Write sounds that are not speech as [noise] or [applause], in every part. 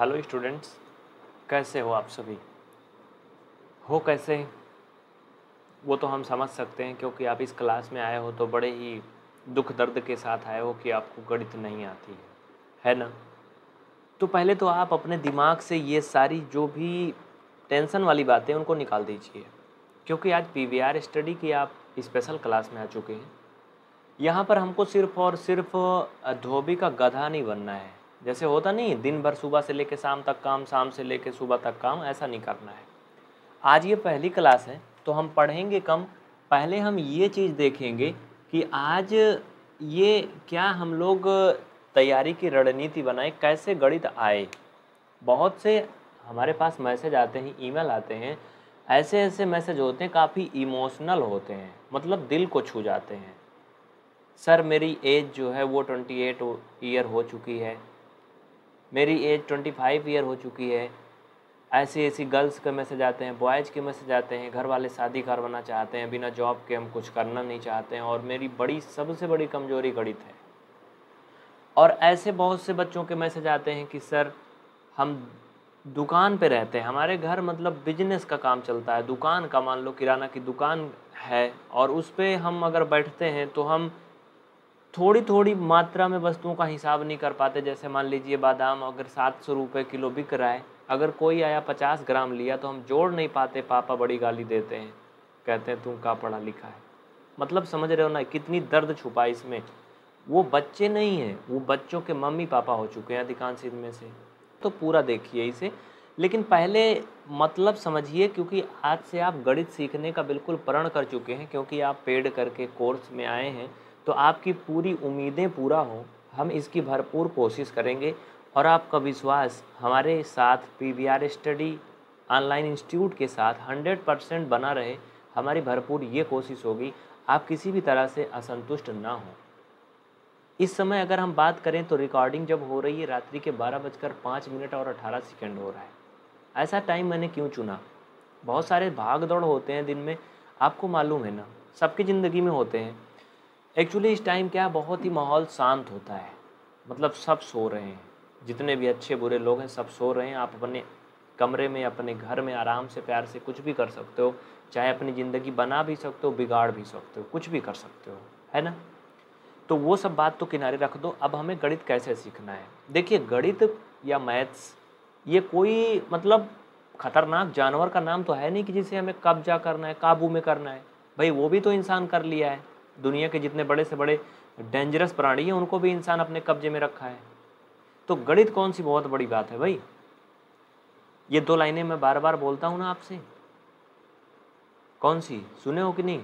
Hello students कैसे हो आप सभी हो कैसे वो तो हम समझ सकते हैं क्योंकि आप इस क्लास में आए हो तो बड़े ही दुख दर्द के साथ आए हो कि आपको गणित नहीं आती है है ना तो पहले तो आप अपने दिमाग से ये सारी जो भी टेंशन वाली बातें उनको निकाल दीजिए क्योंकि आज पी स्टडी की आप स्पेशल क्लास में आ चुके हैं यहाँ पर हमको सिर्फ और सिर्फ धोबी का गधा नहीं बनना है जैसे होता नहीं दिन भर सुबह से लेकर शाम तक काम शाम से लेकर सुबह तक काम ऐसा नहीं करना है आज ये पहली क्लास है तो हम पढ़ेंगे कम पहले हम ये चीज़ देखेंगे कि आज ये क्या हम लोग तैयारी की रणनीति बनाए कैसे गणित आए बहुत से हमारे पास मैसेज आते हैं ईमेल आते हैं ऐसे ऐसे मैसेज होते हैं काफ़ी इमोशनल होते हैं मतलब दिल को छू जाते हैं सर मेरी एज जो है वो ट्वेंटी एट ईयर हो चुकी है मेरी एज ट्वेंटी फाइव ईयर हो चुकी है ऐसी ऐसी गर्ल्स के मैसेज आते हैं बॉयज़ के मैसेज आते हैं घर वाले शादी करवाना चाहते हैं बिना जॉब के हम कुछ करना नहीं चाहते हैं और मेरी बड़ी सबसे बड़ी कमजोरी गणित है और ऐसे बहुत से बच्चों के मैसेज आते हैं कि सर हम दुकान पे रहते हैं हमारे घर मतलब बिजनेस का काम चलता है दुकान का मान लो किराना की दुकान है और उस पर हम अगर बैठते हैं तो हम थोड़ी थोड़ी मात्रा में वस्तुओं का हिसाब नहीं कर पाते जैसे मान लीजिए बादाम अगर सात सौ रुपये किलो बिक रहा है अगर कोई आया पचास ग्राम लिया तो हम जोड़ नहीं पाते पापा बड़ी गाली देते हैं कहते हैं तुम का पढ़ा लिखा है मतलब समझ रहे हो ना कितनी दर्द छुपा इसमें वो बच्चे नहीं हैं वो बच्चों के मम्मी पापा हो चुके हैं अधिकांश इनमें से तो पूरा देखिए इसे लेकिन पहले मतलब समझिए क्योंकि आज से आप गणित सीखने का बिल्कुल प्रण कर चुके हैं क्योंकि आप पेड करके कोर्स में आए हैं तो आपकी पूरी उम्मीदें पूरा हों हम इसकी भरपूर कोशिश करेंगे और आपका विश्वास हमारे साथ P V R study online institute के साथ 100 परसेंट बना रहे हमारी भरपूर ये कोशिश होगी आप किसी भी तरह से असंतुष्ट ना हो इस समय अगर हम बात करें तो रिकॉर्डिंग जब हो रही है रात्रि के बारह बजकर पाँच मिनट और अठारह सेकेंड हो रहा है ऐसा टाइम मैंने क्यों चुना बहुत सारे भाग दौड़ होते हैं दिन में आपको मालूम है ना सबकी ज़िंदगी में होते हैं एक्चुअली इस टाइम क्या बहुत ही माहौल शांत होता है मतलब सब सो रहे हैं जितने भी अच्छे बुरे लोग हैं सब सो रहे हैं आप अपने कमरे में अपने घर में आराम से प्यार से कुछ भी कर सकते हो चाहे अपनी ज़िंदगी बना भी सकते हो बिगाड़ भी सकते हो कुछ भी कर सकते हो है ना तो वो सब बात तो किनारे रख दो अब हमें गणित कैसे सीखना है देखिए गणित या मैथ्स ये कोई मतलब खतरनाक जानवर का नाम तो है नहीं कि जिसे हमें कब्जा करना है काबू में करना है भाई वो भी तो इंसान कर लिया है दुनिया के जितने बड़े से बड़े डेंजरस प्राणी हैं उनको भी इंसान अपने कब्जे में रखा है तो गणित कौन सी बहुत बड़ी बात है भाई ये दो लाइनें मैं बार बार बोलता हूँ ना आपसे कौन सी सुने हो कि नहीं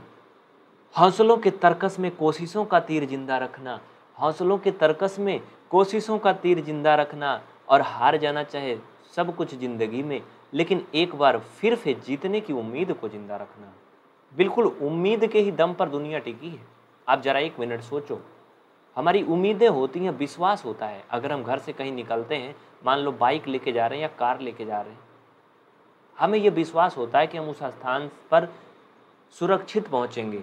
हौसलों के तर्कस में कोशिशों का तीर जिंदा रखना हौसलों के तर्कस में कोशिशों का तीर जिंदा रखना और हार जाना चाहे सब कुछ ज़िंदगी में लेकिन एक बार फिर से जीतने की उम्मीद को जिंदा रखना बिल्कुल उम्मीद के ही दम पर दुनिया टिकी है आप जरा एक मिनट सोचो हमारी उम्मीदें होती हैं विश्वास होता है अगर हम घर से कहीं निकलते हैं मान लो बाइक लेके जा रहे हैं या कार लेके जा रहे हैं हमें यह विश्वास होता है कि हम उस स्थान पर सुरक्षित पहुंचेंगे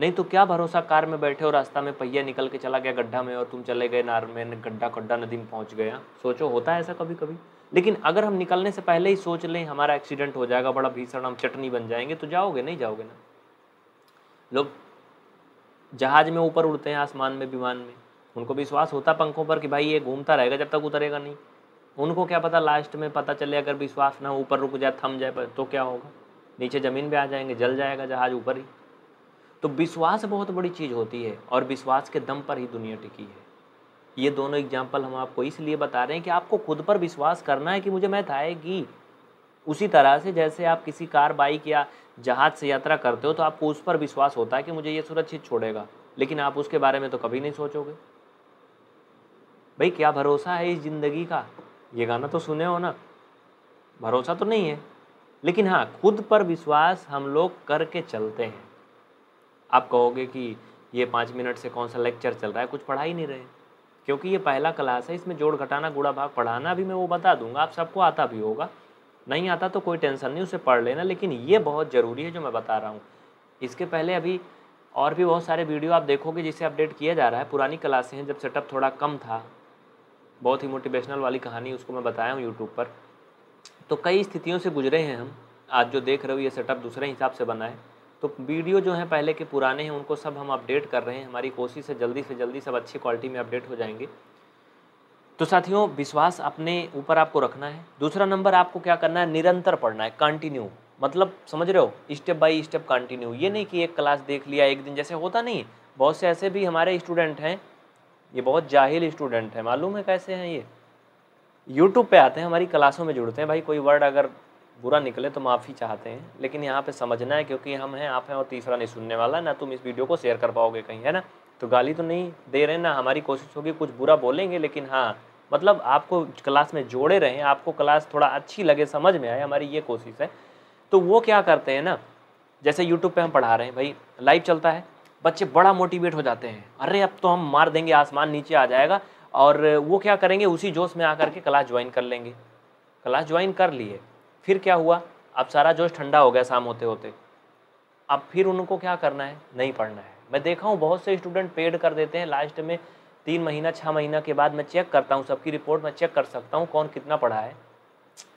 नहीं तो क्या भरोसा कार में बैठे हो रास्ता में पहिया निकल के चला गया गड्ढा में और तुम चले गए नार में गड्ढा खड्ढा नदी में पहुंच गया सोचो होता है ऐसा कभी कभी लेकिन अगर हम निकलने से पहले ही सोच लें हमारा एक्सीडेंट हो जाएगा बड़ा भीषण हम चटनी बन जाएंगे तो जाओगे नहीं जाओगे ना लोग जहाज में ऊपर उड़ते हैं आसमान में विमान में उनको विश्वास होता पंखों पर कि भाई ये घूमता रहेगा जब तक उतरेगा नहीं उनको क्या पता लास्ट में पता चले अगर विश्वास ना हो ऊपर रुक जाए थम जाए तो क्या होगा नीचे ज़मीन पे आ जाएंगे जल जाएगा जहाज ऊपर ही तो विश्वास बहुत बड़ी चीज़ होती है और विश्वास के दम पर ही दुनिया टिकी है ये दोनों एग्जाम्पल हम आपको इसलिए बता रहे हैं कि आपको खुद पर विश्वास करना है कि मुझे मैथ आएगी उसी तरह से जैसे आप किसी कार बाइक या जहाज़ से यात्रा करते हो तो आपको उस पर विश्वास होता है कि मुझे ये सुरक्षित छोड़ेगा लेकिन आप उसके बारे में तो कभी नहीं सोचोगे भाई क्या भरोसा है इस ज़िंदगी का ये गाना तो सुने हो ना भरोसा तो नहीं है लेकिन हाँ खुद पर विश्वास हम लोग करके चलते हैं आप कहोगे कि ये पाँच मिनट से कौन सा लेक्चर चल रहा है कुछ पढ़ा ही नहीं रहे क्योंकि ये पहला क्लास है इसमें जोड़ घटाना गुड़ा भाग पढ़ाना भी मैं वो बता दूंगा आप सबको आता भी होगा नहीं आता तो कोई टेंशन नहीं उसे पढ़ लेना लेकिन ये बहुत ज़रूरी है जो मैं बता रहा हूँ इसके पहले अभी और भी बहुत सारे वीडियो आप देखोगे जिसे अपडेट किया जा रहा है पुरानी क्लासें हैं जब सेटअप थोड़ा कम था बहुत ही मोटिवेशनल वाली कहानी उसको मैं बताया हूँ यूट्यूब पर तो कई स्थितियों से गुजरे हैं हम आज जो देख रहे हो ये सेटअप दूसरे हिसाब से बना है तो वीडियो जो है पहले के पुराने हैं उनको सब हम अपडेट कर रहे हैं हमारी कोशिश है जल्दी से जल्दी सब अच्छी क्वालिटी में अपडेट हो जाएंगे तो साथियों विश्वास अपने ऊपर आपको रखना है दूसरा नंबर आपको क्या करना है निरंतर पढ़ना है कंटिन्यू मतलब समझ रहे हो स्टेप बाय स्टेप कंटिन्यू ये नहीं कि एक क्लास देख लिया एक दिन जैसे होता नहीं बहुत से ऐसे भी हमारे स्टूडेंट हैं ये बहुत जाहिल स्टूडेंट हैं मालूम है कैसे हैं ये यूट्यूब पे आते हैं हमारी क्लासों में जुड़ते हैं भाई कोई वर्ड अगर बुरा निकले तो माफ़ी चाहते हैं लेकिन यहाँ पे समझना है क्योंकि हम हैं आप हैं और तीसरा नहीं सुनने वाला ना तुम इस वीडियो को शेयर कर पाओगे कहीं है ना तो गाली तो नहीं दे रहे ना हमारी कोशिश होगी कुछ बुरा बोलेंगे लेकिन हाँ मतलब आपको क्लास में जोड़े रहें आपको क्लास थोड़ा अच्छी लगे समझ में आए हमारी ये कोशिश है तो वो क्या करते हैं ना जैसे यूट्यूब पर हम पढ़ा रहे हैं भाई लाइव चलता है बच्चे बड़ा मोटिवेट हो जाते हैं अरे अब तो हम मार देंगे आसमान नीचे आ जाएगा और वो क्या करेंगे उसी जोश में आकर के क्लास ज्वाइन कर लेंगे क्लास ज्वाइन कर लिए फिर क्या हुआ अब सारा जोश ठंडा हो गया शाम होते होते अब फिर उनको क्या करना है नहीं पढ़ना है मैं देखा हूँ बहुत से स्टूडेंट पेड कर देते हैं लास्ट में तीन महीना छः महीना के बाद मैं चेक करता हूँ सबकी रिपोर्ट मैं चेक कर सकता हूँ कौन कितना पढ़ा है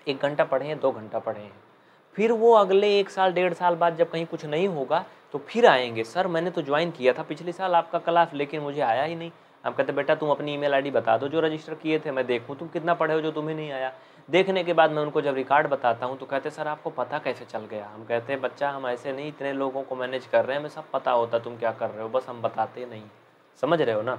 एक घंटा पढ़े हैं दो घंटा पढ़े हैं फिर वो अगले एक साल डेढ़ साल बाद जब कहीं कुछ नहीं होगा तो फिर आएंगे सर मैंने तो ज्वाइन किया था पिछले साल आपका क्लास लेकिन मुझे आया ही नहीं आप कहते बेटा तुम अपनी ईमेल आईडी बता दो जो रजिस्टर किए थे मैं देखूँ तुम कितना पढ़े हो जो तुम्हें नहीं आया देखने के बाद मैं उनको जब रिकॉर्ड बताता हूँ तो कहते सर आपको पता कैसे चल गया हम कहते हैं बच्चा हम ऐसे नहीं इतने लोगों को मैनेज कर रहे हैं हमें सब पता होता तुम क्या कर रहे हो बस हम बताते नहीं समझ रहे हो ना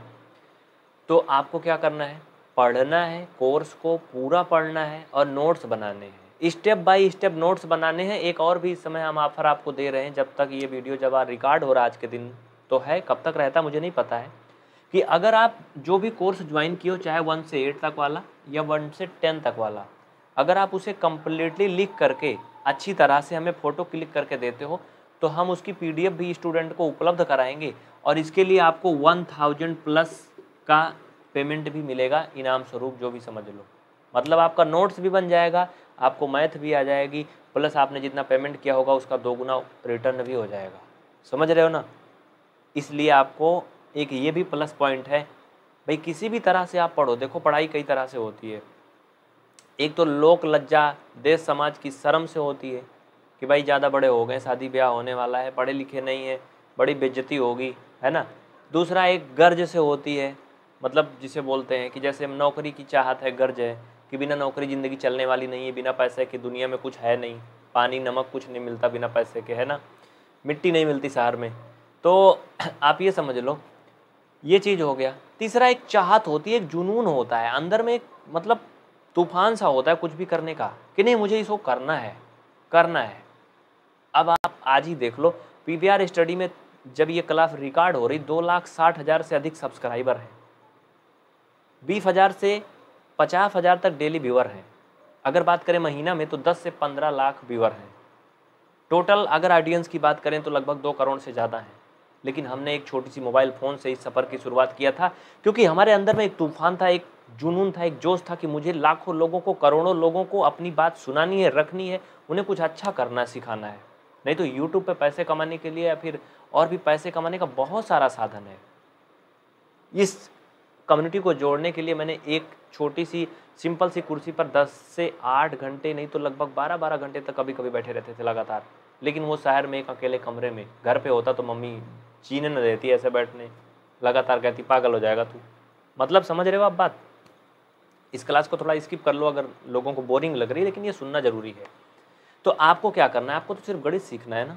तो आपको क्या करना है पढ़ना है कोर्स को पूरा पढ़ना है और नोट्स बनाने हैं स्टेप बाय स्टेप नोट्स बनाने हैं एक और भी इस समय हम ऑफर आपको दे रहे हैं जब तक ये वीडियो जब रिकॉर्ड हो रहा आज के दिन तो है कब तक रहता मुझे नहीं पता है कि अगर आप जो भी कोर्स ज्वाइन किए हो चाहे वन से एट तक वाला या वन से टेन तक वाला अगर आप उसे कम्प्लीटली लिख करके अच्छी तरह से हमें फ़ोटो क्लिक करके देते हो तो हम उसकी पी भी स्टूडेंट को उपलब्ध कराएंगे और इसके लिए आपको वन थाउजेंड प्लस का पेमेंट भी मिलेगा इनाम स्वरूप जो भी समझ लो मतलब आपका नोट्स भी बन जाएगा आपको मैथ भी आ जाएगी प्लस आपने जितना पेमेंट किया होगा उसका दोगुना रिटर्न भी हो जाएगा समझ रहे हो ना इसलिए आपको एक ये भी प्लस पॉइंट है भाई किसी भी तरह से आप पढ़ो देखो पढ़ाई कई तरह से होती है एक तो लोक लज्जा देश समाज की शर्म से होती है कि भाई ज़्यादा बड़े हो गए शादी ब्याह होने वाला है पढ़े लिखे नहीं है बड़ी बेज्जती होगी है ना दूसरा एक गर्ज से होती है मतलब जिसे बोलते हैं कि जैसे नौकरी की चाहत है गर्ज है कि बिना नौकरी ज़िंदगी चलने वाली नहीं है बिना पैसे के दुनिया में कुछ है नहीं पानी नमक कुछ नहीं मिलता बिना पैसे के है ना मिट्टी नहीं मिलती शहर में तो [clears throat] आप ये समझ लो ये चीज़ हो गया तीसरा एक चाहत होती है एक जुनून होता है अंदर में एक मतलब तूफान सा होता है कुछ भी करने का कि नहीं मुझे इसको करना है करना है अब आप आज ही देख लो पी स्टडी में जब ये क्लास रिकॉर्ड हो रही दो लाख साठ हज़ार से अधिक सब्सक्राइबर हैं बीस हज़ार से पचास हज़ार तक डेली व्यूअर हैं अगर बात करें महीना में तो दस से पंद्रह लाख व्यूअर हैं टोटल अगर ऑडियंस की बात करें तो लगभग दो करोड़ से ज़्यादा हैं लेकिन हमने एक छोटी सी मोबाइल फ़ोन से इस सफ़र की शुरुआत किया था क्योंकि हमारे अंदर में एक तूफान था एक जुनून था एक जोश था कि मुझे लाखों लोगों को करोड़ों लोगों को अपनी बात सुनानी है रखनी है उन्हें कुछ अच्छा करना सिखाना है नहीं तो यूट्यूब पे पैसे कमाने के लिए या फिर और भी पैसे कमाने का बहुत सारा साधन है इस कम्युनिटी को जोड़ने के लिए मैंने एक छोटी सी सिंपल सी कुर्सी पर 10 से 8 घंटे नहीं तो लगभग 12-12 घंटे तक कभी कभी बैठे रहते थे लगातार लेकिन वो शहर में एक अकेले कमरे में घर पे होता तो मम्मी जीने न देती ऐसे बैठने लगातार कहती पागल हो जाएगा तू मतलब समझ रहे हो आप बात इस क्लास को थोड़ा स्किप कर लो अगर लोगों को बोरिंग लग रही है लेकिन ये सुनना ज़रूरी है तो आपको क्या करना है आपको तो सिर्फ गणित सीखना है ना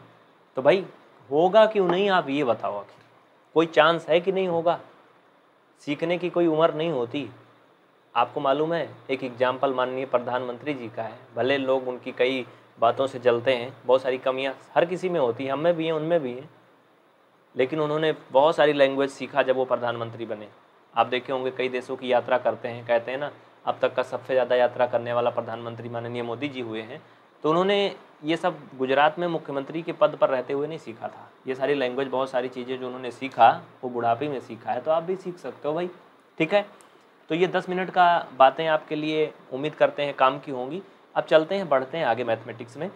तो भाई होगा क्यों नहीं आप ये बताओ आखिर कोई चांस है कि नहीं होगा सीखने की कोई उम्र नहीं होती आपको मालूम है एक एग्जाम्पल माननीय प्रधानमंत्री जी का है भले लोग उनकी कई बातों से जलते हैं बहुत सारी कमियां हर किसी में होती हैं हमें भी हैं उनमें भी हैं लेकिन उन्होंने बहुत सारी लैंग्वेज सीखा जब वो प्रधानमंत्री बने आप देखे होंगे कई देशों की यात्रा करते हैं कहते हैं ना अब तक का सबसे ज़्यादा यात्रा करने वाला प्रधानमंत्री माननीय मोदी जी हुए हैं तो उन्होंने ये सब गुजरात में मुख्यमंत्री के पद पर रहते हुए नहीं सीखा था ये सारी लैंग्वेज बहुत सारी चीज़ें जो उन्होंने सीखा वो बुढ़ापे में सीखा है तो आप भी सीख सकते हो भाई ठीक है तो ये दस मिनट का बातें आपके लिए उम्मीद करते हैं काम की होंगी अब चलते हैं बढ़ते हैं आगे मैथमेटिक्स में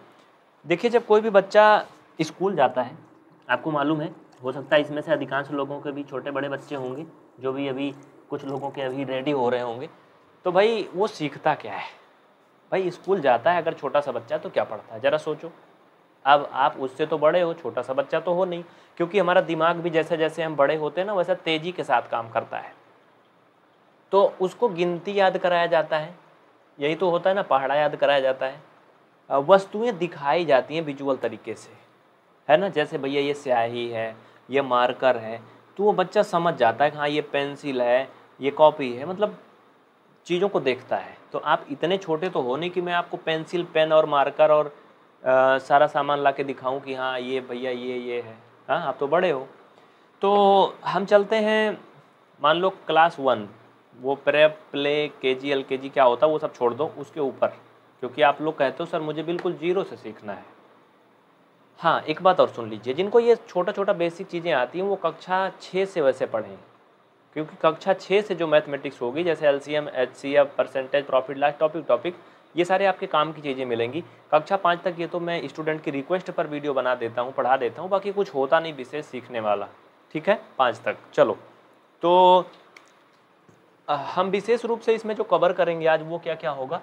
देखिए जब कोई भी बच्चा स्कूल जाता है आपको मालूम है हो सकता है इसमें से अधिकांश लोगों के भी छोटे बड़े बच्चे होंगे जो भी अभी कुछ लोगों के अभी रेडी हो रहे होंगे तो भाई वो सीखता क्या है भाई स्कूल जाता है अगर छोटा सा बच्चा तो क्या पढ़ता है ज़रा सोचो अब आप उससे तो बड़े हो छोटा सा बच्चा तो हो नहीं क्योंकि हमारा दिमाग भी जैसे जैसे हम बड़े होते हैं ना वैसा तेज़ी के साथ काम करता है तो उसको गिनती याद कराया जाता है यही तो होता है ना पहाड़ा याद कराया जाता है वस्तुएं दिखाई जाती हैं विजुअल तरीके से है ना जैसे भैया ये स्याही है ये मार्कर है तो वो बच्चा समझ जाता है कि हाँ ये पेंसिल है ये कॉपी है मतलब चीज़ों को देखता है तो आप इतने छोटे तो हो नहीं कि मैं आपको पेंसिल पेन और मार्कर और आ, सारा सामान ला के दिखाऊँ कि हाँ ये भैया ये ये है हाँ आप तो बड़े हो तो हम चलते हैं मान लो क्लास वन वो pre play K G L के जी क्या होता है वो सब छोड़ दो उसके ऊपर क्योंकि आप लोग कहते हो सर मुझे बिल्कुल जीरो से सीखना है हाँ एक बात और सुन लीजिए जिनको ये छोटा छोटा बेसिक चीज़ें आती हैं वो कक्षा छः से वैसे पढ़ें क्योंकि कक्षा छः से जो मैथमेटिक्स होगी जैसे L C M H C F percentage profit last topic topic ये सारे आपके काम की चीज़ें मिलेंगी कक्षा पाँच तक ये तो मैं स्टूडेंट की रिक्वेस्ट पर वीडियो बना देता हूँ पढ़ा देता हूँ बाकी कुछ होता नहीं विशेष सीखने वाला ठीक है पाँच तक चलो तो हम विशेष रूप से इसमें जो कवर करेंगे आज वो क्या क्या होगा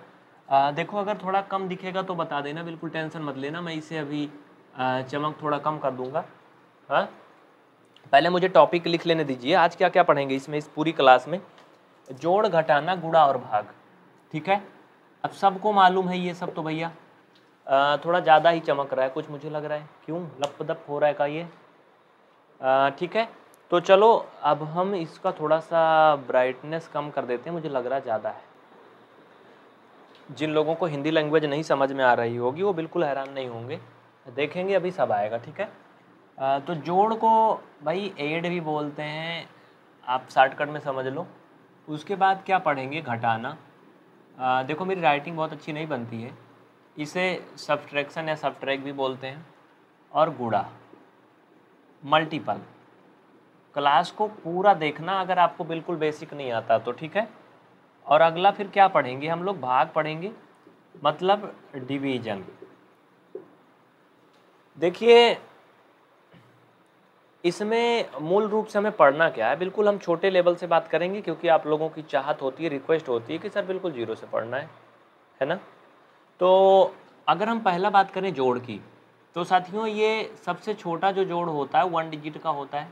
आ, देखो अगर थोड़ा कम दिखेगा तो बता देना बिल्कुल टेंशन मत लेना मैं इसे अभी चमक थोड़ा कम कर दूंगा हाँ पहले मुझे टॉपिक लिख लेने दीजिए आज क्या क्या पढ़ेंगे इसमें इस पूरी क्लास में जोड़ घटाना गुड़ा और भाग ठीक है अब सबको मालूम है ये सब तो भैया थोड़ा ज़्यादा ही चमक रहा है कुछ मुझे लग रहा है क्यों लप दप हो रहा है का ये ठीक है तो चलो अब हम इसका थोड़ा सा ब्राइटनेस कम कर देते हैं मुझे लग रहा है ज़्यादा है जिन लोगों को हिंदी लैंग्वेज नहीं समझ में आ रही होगी वो बिल्कुल हैरान नहीं होंगे देखेंगे अभी सब आएगा ठीक है तो जोड़ को भाई एड भी बोलते हैं आप शॉर्टकट में समझ लो उसके बाद क्या पढ़ेंगे घटाना आ, देखो मेरी राइटिंग बहुत अच्छी नहीं बनती है इसे सब्ट्रैक्शन या सब्ट्रैक भी बोलते हैं और गुड़ा मल्टीपल क्लास को पूरा देखना अगर आपको बिल्कुल बेसिक नहीं आता तो ठीक है और अगला फिर क्या पढ़ेंगे हम लोग भाग पढ़ेंगे मतलब डिवीजन देखिए इसमें मूल रूप से हमें पढ़ना क्या है बिल्कुल हम छोटे लेवल से बात करेंगे क्योंकि आप लोगों की चाहत होती है रिक्वेस्ट होती है कि सर बिल्कुल जीरो से पढ़ना है है ना तो अगर हम पहला बात करें जोड़ की तो साथियों ये सबसे छोटा जो जोड़ होता है वन डिजिट का होता है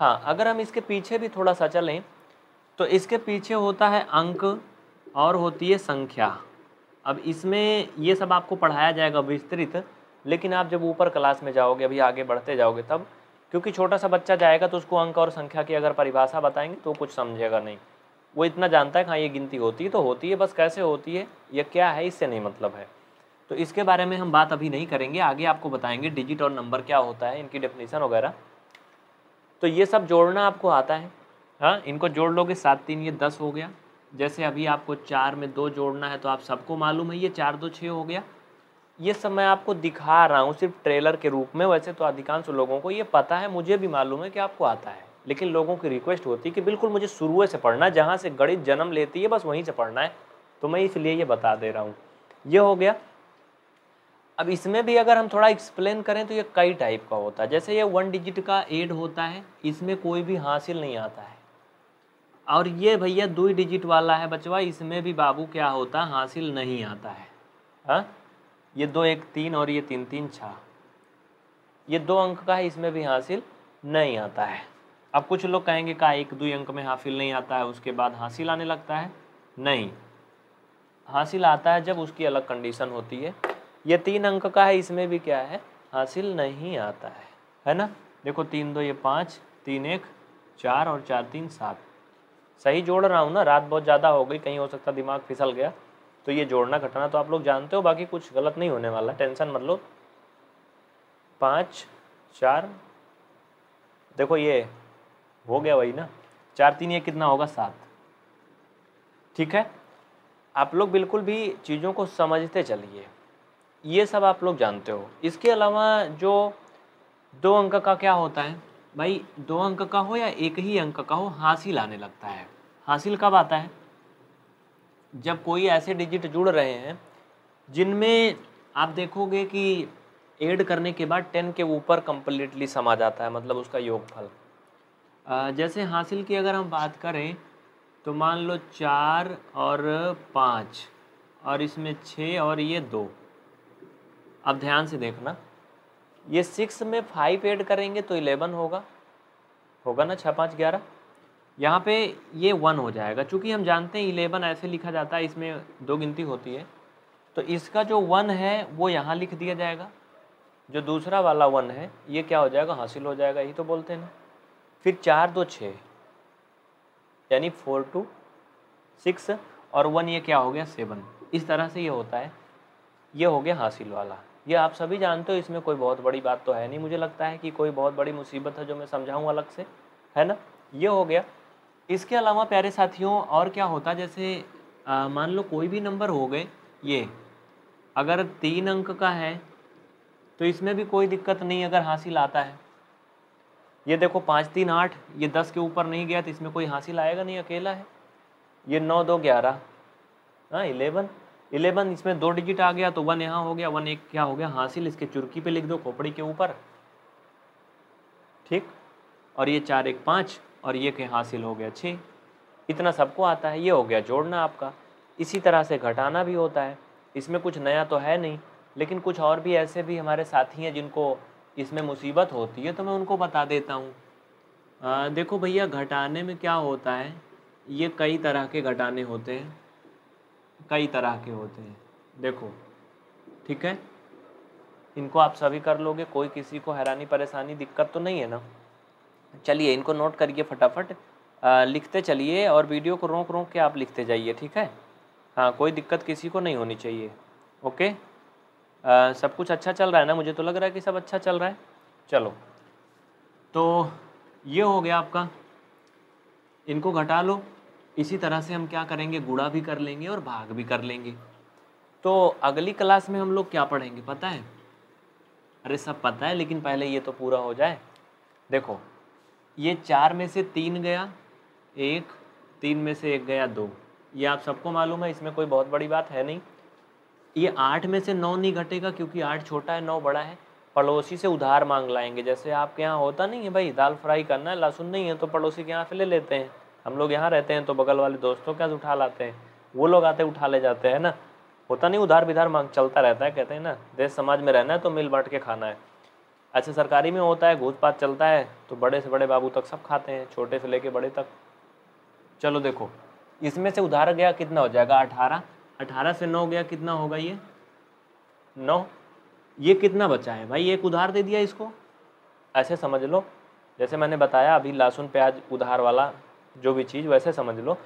हाँ अगर हम इसके पीछे भी थोड़ा सा चलें तो इसके पीछे होता है अंक और होती है संख्या अब इसमें ये सब आपको पढ़ाया जाएगा विस्तृत लेकिन आप जब ऊपर क्लास में जाओगे अभी आगे बढ़ते जाओगे तब क्योंकि छोटा सा बच्चा जाएगा तो उसको अंक और संख्या की अगर परिभाषा बताएंगे तो कुछ समझेगा नहीं वो इतना जानता है कि हाँ ये गिनती होती है तो होती है बस कैसे होती है यह क्या है इससे नहीं मतलब है तो इसके बारे में हम बात अभी नहीं करेंगे आगे आपको बताएंगे डिजिट और नंबर क्या होता है इनकी डेफिनेशन वगैरह तो ये सब जोड़ना आपको आता है हाँ इनको जोड़ लोगे सात तीन ये दस हो गया जैसे अभी आपको चार में दो जोड़ना है तो आप सबको मालूम है ये चार दो छः हो गया ये सब मैं आपको दिखा रहा हूँ सिर्फ ट्रेलर के रूप में वैसे तो अधिकांश लोगों को ये पता है मुझे भी मालूम है कि आपको आता है लेकिन लोगों की रिक्वेस्ट होती है कि बिल्कुल मुझे शुरू से पढ़ना है जहाँ से गणित जन्म लेती है बस वहीं से पढ़ना है तो मैं इसलिए ये बता दे रहा हूँ ये हो गया अब इसमें भी अगर हम थोड़ा एक्सप्लेन करें तो ये कई टाइप का होता है जैसे ये वन डिजिट का एड होता है इसमें कोई भी हासिल नहीं आता है और ये भैया दो डिजिट वाला है बचवा इसमें भी बाबू क्या होता है हासिल नहीं आता है हाँ ये दो एक तीन और ये तीन तीन छः ये दो अंक का है इसमें भी हासिल नहीं आता है अब कुछ लोग कहेंगे का एक दो अंक में हासिल नहीं आता है उसके बाद हासिल आने लगता है नहीं हासिल आता है जब उसकी अलग कंडीशन होती है ये तीन अंक का है इसमें भी क्या है हासिल नहीं आता है है ना देखो तीन दो ये पाँच तीन एक चार और चार तीन सात सही जोड़ रहा हूँ ना रात बहुत ज़्यादा हो गई कहीं हो सकता दिमाग फिसल गया तो ये जोड़ना घटाना तो आप लोग जानते हो बाकी कुछ गलत नहीं होने वाला टेंशन मत लो पाँच चार देखो ये हो गया वही ना चार तीन ये कितना होगा सात ठीक है आप लोग बिल्कुल भी चीज़ों को समझते चलिए ये सब आप लोग जानते हो इसके अलावा जो दो अंक का क्या होता है भाई दो अंक का हो या एक ही अंक का हो हासिल आने लगता है हासिल कब आता है जब कोई ऐसे डिजिट जुड़ रहे हैं जिनमें आप देखोगे कि ऐड करने के बाद टेन के ऊपर कम्प्लीटली समा जाता है मतलब उसका योगफल जैसे हासिल की अगर हम बात करें तो मान लो चार और पाँच और इसमें छः और ये दो अब ध्यान से देखना ये सिक्स में फाइव ऐड करेंगे तो इलेवन होगा होगा ना छः पाँच ग्यारह यहाँ पे ये वन हो जाएगा क्योंकि हम जानते हैं इलेवन ऐसे लिखा जाता है इसमें दो गिनती होती है तो इसका जो वन है वो यहाँ लिख दिया जाएगा जो दूसरा वाला वन है ये क्या हो जाएगा हासिल हो जाएगा यही तो बोलते हैं ना फिर चार दो छः यानी फोर टू सिक्स और वन ये क्या हो गया सेवन इस तरह से ये होता है ये हो गया हासिल वाला ये आप सभी जानते हो इसमें कोई बहुत बड़ी बात तो है नहीं मुझे लगता है कि कोई बहुत बड़ी मुसीबत है जो मैं समझाऊँ अलग से है ना ये हो गया इसके अलावा प्यारे साथियों और क्या होता जैसे मान लो कोई भी नंबर हो गए ये अगर तीन अंक का है तो इसमें भी कोई दिक्कत नहीं अगर हासिल आता है ये देखो पाँच तीन आठ ये दस के ऊपर नहीं गया तो इसमें कोई हासिल आएगा नहीं अकेला है ये नौ दो ग्यारह हाँ इलेवन इलेवन इसमें दो डिजिट आ गया तो वन यहाँ हो गया वन एक क्या हो गया हासिल इसके चुरकी पे लिख दो खोपड़ी के ऊपर ठीक और ये चार एक पाँच और ये के हासिल हो गया छः इतना सबको आता है ये हो गया जोड़ना आपका इसी तरह से घटाना भी होता है इसमें कुछ नया तो है नहीं लेकिन कुछ और भी ऐसे भी हमारे साथी हैं जिनको इसमें मुसीबत होती है तो मैं उनको बता देता हूँ देखो भैया घटाने में क्या होता है ये कई तरह के घटाने होते हैं कई तरह के होते हैं देखो ठीक है इनको आप सभी कर लोगे कोई किसी को हैरानी परेशानी दिक्कत तो नहीं है ना चलिए इनको नोट करिए फटाफट लिखते चलिए और वीडियो को रोक रोक के आप लिखते जाइए ठीक है हाँ कोई दिक्कत किसी को नहीं होनी चाहिए ओके आ, सब कुछ अच्छा चल रहा है ना मुझे तो लग रहा है कि सब अच्छा चल रहा है चलो तो ये हो गया आपका इनको घटा लो इसी तरह से हम क्या करेंगे गुड़ा भी कर लेंगे और भाग भी कर लेंगे तो अगली क्लास में हम लोग क्या पढ़ेंगे पता है अरे सब पता है लेकिन पहले ये तो पूरा हो जाए देखो ये चार में से तीन गया एक तीन में से एक गया दो ये आप सबको मालूम है इसमें कोई बहुत बड़ी बात है नहीं ये आठ में से नौ नहीं घटेगा क्योंकि आठ छोटा है नौ बड़ा है पड़ोसी से उधार मांग लाएंगे जैसे आपके यहाँ होता नहीं है भाई दाल फ्राई करना है लहसुन नहीं है तो पड़ोसी के यहाँ से ले लेते हैं हम लोग यहाँ रहते हैं तो बगल वाले दोस्तों के यहाँ उठा लाते हैं वो लोग आते उठा ले जाते हैं ना होता नहीं उधार विधार मांग चलता रहता है कहते हैं ना देश समाज में रहना है तो मिल बांट के खाना है अच्छा सरकारी में होता है घूस पात चलता है तो बड़े से बड़े बाबू तक सब खाते हैं छोटे से लेके बड़े तक चलो देखो इसमें से उधार गया कितना हो जाएगा अठारह अठारह से नौ गया कितना होगा ये नौ ये कितना बचा है भाई एक उधार दे दिया इसको ऐसे समझ लो जैसे मैंने बताया अभी लहसुन प्याज उधार वाला जो भी चीज़ वैसे समझ लो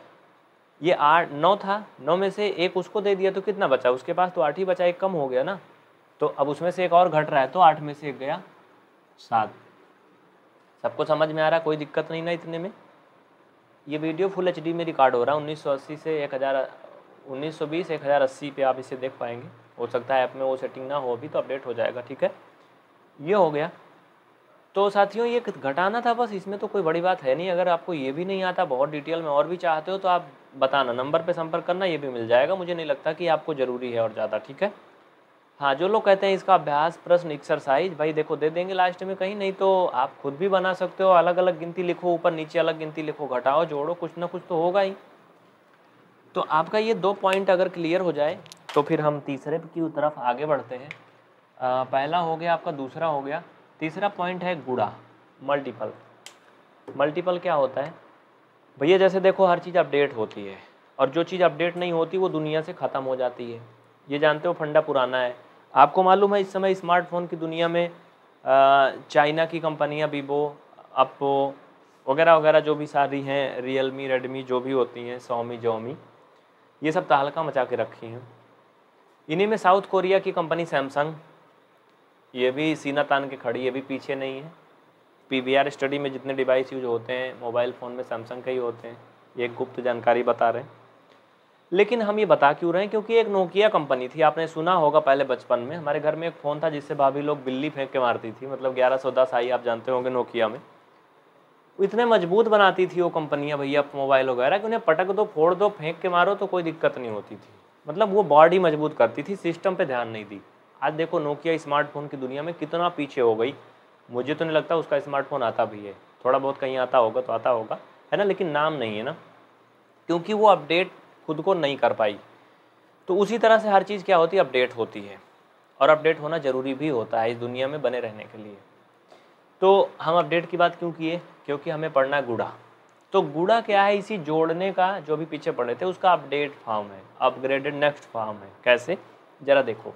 ये आठ नौ था नौ में से एक उसको दे दिया तो कितना बचा उसके पास तो आठ ही बचा एक कम हो गया ना तो अब उसमें से एक और घट रहा है तो आठ में से एक गया सात सबको समझ में आ रहा कोई दिक्कत नहीं ना इतने में ये वीडियो फुल एच में रिकॉर्ड हो रहा है उन्नीस से एक हज़ार उन्नीस सौ बीस एक हज़ार अस्सी पे आप इसे देख पाएंगे हो सकता है ऐप में वो सेटिंग ना हो अभी तो अपडेट हो जाएगा ठीक है ये हो गया तो साथियों ये घटाना था बस इसमें तो कोई बड़ी बात है नहीं अगर आपको ये भी नहीं आता बहुत डिटेल में और भी चाहते हो तो आप बताना नंबर पर संपर्क करना ये भी मिल जाएगा मुझे नहीं लगता कि आपको ज़रूरी है और ज़्यादा ठीक है हाँ जो लोग कहते हैं इसका अभ्यास प्रश्न एक्सरसाइज भाई देखो दे देंगे लास्ट में कहीं नहीं तो आप खुद भी बना सकते हो अलग अलग गिनती लिखो ऊपर नीचे अलग गिनती लिखो घटाओ जोड़ो कुछ ना कुछ तो होगा ही तो आपका ये दो पॉइंट अगर क्लियर हो जाए तो फिर हम तीसरे की तरफ आगे बढ़ते हैं आ, पहला हो गया आपका दूसरा हो गया तीसरा पॉइंट है गुड़ा मल्टीपल मल्टीपल क्या होता है भैया जैसे देखो हर चीज़ अपडेट होती है और जो चीज़ अपडेट नहीं होती वो दुनिया से ख़त्म हो जाती है ये जानते हो फंडा पुराना है आपको मालूम है इस समय स्मार्टफोन की दुनिया में चाइना की कंपनियां वीवो अपो वगैरह वगैरह जो भी सारी हैं रियलमी रेडमी जो भी होती हैं सोमी जोमी ये सब तहलका मचा के रखी हैं इन्हीं में साउथ कोरिया की कंपनी सैमसंग ये भी सीना तान के खड़ी ये भी पीछे नहीं है पी स्टडी में जितने डिवाइस यूज होते हैं मोबाइल फ़ोन में सैमसंग के ही होते हैं ये गुप्त जानकारी बता रहे हैं लेकिन हम ये बता क्यों रहे हैं क्योंकि एक नोकिया कंपनी थी आपने सुना होगा पहले बचपन में हमारे घर में एक फ़ोन था जिससे भाभी लोग बिल्ली फेंक के मारती थी मतलब ग्यारह सौ दस आई आप जानते होंगे नोकिया में इतने मजबूत बनाती थी वो कंपनियाँ भैया मोबाइल वगैरह कि उन्हें पटक दो फोड़ दो फेंक के मारो तो कोई दिक्कत नहीं होती थी मतलब वो बॉडी मजबूत करती थी सिस्टम पर ध्यान नहीं दी आज देखो नोकिया स्मार्टफोन की दुनिया में कितना पीछे हो गई मुझे तो नहीं लगता उसका स्मार्टफोन आता भी है थोड़ा बहुत कहीं आता होगा तो आता होगा है ना लेकिन नाम नहीं है ना क्योंकि वो अपडेट खुद को नहीं कर पाई तो उसी तरह से हर चीज़ क्या होती है अपडेट होती है और अपडेट होना ज़रूरी भी होता है इस दुनिया में बने रहने के लिए तो हम अपडेट की बात क्यों किए क्योंकि हमें पढ़ना है गुड़ा तो गुड़ा क्या है इसी जोड़ने का जो भी पीछे पढ़े थे उसका अपडेट फॉर्म है अपग्रेडेड नेक्स्ट फॉर्म है कैसे ज़रा देखो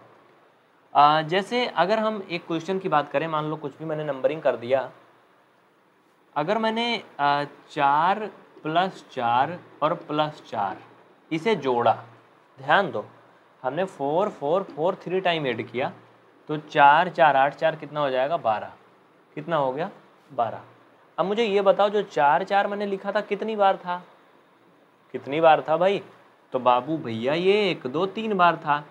आ, जैसे अगर हम एक क्वेश्चन की बात करें मान लो कुछ भी मैंने नंबरिंग कर दिया अगर मैंने आ, चार प्लस चार और प्लस चार इसे जोड़ा ध्यान दो हमने four four four three time add किया तो चार चार आठ चार कितना हो जाएगा बारह कितना हो गया बारह अब मुझे ये बताओ जो चार चार मैंने लिखा था कितनी बार था कितनी बार था भाई तो बाबू भैया ये एक दो तीन बार था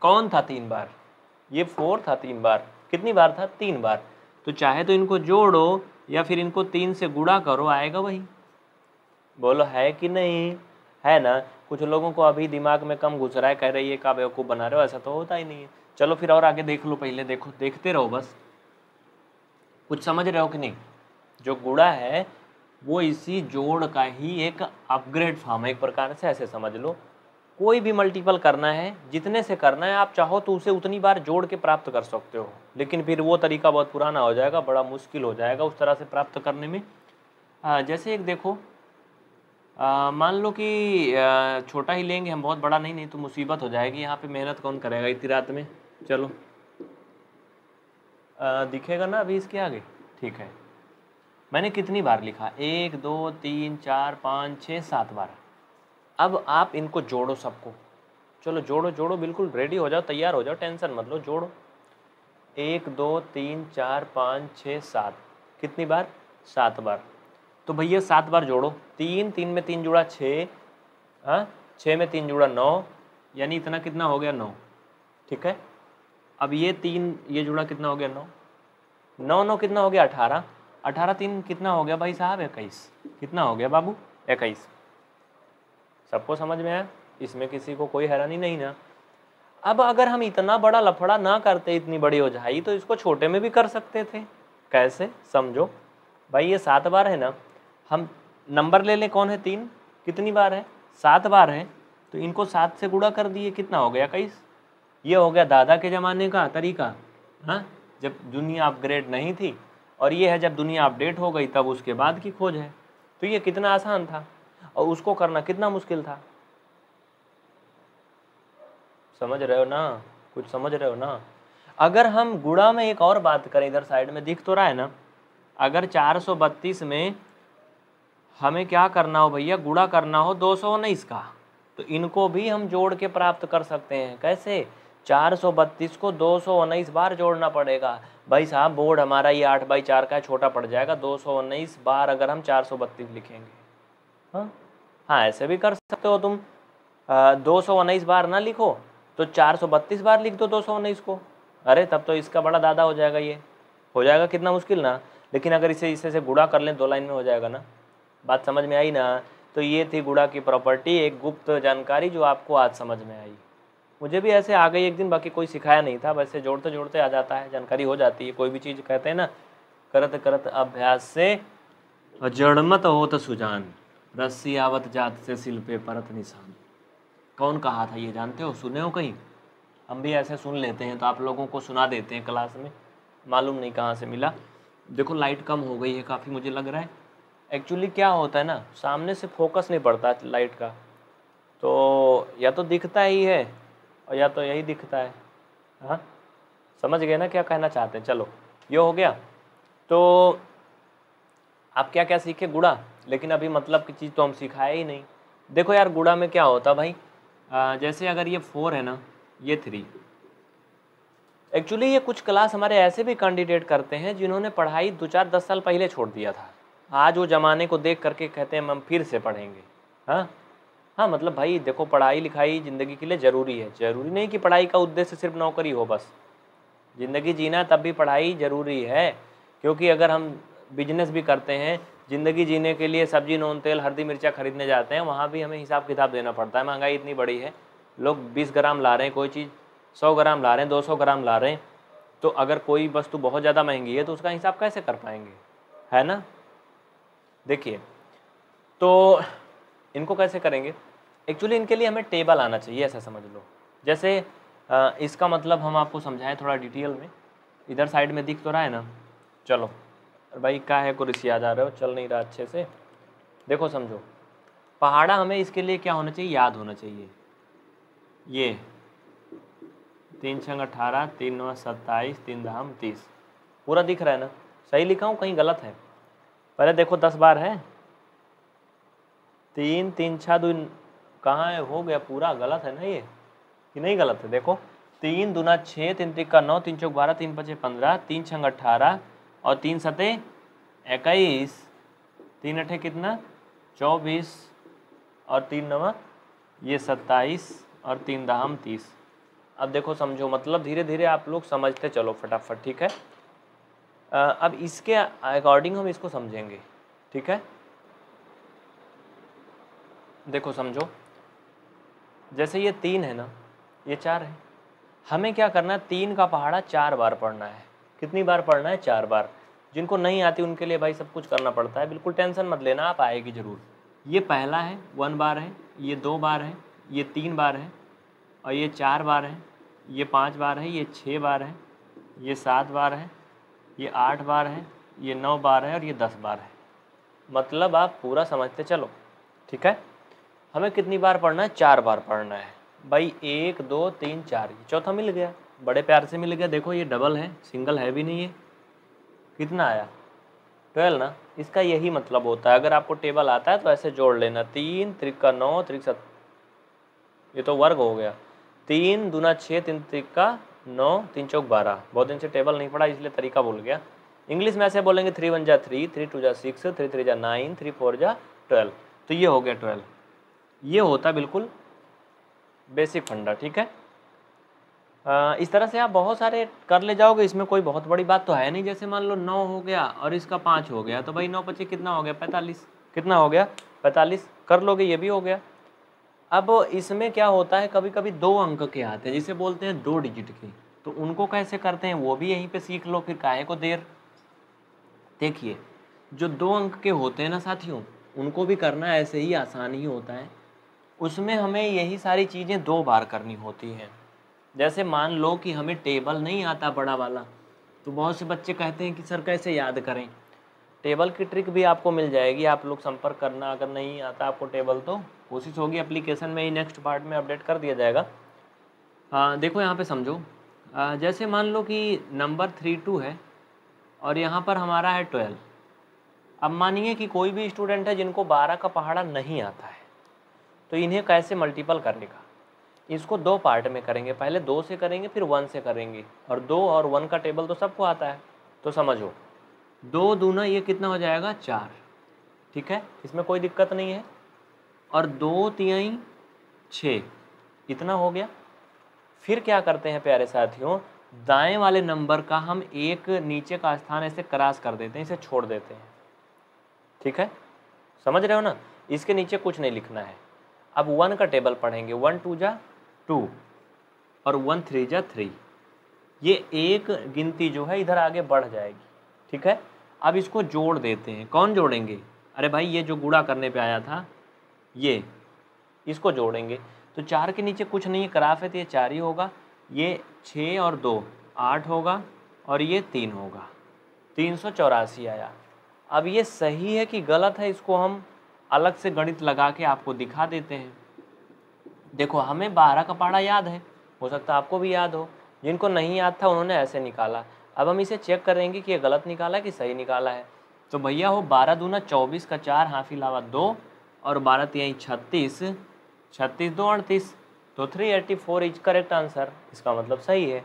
कौन था तीन बार ये फोर था तीन बार कितनी बार था तीन बार तो चाहे तो इनको जोड़ो या फिर इनको तीन से गुड़ा करो आएगा वही बोलो है कि नहीं है ना कुछ लोगों को अभी दिमाग में कम घुस रहा है कह रही है का बेवकूफ़ बना रहे हो ऐसा तो होता ही नहीं है चलो फिर और आगे देख लो पहले देखो देखते रहो बस कुछ समझ रहे हो कि नहीं जो गुड़ा है वो इसी जोड़ का ही एक अपग्रेड फॉर्म है एक प्रकार से ऐसे समझ लो कोई भी मल्टीपल करना है जितने से करना है आप चाहो तो उसे उतनी बार जोड़ के प्राप्त कर सकते हो लेकिन फिर वो तरीका बहुत पुराना हो जाएगा बड़ा मुश्किल हो जाएगा उस तरह से प्राप्त करने में आ, जैसे एक देखो मान लो कि छोटा ही लेंगे हम बहुत बड़ा नहीं नहीं तो मुसीबत हो जाएगी यहाँ पे मेहनत कौन करेगा इतनी रात में चलो आ, दिखेगा ना अभी इसके आगे ठीक है मैंने कितनी बार लिखा एक दो तीन चार पाँच छः सात बार अब आप इनको जोड़ो सबको चलो जोड़ो जोड़ो बिल्कुल रेडी हो जाओ तैयार हो जाओ टेंशन मत लो जोड़ो एक दो तीन चार पाँच छः सात कितनी बार सात बार तो भैया सात बार जोड़ो तीन तीन में तीन जुड़ा छः हाँ छः में तीन जुड़ा नौ यानी इतना कितना हो गया नौ ठीक है अब ये तीन ये जुड़ा कितना हो गया नौ नौ नौ कितना हो गया अठारह अठारह तीन कितना हो गया भाई साहब इक्कीस कितना हो गया बाबू इक्कीस सबको समझ में आया इसमें किसी को कोई हैरानी नहीं ना अब अगर हम इतना बड़ा लफड़ा ना करते इतनी बड़ी हो तो इसको छोटे में भी कर सकते थे कैसे समझो भाई ये सात बार है ना हम नंबर ले लें कौन है तीन कितनी बार है सात बार है तो इनको सात से गुड़ा कर दिए कितना हो गया कई ये हो गया दादा के ज़माने का तरीका हाँ जब दुनिया अपग्रेड नहीं थी और ये है जब दुनिया अपडेट हो गई तब उसके बाद की खोज है तो ये कितना आसान था और उसको करना कितना मुश्किल था समझ रहे हो ना कुछ समझ रहे हो ना अगर हम गुड़ा में एक और बात करें इधर साइड में दिख तो रहा है ना अगर चार में हमें क्या करना हो भैया गुड़ा करना हो दो सौ उन्नीस का तो इनको भी हम जोड़ के प्राप्त कर सकते हैं कैसे चार सौ बत्तीस को दो सौ उन्नीस बार जोड़ना पड़ेगा भाई साहब बोर्ड हमारा ये आठ बाई चार का छोटा पड़ जाएगा दो सौ उन्नीस बार अगर हम चार सौ बत्तीस लिखेंगे हाँ हाँ ऐसे भी कर सकते हो तुम आ, दो सौ उन्नीस बार ना लिखो तो चार सौ बत्तीस बार लिख दो दो सौ उन्नीस को अरे तब तो इसका बड़ा दादा हो जाएगा ये हो जाएगा कितना मुश्किल ना लेकिन अगर इसे इसे से गुड़ा कर लें दो लाइन में हो जाएगा ना बात समझ में आई ना तो ये थी गुड़ा की प्रॉपर्टी एक गुप्त जानकारी जो आपको आज समझ में आई मुझे भी ऐसे आ गई एक दिन बाकी कोई सिखाया नहीं था वैसे जोड़ते जोड़ते आ जाता है जानकारी हो जाती है कोई भी चीज़ कहते हैं ना करत करत अभ्यास से जड़मत होत सुजान रस्सी आवत जात से सिल पे परत निशान कौन कहा था ये जानते हो सुने हो कहीं हम भी ऐसे सुन लेते हैं तो आप लोगों को सुना देते हैं क्लास में मालूम नहीं कहाँ से मिला देखो लाइट कम हो गई है काफ़ी मुझे लग रहा है एक्चुअली क्या होता है ना सामने से फोकस नहीं पड़ता लाइट का तो या तो दिखता ही है और या तो यही दिखता है हाँ समझ गए ना क्या कहना चाहते हैं चलो ये हो गया तो आप क्या क्या सीखे गुड़ा लेकिन अभी मतलब की चीज़ तो हम सिखाए ही नहीं देखो यार गुड़ा में क्या होता भाई आ, जैसे अगर ये फोर है ना ये थ्री एक्चुअली ये कुछ क्लास हमारे ऐसे भी कैंडिडेट करते हैं जिन्होंने पढ़ाई दो चार दस साल पहले छोड़ दिया था आज वो ज़माने को देख करके कहते हैं हम फिर से पढ़ेंगे हाँ हाँ मतलब भाई देखो पढ़ाई लिखाई ज़िंदगी के लिए ज़रूरी है ज़रूरी नहीं कि पढ़ाई का उद्देश्य सिर्फ नौकरी हो बस ज़िंदगी जीना तब भी पढ़ाई ज़रूरी है क्योंकि अगर हम बिजनेस भी करते हैं ज़िंदगी जीने के लिए सब्जी नून तेल हरदी मिर्चा खरीदने जाते हैं वहाँ भी हमें हिसाब किताब देना पड़ता है महंगाई इतनी बड़ी है लोग बीस ग्राम ला रहे हैं कोई चीज़ सौ ग्राम ला रहे हैं दो सौ ग्राम ला रहे हैं तो अगर कोई वस्तु बहुत ज़्यादा महंगी है तो उसका हिसाब कैसे कर पाएंगे है ना देखिए तो इनको कैसे करेंगे एक्चुअली इनके लिए हमें टेबल आना चाहिए ऐसा समझ लो जैसे इसका मतलब हम आपको समझाएं थोड़ा डिटेल में इधर साइड में दिख तो रहा है ना चलो भाई का है याद आ रहे हो चल नहीं रहा अच्छे से देखो समझो पहाड़ा हमें इसके लिए क्या होना चाहिए याद होना चाहिए ये तीन छंग अठारह तीन नौ सत्ताईस तीन दाम तीस पूरा दिख रहा है ना सही लिखा हूँ कहीं गलत है पहले देखो दस बार है तीन तीन छः दू कहाँ है हो गया पूरा गलत है ना ये कि नहीं गलत है देखो तीन दूना छः तीन तिक्का नौ तीन चौक बारह तीन पचे पंद्रह तीन छंग अट्ठारह और तीन सते इक्कीस तीन अठे कितना चौबीस और तीन नवा ये सत्ताईस और तीन दाहम तीस अब देखो समझो मतलब धीरे धीरे आप लोग समझते चलो फटाफट ठीक है अब इसके अकॉर्डिंग हम इसको समझेंगे ठीक है देखो समझो जैसे ये तीन है ना ये चार है हमें क्या करना है तीन का पहाड़ा चार बार पढ़ना है कितनी बार पढ़ना है चार बार जिनको नहीं आती उनके लिए भाई सब कुछ करना पड़ता है बिल्कुल टेंशन मत लेना आप आएगी ज़रूर ये पहला है वन बार है ये दो बार है ये तीन बार है और ये चार बार है ये पाँच बार है ये छः बार है ये सात बार है ये आठ बार है ये नौ बार है और ये दस बार है मतलब आप पूरा समझते चलो ठीक है हमें कितनी बार पढ़ना है चार बार पढ़ना है भाई एक दो तीन चार ये चौथा मिल गया बड़े प्यार से मिल गया देखो ये डबल है सिंगल है भी नहीं है कितना आया ट्वेल्व ना इसका यही मतलब होता है अगर आपको टेबल आता है तो ऐसे जोड़ लेना तीन त्रिका नौ त्रिक सत ये तो वर्ग हो गया तीन दूना छः तीन का नौ तीन चौक बारह बहुत दिन से टेबल नहीं पड़ा इसलिए तरीका भूल गया इंग्लिश में ऐसे बोलेंगे थ्री वन जा थ्री थ्री टू जा सिक्स थ्री थ्री जा नाइन थ्री फोर जा ट्वेल्व तो ये हो गया ट्वेल्व ये होता बिल्कुल बेसिक फंडा ठीक है आ, इस तरह से आप बहुत सारे कर ले जाओगे इसमें कोई बहुत बड़ी बात तो है नहीं जैसे मान लो नौ हो गया और इसका पाँच हो गया तो भाई नौ पच्चीस कितना हो गया पैंतालीस कितना हो गया पैंतालीस कर लोगे ये भी हो गया अब इसमें क्या होता है कभी कभी दो अंक के आते हैं जिसे बोलते हैं दो डिजिट के तो उनको कैसे करते हैं वो भी यहीं पे सीख लो फिर काहे को देर देखिए जो दो अंक के होते हैं ना साथियों उनको भी करना ऐसे ही आसान ही होता है उसमें हमें यही सारी चीज़ें दो बार करनी होती हैं जैसे मान लो कि हमें टेबल नहीं आता बड़ा वाला तो बहुत से बच्चे कहते हैं कि सर कैसे याद करें टेबल की ट्रिक भी आपको मिल जाएगी आप लोग संपर्क करना अगर नहीं आता आपको टेबल तो कोशिश होगी एप्लीकेशन में ही नेक्स्ट पार्ट में अपडेट कर दिया जाएगा हाँ देखो यहाँ पे समझो आ, जैसे मान लो कि नंबर थ्री टू है और यहाँ पर हमारा है ट्वेल्व अब मानिए कि कोई भी स्टूडेंट है जिनको बारह का पहाड़ा नहीं आता है तो इन्हें कैसे मल्टीपल करने का इसको दो पार्ट में करेंगे पहले दो से करेंगे फिर वन से करेंगे और दो और वन का टेबल तो सबको आता है तो समझो दो दूना ये कितना हो जाएगा चार ठीक है इसमें कोई दिक्कत नहीं है और दो तियाई छ इतना हो गया फिर क्या करते हैं प्यारे साथियों दाएं वाले नंबर का हम एक नीचे का स्थान ऐसे क्रास कर देते हैं इसे छोड़ देते हैं ठीक है समझ रहे हो ना इसके नीचे कुछ नहीं लिखना है अब वन का टेबल पढ़ेंगे वन टू जा टू और वन थ्री जा थ्री ये एक गिनती जो है इधर आगे बढ़ जाएगी ठीक है अब इसको जोड़ देते हैं कौन जोड़ेंगे अरे भाई ये जो गुड़ा करने पे आया था ये इसको जोड़ेंगे तो चार के नीचे कुछ नहीं ग्राफ है तो ये चार ही होगा ये छः और दो आठ होगा और ये तीन होगा तीन सौ चौरासी आया अब ये सही है कि गलत है इसको हम अलग से गणित लगा के आपको दिखा देते हैं देखो हमें बारह का पहाड़ा याद है हो सकता है आपको भी याद हो जिनको नहीं याद था उन्होंने ऐसे निकाला अब हम इसे चेक करेंगे कि ये गलत निकाला कि सही निकाला है तो भैया हो बारह दूना चौबीस का चार हाफ इलावा दो और बारह तिहाई छत्तीस छत्तीस दो अड़तीस तो three eighty four is correct answer इसका मतलब सही है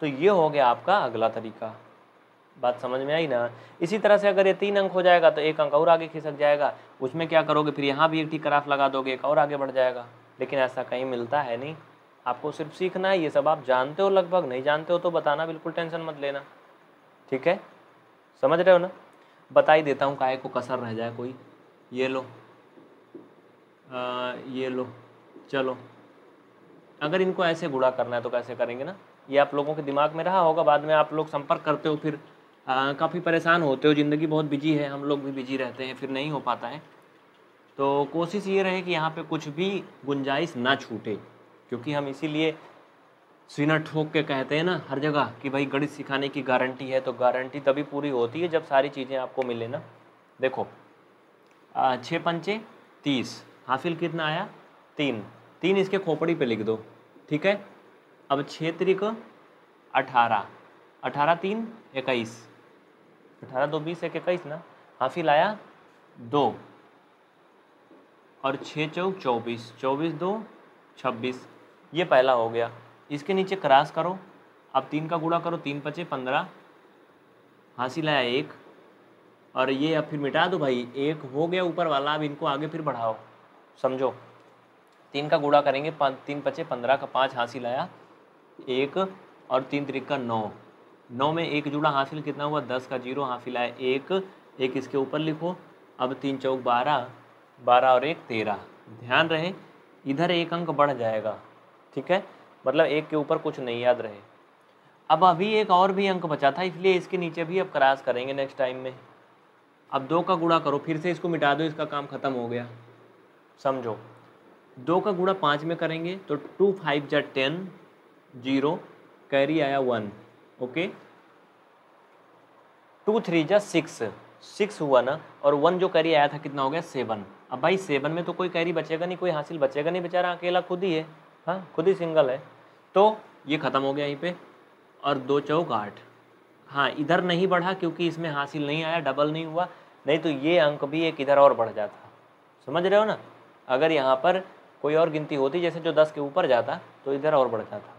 तो ये हो गया आपका अगला तरीका बात समझ में आई ना इसी तरह से अगर ये तीन अंक हो जाएगा तो एक अंक और आगे खिसक जाएगा उसमें क्या करोगे फिर यहाँ भी एक ठीक कराफ लगा दोगे एक और आगे बढ़ जाएगा लेकिन ऐसा कहीं मिलता है नहीं आपको सिर्फ सीखना है ये सब आप जानते हो लगभग नहीं जानते हो तो बताना बिल्कुल टेंशन मत लेना ठीक है समझ रहे हो ना बता ही देता हूँ काय को कसर रह जाए कोई ये लो आ, ये लो चलो अगर इनको ऐसे गुड़ा करना है तो कैसे करेंगे ना ये आप लोगों के दिमाग में रहा होगा बाद में आप लोग संपर्क करते हो फिर काफ़ी परेशान होते हो ज़िंदगी बहुत बिजी है हम लोग भी बिजी रहते हैं फिर नहीं हो पाता है तो कोशिश ये रहे कि यहाँ पे कुछ भी गुंजाइश ना छूटे क्योंकि हम इसीलिए सीना ठोक के कहते हैं ना हर जगह कि भाई गणित सिखाने की गारंटी है तो गारंटी तभी पूरी होती है जब सारी चीज़ें आपको मिले ना देखो छः पंचे तीस हासिल कितना आया तीन तीन इसके खोपड़ी पे लिख दो ठीक है अब छः त्रिक अठारह अठारह तीन इक्कीस अठारह दो बीस एक इक्कीस ना हासिल आया दो और छः चौक चौबीस चौबीस दो छब्बीस ये पहला हो गया इसके नीचे क्रास करो आप तीन का गुड़ा करो तीन पचे पंद्रह हासिल आया एक और ये अब फिर मिटा दो भाई एक हो गया ऊपर वाला अब इनको आगे फिर बढ़ाओ समझो तीन का गुड़ा करेंगे तीन पचे पंद्रह का पाँच हासिल आया एक और तीन तरीक का नौ नौ में एक जुड़ा हासिल कितना हुआ दस का जीरो हासिल आया एक एक इसके ऊपर लिखो अब तीन चौक बारह बारह और एक तेरह ध्यान रहे इधर एक अंक बढ़ जाएगा ठीक है मतलब एक के ऊपर कुछ नहीं याद रहे अब अभी एक और भी अंक बचा था इसलिए इसके नीचे भी अब क्रास करेंगे नेक्स्ट टाइम में अब दो का गुड़ा करो फिर से इसको मिटा दो इसका काम ख़त्म हो गया समझो दो का गुणा पाँच में करेंगे तो टू फाइव जा टेन जीरो कैरी आया वन ओके टू थ्री जा सिक्स सिक्स हुआ ना और वन जो कैरी आया था कितना हो गया सेवन अब भाई सेवन में तो कोई कैरी बचेगा नहीं कोई हासिल बचेगा नहीं बेचारा अकेला खुद ही है हाँ खुद ही सिंगल है तो ये ख़त्म हो गया यहीं पे और दो चौक आठ हाँ इधर नहीं बढ़ा क्योंकि इसमें हासिल नहीं आया डबल नहीं हुआ नहीं तो ये अंक भी एक इधर और बढ़ जाता समझ रहे हो ना अगर यहाँ पर कोई और गिनती होती जैसे जो दस के ऊपर जाता तो इधर और बढ़ जाता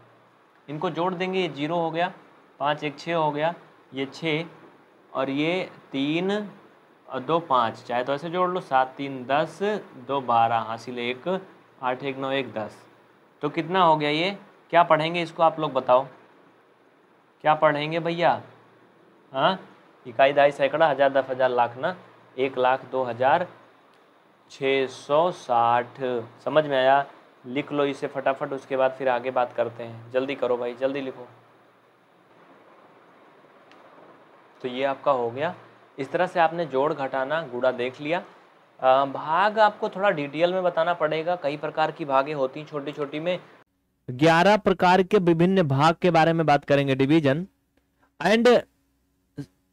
इनको जोड़ देंगे ये जीरो हो गया पाँच एक छः हो गया ये छः और ये तीन और दो पाँच चाहे तो ऐसे जोड़ लो सात तीन दस दो बारह हासिल एक आठ एक नौ एक दस तो कितना हो गया ये क्या पढ़ेंगे इसको आप लोग बताओ क्या पढ़ेंगे भैया हाँ इकाई दाई सैकड़ा हज़ार दस हज़ार लाख ना एक लाख दो हज़ार छः सौ साठ समझ में आया लिख लो इसे फटाफट उसके बाद फिर आगे बात करते हैं जल्दी करो भाई जल्दी लिखो तो ये आपका हो गया इस तरह से आपने जोड़ घटाना गुड़ा देख लिया भाग आपको थोड़ा डिटेल में बताना पड़ेगा कई प्रकार की भागें होती हैं छोटी छोटी में ग्यारह प्रकार के विभिन्न भाग के बारे में बात करेंगे division and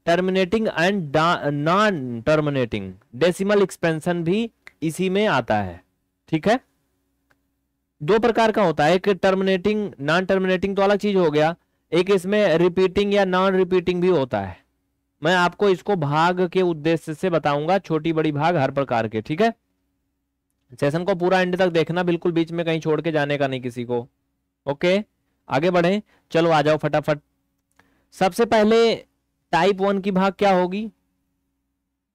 terminating and non terminating decimal expansion भी इसी में आता है ठीक है दो प्रकार का होता है एक टर्मिनेटिंग नॉन टर्मिनेटिंग तो अलग चीज हो गया एक इसमें रिपीटिंग या नॉन रिपीटिंग भी होता है मैं आपको इसको भाग के उद्देश्य से बताऊंगा छोटी बड़ी भाग हर प्रकार के ठीक है सेशन को पूरा एंड तक देखना बिल्कुल बीच में कहीं छोड़ के जाने का नहीं किसी को ओके आगे बढ़े चलो आ जाओ फटाफट सबसे पहले टाइप वन की भाग क्या होगी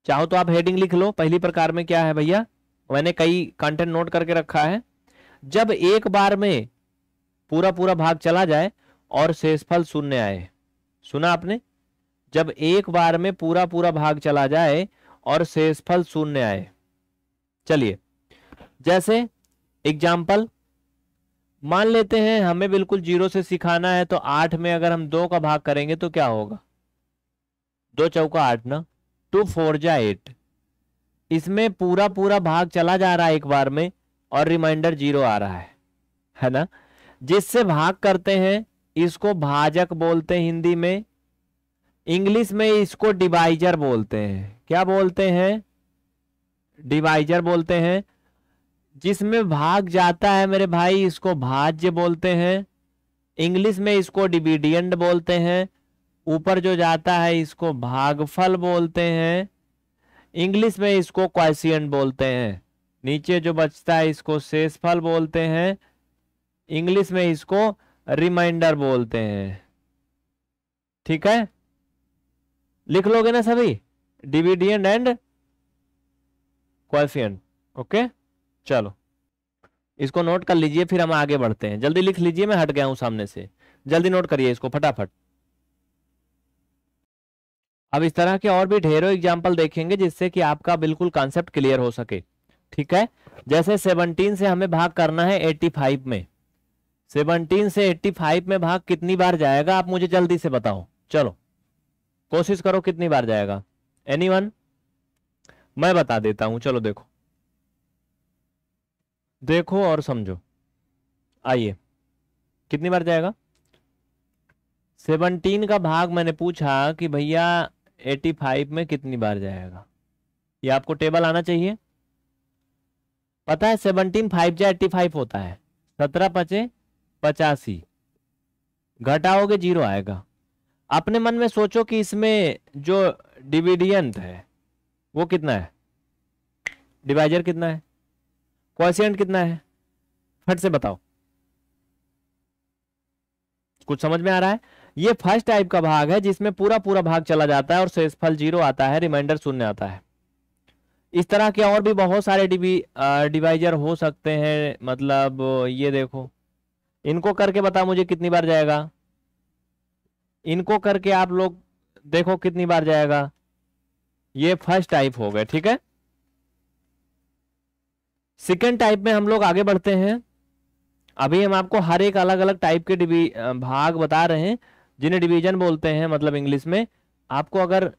चाहो तो आप हेडिंग लिख लो पहली प्रकार में क्या है भैया मैंने कई कंटेंट नोट करके रखा है जब एक बार में पूरा पूरा भाग चला जाए और शेषफल शून्य आए सुना आपने जब एक बार में पूरा पूरा भाग चला जाए और शेषफल शून्य आए चलिए जैसे एग्जाम्पल मान लेते हैं हमें बिल्कुल जीरो से सिखाना है तो आठ में अगर हम दो का भाग करेंगे तो क्या होगा दो चौका आठ ना टू फोर जा एट इसमें पूरा पूरा भाग चला जा रहा है एक बार में और रिमाइंडर जीरो आ रहा है है ना जिससे भाग करते हैं इसको भाजक बोलते हैं हिंदी में इंग्लिश में इसको डिवाइजर बोलते हैं क्या बोलते हैं डिवाइजर बोलते हैं जिसमें भाग जाता है मेरे भाई इसको भाज्य बोलते हैं इंग्लिश में इसको डिविडियंड बोलते हैं ऊपर जो जाता है इसको भागफल बोलते हैं इंग्लिश में इसको क्वेश्चन बोलते हैं नीचे जो बचता है इसको शेषफल बोलते हैं इंग्लिश में इसको रिमाइंडर बोलते हैं ठीक है लिख लोगे ना सभी डिविडियन एंड क्वेश्चन ओके चलो इसको नोट कर लीजिए फिर हम आगे बढ़ते हैं जल्दी लिख लीजिए मैं हट गया हूं सामने से जल्दी नोट करिए इसको फटाफट अब इस तरह के और भी ढेरों एग्जाम्पल देखेंगे जिससे कि आपका बिल्कुल कॉन्सेप्ट क्लियर हो सके ठीक है जैसे 17 से हमें भाग करना है 85 में 17 से 85 में भाग कितनी बार जाएगा आप मुझे जल्दी से बताओ चलो कोशिश करो कितनी बार जाएगा एनी मैं बता देता हूं चलो देखो देखो और समझो आइए कितनी बार जाएगा सेवनटीन का भाग मैंने पूछा कि भैया एटी फाइव में कितनी बार जाएगा ये आपको टेबल आना चाहिए पता है सेवनटीन फाइव जा एट्टी फाइव होता है सत्रह पचे पचासी घटाओगे जीरो आएगा अपने मन में सोचो कि इसमें जो डिविडियंट है वो कितना है डिवाइजर कितना है क्वेश्चन कितना है फट से बताओ कुछ समझ में आ रहा है ये फर्स्ट टाइप का भाग है जिसमें पूरा पूरा भाग चला जाता है और शेषफल जीरो आता है रिमाइंडर शून्य आता है इस तरह के और भी बहुत सारे डिवी डिवाइजर हो सकते हैं मतलब ये देखो इनको करके बता मुझे कितनी बार जाएगा इनको करके आप लोग देखो कितनी बार जाएगा ये फर्स्ट टाइप हो गए ठीक है सेकेंड टाइप में हम लोग आगे बढ़ते हैं अभी हम आपको हर एक अलग अलग टाइप के डिवी भाग बता रहे हैं जिन्हें डिवीजन बोलते हैं मतलब इंग्लिश में आपको अगर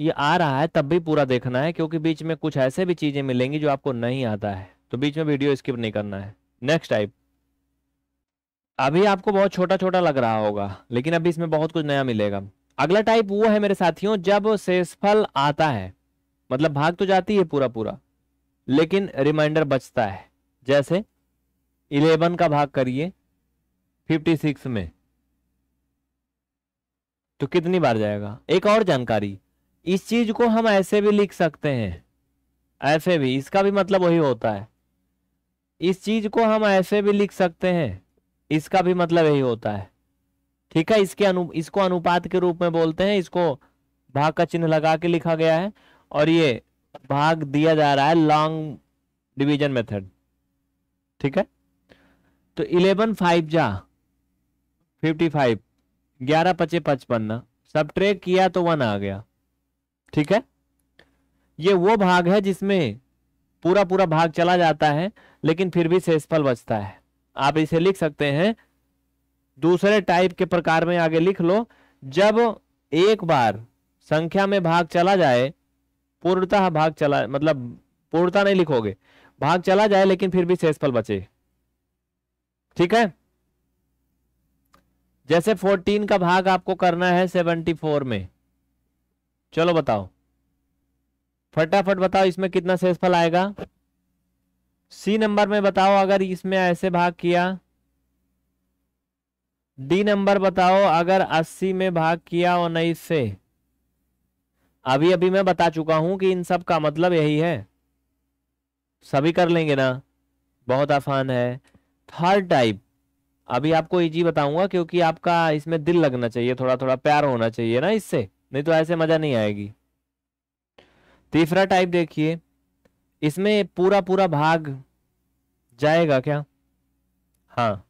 ये आ रहा है तब भी पूरा देखना है क्योंकि बीच में कुछ ऐसे भी चीज़ें मिलेंगी जो आपको नहीं आता है तो बीच में वीडियो स्किप नहीं करना है नेक्स्ट टाइप अभी आपको बहुत छोटा छोटा लग रहा होगा लेकिन अभी इसमें बहुत कुछ नया मिलेगा अगला टाइप वो है मेरे साथियों जब शेषफल आता है मतलब भाग तो जाती है पूरा पूरा लेकिन रिमाइंडर बचता है जैसे इलेवन का भाग करिए फिफ्टी सिक्स में तो कितनी बार जाएगा एक और जानकारी इस चीज को हम ऐसे भी लिख सकते हैं ऐसे भी इसका भी मतलब वही होता है इस चीज को हम ऐसे भी लिख सकते हैं इसका भी मतलब यही होता है ठीक है इसके अनु इसको अनुपात के रूप में बोलते हैं इसको भाग का चिन्ह लगा के लिखा गया है और ये भाग दिया जा रहा है लॉन्ग डिवीजन मेथड ठीक है तो इलेवन फाइव जा फिफ्टी फाइव ग्यारह पचे पचपन सब ट्रेक किया तो वन आ गया ठीक है ये वो भाग है जिसमें पूरा पूरा भाग चला जाता है लेकिन फिर भी शेषफल बचता है आप इसे लिख सकते हैं दूसरे टाइप के प्रकार में आगे लिख लो जब एक बार संख्या में भाग चला जाए पूर्णतः भाग चला मतलब पूर्णता नहीं लिखोगे भाग चला जाए लेकिन फिर भी शेषफल बचे ठीक है जैसे 14 का भाग आपको करना है 74 में चलो बताओ फटाफट बताओ इसमें कितना शेषफल आएगा सी नंबर में बताओ अगर इसमें ऐसे भाग किया डी नंबर बताओ अगर 80 में भाग किया उन्नीस से अभी अभी मैं बता चुका हूं कि इन सब का मतलब यही है सभी कर लेंगे ना बहुत आसान है थर्ड टाइप अभी आपको इजी बताऊंगा क्योंकि आपका इसमें दिल लगना चाहिए थोड़ा थोड़ा प्यार होना चाहिए ना इससे नहीं तो ऐसे मजा नहीं आएगी तीसरा टाइप देखिए इसमें पूरा पूरा भाग जाएगा क्या हाँ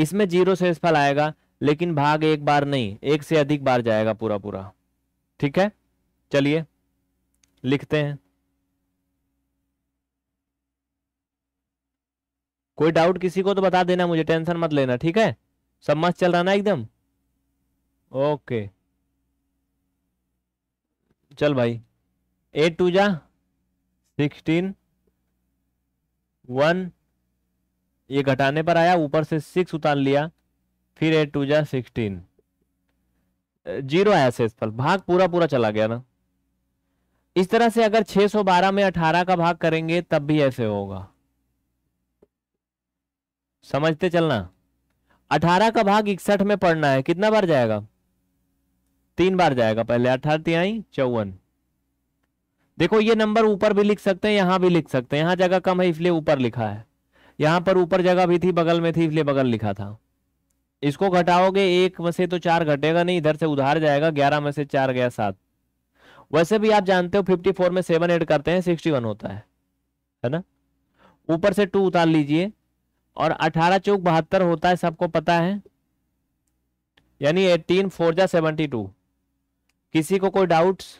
इसमें जीरो से आएगा लेकिन भाग एक बार नहीं एक से अधिक बार जाएगा पूरा पूरा ठीक है चलिए लिखते हैं कोई डाउट किसी को तो बता देना मुझे टेंशन मत लेना ठीक है सब मस्त चल रहा ना एकदम ओके चल भाई एट टू जा सिक्सटीन वन ये घटाने पर आया ऊपर से सिक्स उतार लिया फिर एट टू जा सिक्सटीन जीरो आया पर भाग पूरा पूरा चला गया ना इस तरह से अगर 612 में 18 का भाग करेंगे तब भी ऐसे होगा समझते चलना 18 का भाग इकसठ में पढ़ना है कितना बार जाएगा तीन बार जाएगा पहले अठारह तिहाई चौवन देखो ये नंबर ऊपर भी लिख सकते हैं यहां भी लिख सकते हैं यहां जगह कम है इसलिए ऊपर लिखा है यहां पर ऊपर जगह भी थी बगल में थी इसलिए बगल लिखा था इसको घटाओगे एक में से तो चार घटेगा नहीं इधर से उधार जाएगा ग्यारह में से चार गया सात वैसे भी आप जानते हो 54 में सेवन एड करते हैं 61 होता है है ना ऊपर से टू उतार लीजिए और 18 चौक बहत्तर होता है सबको पता है यानी 18 फोर जा सेवेंटी टू किसी को कोई डाउट्स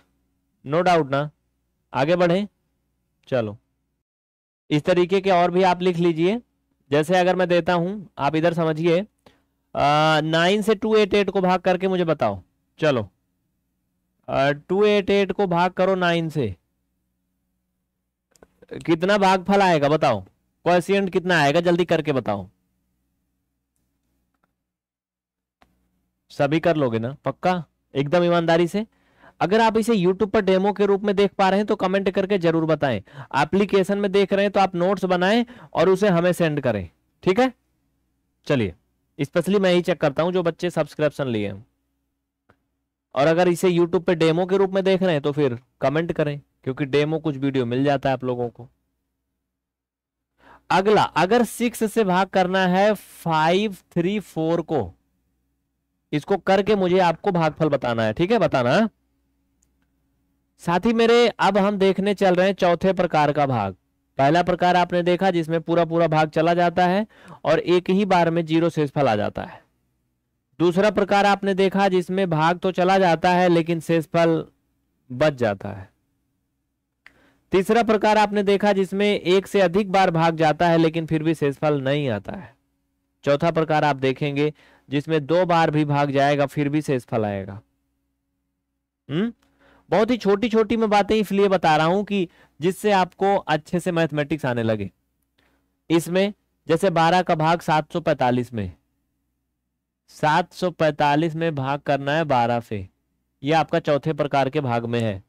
नो डाउट ना आगे बढ़े चलो इस तरीके के और भी आप लिख लीजिए जैसे अगर मैं देता हूं आप इधर समझिए नाइन से टू एट एट को भाग करके मुझे बताओ चलो टू एट एट को भाग करो नाइन से कितना भागफल आएगा बताओ क्वेश्चन कितना आएगा जल्दी करके बताओ सभी कर लोगे ना पक्का एकदम ईमानदारी से अगर आप इसे YouTube पर डेमो के रूप में देख पा रहे हैं तो कमेंट करके जरूर बताएं एप्लीकेशन में देख रहे हैं तो आप नोट्स बनाएं और उसे हमें सेंड करें ठीक है चलिए स्पेशली मैं ही चेक करता हूं जो बच्चे सब्सक्रिप्शन लिए हैं और अगर इसे यूट्यूब पे डेमो के रूप में देख रहे हैं तो फिर कमेंट करें क्योंकि डेमो कुछ वीडियो मिल जाता है आप लोगों को अगला अगर सिक्स से भाग करना है फाइव थ्री फोर को इसको करके मुझे आपको भागफल बताना है ठीक है बताना साथ ही मेरे अब हम देखने चल रहे हैं चौथे प्रकार का भाग पहला प्रकार आपने देखा जिसमें पूरा पूरा भाग चला जाता है और एक ही बार में जीरो शेषफल आ जाता है दूसरा प्रकार आपने देखा जिसमें भाग तो चला जाता है लेकिन शेषफल बच जाता है तीसरा प्रकार आपने देखा जिसमें एक से अधिक बार भाग जाता है लेकिन फिर भी शेषफल नहीं आता है चौथा प्रकार आप देखेंगे जिसमें दो बार भी भाग जाएगा फिर भी शेषफल आएगा हम्म बहुत ही छोटी छोटी मैं बातें इसलिए बता रहा हूं कि जिससे आपको अच्छे से मैथमेटिक्स आने लगे इसमें जैसे बारह का भाग सात सौ पैतालीस में 745 में भाग करना है 12 से ये आपका चौथे प्रकार के भाग में है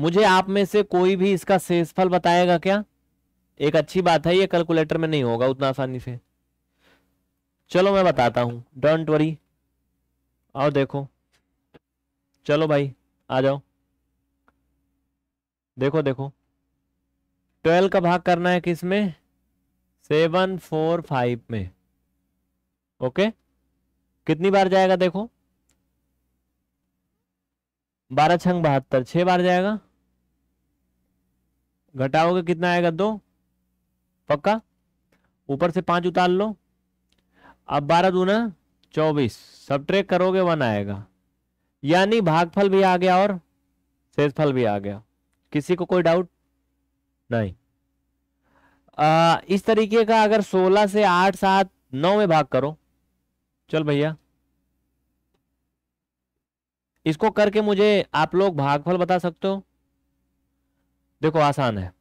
मुझे आप में से कोई भी इसका शेषफल बताएगा क्या एक अच्छी बात है ये कैलकुलेटर में नहीं होगा उतना आसानी से चलो मैं बताता हूं डोंट वरी आओ देखो चलो भाई आ जाओ देखो देखो ट्वेल्व का भाग करना है किस में सेवन फोर फाइव में ओके कितनी बार जाएगा देखो बारह छंग बहत्तर छह बार जाएगा घटाओगे कितना आएगा दो पक्का ऊपर से पांच उतार लो अब बारह दूना चौबीस सब ट्रेक करोगे वन आएगा यानी भागफल भी आ गया और शेषफल भी आ गया किसी को कोई डाउट नहीं आ, इस तरीके का अगर सोलह से आठ सात नौ में भाग करो चल भैया इसको करके मुझे आप लोग भागफल बता सकते हो देखो आसान है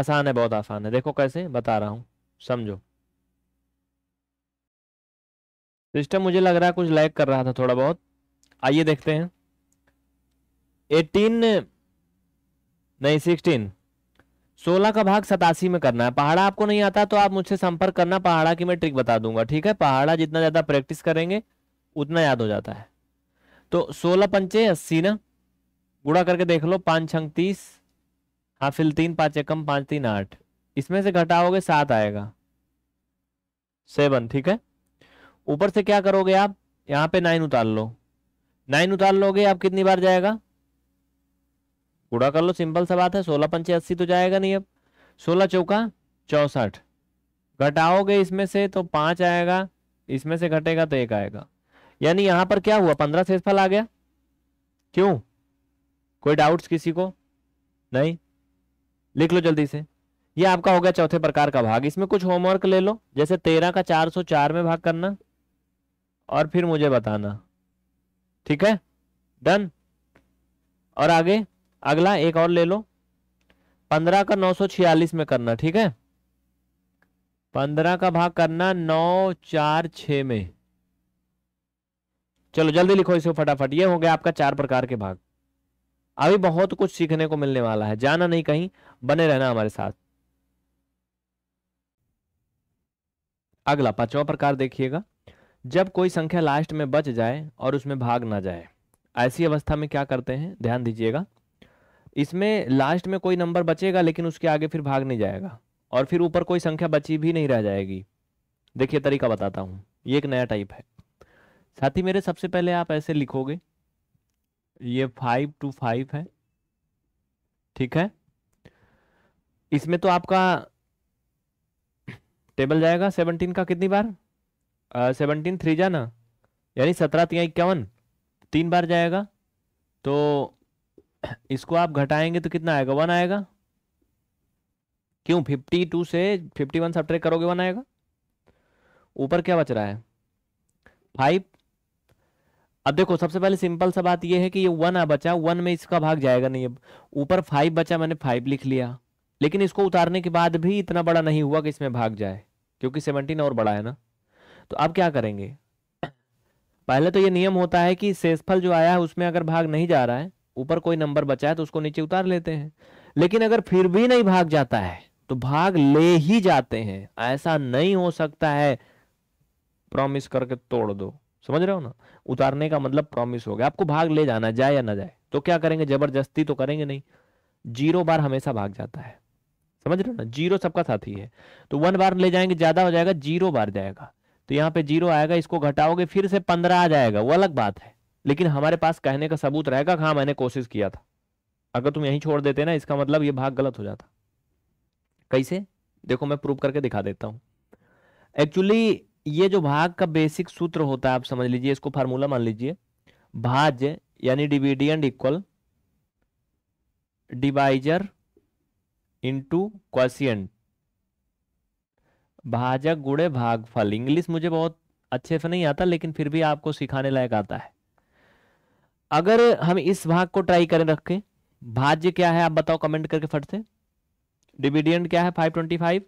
आसान है बहुत आसान है देखो कैसे बता रहा हूं समझो सिस्टम मुझे लग रहा है कुछ लाइक कर रहा था थोड़ा बहुत आइए देखते हैं एटीन नहीं सिक्सटीन सोलह का भाग सतासी में करना है पहाड़ा आपको नहीं आता तो आप मुझसे संपर्क करना पहाड़ा की मैं ट्रिक बता दूंगा ठीक है पहाड़ा जितना ज़्यादा प्रैक्टिस करेंगे उतना याद हो जाता है तो सोलह पंचे अस्सी ना गुड़ा करके देख लो पांच छंग तीस हाफिल तीन पांच एकम पांच तीन आठ इसमें से घटाओगे सात आएगा सेवन ठीक है ऊपर से क्या करोगे आप यहाँ पे नाइन उतार लो नाइन उतार लोगे आप कितनी बार जाएगा गुड़ा कर लो सिंपल सा बात है सोलह पंचे अस्सी तो जाएगा नहीं अब सोलह चौका चौसठ घटाओगे इसमें से तो पांच आएगा इसमें से घटेगा तो एक आएगा यानी यहां पर क्या हुआ पंद्रह शेषफल आ गया क्यों कोई डाउट्स किसी को नहीं लिख लो जल्दी से ये आपका हो गया चौथे प्रकार का भाग इसमें कुछ होमवर्क ले लो जैसे तेरह का चार सौ चार में भाग करना और फिर मुझे बताना ठीक है डन और आगे अगला एक और ले लो पंद्रह का नौ सौ छियालीस में करना ठीक है पंद्रह का भाग करना नौ चार छ में चलो जल्दी लिखो इसे फटाफट ये हो गया आपका चार प्रकार के भाग अभी बहुत कुछ सीखने को मिलने वाला है जाना नहीं कहीं बने रहना हमारे साथ अगला पांचवा प्रकार देखिएगा जब कोई संख्या लास्ट में बच जाए और उसमें भाग ना जाए ऐसी अवस्था में क्या करते हैं ध्यान दीजिएगा इसमें लास्ट में कोई नंबर बचेगा लेकिन उसके आगे फिर भाग नहीं जाएगा और फिर ऊपर कोई संख्या बची भी नहीं रह जाएगी देखिए तरीका बताता हूँ ये एक नया टाइप है साथ ही मेरे सबसे पहले आप ऐसे लिखोगे ये फाइव टू फाइव है ठीक है इसमें तो आपका टेबल जाएगा सेवनटीन का कितनी बार सेवनटीन थ्री जाना यानी सत्रह तिया इक्यावन तीन बार जाएगा तो इसको आप घटाएंगे तो कितना आएगा वन आएगा क्यों फिफ्टी टू से फिफ्टी वन सब्ट्रैक करोगे वन आएगा ऊपर क्या बच रहा है फाइव अब देखो सबसे पहले सिंपल सा बात ये है कि ये वन आ बचा वन में इसका भाग जाएगा नहीं अब ऊपर फाइव बचा मैंने फाइव लिख लिया लेकिन इसको उतारने के बाद भी इतना बड़ा नहीं हुआ कि इसमें भाग जाए क्योंकि सेवनटीन और बड़ा है ना तो अब क्या करेंगे पहले तो ये नियम होता है कि सेसफल जो आया है उसमें अगर भाग नहीं जा रहा है ऊपर कोई नंबर बचा है तो उसको नीचे उतार लेते हैं लेकिन अगर फिर भी नहीं भाग जाता है तो भाग ले ही जाते हैं ऐसा नहीं हो सकता है प्रॉमिस करके तोड़ दो समझ रहे हो ना उतारने का मतलब प्रॉमिस हो गया आपको भाग ले जाना जाए या ना जाए तो क्या करेंगे जबरदस्ती तो करेंगे नहीं जीरो बार हमेशा भाग जाता है समझ रहे हो ना जीरो सबका साथी है तो वन बार ले जाएंगे ज्यादा हो जाएगा जीरो बार जाएगा तो यहाँ पे जीरो आएगा इसको घटाओगे फिर से पंद्रह आ जाएगा वो अलग बात है लेकिन हमारे पास कहने का सबूत रहेगा हाँ मैंने कोशिश किया था अगर तुम यहीं छोड़ देते ना इसका मतलब ये भाग गलत हो जाता कैसे देखो मैं प्रूव करके दिखा देता हूं एक्चुअली ये जो भाग का बेसिक सूत्र होता है आप समझ लीजिए इसको फार्मूला मान लीजिए भाज्य यानी dividend equal divisor into quotient भाजक गुड़े भागफल इंग्लिश मुझे बहुत अच्छे से नहीं आता लेकिन फिर भी आपको सिखाने लायक आता है अगर हम इस भाग को ट्राई करें रख के भाज्य क्या है आप बताओ कमेंट करके फट से डिविडेंड क्या है फाइव ट्वेंटी फाइव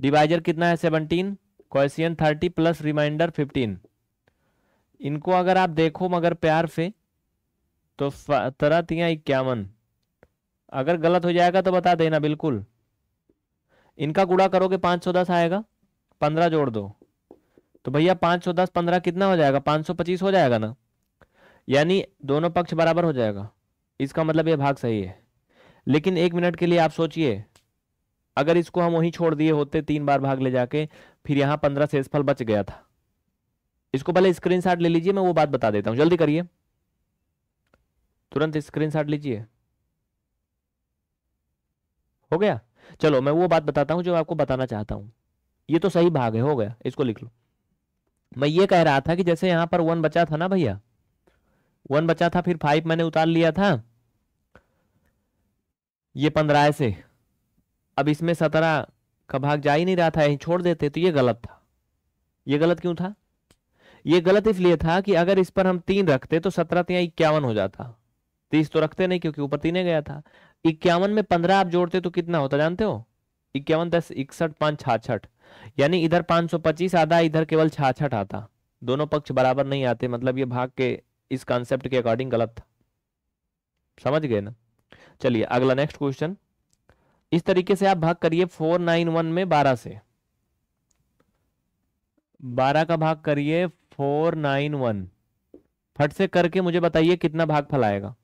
डिवाइजर कितना है seventeen quotient thirty plus remainder fifteen इनको अगर आप देखो मगर प्यार से तो तरह तिया इक्यावन अगर गलत हो जाएगा तो बता देना बिल्कुल इनका गुड़ा करोगे पाँच सौ दस आएगा पंद्रह जोड़ दो तो भैया पाँच सौ दस पंद्रह कितना हो जाएगा पाँच सौ पच्चीस हो जाएगा ना यानी दोनों पक्ष बराबर हो जाएगा इसका मतलब यह भाग सही है लेकिन एक मिनट के लिए आप सोचिए अगर इसको हम वहीं छोड़ दिए होते तीन बार भाग ले जाके फिर यहां पंद्रह फल बच गया था इसको पहले स्क्रीनशॉट ले लीजिए मैं वो बात बता देता हूं जल्दी करिए तुरंत स्क्रीनशॉट लीजिए हो गया चलो मैं वो बात बताता हूं जो आपको बताना चाहता हूं ये तो सही भाग है हो गया इसको लिख लो मैं ये कह रहा था कि जैसे यहां पर वन बचा था ना भैया वन बचा था फिर फाइव मैंने उतार लिया था ये पंद्रह से अब इसमें सत्रह का भाग जा ही नहीं रहा था यहीं छोड़ देते तो ये गलत था ये गलत क्यों था ये गलत इसलिए था कि अगर इस पर हम तीन रखते तो सत्रह तीन तो इक्यावन हो जाता तीस तो रखते नहीं क्योंकि ऊपर तीन गया था इक्यावन में पंद्रह आप जोड़ते तो कितना होता जानते हो इक्यावन दस इकसठ पांच छाछठ यानी इधर पांच सौ पच्चीस आधा इधर केवल छाछठ आता दोनों पक्ष बराबर नहीं आते मतलब ये भाग के इस कॉन्सेप्ट के अकॉर्डिंग गलत था समझ गए ना चलिए अगला नेक्स्ट क्वेश्चन इस तरीके से आप भाग करिए फोर नाइन वन में बारह से बारह का भाग करिए फोर नाइन वन फट से करके मुझे बताइए कितना भाग फैलाएगा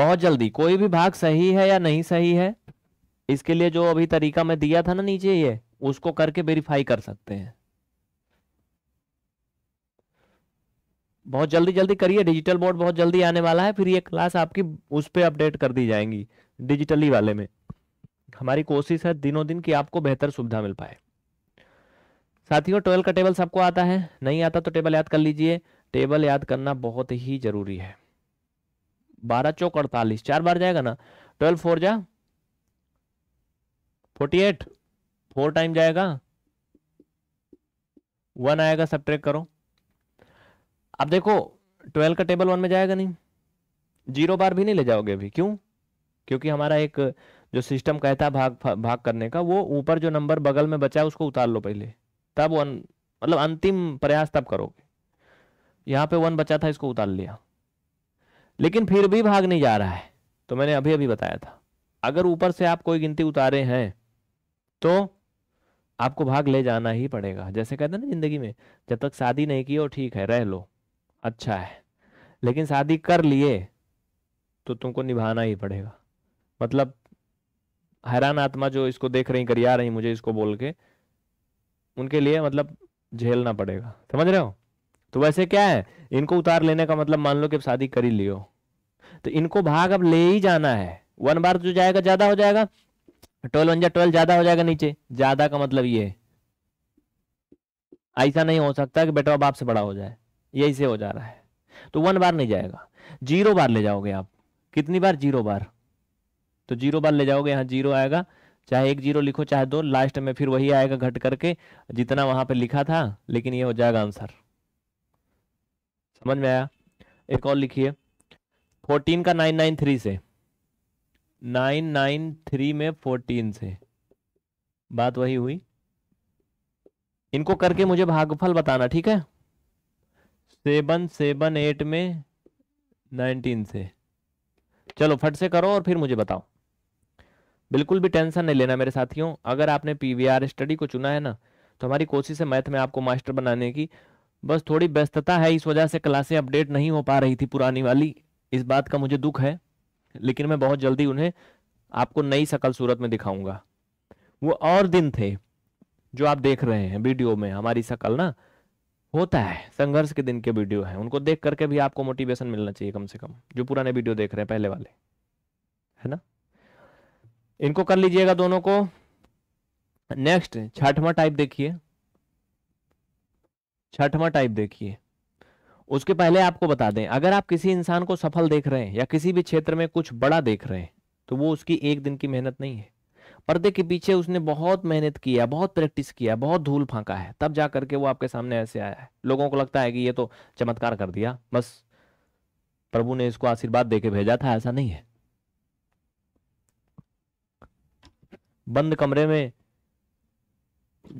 बहुत जल्दी कोई भी भाग सही है या नहीं सही है इसके लिए जो अभी तरीका मैं दिया था ना नीचे ये उसको करके वेरीफाई कर सकते हैं बहुत जल्दी जल्दी करिए डिजिटल बोर्ड बहुत जल्दी आने वाला है फिर ये क्लास आपकी उस पर अपडेट कर दी जाएंगी डिजिटली वाले में हमारी कोशिश है दिनों दिन की आपको बेहतर सुविधा मिल पाए साथियों ट्वेल्व का टेबल सबको आता है नहीं आता तो टेबल याद कर लीजिए टेबल याद करना बहुत ही जरूरी है बारह चौक अड़तालीस चार बार जाएगा ना ट्वेल्व फोर जा फोर्टी एट फोर टाइम जाएगा वन आएगा सब करो अब देखो ट्वेल्व का टेबल वन में जाएगा नहीं जीरो बार भी नहीं ले जाओगे अभी क्यों क्योंकि हमारा एक जो सिस्टम कहता है भाग भाग करने का वो ऊपर जो नंबर बगल में बचा है उसको उतार लो पहले तब वन मतलब अंतिम प्रयास तब करोगे यहाँ पे वन बचा था इसको उतार लिया लेकिन फिर भी भाग नहीं जा रहा है तो मैंने अभी अभी बताया था अगर ऊपर से आप कोई गिनती उतारे हैं तो आपको भाग ले जाना ही पड़ेगा जैसे कहते हैं ना जिंदगी में जब तक शादी नहीं की हो ठीक है रह लो अच्छा है लेकिन शादी कर लिए तो तुमको निभाना ही पड़ेगा मतलब हैरान आत्मा जो इसको देख रही आ रही मुझे इसको बोल के उनके लिए मतलब झेलना पड़ेगा समझ रहे हो तो वैसे क्या है इनको उतार लेने का मतलब मान लो कि शादी कर ही लियो तो इनको भाग अब ले ही जाना है वन बार जो तो जाएगा ज्यादा हो जाएगा ट्वेल्व वन जा ट्वेल्व ज्यादा हो जाएगा नीचे ज्यादा का मतलब ये ऐसा नहीं हो सकता कि बेटा बाप से बड़ा हो जाए यही से हो जा रहा है तो वन बार नहीं जाएगा जीरो बार ले जाओगे आप कितनी बार जीरो बार तो जीरो बार ले जाओगे यहाँ जीरो आएगा चाहे एक जीरो लिखो चाहे दो लास्ट में फिर वही आएगा घट करके जितना वहां पर लिखा था लेकिन ये हो जाएगा आंसर समझ में आया एक और लिखिए फोर्टीन का नाइन नाइन थ्री से नाइन नाइन थ्री में फोर्टीन से बात वही हुई इनको करके मुझे भागफल बताना ठीक है सेवन सेवन एट में नाइनटीन से चलो फट से करो और फिर मुझे बताओ बिल्कुल भी टेंशन नहीं लेना मेरे साथियों अगर आपने पीवीआर स्टडी को चुना है ना तो हमारी कोशिश है मैथ में आपको मास्टर बनाने की बस थोड़ी व्यस्तता है इस वजह से क्लासें अपडेट नहीं हो पा रही थी पुरानी वाली इस बात का मुझे दुख है लेकिन मैं बहुत जल्दी उन्हें आपको नई सकल सूरत में दिखाऊंगा वो और दिन थे जो आप देख रहे हैं वीडियो में हमारी सकल ना होता है संघर्ष के दिन के वीडियो है उनको देख करके भी आपको मोटिवेशन मिलना चाहिए कम से कम जो पुराने वीडियो देख रहे हैं पहले वाले है ना इनको कर लीजिएगा दोनों को नेक्स्ट छठवा टाइप देखिए छठवा टाइप देखिए उसके पहले आपको बता दें अगर आप किसी इंसान को सफल देख रहे हैं या किसी भी क्षेत्र में कुछ बड़ा देख रहे हैं तो वो उसकी एक दिन की मेहनत नहीं है पर्दे के पीछे उसने बहुत मेहनत किया बहुत प्रैक्टिस किया बहुत धूल फांका है तब जा करके वो आपके सामने ऐसे आया है लोगों को लगता है कि ये तो चमत्कार कर दिया बस प्रभु ने इसको आशीर्वाद देके भेजा था ऐसा नहीं है बंद कमरे में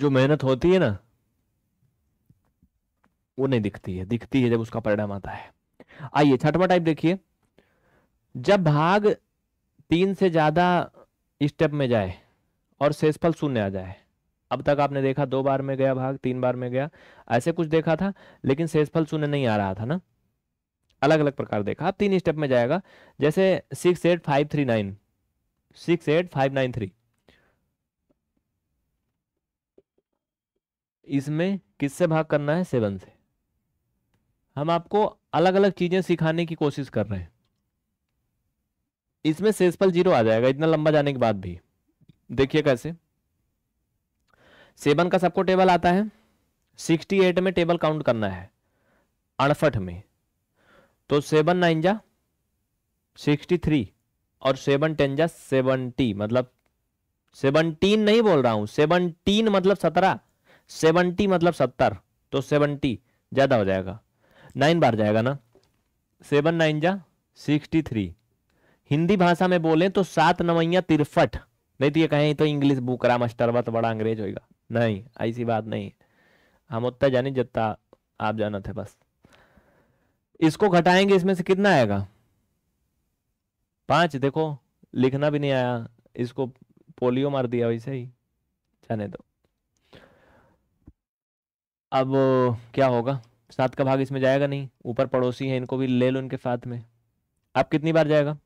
जो मेहनत होती है ना वो नहीं दिखती है दिखती है जब उसका परिणाम आता है आइए छठवा टाइप देखिए जब भाग तीन से ज्यादा स्टेप में जाए और शेषफल शून्य आ जाए अब तक आपने देखा दो बार में गया भाग तीन बार में गया ऐसे कुछ देखा था लेकिन शेषफल शून्य नहीं आ रहा था ना अलग अलग प्रकार देखा अब तीन स्टेप में जाएगा जैसे six eight five three nine six eight five nine three इसमें किससे भाग करना है सेवन से हम आपको अलग अलग चीज़ें सिखाने की कोशिश कर रहे हैं इसमें शेषफल जीरो आ जाएगा इतना लंबा जाने के बाद भी देखिए कैसे सेवन का सबको टेबल आता है सिक्सटी एट में टेबल काउंट करना है अड़सठ में तो सेवन नाइन जा सिक्सटी थ्री और सेवन टेन जा सेवनटी मतलब सेवनटीन नहीं बोल रहा हूं सेवनटीन मतलब सत्रह सेवनटी मतलब सत्तर तो सेवनटी ज़्यादा हो जाएगा नाइन बार जाएगा ना सेवन नाइन जा सिक्सटी थ्री हिंदी भाषा में बोले तो सात नवैया तिरफट नहीं तो ये कहें तो इंग्लिश बुकरा मस्टरवा तो बड़ा अंग्रेज होगा नहीं ऐसी बात नहीं हम उतना जानी जितना आप जाना थे बस इसको घटाएंगे इसमें से कितना आएगा पांच देखो लिखना भी नहीं आया इसको पोलियो मार दिया वैसे ही जाने दो अब क्या होगा सात का भाग इसमें जाएगा नहीं ऊपर पड़ोसी है इनको भी ले लो इनके साथ में आप कितनी बार जाएगा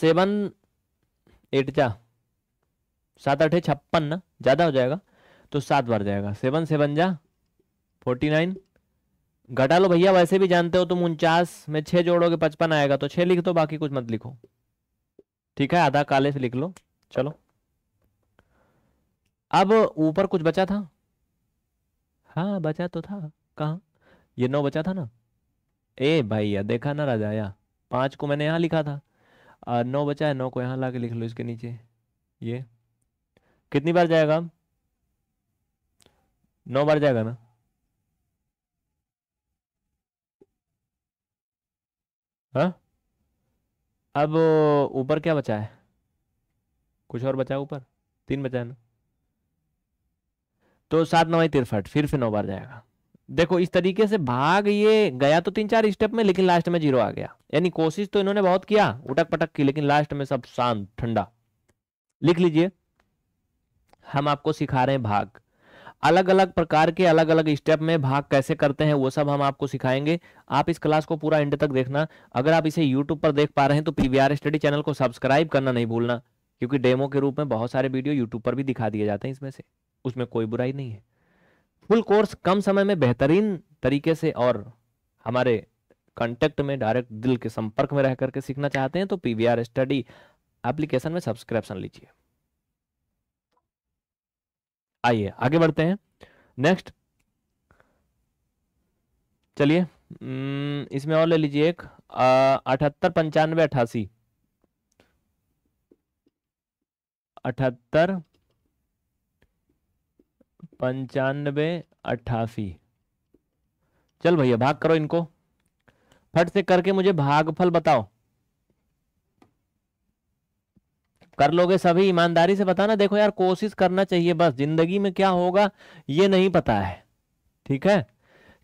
सेवन एट जा सात आठ छप्पन ना ज़्यादा हो जाएगा तो सात बार जाएगा सेवन सेवन जा फोर्टी नाइन घटा लो भैया वैसे भी जानते हो तुम उनचास में छह जोड़ोगे पचपन आएगा तो छह लिख दो बाकी कुछ मत लिखो ठीक है आधा काले से लिख लो चलो अब ऊपर कुछ बचा था हाँ बचा तो था कहा ये नौ बचा था ना ए भाई देखा ना राजा या पांच को मैंने यहां लिखा था और नौ बचा है नौ को यहाँ ला के लिख लो इसके नीचे ये कितनी बार जाएगा नौ बार जाएगा ना हाँ अब ऊपर क्या बचा है कुछ और बचा है ऊपर तीन बचा है ना तो सात नवाई तिरफट फिर से नौ बार जाएगा देखो इस तरीके से भाग ये गया तो तीन चार स्टेप में लेकिन लास्ट में जीरो आ गया यानी कोशिश तो इन्होंने बहुत किया उटक पटक की लेकिन लास्ट में सब शांत ठंडा लिख लीजिए हम आपको सिखा रहे हैं भाग अलग अलग प्रकार के अलग अलग स्टेप में भाग कैसे करते हैं वो सब हम आपको सिखाएंगे आप इस क्लास को पूरा एंड तक देखना अगर आप इसे यूट्यूब पर देख पा रहे हैं तो पीवीआर स्टडी चैनल को सब्सक्राइब करना नहीं भूलना क्योंकि डेमो के रूप में बहुत सारे वीडियो यूट्यूब पर भी दिखा दिए जाते हैं इसमें से उसमें कोई बुराई नहीं है फुल कोर्स कम समय में बेहतरीन तरीके से और हमारे कॉन्टेक्ट में डायरेक्ट दिल के संपर्क में रह करके सीखना चाहते हैं तो पीवीआर स्टडी एप्लीकेशन में सब्सक्रिप्शन लीजिए आइए आगे बढ़ते हैं नेक्स्ट चलिए इसमें और ले लीजिए एक अठहत्तर पंचानवे अठासी अठहत्तर पंचानवे अठासी चल भैया भाग करो इनको फट से करके मुझे भागफल बताओ कर लोगे सभी ईमानदारी से बताना देखो यार कोशिश करना चाहिए बस जिंदगी में क्या होगा ये नहीं पता है ठीक है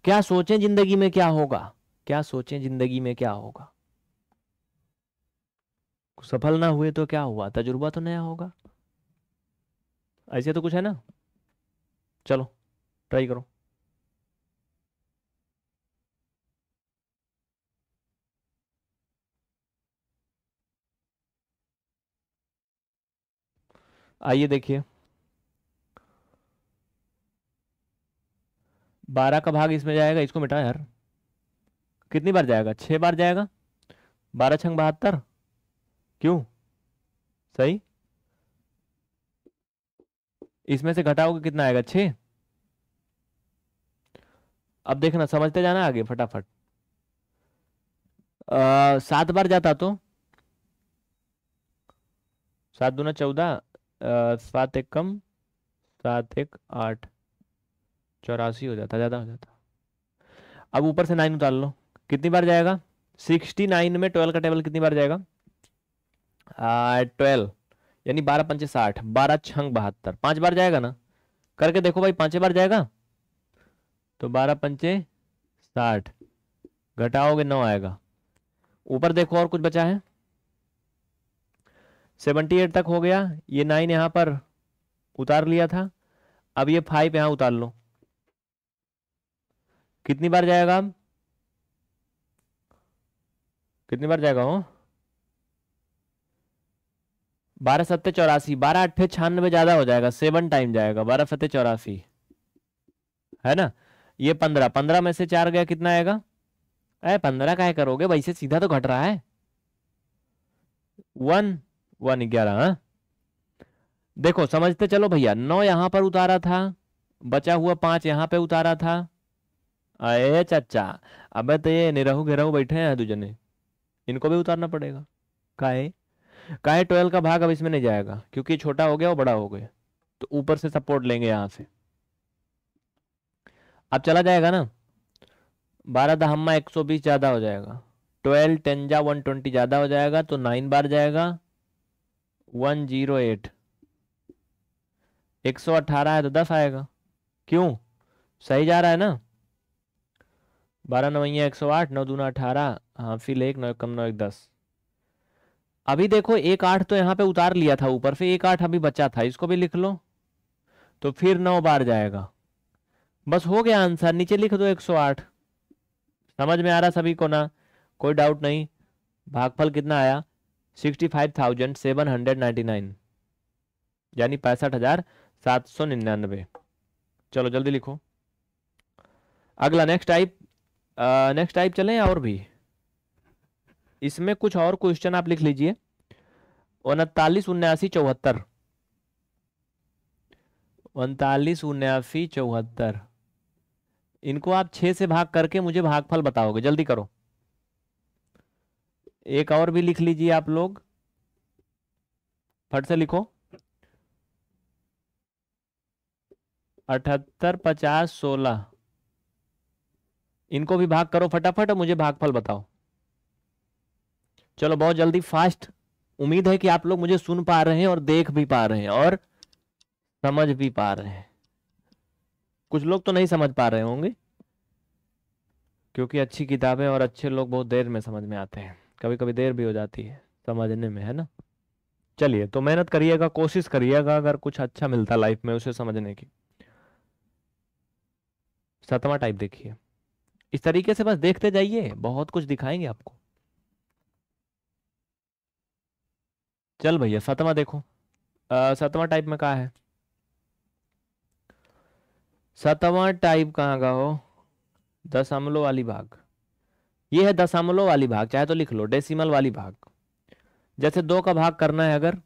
क्या सोचें जिंदगी में क्या होगा क्या सोचें जिंदगी में क्या होगा सफल ना हुए तो क्या हुआ तजुर्बा तो नया होगा ऐसे तो कुछ है ना चलो ट्राई करो आइए देखिए बारह का भाग इसमें जाएगा इसको मिटा यार कितनी बार जाएगा छह बार जाएगा बारह छंग बहत्तर क्यों सही इसमें से घटाओगे कितना आएगा छः अब देखना समझते जाना आगे फटाफट सात बार जाता तो सात दूना चौदह सात एक कम सात एक आठ चौरासी हो जाता ज़्यादा हो जाता अब ऊपर से नाइन उतार लो कितनी बार जाएगा सिक्सटी नाइन में ट्वेल्व का टेबल कितनी बार जाएगा ट्वेल्व यानी बारह पंचे साठ बारह छंग बहत्तर पांच बार जाएगा ना करके देखो भाई पांचे बार जाएगा तो बारह पंचे साठ घटाओगे नौ आएगा ऊपर देखो और कुछ बचा है सेवेंटी एट तक हो गया ये नाइन यहां पर उतार लिया था अब ये फाइव यहां उतार लो कितनी बार जाएगा अब कितनी बार जाएगा हो बारह सत्ते चौरासी बारह अट्ठे छियानवे ज्यादा हो जाएगा सेवन टाइम जाएगा बारह सत्ते चौरासी है ना ये पंद्रह पंद्रह में से चार गया कितना आएगा अरे पंद्रह का है करोगे वैसे सीधा तो घट रहा है वन वन ग्यारह हाँ? देखो समझते चलो भैया नौ यहां पर उतारा था बचा हुआ पांच यहां पे उतारा था अरे चाचा अबे तो ये निरहू घेराहू बैठे हैं दूजने इनको भी उतारना पड़ेगा काहे काहे ट्वेल्व का भाग अब इसमें नहीं जाएगा क्योंकि छोटा हो गया और बड़ा हो गया तो ऊपर से सपोर्ट लेंगे यहां से अब चला जाएगा ना बारह दहम्मा एक सौ बीस ज़्यादा हो जाएगा ट्वेल्व टेन जा वन ट्वेंटी ज़्यादा हो जाएगा तो नाइन बार जाएगा वन जीरो एट एक सौ अट्ठारह है तो दस आएगा क्यों सही जा रहा है ना बारह नवैया एक सौ आठ नौ दूना अठारह हाँ फिर एक नौ कम नौ एक दस अभी देखो एक आठ तो यहाँ पे उतार लिया था ऊपर फिर एक आठ अभी बचा था इसको भी लिख लो तो फिर नौ बार जाएगा बस हो गया आंसर नीचे लिख दो एक सौ आठ समझ में आ रहा सभी को ना कोई डाउट नहीं भागफल कितना आया sixty five thousand seven hundred ninety nine यानी पैंसठ हज़ार सात सौ निन्यानवे चलो जल्दी लिखो अगला नेक्स्ट टाइप नेक्स्ट टाइप चलें और भी इसमें कुछ और क्वेश्चन आप लिख लीजिए उनतालीस उन्यासी चौहत्तर उनतालीस उन्यासी चौहत्तर इनको आप छः से भाग करके मुझे भागफल बताओगे जल्दी करो एक और भी लिख लीजिए आप लोग फट से लिखो अठहत्तर पचास सोलह इनको भी भाग करो फटाफट और मुझे भागफल बताओ चलो बहुत जल्दी फास्ट उम्मीद है कि आप लोग मुझे सुन पा रहे हैं और देख भी पा रहे हैं और समझ भी पा रहे हैं कुछ लोग तो नहीं समझ पा रहे होंगे क्योंकि अच्छी किताबें और अच्छे लोग बहुत देर में समझ में आते हैं कभी कभी देर भी हो जाती है समझने में है ना चलिए तो मेहनत करिएगा कोशिश करिएगा अगर कुछ अच्छा मिलता लाइफ में उसे समझने की सतवा टाइप देखिए इस तरीके से बस देखते जाइए बहुत कुछ दिखाएंगे आपको चल भैया सतवा देखो सतवा टाइप में कहा है सतवा टाइप कहाँ का हो दशमलो वाली बाघ ये है दशमलव वाली भाग चाहे तो लिख लो डेसिमल वाली भाग जैसे दो का भाग करना है अगर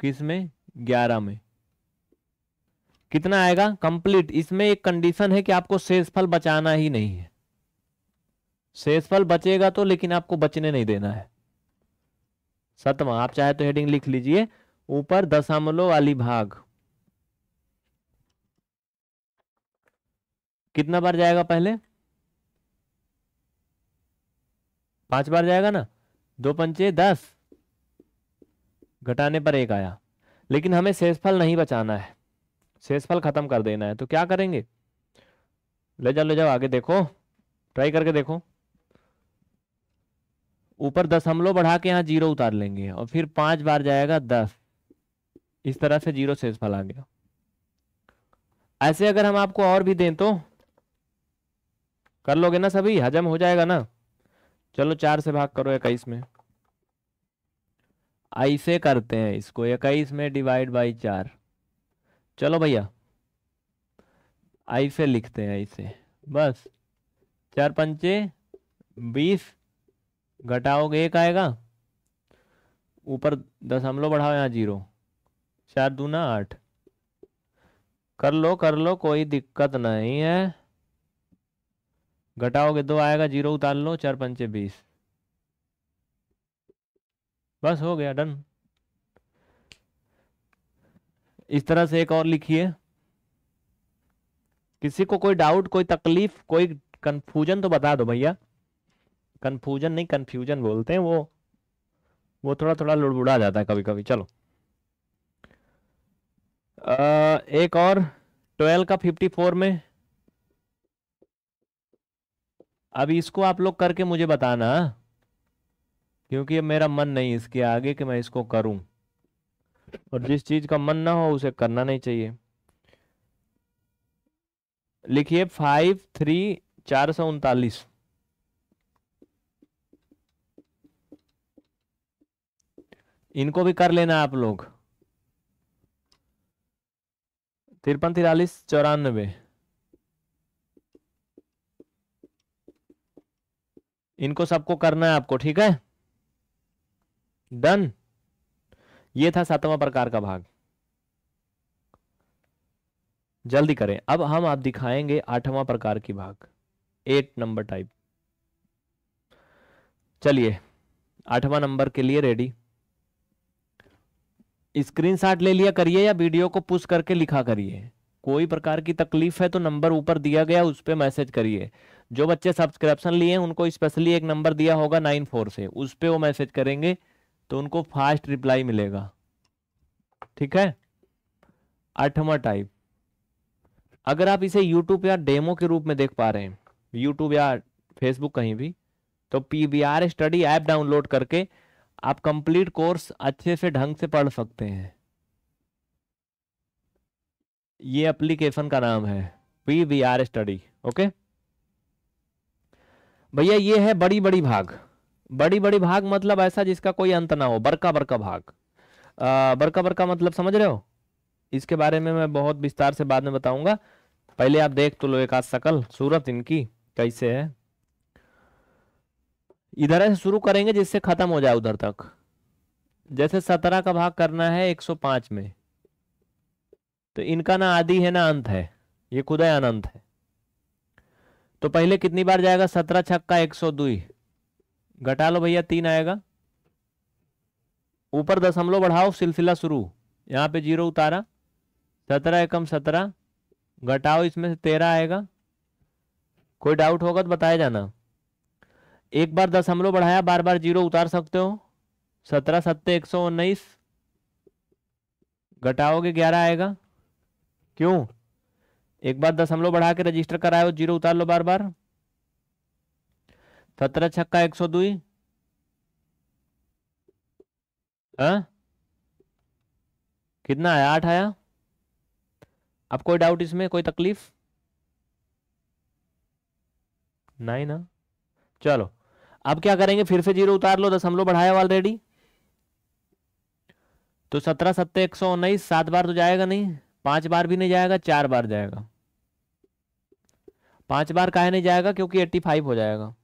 किस में ग्यारह में कितना आएगा कंप्लीट इसमें एक कंडीशन है कि आपको शेषफल बचाना ही नहीं है शेषफल बचेगा तो लेकिन आपको बचने नहीं देना है सतवा आप चाहे तो हेडिंग लिख लीजिए ऊपर दशमलव वाली भाग कितना बार जाएगा पहले पांच बार जाएगा ना दो पंचे दस घटाने पर एक आया लेकिन हमें शेषफल नहीं बचाना है शेषफल खत्म कर देना है तो क्या करेंगे ले जाओ ले जाओ आगे देखो ट्राई करके देखो ऊपर दस हमलो बढ़ा के यहां जीरो उतार लेंगे और फिर पांच बार जाएगा दस इस तरह से जीरो शेषफल आ गया ऐसे अगर हम आपको और भी दें तो कर लोगे ना सभी हजम हो जाएगा ना चलो चार से भाग करो इक्कीस में ऐसे करते हैं इसको इक्कीस में डिवाइड बाई चार चलो भैया आई से लिखते हैं ऐसे बस चार पंचे बीस घटाओगे एक आएगा ऊपर दशमलव बढ़ाओ यहाँ जीरो चार दूना आठ कर लो कर लो कोई दिक्कत नहीं है घटाओगे दो तो आएगा जीरो उतार लो चार पंचे बीस बस हो गया डन इस तरह से एक और लिखिए किसी को कोई डाउट कोई तकलीफ कोई कंफ्यूजन तो बता दो भैया कंफ्यूजन नहीं कंफ्यूजन बोलते हैं वो वो थोड़ा थोड़ा लुड़बुड़ा जाता है कभी कभी चलो आ, एक और ट्वेल्व का फिफ्टी फोर में अब इसको आप लोग करके मुझे बताना क्योंकि मेरा मन नहीं इसके आगे कि मैं इसको करूं और जिस चीज का मन ना हो उसे करना नहीं चाहिए लिखिए फाइव थ्री चार सौ उनतालीस इनको भी कर लेना आप लोग तिरपन तिरालीस चौरानबे इनको सबको करना है आपको ठीक है डन ये था सातवां प्रकार का भाग जल्दी करें अब हम आप दिखाएंगे आठवां प्रकार की भाग एट नंबर टाइप चलिए आठवां नंबर के लिए रेडी स्क्रीनशॉट ले लिया करिए या वीडियो को पुश करके लिखा करिए कोई प्रकार की तकलीफ है तो नंबर ऊपर दिया गया उस पर मैसेज करिए जो बच्चे सब्सक्रिप्शन लिए उनको स्पेशली एक नंबर दिया होगा नाइन फोर से उस पर वो मैसेज करेंगे तो उनको फास्ट रिप्लाई मिलेगा ठीक है आठवा टाइप अगर आप इसे यूट्यूब या डेमो के रूप में देख पा रहे हैं यूट्यूब या फेसबुक कहीं भी तो P V R study app download करके आप कंप्लीट कोर्स अच्छे से ढंग से पढ़ सकते हैं ये एप्लीकेशन का नाम है P V R study okay भैया ये है बड़ी बड़ी भाग बड़ी बड़ी भाग मतलब ऐसा जिसका कोई अंत ना हो बरका बरका भाग आ, बरका बरका मतलब समझ रहे हो इसके बारे में मैं बहुत विस्तार से बाद में बताऊंगा पहले आप देख तो लो एक आध सकल सूरत इनकी कैसे है इधर से शुरू करेंगे जिससे खत्म हो जाए उधर तक जैसे सत्रह का भाग करना है एक सौ पांच में तो इनका ना आदि है ना अंत है ये खुदा अनंत है तो पहले कितनी बार जाएगा सत्रह छक्का एक सौ दुई घटा लो भैया तीन आएगा ऊपर दशमलव बढ़ाओ सिलसिला शुरू यहाँ पे जीरो उतारा सत्रह एकम सत्रह घटाओ इसमें से तेरह आएगा कोई डाउट होगा तो बताया जाना एक बार दशमलव बढ़ाया बार बार जीरो उतार सकते हो सत्रह सत्तर एक सौ उन्नीस घटाओगे ग्यारह आएगा क्यों एक बार दशमलव बढ़ा के रजिस्टर कराए जीरो उतार लो बार बार सत्रह छक्का एक सौ दुई हाँ? कितना आया आठ आया अब कोई डाउट इसमें कोई तकलीफ नहीं ना चलो अब क्या करेंगे फिर से जीरो उतार लो दशमलव बढ़ाया ऑलरेडी तो सत्रह सत्तर एक सौ उन्नीस सात बार तो जाएगा नहीं पांच बार भी नहीं जाएगा चार बार जाएगा पांच बार काहे नहीं जाएगा क्योंकि एट्टी फाइव हो जाएगा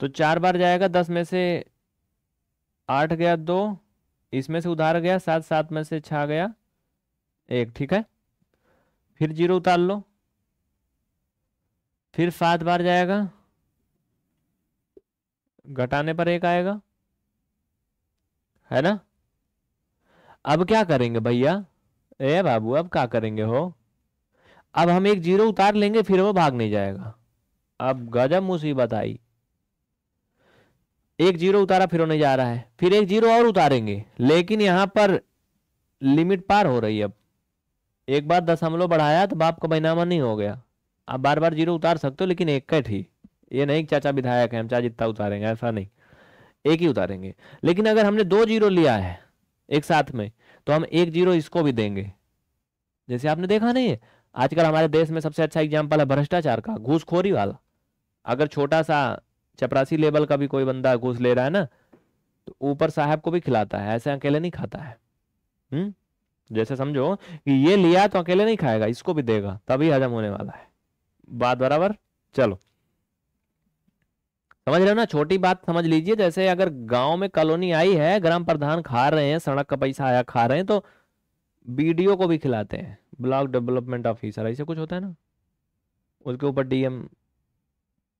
तो चार बार जाएगा दस में से आठ गया दो इसमें से उधार गया सात सात में से छा गया एक ठीक है फिर जीरो उतार लो फिर सात बार जाएगा घटाने पर एक आएगा है ना अब क्या करेंगे भैया ए बाबू अब क्या करेंगे हो अब हम एक जीरो उतार लेंगे फिर वो भाग नहीं जाएगा अब गजब मुसीबत आई एक जीरो उतारा फिर नहीं जा रहा है फिर एक जीरो और उतारेंगे लेकिन यहां पर लिमिट पार हो रही है अब एक बार दशमलव बढ़ाया तो बाप का बैनामा नहीं हो गया आप बार बार जीरो उतार सकते हो लेकिन एक कट ही ये नहीं चाचा विधायक है हम चाचा जितना उतारेंगे ऐसा नहीं एक ही उतारेंगे लेकिन अगर हमने दो जीरो लिया है एक साथ में तो हम एक जीरो इसको भी देंगे जैसे आपने देखा नहीं है आजकल हमारे देश में सबसे अच्छा एग्जाम्पल है भ्रष्टाचार का घूसखोरी वाला अगर छोटा सा चपरासी लेवल का भी कोई बंदा घूस ले रहा है ना तो ऊपर साहब को भी खिलाता है ऐसे अकेले नहीं खाता है हुँ? हम्म? जैसे समझो कि ये लिया तो अकेले नहीं खाएगा इसको भी देगा तभी हजम होने वाला है बात बराबर चलो समझ रहे हो ना छोटी बात समझ लीजिए जैसे अगर गांव में कॉलोनी आई है ग्राम प्रधान खा रहे हैं सड़क का पैसा आया खा रहे हैं तो बीडीओ को भी खिलाते हैं ब्लॉक डेवलपमेंट ऑफिसर ऐसे कुछ होता है ना उसके ऊपर डीएम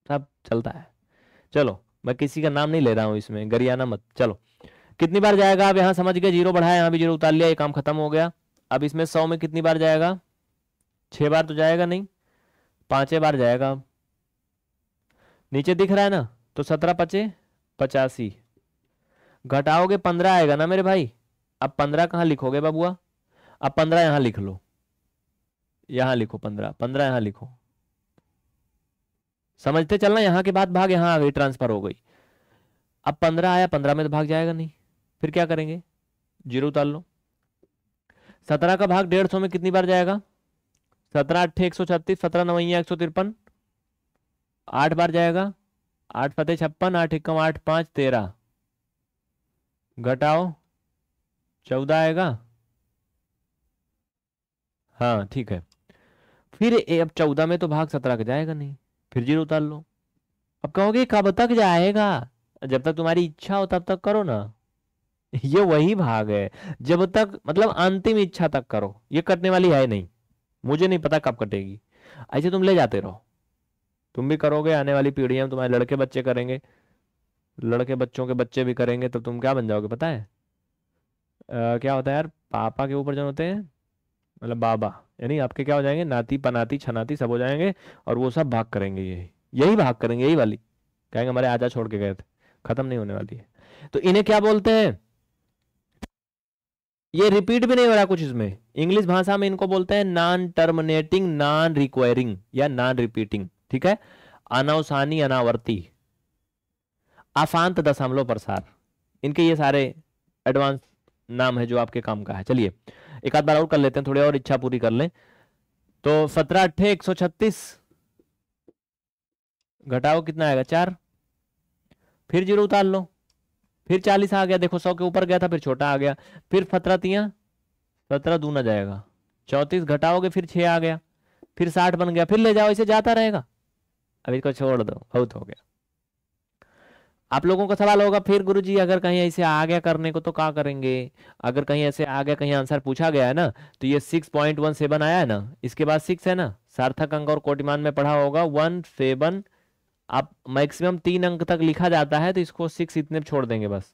सब चलता है चलो मैं किसी का नाम नहीं ले रहा हूँ इसमें गरियाना मत चलो कितनी बार जाएगा आप यहां समझ गए जीरो बढ़ाया यहां भी जीरो उतार लिया ये काम खत्म हो गया अब इसमें सौ में कितनी बार जाएगा छह बार तो जाएगा नहीं पांचे बार जाएगा नीचे दिख रहा है ना तो सत्रह पचे पचासी घटाओगे पंद्रह आएगा ना मेरे भाई अब पंद्रह कहां लिखोगे बबुआ अब पंद्रह यहां लिख लो यहां लिखो पंद्रह पंद्रह यहां लिखो समझते चलना यहां के बाद भाग यहां आ गई ट्रांसफर हो गई अब पंद्रह आया पंद्रह में तो भाग जाएगा नहीं फिर क्या करेंगे जीरो उतार लो सत्रह का भाग डेढ़ सौ में कितनी बार जाएगा सत्रह अट्ठे एक सौ छत्तीस सत्रह नवैया एक सौ तिरपन आठ बार जाएगा आठ फतेह छप्पन आठ इक्कम आठ पांच तेरह घटाओ चौदह आएगा हाँ ठीक है फिर अब चौदह में तो भाग सत्रह का जाएगा नहीं फिर जीरो उतार लो अब कहोगे कब तक जाएगा जब तक तुम्हारी इच्छा हो तब तक करो ना ये वही भाग है जब तक मतलब अंतिम इच्छा तक करो ये कटने वाली है नहीं मुझे नहीं पता कब कटेगी ऐसे तुम ले जाते रहो तुम भी करोगे आने वाली पीढ़ी में तुम्हारे लड़के बच्चे करेंगे लड़के बच्चों के बच्चे भी करेंगे तो तुम क्या बन जाओगे पता है आ, क्या होता है यार पापा के ऊपर जन होते हैं मतलब बाबा यानी आपके क्या हो जाएंगे नाती पनाती छनाती सब हो जाएंगे और वो सब भाग करेंगे यही यही भाग करेंगे यही वाली कहेंगे हमारे आजा छोड़ के गए थे खत्म नहीं होने वाली है तो इन्हें क्या बोलते हैं ये रिपीट भी नहीं हो रहा कुछ इसमें इंग्लिश भाषा में इनको बोलते हैं नॉन टर्मिनेटिंग नॉन रिक्वायरिंग या नॉन रिपीटिंग ठीक है अनावसानी अनावर्ती अफांत दशमलव प्रसार इनके ये सारे एडवांस नाम है जो आपके काम का है चलिए एक आध बार और कर लेते हैं थोड़ी और इच्छा पूरी कर लें तो सत्रह अट्ठे एक सौ छत्तीस घटाओ कितना आएगा चार फिर जीरो उतार लो फिर चालीस आ गया देखो सौ के ऊपर गया था फिर छोटा आ गया फिर सत्रह तिया सत्रह दूना जाएगा चौतीस घटाओगे फिर छह आ गया फिर साठ बन गया फिर ले जाओ इसे जाता रहेगा अभी इसको छोड़ दो बहुत हो गया आप लोगों का सवाल होगा फिर गुरुजी अगर कहीं ऐसे आ गया करने को तो क्या करेंगे अगर कहीं ऐसे आ गया कहीं आंसर पूछा गया है ना तो ये सिक्स पॉइंट वन सेवन आया है ना इसके बाद सिक्स है ना सार्थक अंक और कोटिमान में पढ़ा होगा वन सेवन आप मैक्सिमम तीन अंक तक लिखा जाता है तो इसको सिक्स इतने छोड़ देंगे बस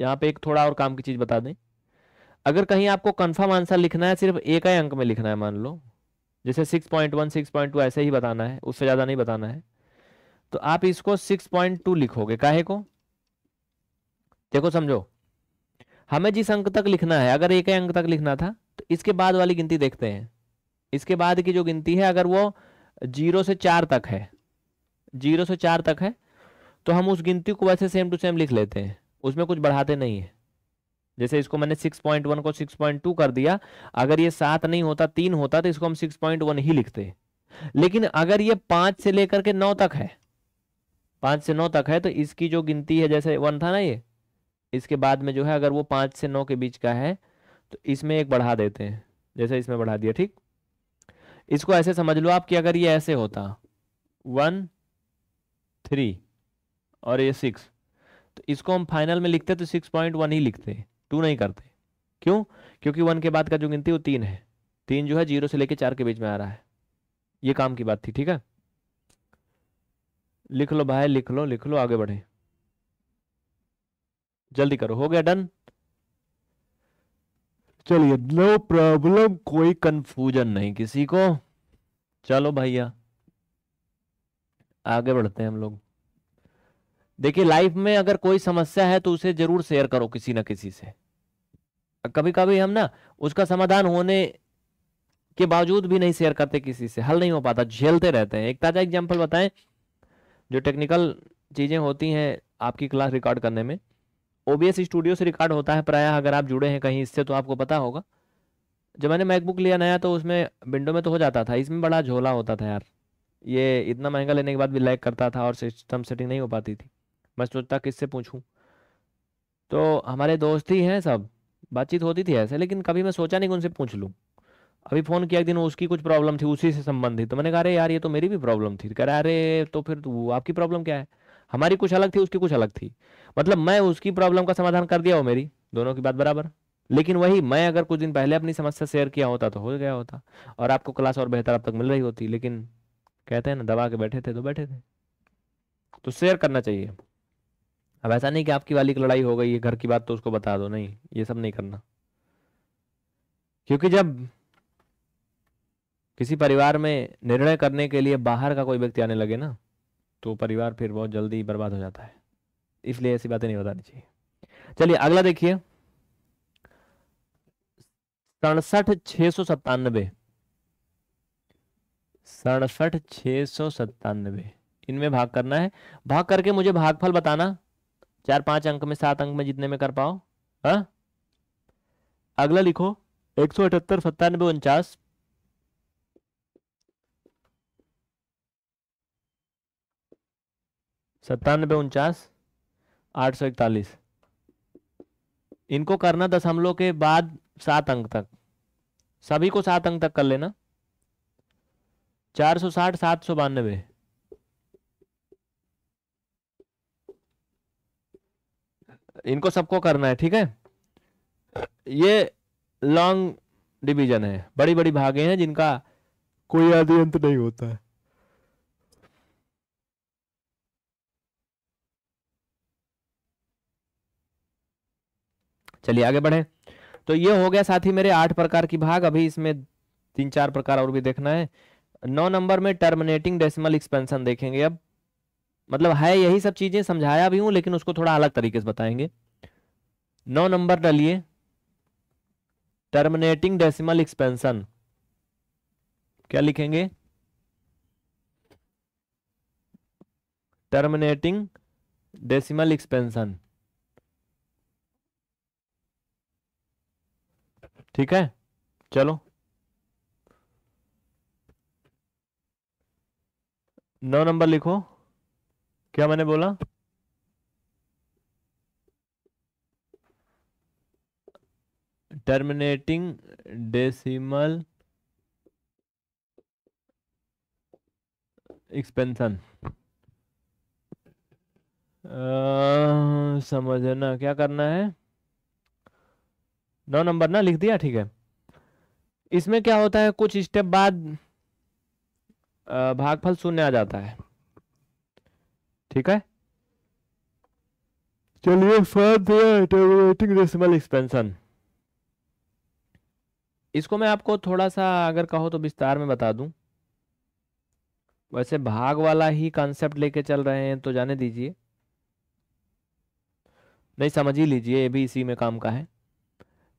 यहाँ पे एक थोड़ा और काम की चीज बता दें अगर कहीं आपको कन्फर्म आंसर लिखना है सिर्फ एक ही अंक में लिखना है मान लो जैसे six point one six point two ऐसे ही बताना है उससे ज़्यादा नहीं बताना है तो आप इसको 6.2 लिखोगे काहे को देखो समझो हमें जिस अंक तक लिखना है अगर एक अंक तक लिखना था तो इसके बाद वाली गिनती देखते हैं इसके बाद की जो गिनती है अगर वो जीरो से चार तक है जीरो से चार तक है तो हम उस गिनती को वैसे सेम टू सेम लिख लेते हैं उसमें कुछ बढ़ाते नहीं है जैसे इसको मैंने 6.1 को 6.2 कर दिया अगर ये सात नहीं होता तीन होता तो इसको हम 6.1 ही लिखते लेकिन अगर ये पांच से लेकर के नौ तक है पाँच से नौ तक है तो इसकी जो गिनती है जैसे वन था ना ये इसके बाद में जो है अगर वो पाँच से नौ के बीच का है तो इसमें एक बढ़ा देते हैं जैसे इसमें बढ़ा दिया ठीक इसको ऐसे समझ लो आप कि अगर ये ऐसे होता वन थ्री और ये सिक्स तो इसको हम फाइनल में लिखते तो सिक्स पॉइंट वन ही लिखते टू नहीं करते क्यों क्योंकि वन के बाद का जो गिनती वो तीन है तीन जो है जीरो से लेकर चार के बीच में आ रहा है ये काम की बात थी ठीक है लिख लो भाई लिख लो लिख लो आगे बढ़े जल्दी करो हो गया डन चलिए नो प्रॉब्लम कोई कंफ्यूजन नहीं किसी को चलो भैया आगे बढ़ते हैं हम लोग देखिए लाइफ में अगर कोई समस्या है तो उसे जरूर शेयर करो किसी ना किसी से कभी कभी हम ना उसका समाधान होने के बावजूद भी नहीं शेयर करते किसी से हल नहीं हो पाता झेलते रहते हैं एक ताजा एग्जाम्पल बताएं जो टेक्निकल चीज़ें होती हैं आपकी क्लास रिकॉर्ड करने में ओ स्टूडियो से रिकॉर्ड होता है प्रायः अगर आप जुड़े हैं कहीं इससे तो आपको पता होगा जब मैंने मैकबुक लिया नया तो उसमें विंडो में तो हो जाता था इसमें बड़ा झोला होता था यार ये इतना महंगा लेने के बाद भी लैग करता था और सिस्टम सेटिंग नहीं हो पाती थी मैं सोचता किससे पूछूं तो हमारे दोस्त ही हैं सब बातचीत होती थी ऐसे लेकिन कभी मैं सोचा नहीं कि उनसे पूछ लूँ अभी फोन किया एक दिन उसकी कुछ प्रॉब्लम थी उसी से संबंधित तो मैंने कहा अरे यार ये तो मेरी भी प्रॉब्लम थी तो कह रहा अरे तो फिर तो आपकी प्रॉब्लम क्या है हमारी कुछ अलग थी उसकी कुछ अलग थी मतलब मैं उसकी प्रॉब्लम का समाधान कर दिया हो मेरी दोनों की बात बराबर लेकिन वही मैं अगर कुछ दिन पहले अपनी समस्या शेयर किया होता तो हो गया होता और आपको क्लास और बेहतर अब तक मिल रही होती लेकिन कहते हैं ना दबा के बैठे थे तो बैठे थे तो शेयर करना चाहिए अब ऐसा नहीं कि आपकी वाली की लड़ाई हो गई है घर की बात तो उसको बता दो नहीं ये सब नहीं करना क्योंकि जब किसी परिवार में निर्णय करने के लिए बाहर का कोई व्यक्ति आने लगे ना तो परिवार फिर बहुत जल्दी बर्बाद हो जाता है इसलिए ऐसी बातें नहीं बतानी चाहिए चलिए अगला देखिए सड़सठ छह सौ सत्तानबे सड़सठ छह सौ सत्तानबे इनमें भाग करना है भाग करके मुझे भागफल बताना चार पांच अंक में सात अंक में जितने में कर पाओ हा? अगला लिखो एक सौ अठहत्तर सत्तानबे उनचास सत्तानबे उनचास आठ सौ इकतालीस इनको करना दशमलव के बाद सात अंक तक सभी को सात अंक तक कर लेना चार सौ साठ सात सौ बानबे इनको सबको करना है ठीक है ये लॉन्ग डिवीजन है बड़ी बड़ी भागे हैं जिनका कोई आदि अंत नहीं होता है चलिए आगे बढ़े तो ये हो गया साथ ही मेरे आठ प्रकार की भाग अभी इसमें तीन चार प्रकार और भी देखना है नौ नंबर में टर्मिनेटिंग डेसिमल एक्सपेंशन देखेंगे अब मतलब है यही सब चीजें समझाया भी हूं लेकिन उसको थोड़ा अलग तरीके से बताएंगे नौ नंबर डालिए टर्मिनेटिंग डेसिमल एक्सपेंशन क्या लिखेंगे टर्मिनेटिंग डेसिमल एक्सपेंशन ठीक है चलो नौ नंबर लिखो क्या मैंने बोला टर्मिनेटिंग डेसिमल एक्सपेंशन समझना क्या करना है नौ नंबर ना लिख दिया ठीक है इसमें क्या होता है कुछ स्टेप बाद भागफल शून्य आ जाता है ठीक है चलिए डेसिमल एक्सपेंशन इसको मैं आपको थोड़ा सा अगर कहो तो विस्तार में बता दूं वैसे भाग वाला ही कॉन्सेप्ट लेके चल रहे हैं तो जाने दीजिए नहीं समझ ही लीजिए ये भी इसी में काम का है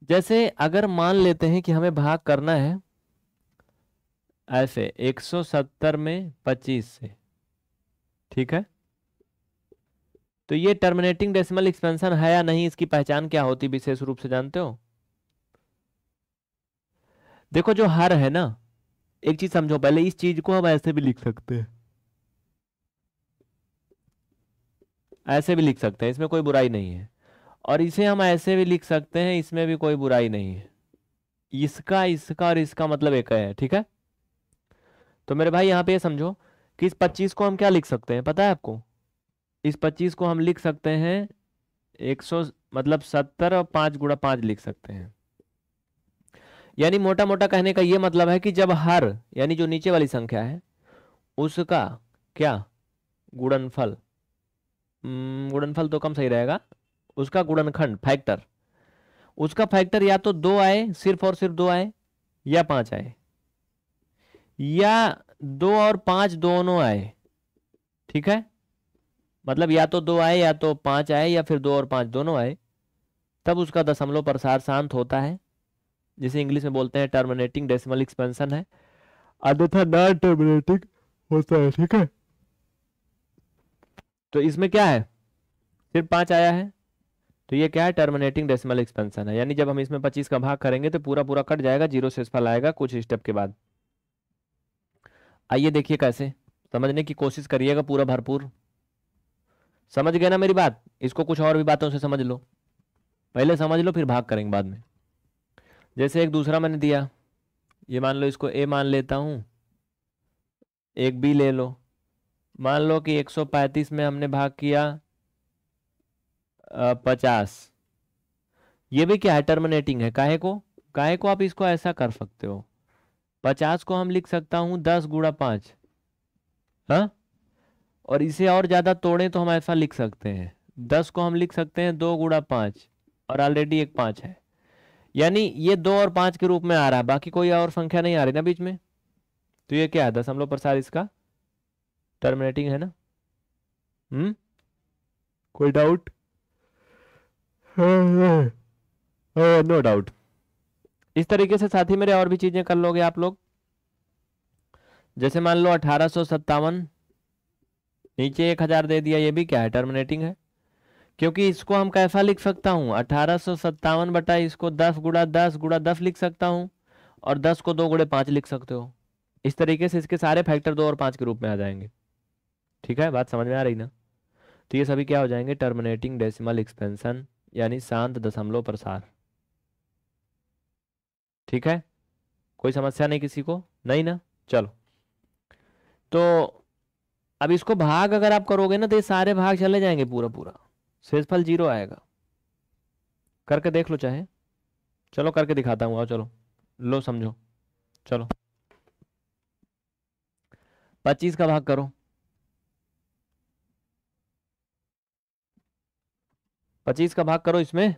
जैसे अगर मान लेते हैं कि हमें भाग करना है ऐसे 170 में 25 से ठीक है तो ये टर्मिनेटिंग डेसिमल एक्सपेंशन है या नहीं इसकी पहचान क्या होती विशेष रूप से जानते हो देखो जो हर है ना एक चीज समझो पहले इस चीज को हम ऐसे भी लिख सकते हैं ऐसे भी लिख सकते हैं इसमें कोई बुराई नहीं है और इसे हम ऐसे भी लिख सकते हैं इसमें भी कोई बुराई नहीं है इसका इसका और इसका मतलब एक है ठीक है तो मेरे भाई यहाँ पे समझो कि इस पच्चीस को हम क्या लिख सकते हैं पता है आपको इस पच्चीस को हम लिख सकते हैं एक सौ मतलब सत्तर और पांच गुड़ा पांच लिख सकते हैं यानी मोटा मोटा कहने का ये मतलब है कि जब हर यानी जो नीचे वाली संख्या है उसका क्या गुणनफल गुणनफल तो कम सही रहेगा उसका गुणनखंड फैक्टर उसका फैक्टर या तो दो आए सिर्फ और सिर्फ दो आए या पांच आए या दो और पांच दोनों आए ठीक है मतलब या तो दो आए या तो पांच आए या फिर दो और पांच दोनों आए तब उसका दशमलव प्रसार शांत होता है जिसे इंग्लिश में बोलते हैं टर्मिनेटिंग डेसिमल एक्सपेंशन है अन्यथा नॉन टर्मिनेटिंग होता है ठीक है तो इसमें क्या है सिर्फ पांच आया है तो ये क्या है टर्मिनेटिंग डेसिमल एक्सपेंसन है यानी जब हम इसमें पच्चीस का भाग करेंगे तो पूरा पूरा कट जाएगा जीरो से आएगा कुछ स्टेप के बाद आइए देखिए कैसे समझने की कोशिश करिएगा पूरा भरपूर समझ गया ना मेरी बात इसको कुछ और भी बातों से समझ लो पहले समझ लो फिर भाग करेंगे बाद में जैसे एक दूसरा मैंने दिया ये मान लो इसको ए मान लेता हूँ एक बी ले लो मान लो कि 135 में हमने भाग किया पचास ये भी क्या है टर्मिनेटिंग है काहे को काहे को आप इसको ऐसा कर सकते हो पचास को हम लिख सकता हूं दस गुड़ा पांच हाँ? और इसे और ज़्यादा तोड़े तो हम ऐसा लिख सकते हैं दस को हम लिख सकते हैं दो गुड़ा पांच और ऑलरेडी एक पांच है यानी ये दो और पांच के रूप में आ रहा है बाकी कोई और संख्या नहीं आ रही ना बीच में तो ये क्या है दस हम लोग प्रसार इसका टर्मिनेटिंग है ना हम्म कोई डाउट नो हाँ, डाउट हाँ। oh, इस तरीके से साथी मेरे और भी चीज़ें कर लोगे आप लोग जैसे मान लो अठारह नीचे एक हज़ार दे दिया ये भी क्या है टर्मिनेटिंग है क्योंकि इसको हम कैसा लिख सकता हूँ अठारह बटा इसको दस गुड़ा दस गुड़ा दस लिख सकता हूँ और दस को दो गुड़े पांच लिख सकते हो इस तरीके से इसके सारे फैक्टर दो और पांच के रूप में आ जाएंगे ठीक है बात समझ में आ रही ना तो ये सभी क्या हो जाएंगे टर्मिनेटिंग डेसिमल एक्सपेंसन यानी शांत दशमलव प्रसार ठीक है कोई समस्या नहीं किसी को नहीं ना चलो तो अब इसको भाग अगर आप करोगे ना तो ये सारे भाग चले जाएंगे पूरा पूरा शेषफल जीरो आएगा करके देख लो चाहे चलो करके दिखाता हूँ आओ चलो लो समझो चलो पच्चीस का भाग करो पच्चीस का भाग करो इसमें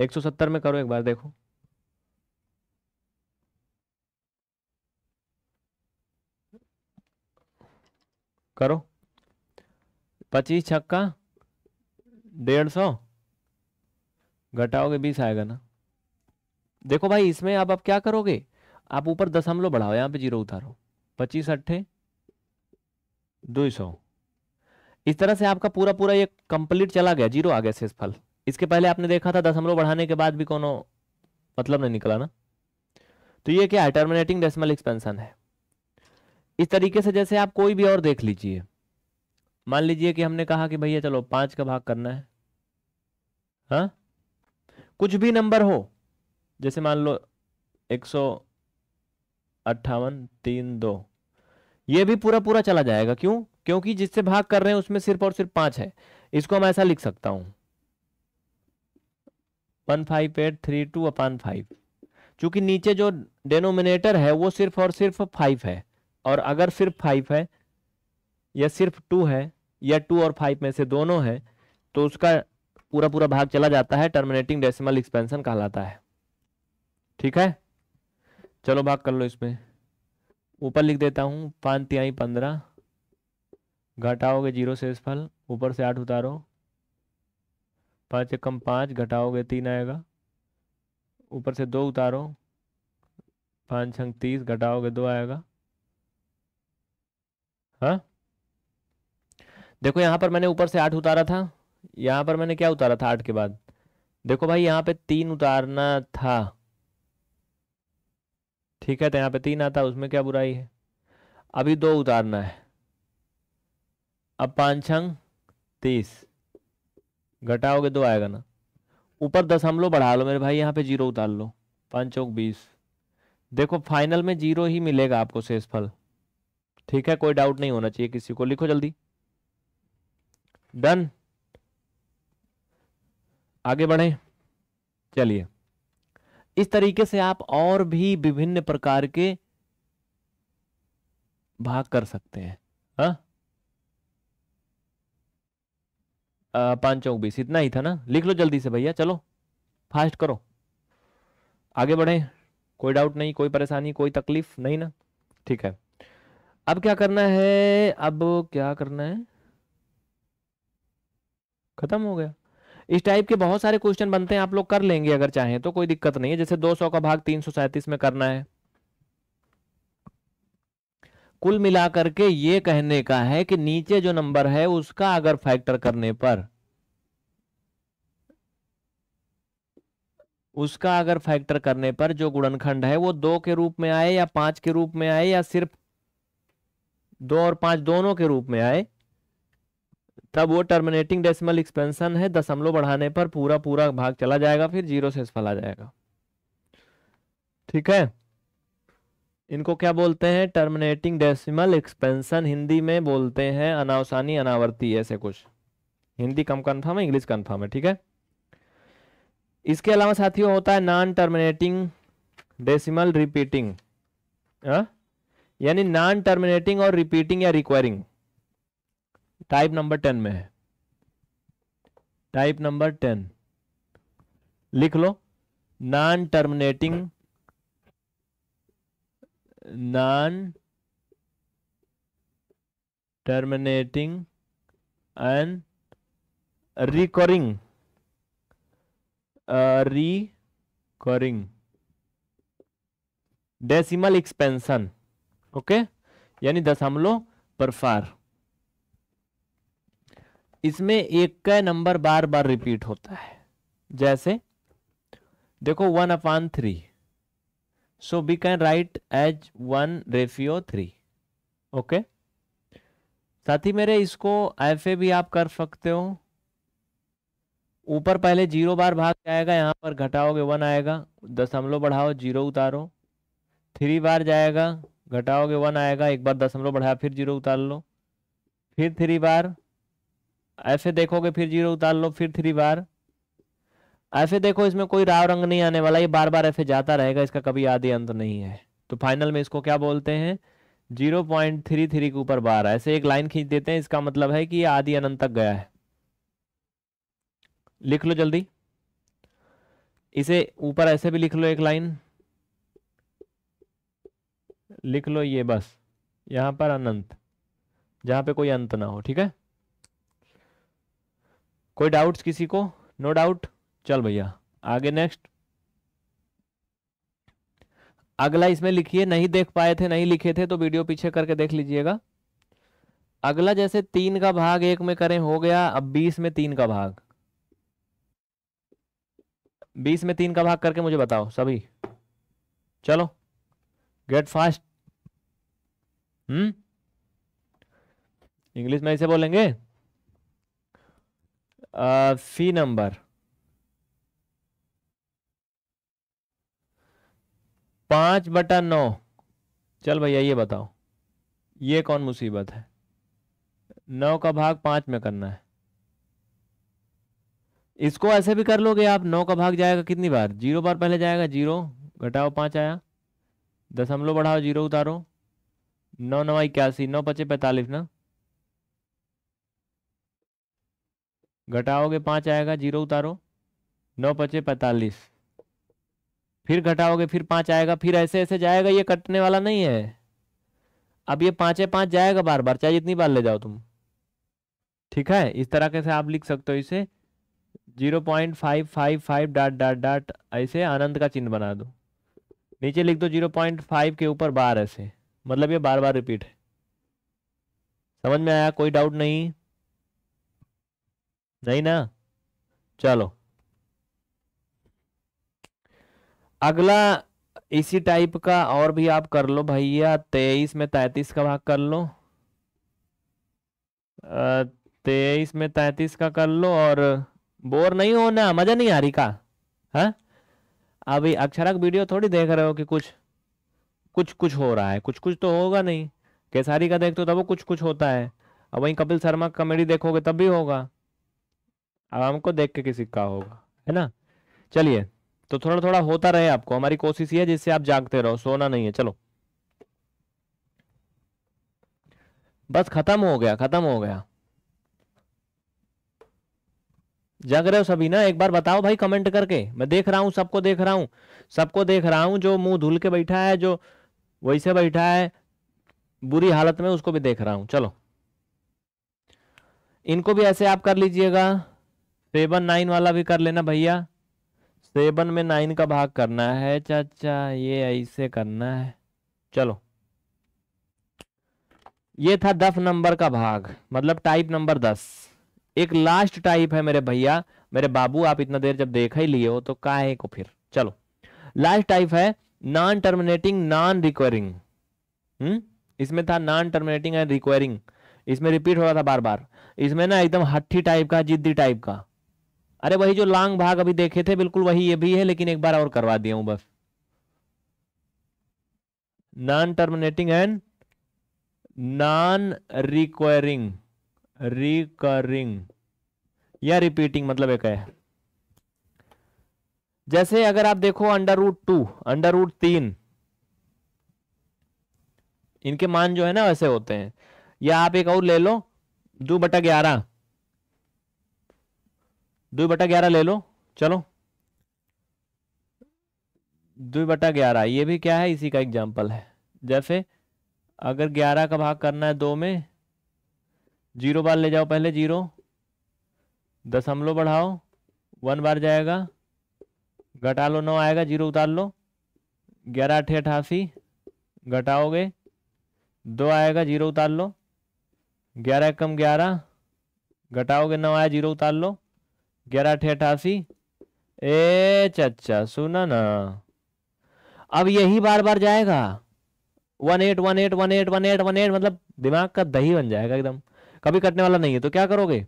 एक सौ सत्तर में करो एक बार देखो करो पच्चीस छक्का डेढ़ सौ घटाओगे बीस आएगा ना देखो भाई इसमें अब आप क्या करोगे आप ऊपर दशमलव बढ़ाओ यहां पे जीरो उतारो पच्चीस अट्ठे दो सौ इस तरह से आपका पूरा पूरा ये कंप्लीट चला गया जीरो आ गया शेषफल इसके पहले आपने देखा था दशमलव बढ़ाने के बाद भी कोनो मतलब नहीं निकला ना तो ये क्या है टर्मिनेटिंग डेसिमल एक्सपेंशन है इस तरीके से जैसे आप कोई भी और देख लीजिए मान लीजिए कि हमने कहा कि भैया चलो पांच का भाग करना है हा? कुछ भी नंबर हो जैसे मान लो एक सौ अट्ठावन तीन दो ये भी पूरा पूरा चला जाएगा क्यों क्योंकि जिससे भाग कर रहे हैं उसमें सिर्फ और सिर्फ पांच है इसको मैं ऐसा लिख सकता हूं one five eight three two upon five चूंकि नीचे जो डेनोमिनेटर है वो सिर्फ और सिर्फ फाइव है और अगर सिर्फ फाइव है या सिर्फ टू है या टू और फाइव में से दोनों है तो उसका पूरा पूरा भाग चला जाता है टर्मिनेटिंग डेसिमल एक्सपेंशन कहलाता है ठीक है चलो भाग कर लो इसमें ऊपर लिख देता हूं पांच तिहाई पंद्रह घटाओगे जीरो शेषफल ऊपर से आठ उतारो पाँच एक कम पाँच घटाओगे तीन आएगा ऊपर से दो उतारो पाँच छंग तीस घटाओगे दो आएगा हाँ देखो यहाँ पर मैंने ऊपर से आठ उतारा था यहाँ पर मैंने क्या उतारा था आठ के बाद देखो भाई यहाँ पे तीन उतारना था ठीक है तो यहाँ पे तीन आता उसमें क्या बुराई है अभी दो उतारना है अब पाँच छंग तीस घटाओगे तो आएगा ना ऊपर दशमलव बढ़ा लो मेरे भाई यहाँ पे जीरो उतार लो पाँच चौक बीस देखो फाइनल में जीरो ही मिलेगा आपको शेषफल ठीक है कोई डाउट नहीं होना चाहिए किसी को लिखो जल्दी डन आगे बढ़े चलिए इस तरीके से आप और भी विभिन्न प्रकार के भाग कर सकते हैं हा? पांच चौक बीस इतना ही था ना लिख लो जल्दी से भैया चलो फास्ट करो आगे बढ़े कोई डाउट नहीं कोई परेशानी कोई तकलीफ नहीं ना ठीक है अब क्या करना है अब क्या करना है खत्म हो गया इस टाइप के बहुत सारे क्वेश्चन बनते हैं आप लोग कर लेंगे अगर चाहें तो कोई दिक्कत नहीं है जैसे 200 का भाग तीन में करना है कुल मिलाकर के ये कहने का है कि नीचे जो नंबर है उसका अगर फैक्टर करने पर उसका अगर फैक्टर करने पर जो गुणनखंड है वो दो के रूप में आए या पांच के रूप में आए या सिर्फ दो और पांच दोनों के रूप में आए तब वो टर्मिनेटिंग डेसिमल एक्सपेंशन है दशमलव बढ़ाने पर पूरा पूरा भाग चला जाएगा फिर जीरो से सफल आ जाएगा ठीक है इनको क्या बोलते हैं टर्मिनेटिंग डेसिमल एक्सपेंशन हिंदी में बोलते हैं अनावसानी अनावर्ती ऐसे कुछ हिंदी कम कन्फर्म है इंग्लिश कन्फर्म है ठीक है इसके अलावा साथियों होता है नॉन टर्मिनेटिंग डेसिमल रिपीटिंग यानी नॉन टर्मिनेटिंग और रिपीटिंग या रिक्वायरिंग टाइप नंबर टेन में है टाइप नंबर टेन लिख लो non terminating non terminating and recurring uh, recurring decimal expansion okay यानी दशमलव परफार इसमें एक का नंबर बार बार रिपीट होता है जैसे देखो one upon three so we can write as one ratio three okay okay? साथ ही मेरे इसको एफ ए भी आप कर सकते हो ऊपर पहले जीरो बार भाग जाएगा यहाँ पर घटाओगे वन आएगा दशमलव बढ़ाओ जीरो उतारो थ्री बार जाएगा घटाओगे वन आएगा एक बार दशमलव बढ़ाया फिर जीरो उतार लो फिर थ्री बार ऐसे देखोगे फिर जीरो उतार लो फिर थ्री बार ऐसे देखो इसमें कोई राव रंग नहीं आने वाला ये बार बार ऐसे जाता रहेगा इसका कभी आदि अंत नहीं है तो फाइनल में इसको क्या बोलते हैं जीरो पॉइंट थ्री थ्री के ऊपर बार ऐसे एक लाइन खींच देते हैं इसका मतलब है कि ये आदि अनंत तक गया है लिख लो जल्दी इसे ऊपर ऐसे भी लिख लो एक लाइन लिख लो ये बस यहां पर अनंत जहां पे कोई अंत ना हो ठीक है कोई डाउट्स किसी को नो no डाउट चल भैया आगे नेक्स्ट अगला इसमें लिखिए नहीं देख पाए थे नहीं लिखे थे तो वीडियो पीछे करके देख लीजिएगा अगला जैसे तीन का भाग एक में करें हो गया अब बीस में तीन का भाग बीस में तीन का भाग करके मुझे बताओ सभी चलो गेट फास्ट हम्म इंग्लिश में ऐसे बोलेंगे फी नंबर पांच बटा नौ चल भैया ये बताओ ये कौन मुसीबत है नौ का भाग पांच में करना है इसको ऐसे भी कर लोगे आप नौ का भाग जाएगा कितनी बार जीरो बार पहले जाएगा जीरो घटाओ पांच आया दशमलव बढ़ाओ जीरो उतारो नौ नवा इक्यासी नौ पचे पैंतालीस ना घटाओगे पांच आएगा जीरो उतारो नौ पचे पैंतालीस फिर घटाओगे फिर पाँच आएगा फिर ऐसे ऐसे जाएगा ये कटने वाला नहीं है अब ये पाँचे पाँच जाएगा बार बार चाहे जितनी बार ले जाओ तुम ठीक है इस तरह से आप लिख सकते हो इसे zero point five five five dot dot dot ऐसे आनंद का चिन्ह बना दो नीचे लिख दो जीरो पॉइंट फाइव के ऊपर बार ऐसे मतलब ये बार बार रिपीट है समझ में आया कोई डाउट नहीं नहीं ना चलो अगला इसी टाइप का और भी आप कर लो भैया तेईस में तैतीस का भाग कर लो तेईस में तैतीस का कर लो और बोर नहीं होना मजा नहीं आ रही का है हाँ? अभी अक्षरक वीडियो थोड़ी देख रहे हो कि कुछ कुछ कुछ हो रहा है कुछ कुछ तो होगा नहीं केसारी का देखते हो तब वो कुछ कुछ होता है अब वहीं कपिल शर्मा कॉमेडी देखोगे तब भी होगा अब हमको देख के किसी का होगा है ना चलिए तो थोड़ा थोड़ा होता रहे आपको हमारी कोशिश ये जिससे आप जागते रहो सोना नहीं है चलो बस खत्म हो गया खत्म हो गया जग रहे हो सभी ना एक बार बताओ भाई कमेंट करके मैं देख रहा हूं सबको देख रहा हूं सबको देख रहा हूं जो मुंह धुल के बैठा है जो वैसे बैठा है बुरी हालत में उसको भी देख रहा हूं चलो इनको भी ऐसे आप कर लीजिएगा सेवन नाइन वाला भी कर लेना भैया सेवन में नाइन का भाग करना है चाचा ये ऐसे करना है चलो ये था दस नंबर का भाग मतलब टाइप नंबर दस एक लास्ट टाइप है मेरे भैया मेरे बाबू आप इतना देर जब देख ही लिए हो तो काहे को फिर चलो लास्ट टाइप है नॉन टर्मिनेटिंग नॉन रिक्वायरिंग हम्म इसमें था नॉन टर्मिनेटिंग एंड रिक्वायरिंग इसमें रिपीट हो रहा था बार बार इसमें ना एकदम हट्ठी टाइप का जिद्दी टाइप का अरे वही जो लांग भाग अभी देखे थे बिल्कुल वही ये भी है लेकिन एक बार और करवा दिया हूं बस non terminating and non requiring recurring या रिपीटिंग मतलब एक है जैसे अगर आप देखो under root two under root तीन इनके मान जो है ना वैसे होते हैं या आप एक और ले लो दो बटा ग्यारह दो बटा ग्यारह ले लो चलो दो बटा ग्यारह ये भी क्या है इसी का एग्जाम्पल है जैसे अगर ग्यारह का भाग करना है दो में जीरो बार ले जाओ पहले जीरो दशमलव बढ़ाओ वन बार जाएगा घटा लो नौ आएगा जीरो उतार लो ग्यारह अठे अठासी घटाओगे दो आएगा जीरो उतार लो ग्यारह कम ग्यारह घटाओगे नौ आया जीरो उतार लो ग्यारह अठे अठासी ए चचा सुना ना अब यही बार बार जाएगा one eight one eight one eight one eight one eight मतलब दिमाग का दही बन जाएगा एकदम कभी कटने वाला नहीं है तो क्या करोगे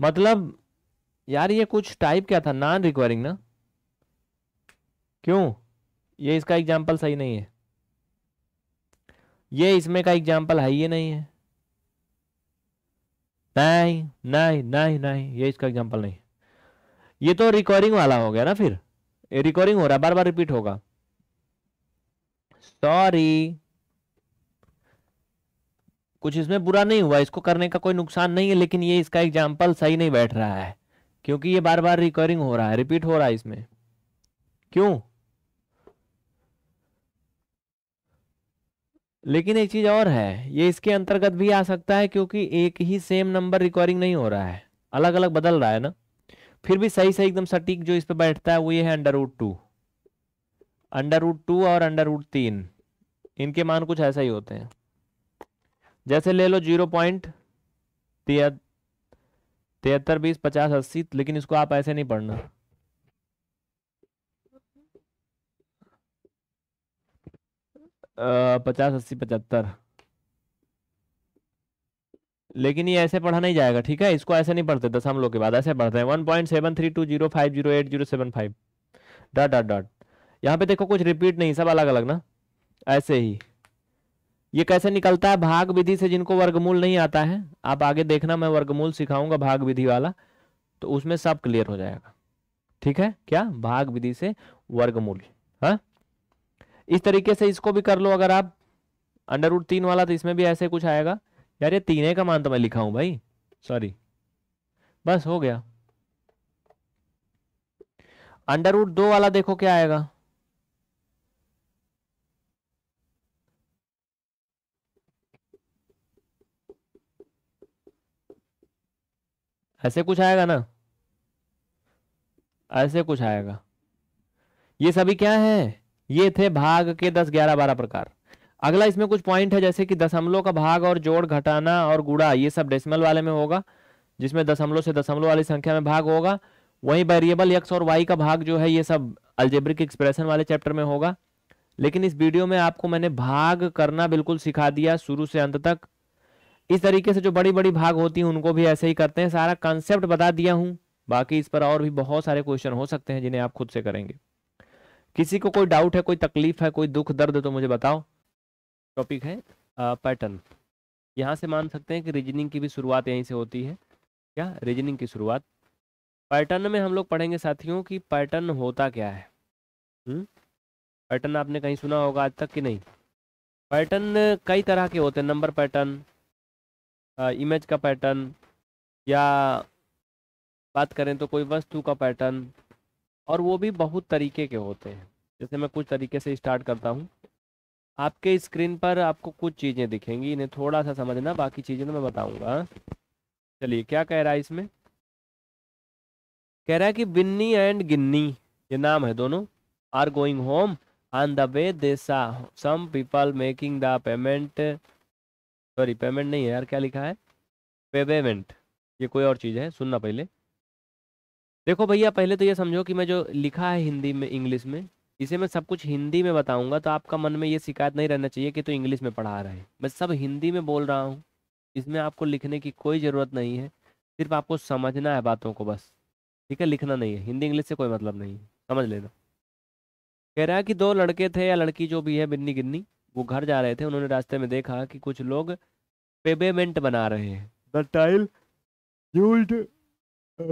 मतलब यार ये कुछ टाइप क्या था नॉन रिक्वायरिंग ना क्यों ये इसका एग्जाम्पल सही नहीं है ये इसमें का एग्जाम्पल है ही नहीं है नहीं नहीं नहीं नहीं ये इसका एग्जाम्पल नहीं ये तो रिकॉर्डिंग वाला हो गया ना फिर ये रिकॉर्डिंग हो रहा है बार बार रिपीट होगा सॉरी कुछ इसमें बुरा नहीं हुआ इसको करने का कोई नुकसान नहीं है लेकिन ये इसका एग्जाम्पल सही नहीं बैठ रहा है क्योंकि ये बार बार रिकॉर्डिंग हो रहा है रिपीट हो रहा है इसमें क्यों लेकिन एक चीज़ और है ये इसके अंतर्गत भी आ सकता है क्योंकि एक ही सेम नंबर रिकॉर्डिंग नहीं हो रहा है अलग अलग बदल रहा है ना फिर भी सही सही एकदम सटीक जो इस पर बैठता है वो ये है under root two under root two और अंडर रूट तीन इनके मान कुछ ऐसा ही होते हैं जैसे ले लो जीरो पॉइंट तिहत्तर बीस पचास अस्सी लेकिन इसको आप ऐसे नहीं पढ़ना पचास अस्सी पचहत्तर लेकिन ये ऐसे पढ़ा नहीं जाएगा ठीक है इसको ऐसे नहीं पढ़ते लोग के बाद ऐसे पढ़ते हैं one point seven three two zero five zero eight zero seven five dot dot dot यहाँ पे देखो कुछ रिपीट नहीं सब अलग अलग ना ऐसे ही ये कैसे निकलता है भाग विधि से जिनको वर्गमूल नहीं आता है आप आगे देखना मैं वर्गमूल सिखाऊंगा भाग विधि वाला तो उसमें सब क्लियर हो जाएगा ठीक है क्या भाग विधि से वर्गमूल हाँ इस तरीके से इसको भी कर लो अगर आप अंडर रूट तीन वाला तो इसमें भी ऐसे कुछ आएगा यार ये तीन का मान तो मैं लिखा हूं भाई सॉरी बस हो गया अंडर रूट दो वाला देखो क्या आएगा ऐसे कुछ आएगा ना ऐसे कुछ आएगा ये सभी क्या है ये थे भाग के दस ग्यारह बारह प्रकार अगला इसमें कुछ पॉइंट है जैसे कि दशमलव का भाग और जोड़ घटाना और गुड़ा ये सब डेसिमल वाले में होगा जिसमें दशमलव से दशमलव वाली संख्या में भाग होगा वही वेरिएबल एक्स और वाई का भाग जो है ये सब अल्जेब्रिक एक्सप्रेशन वाले चैप्टर में होगा लेकिन इस वीडियो में आपको मैंने भाग करना बिल्कुल सिखा दिया शुरू से अंत तक इस तरीके से जो बड़ी बड़ी भाग होती हैं उनको भी ऐसे ही करते हैं सारा कंसेप्ट बता दिया हूं बाकी इस पर और भी बहुत सारे क्वेश्चन हो सकते हैं जिन्हें आप खुद से करेंगे किसी को कोई डाउट है कोई तकलीफ है कोई दुख दर्द तो मुझे बताओ टॉपिक है पैटर्न यहाँ से मान सकते हैं कि रीजनिंग की भी शुरुआत यहीं से होती है क्या रीजनिंग की शुरुआत पैटर्न में हम लोग पढ़ेंगे साथियों कि पैटर्न होता क्या है पैटर्न आपने कहीं सुना होगा आज तक कि नहीं पैटर्न कई तरह के होते हैं नंबर पैटर्न इमेज का पैटर्न या बात करें तो कोई वस्तु का पैटर्न और वो भी बहुत तरीके के होते हैं जैसे मैं कुछ तरीके से स्टार्ट करता हूँ आपके स्क्रीन पर आपको कुछ चीज़ें दिखेंगी इन्हें थोड़ा सा समझना बाकी चीज़ें तो मैं बताऊँगा चलिए क्या कह रहा है इसमें कह रहा है कि बिन्नी एंड गिन्नी ये नाम है दोनों are going home on the way they some people making the payment sorry payment नहीं है यार क्या लिखा है पेमेंट ये कोई और चीज़ है सुनना पहले देखो भैया पहले तो ये समझो कि मैं जो लिखा है हिंदी में इंग्लिश में इसे मैं सब कुछ हिंदी में बताऊंगा तो आपका मन में ये शिकायत नहीं रहना चाहिए कि तो इंग्लिश में पढ़ा रहा है मैं सब हिंदी में बोल रहा हूँ इसमें आपको लिखने की कोई ज़रूरत नहीं है सिर्फ आपको समझना है बातों को बस ठीक है लिखना नहीं है हिंदी इंग्लिश से कोई मतलब नहीं है समझ लेना कह रहा है कि दो लड़के थे या लड़की जो भी है बिन्नी गिन्नी वो घर जा रहे थे उन्होंने रास्ते में देखा कि कुछ लोग पेबेमेंट बना रहे हैं the tile used a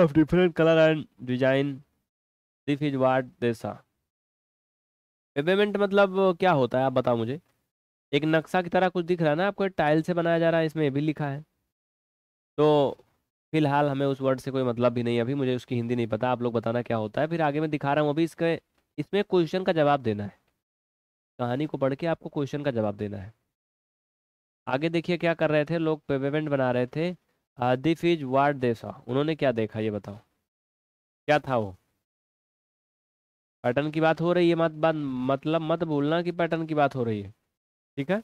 of different color and design. This is what they saw. Pavement मतलब क्या होता है आप बताओ मुझे एक नक्शा की तरह कुछ दिख रहा है ना आपको टाइल से बनाया जा रहा है इसमें भी लिखा है तो फिलहाल हमें उस वर्ड से कोई मतलब भी नहीं अभी मुझे उसकी हिंदी नहीं पता आप लोग बताना क्या होता है फिर आगे मैं दिखा रहा हूँ अभी इसके इसमें क्वेश्चन का जवाब देना है कहानी को पढ़ के आपको क्वेश्चन का जवाब देना है आगे देखिए क्या कर रहे थे लोग पेमेंट बना रहे थे हादिफ इज देसा उन्होंने क्या देखा ये बताओ क्या था वो पैटर्न की बात हो रही है मत बात मतलब मत बोलना कि पैटर्न की बात हो रही है ठीक है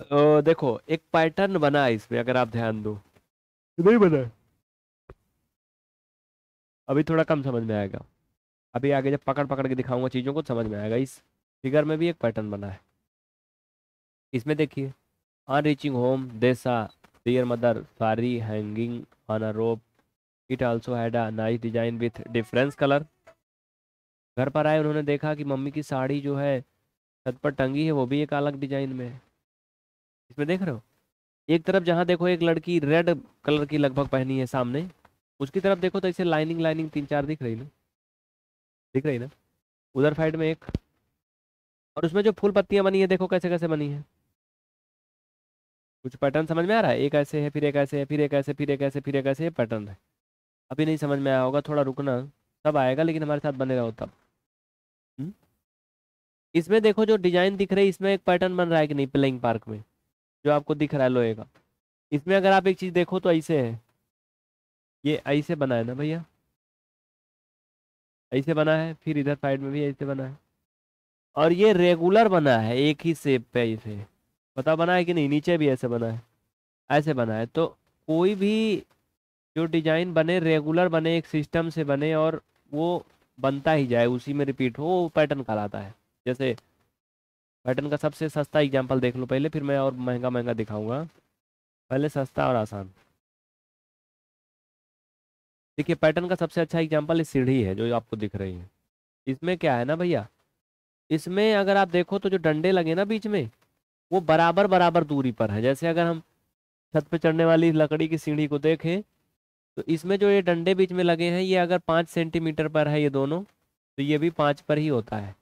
तो देखो एक पैटर्न बना है इसमें अगर आप ध्यान दो नहीं बना अभी थोड़ा कम समझ में आएगा अभी आगे जब पकड़ पकड़ के दिखाऊंगा चीज़ों को तो समझ में आएगा इस फिगर में भी एक पैटर्न बना है इसमें देखिए On reaching home, they saw their mother Sari hanging on a rope. It also had a nice design with different color. घर पर आए उन्होंने देखा कि मम्मी की साड़ी जो है छत पर टंगी है वो भी एक अलग डिजाइन में है इसमें देख रहे हो एक तरफ जहाँ देखो एक लड़की रेड कलर की लगभग पहनी है सामने उसकी तरफ देखो तो ऐसे लाइनिंग लाइनिंग तीन चार दिख रही ना दिख रही ना उधर साइड में एक और उसमें जो फूल पत्तियाँ बनी है देखो कैसे कैसे बनी है कुछ पैटर्न समझ में आ रहा है एक ऐसे है फिर एक ऐसे है फिर एक ऐसे फिर एक ऐसे फिर एक ऐसे पैटर्न है अभी नहीं समझ में आया होगा थोड़ा रुकना तब आएगा लेकिन हमारे साथ बने रहो तब हम्म? इसमें देखो जो डिजाइन दिख रही है इसमें एक पैटर्न बन रहा है कि नहीं प्लेइंग पार्क में जो आपको दिख रहा है लोहे का इसमें अगर आप एक चीज़ देखो तो ऐसे है ये ऐसे बना है ना भैया ऐसे बना है फिर इधर साइड में भी ऐसे बना है और ये रेगुलर बना है एक ही शेप पे ऐसे पता बना है कि नहीं नीचे भी ऐसे बना है ऐसे बना है तो कोई भी जो डिजाइन बने रेगुलर बने एक सिस्टम से बने और वो बनता ही जाए उसी में रिपीट हो वो पैटर्न कहलाता है जैसे पैटर्न का सबसे सस्ता एग्जाम्पल देख लो पहले फिर मैं और महंगा महंगा दिखाऊंगा पहले सस्ता और आसान देखिए पैटर्न का सबसे अच्छा एग्जाम्पल इस सीढ़ी है जो आपको दिख रही है इसमें क्या है ना भैया इसमें अगर आप देखो तो जो डंडे लगे ना बीच में वो बराबर बराबर दूरी पर है जैसे अगर हम छत पर चढ़ने वाली लकड़ी की सीढ़ी को देखें तो इसमें जो ये डंडे बीच में लगे हैं ये अगर पाँच सेंटीमीटर पर है ये दोनों तो ये भी पाँच पर ही होता है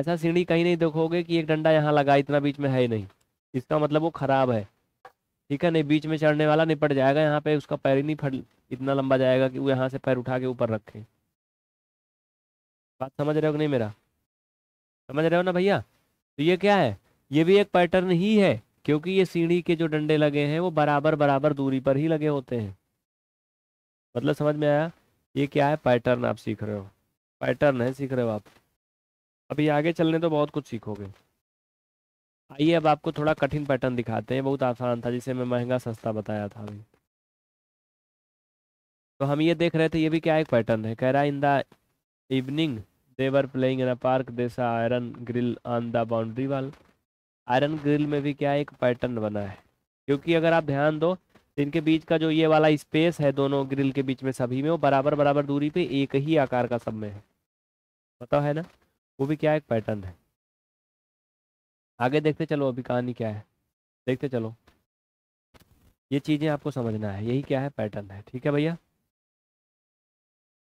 ऐसा सीढ़ी कहीं नहीं देखोगे कि एक डंडा यहाँ लगा इतना बीच में है ही नहीं इसका मतलब वो ख़राब है ठीक है नहीं बीच में चढ़ने वाला निपट जाएगा यहाँ पे उसका पैर ही नहीं फट इतना लंबा जाएगा कि वो यहाँ से पैर उठा के ऊपर रखे बात समझ रहे हो कि नहीं मेरा समझ रहे हो ना भैया तो ये क्या है ये भी एक पैटर्न ही है क्योंकि ये सीढ़ी के जो डंडे लगे हैं वो बराबर बराबर दूरी पर ही लगे होते हैं मतलब समझ में आया ये क्या है पैटर्न आप सीख रहे हो पैटर्न है सीख रहे हो आप अभी आगे चलने तो बहुत कुछ सीखोगे आइए अब आपको थोड़ा कठिन पैटर्न दिखाते हैं बहुत आसान था जिसे मैं महंगा सस्ता बताया था अभी तो हम ये देख रहे थे ये भी क्या एक पैटर्न है कह रहा in the evening they were playing in a park they saw iron grill on the boundary wall iron grill में भी क्या एक पैटर्न बना है क्योंकि अगर आप ध्यान दो इनके बीच का जो ये वाला स्पेस है दोनों ग्रिल के बीच में सभी में वो बराबर बराबर दूरी पे एक ही आकार का सब में है पता है ना वो भी क्या एक पैटर्न है आगे देखते चलो अभी कहानी क्या है देखते चलो ये चीज़ें आपको समझना है यही क्या है पैटर्न है ठीक है भैया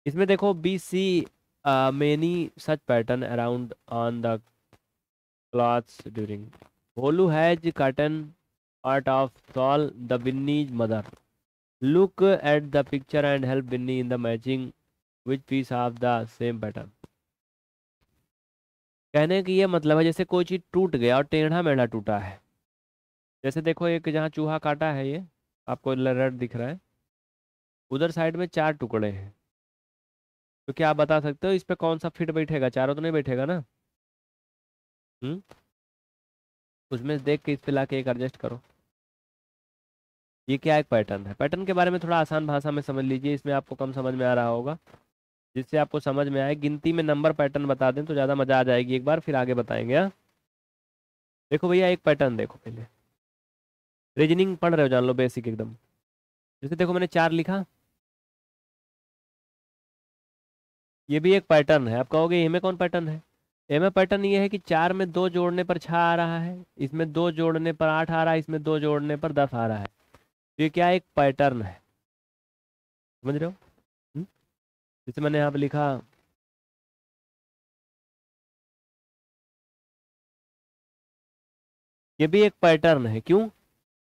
इसमें देखो we see many such pattern around on the clothes during Holi has cotton part of shawl the Binny's mother look at the picture and help Binny in the matching which piece of the same pattern कहने की ये मतलब है जैसे कोई चीज़ टूट गया और टेढ़ा मेढ़ा टूटा है जैसे देखो एक जहाँ चूहा काटा है ये आपको लड़ दिख रहा है उधर साइड में चार टुकड़े हैं तो क्या आप बता सकते हो इस पर कौन सा फिट बैठेगा चारों तो नहीं बैठेगा ना हम्म उसमें देख के इस पे ला के एक एडजस्ट करो ये क्या एक पैटर्न है पैटर्न के बारे में थोड़ा आसान भाषा में समझ लीजिए इसमें आपको कम समझ में आ रहा होगा जिससे आपको समझ में आए गिनती में नंबर पैटर्न बता दें तो ज़्यादा मज़ा आ जाएगी एक बार फिर आगे बताएंगे हाँ देखो भैया एक पैटर्न देखो पहले रीजनिंग पढ़ रहे हो जान लो बेसिक एकदम जैसे देखो मैंने चार लिखा ये भी एक पैटर्न है आप कहोगे ये में कौन पैटर्न है एम पैटर्न ये है कि चार में दो जोड़ने पर छः आ रहा है इसमें दो जोड़ने पर आठ आ रहा है इसमें दो जोड़ने पर दस आ रहा है तो ये क्या एक पैटर्न है समझ रहे हो हम्म? जैसे मैंने यहाँ पर लिखा ये भी एक पैटर्न है क्यों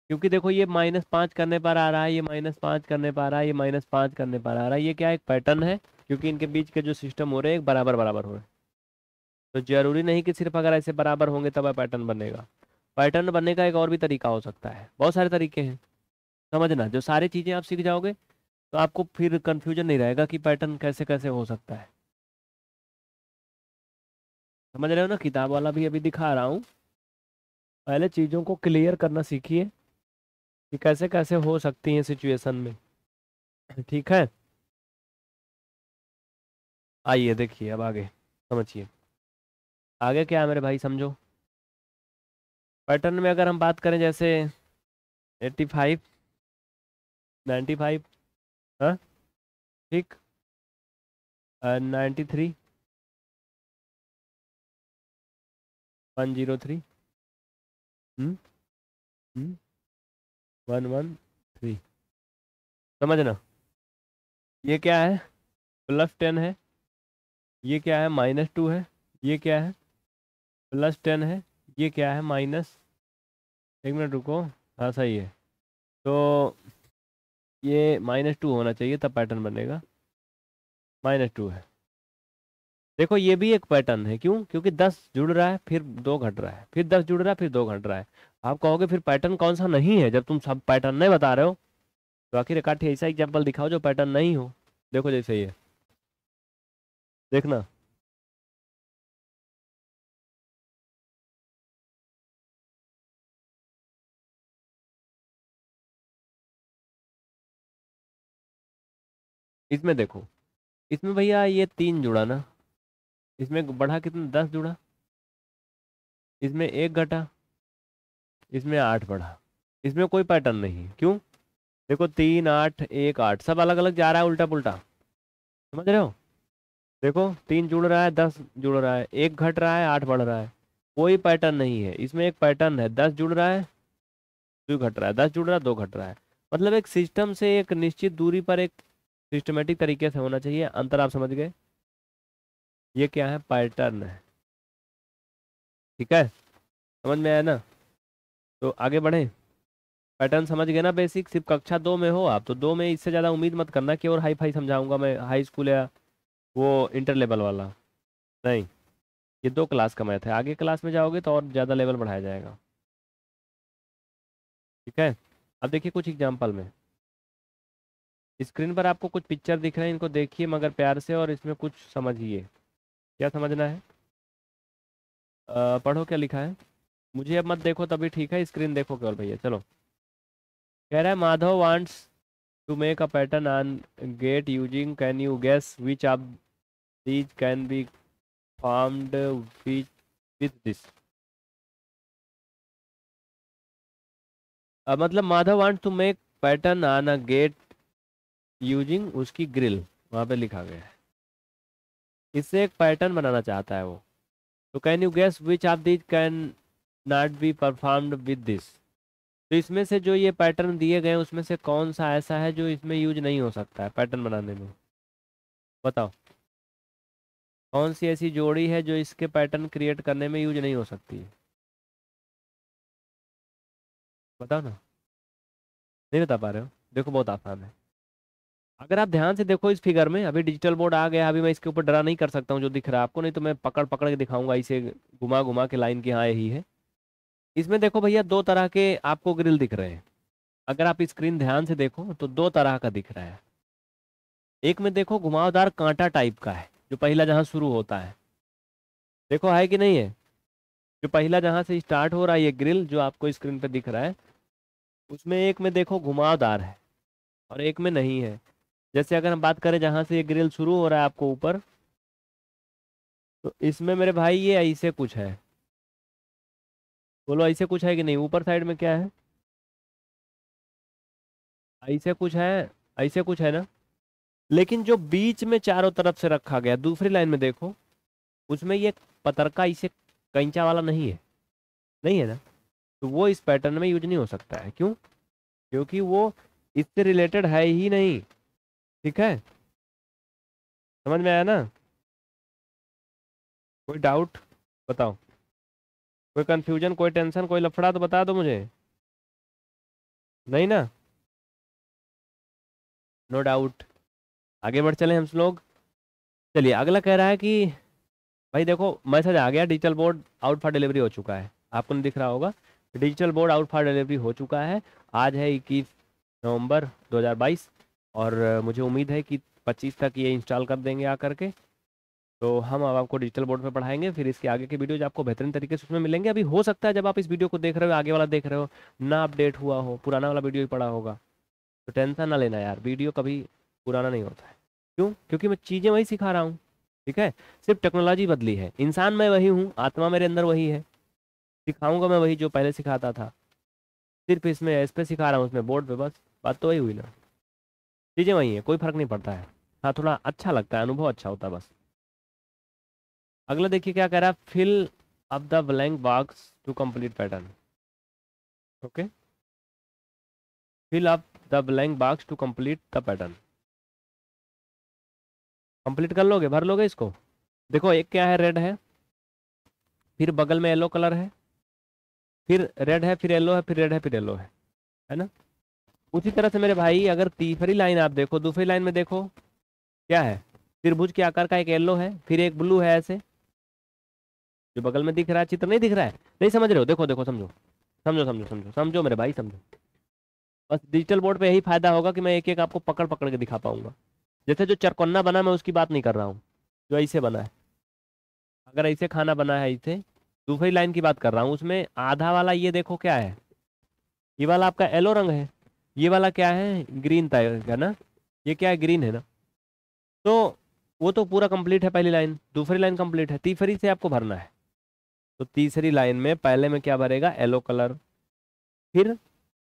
क्योंकि देखो ये माइनस पाँच करने पर आ रहा है ये माइनस पाँच करने पर आ रहा है ये माइनस पाँच करने पर आ रहा है ये क्या एक पैटर्न है क्योंकि इनके बीच के जो सिस्टम हो रहे हैं एक बराबर बराबर हो रहे हैं तो जरूरी नहीं कि सिर्फ अगर ऐसे बराबर होंगे तब पैटर्न बनेगा पैटर्न बनने का एक और भी तरीका हो सकता है बहुत सारे तरीके हैं समझना जो सारी चीज़ें आप सीख जाओगे तो आपको फिर कन्फ्यूजन नहीं रहेगा कि पैटर्न कैसे कैसे हो सकता है समझ रहे हो ना किताब वाला भी अभी दिखा रहा हूँ पहले चीज़ों को क्लियर करना सीखिए कि कैसे कैसे हो सकती हैं सिचुएशन में ठीक है आइए देखिए अब आगे समझिए आगे क्या है मेरे भाई समझो पैटर्न में अगर हम बात करें जैसे एट्टी फाइव नाइन्टी फाइव हाँ ठीक ninety three one zero three हम्म, हम्म, वन वन थ्री समझना ये क्या है प्लस टेन है ये क्या है माइनस टू है ये क्या है प्लस टेन है ये क्या है माइनस एक मिनट रुको हाँ सही है तो ये माइनस टू होना चाहिए तब पैटर्न बनेगा माइनस टू है देखो ये भी एक पैटर्न है क्यों क्योंकि दस जुड़ रहा है फिर दो घट रहा है फिर दस जुड़ रहा है फिर दो घट रहा है आप कहोगे फिर पैटर्न कौन सा नहीं है जब तुम सब पैटर्न नहीं बता रहे हो तो आखिर एकाठी ऐसा एग्जाम्पल दिखाओ जो पैटर्न नहीं हो देखो जैसे ये देखना इसमें देखो इसमें भैया ये तीन जुड़ा ना इसमें बढ़ा कितना दस जुड़ा इसमें एक घटा इसमें आठ बढ़ा इसमें कोई पैटर्न नहीं क्यों देखो तीन आठ एक आठ सब अलग अलग जा रहा है उल्टा पुल्टा समझ रहे हो देखो तीन जुड़ रहा है दस जुड़ रहा है एक घट रहा है आठ बढ़ रहा है कोई पैटर्न नहीं है इसमें एक पैटर्न है दस जुड़ रहा है दो घट रहा है दस जुड़ रहा है दो घट रहा है मतलब एक सिस्टम से एक निश्चित दूरी पर एक सिस्टमेटिक तरीके से होना चाहिए अंतर आप समझ गए ये क्या है पैटर्न है ठीक है समझ में आया ना तो आगे बढ़ें पैटर्न समझ गए ना बेसिक सिर्फ कक्षा दो में हो आप तो दो में इससे ज़्यादा उम्मीद मत करना कि और हाई फाई समझाऊंगा मैं हाई स्कूल या वो इंटर लेवल वाला नहीं ये दो क्लास का मैथ है आगे क्लास में जाओगे तो और ज़्यादा लेवल बढ़ाया जाएगा ठीक है अब देखिए कुछ एग्जाम्पल में स्क्रीन पर आपको कुछ पिक्चर दिख रहे हैं इनको देखिए मगर प्यार से और इसमें कुछ समझिए क्या समझना है आ, पढ़ो क्या लिखा है मुझे अब मत देखो तभी ठीक है स्क्रीन देखो केवल भैया चलो कह रहा है Madhav wants to make a pattern on gate using can you guess which आप these can be formed which with this मतलब Madhav want to make pattern on a gate using उसकी ग्रिल वहाँ पे लिखा गया है इससे एक पैटर्न बनाना चाहता है वो तो can you guess which of these can not be performed with this तो इसमें से जो ये पैटर्न दिए गए हैं उसमें से कौन सा ऐसा है जो इसमें यूज नहीं हो सकता है पैटर्न बनाने में बताओ कौन सी ऐसी जोड़ी है जो इसके पैटर्न क्रिएट करने में यूज नहीं हो सकती है बताओ ना नहीं बता पा रहे हो देखो बहुत आसान है अगर आप ध्यान से देखो इस फिगर में अभी डिजिटल बोर्ड आ गया अभी मैं इसके ऊपर ड्रा नहीं कर सकता हूँ जो दिख रहा है आपको नहीं तो मैं पकड़ पकड़ के दिखाऊंगा इसे घुमा घुमा के लाइन की हाँ यही है इसमें देखो भैया दो तरह के आपको ग्रिल दिख रहे हैं अगर आप स्क्रीन ध्यान से देखो तो दो तरह का दिख रहा है एक में देखो घुमावदार कांटा टाइप का है जो पहला जहाँ शुरू होता है देखो है कि नहीं है जो पहला जहाँ से स्टार्ट हो रहा है ये ग्रिल जो आपको स्क्रीन पर दिख रहा है उसमें एक में देखो घुमावदार है और एक में नहीं है जैसे अगर हम बात करें जहाँ से ये ग्रिल शुरू हो रहा है आपको ऊपर तो इसमें मेरे भाई ये ऐसे कुछ है बोलो ऐसे कुछ है कि नहीं ऊपर साइड में क्या है ऐसे कुछ है ऐसे कुछ है ना लेकिन जो बीच में चारों तरफ से रखा गया दूसरी लाइन में देखो उसमें ये पतरका इसे कंचा वाला नहीं है नहीं है ना तो वो इस पैटर्न में यूज नहीं हो सकता है क्यों क्योंकि वो इससे रिलेटेड है ही नहीं ठीक है समझ में आया ना कोई डाउट बताओ कोई कंफ्यूजन कोई टेंशन कोई लफड़ा तो बता दो मुझे नहीं ना नो no डाउट आगे बढ़ चले हम लोग चलिए अगला कह रहा है कि भाई देखो मैसेज आ गया digital board out for delivery हो चुका है आपको नहीं दिख रहा होगा digital board out for delivery हो चुका है आज है इक्कीस नवंबर 2022 और मुझे उम्मीद है कि 25 तक ये इंस्टॉल कर देंगे आ करके तो हम अब आपको डिजिटल बोर्ड पर पढ़ाएंगे फिर इसके आगे के वीडियोज आपको बेहतरीन तरीके से उसमें मिलेंगे अभी हो सकता है जब आप इस वीडियो को देख रहे हो आगे वाला देख रहे हो ना अपडेट हुआ हो पुराना वाला वीडियो ही पड़ा होगा तो टेंशन ना लेना यार वीडियो कभी पुराना नहीं होता है क्यों क्योंकि मैं चीज़ें वही सिखा रहा हूँ ठीक है सिर्फ टेक्नोलॉजी बदली है इंसान मैं वही हूँ आत्मा मेरे अंदर वही है सिखाऊंगा मैं वही जो पहले सिखाता था सिर्फ इसमें इस पर सिखा रहा हूँ उसमें बोर्ड पे बस बात तो वही हुई ना चीज़ें वही है कोई फ़र्क नहीं पड़ता है हाँ थोड़ा अच्छा लगता है अनुभव अच्छा होता है बस अगला देखिए क्या कह रहा है fill up the blank box to complete pattern okay fill up the blank box to complete the pattern complete कर लोगे भर लोगे इसको देखो एक क्या है रेड है फिर बगल में येलो कलर है फिर रेड है फिर येलो है फिर रेड है फिर येलो है है ना उसी तरह से मेरे भाई अगर तीसरी लाइन आप देखो दूसरी लाइन में देखो क्या है त्रिभुज के आकार का एक येलो है फिर एक ब्लू है ऐसे जो बगल में दिख रहा है चित्र नहीं दिख रहा है नहीं समझ रहे हो देखो देखो समझो समझो समझो समझो समझो मेरे भाई समझो बस डिजिटल बोर्ड पे यही फायदा होगा कि मैं एक एक आपको पकड़ पकड़ के दिखा पाऊंगा जैसे जो चरकोन्ना बना मैं उसकी बात नहीं कर रहा हूँ जो ऐसे बना है अगर ऐसे खाना बना है ऐसे दूसरी लाइन की बात कर रहा हूँ उसमें आधा वाला ये देखो क्या है ये वाला आपका येलो रंग है ये वाला क्या है ग्रीन था इसका ना ये क्या है ग्रीन है ना तो वो तो पूरा कंप्लीट है पहली लाइन दूसरी लाइन कंप्लीट है तीसरी से आपको भरना है तो तीसरी लाइन में पहले में क्या भरेगा येलो कलर फिर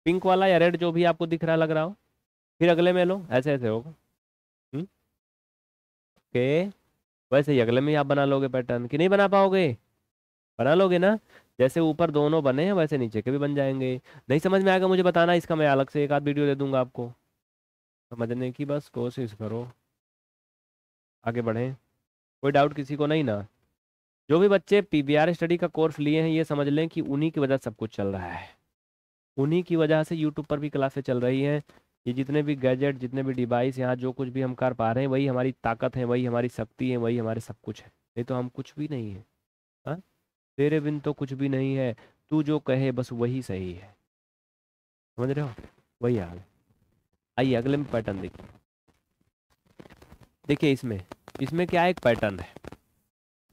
पिंक वाला या रेड जो भी आपको दिख रहा लग रहा हो फिर अगले में लो ऐसे ऐसे होगा ओके हम्म। वैसे ही अगले में ही आप बना लोगे पैटर्न कि नहीं बना पाओगे बना लोगे ना जैसे ऊपर दोनों बने हैं वैसे नीचे के भी बन जाएंगे नहीं समझ में आएगा मुझे बताना इसका मैं अलग से एक आध वीडियो दे दूंगा आपको समझने की बस कोशिश करो आगे बढ़ें कोई डाउट किसी को नहीं ना जो भी बच्चे पी स्टडी का कोर्स लिए हैं ये समझ लें कि उन्हीं की वजह सब कुछ चल रहा है उन्हीं की वजह से यूट्यूब पर भी क्लासे चल रही हैं ये जितने भी गैजेट जितने भी डिवाइस यहाँ जो कुछ भी हम कर पा रहे हैं वही हमारी ताकत है वही हमारी शक्ति है वही हमारे सब कुछ है नहीं तो हम कुछ भी नहीं है हाँ तेरे बिन तो कुछ भी नहीं है तू जो कहे बस वही सही है समझ रहे हो वही हाल आइए अगले में पैटर्न देखिए देखिए इसमें इसमें क्या एक पैटर्न है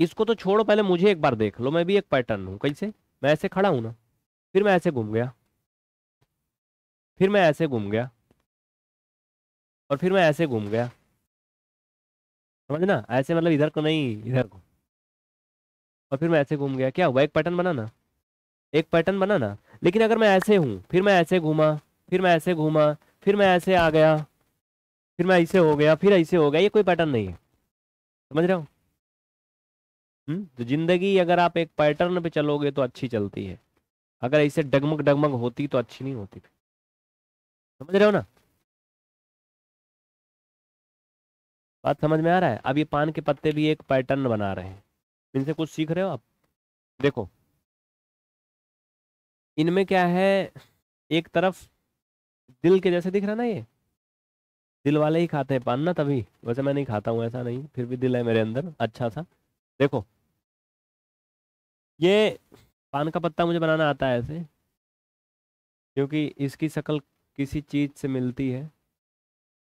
इसको तो छोड़ो पहले मुझे एक बार देख लो मैं भी एक पैटर्न हूँ कैसे मैं ऐसे खड़ा हूँ ना फिर मैं ऐसे घूम गया फिर मैं ऐसे घूम गया और फिर मैं ऐसे घूम गया समझ ना ऐसे मतलब इधर को तो नहीं इधर को और फिर मैं ऐसे घूम गया क्या हुआ एक पैटर्न बना ना एक पैटर्न बना ना लेकिन अगर मैं ऐसे हूँ फिर मैं ऐसे घूमा फिर मैं ऐसे घूमा फिर मैं ऐसे आ गया फिर मैं ऐसे हो गया फिर ऐसे हो गया ये कोई पैटर्न नहीं है समझ रहे हो हम्म, तो जिंदगी अगर आप एक पैटर्न पे चलोगे तो अच्छी चलती है अगर ऐसे डगमग डगमग होती तो अच्छी नहीं होती समझ रहे हो ना बात समझ में आ रहा है अब ये पान के पत्ते भी एक पैटर्न बना रहे हैं इनसे कुछ सीख रहे हो आप देखो इनमें क्या है एक तरफ दिल के जैसे दिख रहा ना ये दिल वाले ही खाते हैं पान ना तभी वैसे मैं नहीं खाता हूँ ऐसा नहीं फिर भी दिल है मेरे अंदर अच्छा सा देखो ये पान का पत्ता मुझे बनाना आता है ऐसे क्योंकि इसकी शक्ल किसी चीज़ से मिलती है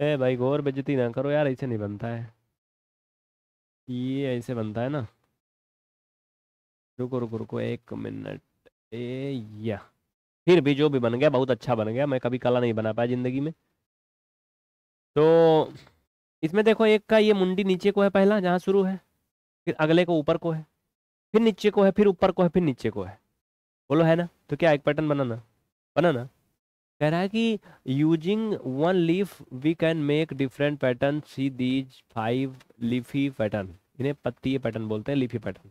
ए भाई गौर बेजती ना करो यार ऐसे नहीं बनता है ये ऐसे बनता है ना रुको रुको रुको एक मिनट ए या फिर भी जो भी बन गया बहुत अच्छा बन गया मैं कभी कला नहीं बना पाया ज़िंदगी में तो इसमें देखो एक का ये मुंडी नीचे को है पहला जहाँ शुरू है फिर अगले को ऊपर को है फिर नीचे को है फिर ऊपर को है फिर नीचे को है बोलो है ना तो क्या एक पैटर्न बनाना बनाना कह रहा है कि using one leaf we can make different pattern see these five leafy pattern इन्हें पत्ती पैटर्न बोलते हैं लिफी पैटर्न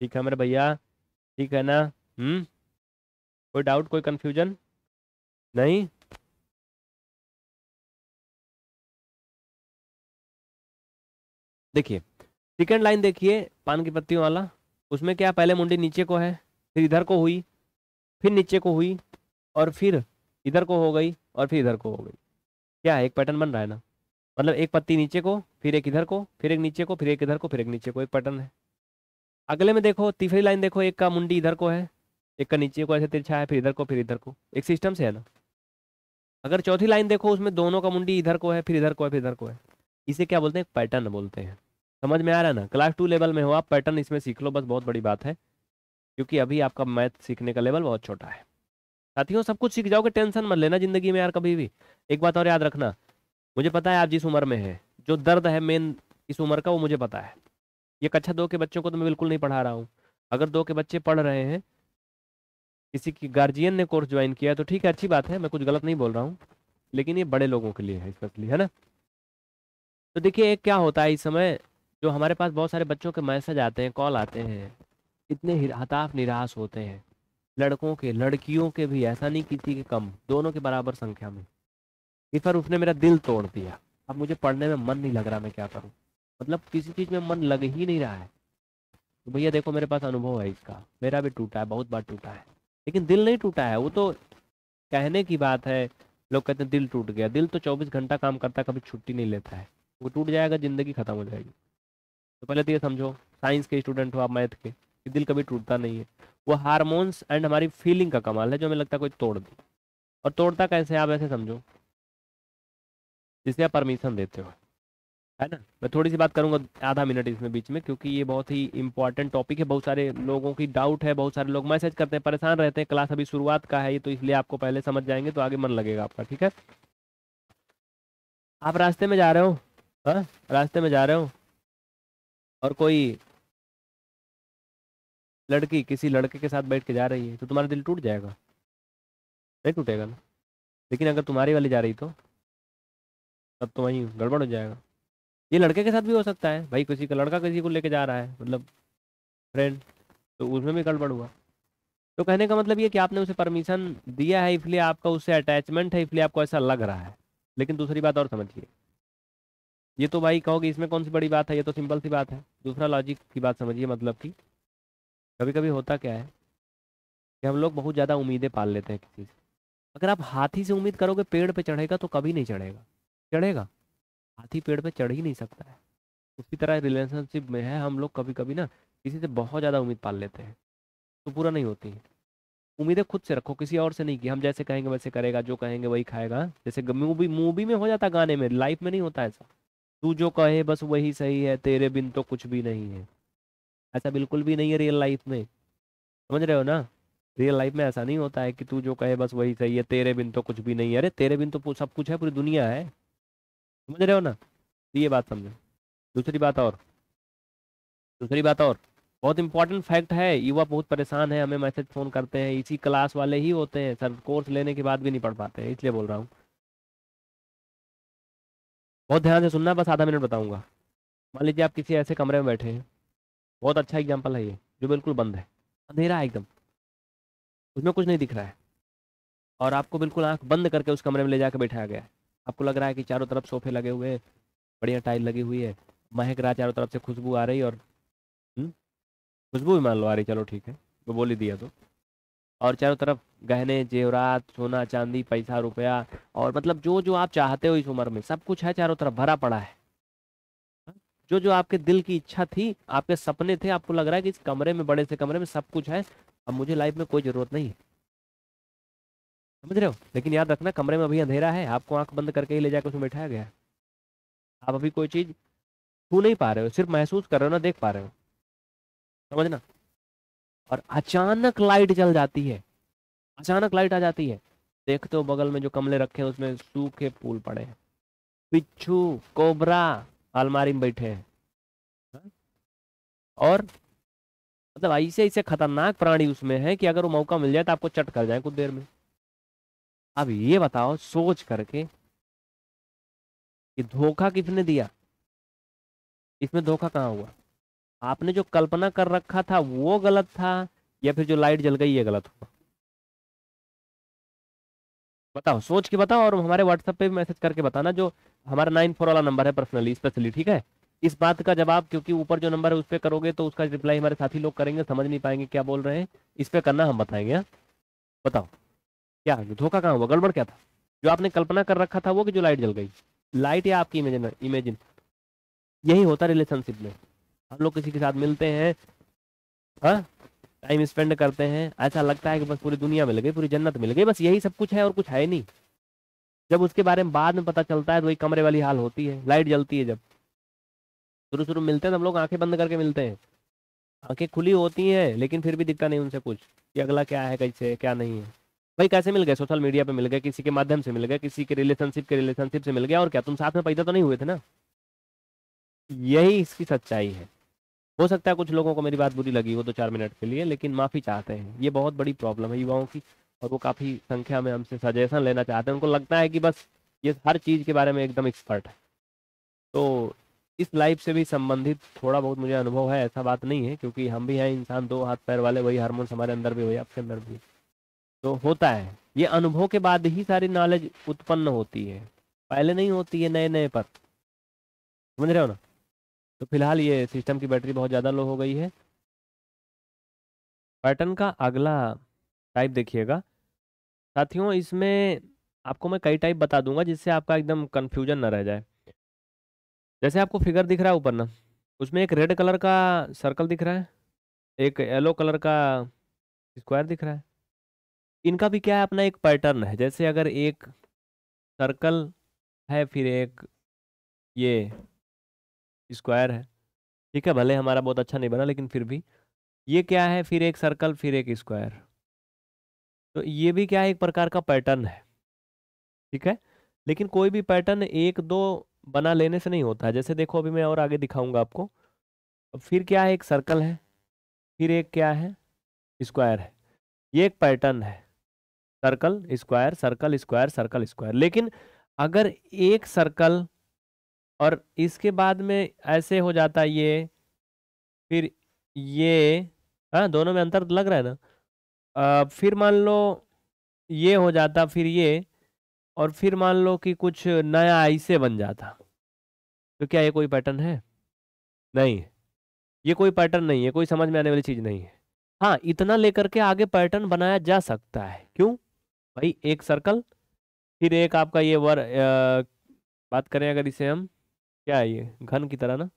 ठीक है मेरे भैया ठीक है ना हम्म कोई डाउट कोई कंफ्यूजन नहीं देखिए सेकेंड लाइन देखिए पान की पत्तियों वाला उसमें क्या पहले मुंडी नीचे को है फिर इधर को हुई फिर नीचे को हुई और फिर इधर को हो गई और फिर इधर को हो गई क्या है एक पैटर्न बन रहा है ना मतलब एक पत्ती नीचे को फिर एक इधर को फिर एक नीचे को फिर एक इधर को फिर एक नीचे को एक पैटर्न है अगले में देखो तीसरी लाइन देखो एक का मुंडी इधर को है एक का नीचे को ऐसे तिरछा है फिर इधर को फिर इधर को एक सिस्टम से है ना अगर चौथी लाइन देखो उसमें दोनों का मुंडी इधर को है फिर इधर को है फिर इधर को है इसे क्या बोलते हैं पैटर्न बोलते हैं समझ में आ रहा है ना क्लास टू लेवल में हो आप पैटर्न इसमें सीख लो बस बहुत बड़ी बात है क्योंकि अभी आपका मैथ सीखने का लेवल बहुत छोटा है साथियों सब कुछ सीख जाओगे टेंशन मत लेना जिंदगी में यार कभी भी एक बात और याद रखना मुझे पता है आप जिस उम्र में है जो दर्द है मेन इस उम्र का वो मुझे पता है ये कक्षा दो के बच्चों को तो मैं बिल्कुल नहीं पढ़ा रहा हूँ अगर दो के बच्चे पढ़ रहे हैं किसी की गार्जियन ने कोर्स ज्वाइन किया तो ठीक है अच्छी बात है मैं कुछ गलत नहीं बोल रहा हूँ लेकिन ये बड़े लोगों के लिए है स्पेशली है ना तो देखिए एक क्या होता है इस समय जो हमारे पास बहुत सारे बच्चों के मैसेज आते हैं कॉल आते हैं इतने हताफ निराश होते हैं लड़कों के लड़कियों के भी ऐसा नहीं किसी के कम दोनों के बराबर संख्या में इस पर उसने मेरा दिल तोड़ दिया अब मुझे पढ़ने में मन नहीं लग रहा मैं क्या करूँ मतलब किसी चीज़ में मन लग ही नहीं रहा है तो भैया देखो मेरे पास अनुभव है इसका मेरा भी टूटा है बहुत बार टूटा है लेकिन दिल नहीं टूटा है वो तो कहने की बात है लोग कहते हैं दिल टूट गया दिल तो 24 घंटा काम करता है कभी छुट्टी नहीं लेता है वो टूट जाएगा ज़िंदगी ख़त्म हो जाएगी तो पहले तो ये समझो साइंस के स्टूडेंट हो आप मैथ के कि दिल कभी टूटता नहीं है वो हारमोन्स एंड हमारी फीलिंग का कमाल है जो हमें लगता है कोई तोड़ दी और तोड़ता कैसे आप ऐसे समझो जिसे आप परमिशन देते हो है ना मैं थोड़ी सी बात करूंगा आधा मिनट इसमें बीच में क्योंकि ये बहुत ही इंपॉर्टेंट टॉपिक है बहुत सारे लोगों की डाउट है बहुत सारे लोग मैसेज करते हैं परेशान रहते हैं क्लास अभी शुरुआत का है ये तो इसलिए आपको पहले समझ जाएंगे तो आगे मन लगेगा आपका ठीक है आप रास्ते में जा रहे हो हाँ? रास्ते में जा रहे हो और कोई लड़की किसी लड़के के साथ बैठ के जा रही है तो तुम्हारा दिल टूट जाएगा नहीं टूटेगा ना लेकिन अगर तुम्हारी वाली जा रही तो तब तो वहीं गड़बड़ हो जाएगा ये लड़के के साथ भी हो सकता है भाई किसी का लड़का किसी को लेके जा रहा है मतलब फ्रेंड तो उसमें भी गड़बड़ हुआ तो कहने का मतलब ये कि आपने उसे परमिशन दिया है इसलिए आपका उससे अटैचमेंट है इसलिए आपको ऐसा लग रहा है लेकिन दूसरी बात और समझिए ये तो भाई कहोगे इसमें कौन सी बड़ी बात है ये तो सिंपल सी बात है दूसरा लॉजिक की बात समझिए मतलब कि कभी कभी होता क्या है कि हम लोग बहुत ज़्यादा उम्मीदें पाल लेते हैं किसी से अगर आप हाथी से उम्मीद करोगे पेड़ पे चढ़ेगा तो कभी नहीं चढ़ेगा चढ़ेगा हाथी पेड़ पे चढ़ ही नहीं सकता है उसी तरह रिलेशनशिप में है हम लोग कभी कभी ना किसी से बहुत ज़्यादा उम्मीद पाल लेते हैं तो पूरा नहीं होती है उम्मीदें खुद से रखो किसी और से नहीं कि हम जैसे कहेंगे वैसे करेगा जो कहेंगे वही खाएगा जैसे मूवी मूवी में हो जाता गाने में लाइफ में नहीं होता ऐसा तू जो कहे बस वही सही है तेरे बिन तो कुछ भी नहीं है ऐसा बिल्कुल भी नहीं है रियल लाइफ में समझ रहे हो ना रियल लाइफ में ऐसा नहीं होता है कि तू जो कहे बस वही सही है तेरे बिन तो कुछ भी नहीं है अरे तेरे बिन तो सब कुछ है पूरी दुनिया है समझ रहे हो ना तो ये बात समझो दूसरी बात और दूसरी बात और बहुत इंपॉर्टेंट फैक्ट है युवा बहुत परेशान है हमें मैसेज फ़ोन करते हैं इसी क्लास वाले ही होते हैं सर कोर्स लेने के बाद भी नहीं पढ़ पाते हैं इसलिए बोल रहा हूँ बहुत ध्यान से सुनना बस आधा मिनट बताऊँगा मान लीजिए आप किसी ऐसे कमरे में बैठे हैं बहुत अच्छा एग्जाम्पल है ये जो बिल्कुल बंद है अंधेरा है एकदम उसमें कुछ नहीं दिख रहा है और आपको बिल्कुल आँख बंद करके उस कमरे में ले जाकर बैठाया गया है आपको लग रहा है कि चारों तरफ सोफे लगे हुए हैं बढ़िया टाइल लगी हुई है महक रहा चारों तरफ से खुशबू आ रही और हम्म, खुशबू भी मान लो आ रही चलो ठीक है वो बोल ही दिया तो और चारों तरफ गहने जेवरात सोना चांदी पैसा रुपया और मतलब जो जो आप चाहते हो इस उम्र में सब कुछ है चारों तरफ भरा पड़ा है जो जो आपके दिल की इच्छा थी आपके सपने थे आपको लग रहा है कि इस कमरे में बड़े से कमरे में सब कुछ है अब मुझे लाइफ में कोई ज़रूरत नहीं है समझ रहे हो लेकिन याद रखना कमरे में अभी अंधेरा है आपको आंख बंद करके ही ले जाकर उसमें बैठाया गया आप अभी कोई चीज़ छू नहीं पा रहे हो सिर्फ महसूस कर रहे हो ना देख पा रहे हो समझना और अचानक लाइट जल जाती है अचानक लाइट आ जाती है देखते हो बगल में जो कमले रखे हैं उसमें सूखे फूल पड़े हैं पिच्छू कोबरा अलमारी में बैठे हैं हाँ? और मतलब ऐसे ऐसे खतरनाक प्राणी उसमें है कि अगर वो मौका मिल जाए तो आपको चट कर जाए कुछ देर में अब ये बताओ सोच करके कि धोखा किसने दिया इसमें धोखा कहाँ हुआ आपने जो कल्पना कर रखा था वो गलत था या फिर जो लाइट जल गई ये गलत हुआ बताओ सोच के बताओ और हमारे व्हाट्सएप पे भी मैसेज करके बताना जो हमारा नाइन फोर वाला नंबर है पर्सनली स्पेशली ठीक है इस बात का जवाब क्योंकि ऊपर जो नंबर है उस पर करोगे तो उसका रिप्लाई हमारे साथी लोग करेंगे समझ नहीं पाएंगे क्या बोल रहे हैं इस पर करना हम बताएंगे हाँ? बताओ क्या धोखा कहाँ हुआ गड़बड़ क्या था जो आपने कल्पना कर रखा था वो कि जो लाइट जल गई लाइट या आपकी इमेजिन इमेजिन यही होता रिलेशनशिप में हम लोग किसी के साथ मिलते हैं हाँ टाइम स्पेंड करते हैं ऐसा लगता है कि बस पूरी दुनिया मिल गई पूरी जन्नत मिल गई बस यही सब कुछ है और कुछ है नहीं जब उसके बारे में बाद में पता चलता है तो वही कमरे वाली हाल होती है लाइट जलती है जब शुरू शुरू मिलते हैं तो हम लोग आंखें बंद करके मिलते हैं आंखें खुली होती हैं लेकिन फिर भी दिखता नहीं उनसे कुछ कि अगला क्या है कैसे क्या नहीं है भाई कैसे मिल गए सोशल मीडिया पे मिल गए किसी के माध्यम से मिल गए किसी के रिलेशनशिप के रिलेशनशिप से मिल गया और क्या तुम साथ में पैदा तो नहीं हुए थे ना यही इसकी सच्चाई है हो सकता है कुछ लोगों को मेरी बात बुरी लगी हो दो चार मिनट के लिए लेकिन माफ़ी चाहते हैं ये बहुत बड़ी प्रॉब्लम है युवाओं की और वो काफ़ी संख्या में हमसे सजेशन लेना चाहते हैं उनको लगता है कि बस ये हर चीज़ के बारे में एकदम एक्सपर्ट है तो इस लाइफ से भी संबंधित थोड़ा बहुत मुझे अनुभव है ऐसा बात नहीं है क्योंकि हम भी हैं इंसान दो हाथ पैर वाले वही हार्मोन्स हमारे अंदर भी हुए आपके अंदर भी तो होता है ये अनुभव के बाद ही सारी नॉलेज उत्पन्न होती है पहले नहीं होती है नए नए पर समझ रहे हो ना तो फिलहाल ये सिस्टम की बैटरी बहुत ज़्यादा लो हो गई है पैटर्न का अगला टाइप देखिएगा साथियों इसमें आपको मैं कई टाइप बता दूंगा जिससे आपका एकदम कन्फ्यूजन ना रह जाए जैसे आपको फिगर दिख रहा है ऊपर ना उसमें एक रेड कलर का सर्कल दिख रहा है एक येलो कलर का स्क्वायर दिख रहा है इनका भी क्या है अपना एक पैटर्न है जैसे अगर एक सर्कल है फिर एक ये स्क्वायर है ठीक है भले हमारा बहुत अच्छा नहीं बना लेकिन फिर भी ये क्या है फिर एक सर्कल फिर एक स्क्वायर तो ये भी क्या है एक प्रकार का पैटर्न है ठीक है लेकिन कोई भी पैटर्न एक दो बना लेने से नहीं होता है जैसे देखो अभी मैं और आगे दिखाऊंगा आपको अब फिर क्या है एक सर्कल है फिर एक क्या है स्क्वायर है ये एक पैटर्न है circle square circle square circle square लेकिन अगर एक सर्कल और इसके बाद में ऐसे हो जाता है ये फिर ये हाँ दोनों में अंतर लग रहा है ना आ, फिर मान लो ये हो जाता फिर ये और फिर मान लो कि कुछ नया ऐसे बन जाता तो क्या ये कोई पैटर्न है नहीं ये कोई पैटर्न नहीं है कोई समझ में आने वाली चीज़ नहीं है हाँ इतना लेकर के आगे पैटर्न बनाया जा सकता है क्यों भाई एक सर्कल फिर एक आपका ये वर आ, बात करें अगर इसे हम क्या है ये घन की तरह ना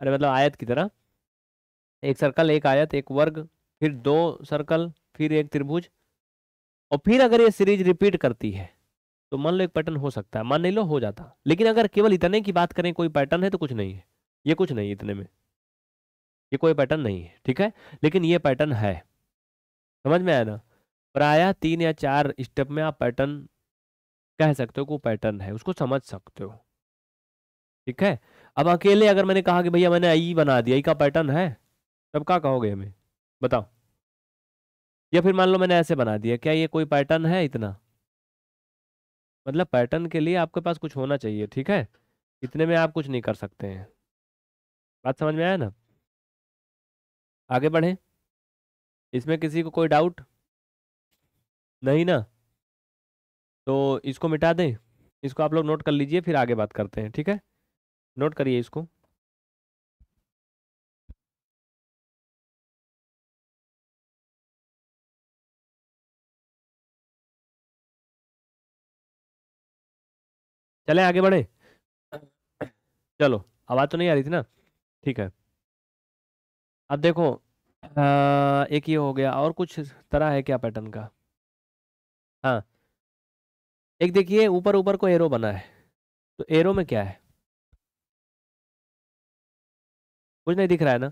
अरे मतलब आयत की तरह एक सर्कल एक आयत एक वर्ग फिर दो सर्कल फिर एक त्रिभुज और फिर अगर ये सीरीज रिपीट करती है तो मान लो एक पैटर्न हो सकता है मान नहीं लो हो जाता लेकिन अगर केवल इतने की बात करें कोई पैटर्न है तो कुछ नहीं है ये कुछ नहीं इतने में ये कोई पैटर्न नहीं है ठीक है लेकिन ये पैटर्न है समझ में आया ना प्रायः तीन या चार स्टेप में आप पैटर्न कह सकते हो को पैटर्न है उसको समझ सकते हो ठीक है अब अकेले अगर मैंने कहा कि भैया मैंने आई बना दिया आई का पैटर्न है तब क्या कहोगे हमें बताओ या फिर मान लो मैंने ऐसे बना दिया क्या ये कोई पैटर्न है इतना मतलब पैटर्न के लिए आपके पास कुछ होना चाहिए ठीक है इतने में आप कुछ नहीं कर सकते हैं बात समझ में आया ना आगे बढ़े इसमें किसी को कोई डाउट नहीं ना तो इसको मिटा दें इसको आप लोग नोट कर लीजिए फिर आगे बात करते हैं ठीक है नोट करिए इसको चले आगे बढ़े चलो आवाज़ तो नहीं आ रही थी ना ठीक है अब देखो आ, एक ये हो गया और कुछ तरह है क्या पैटर्न का हाँ एक देखिए ऊपर ऊपर को एरो बना है तो एरो में क्या है कुछ नहीं दिख रहा है ना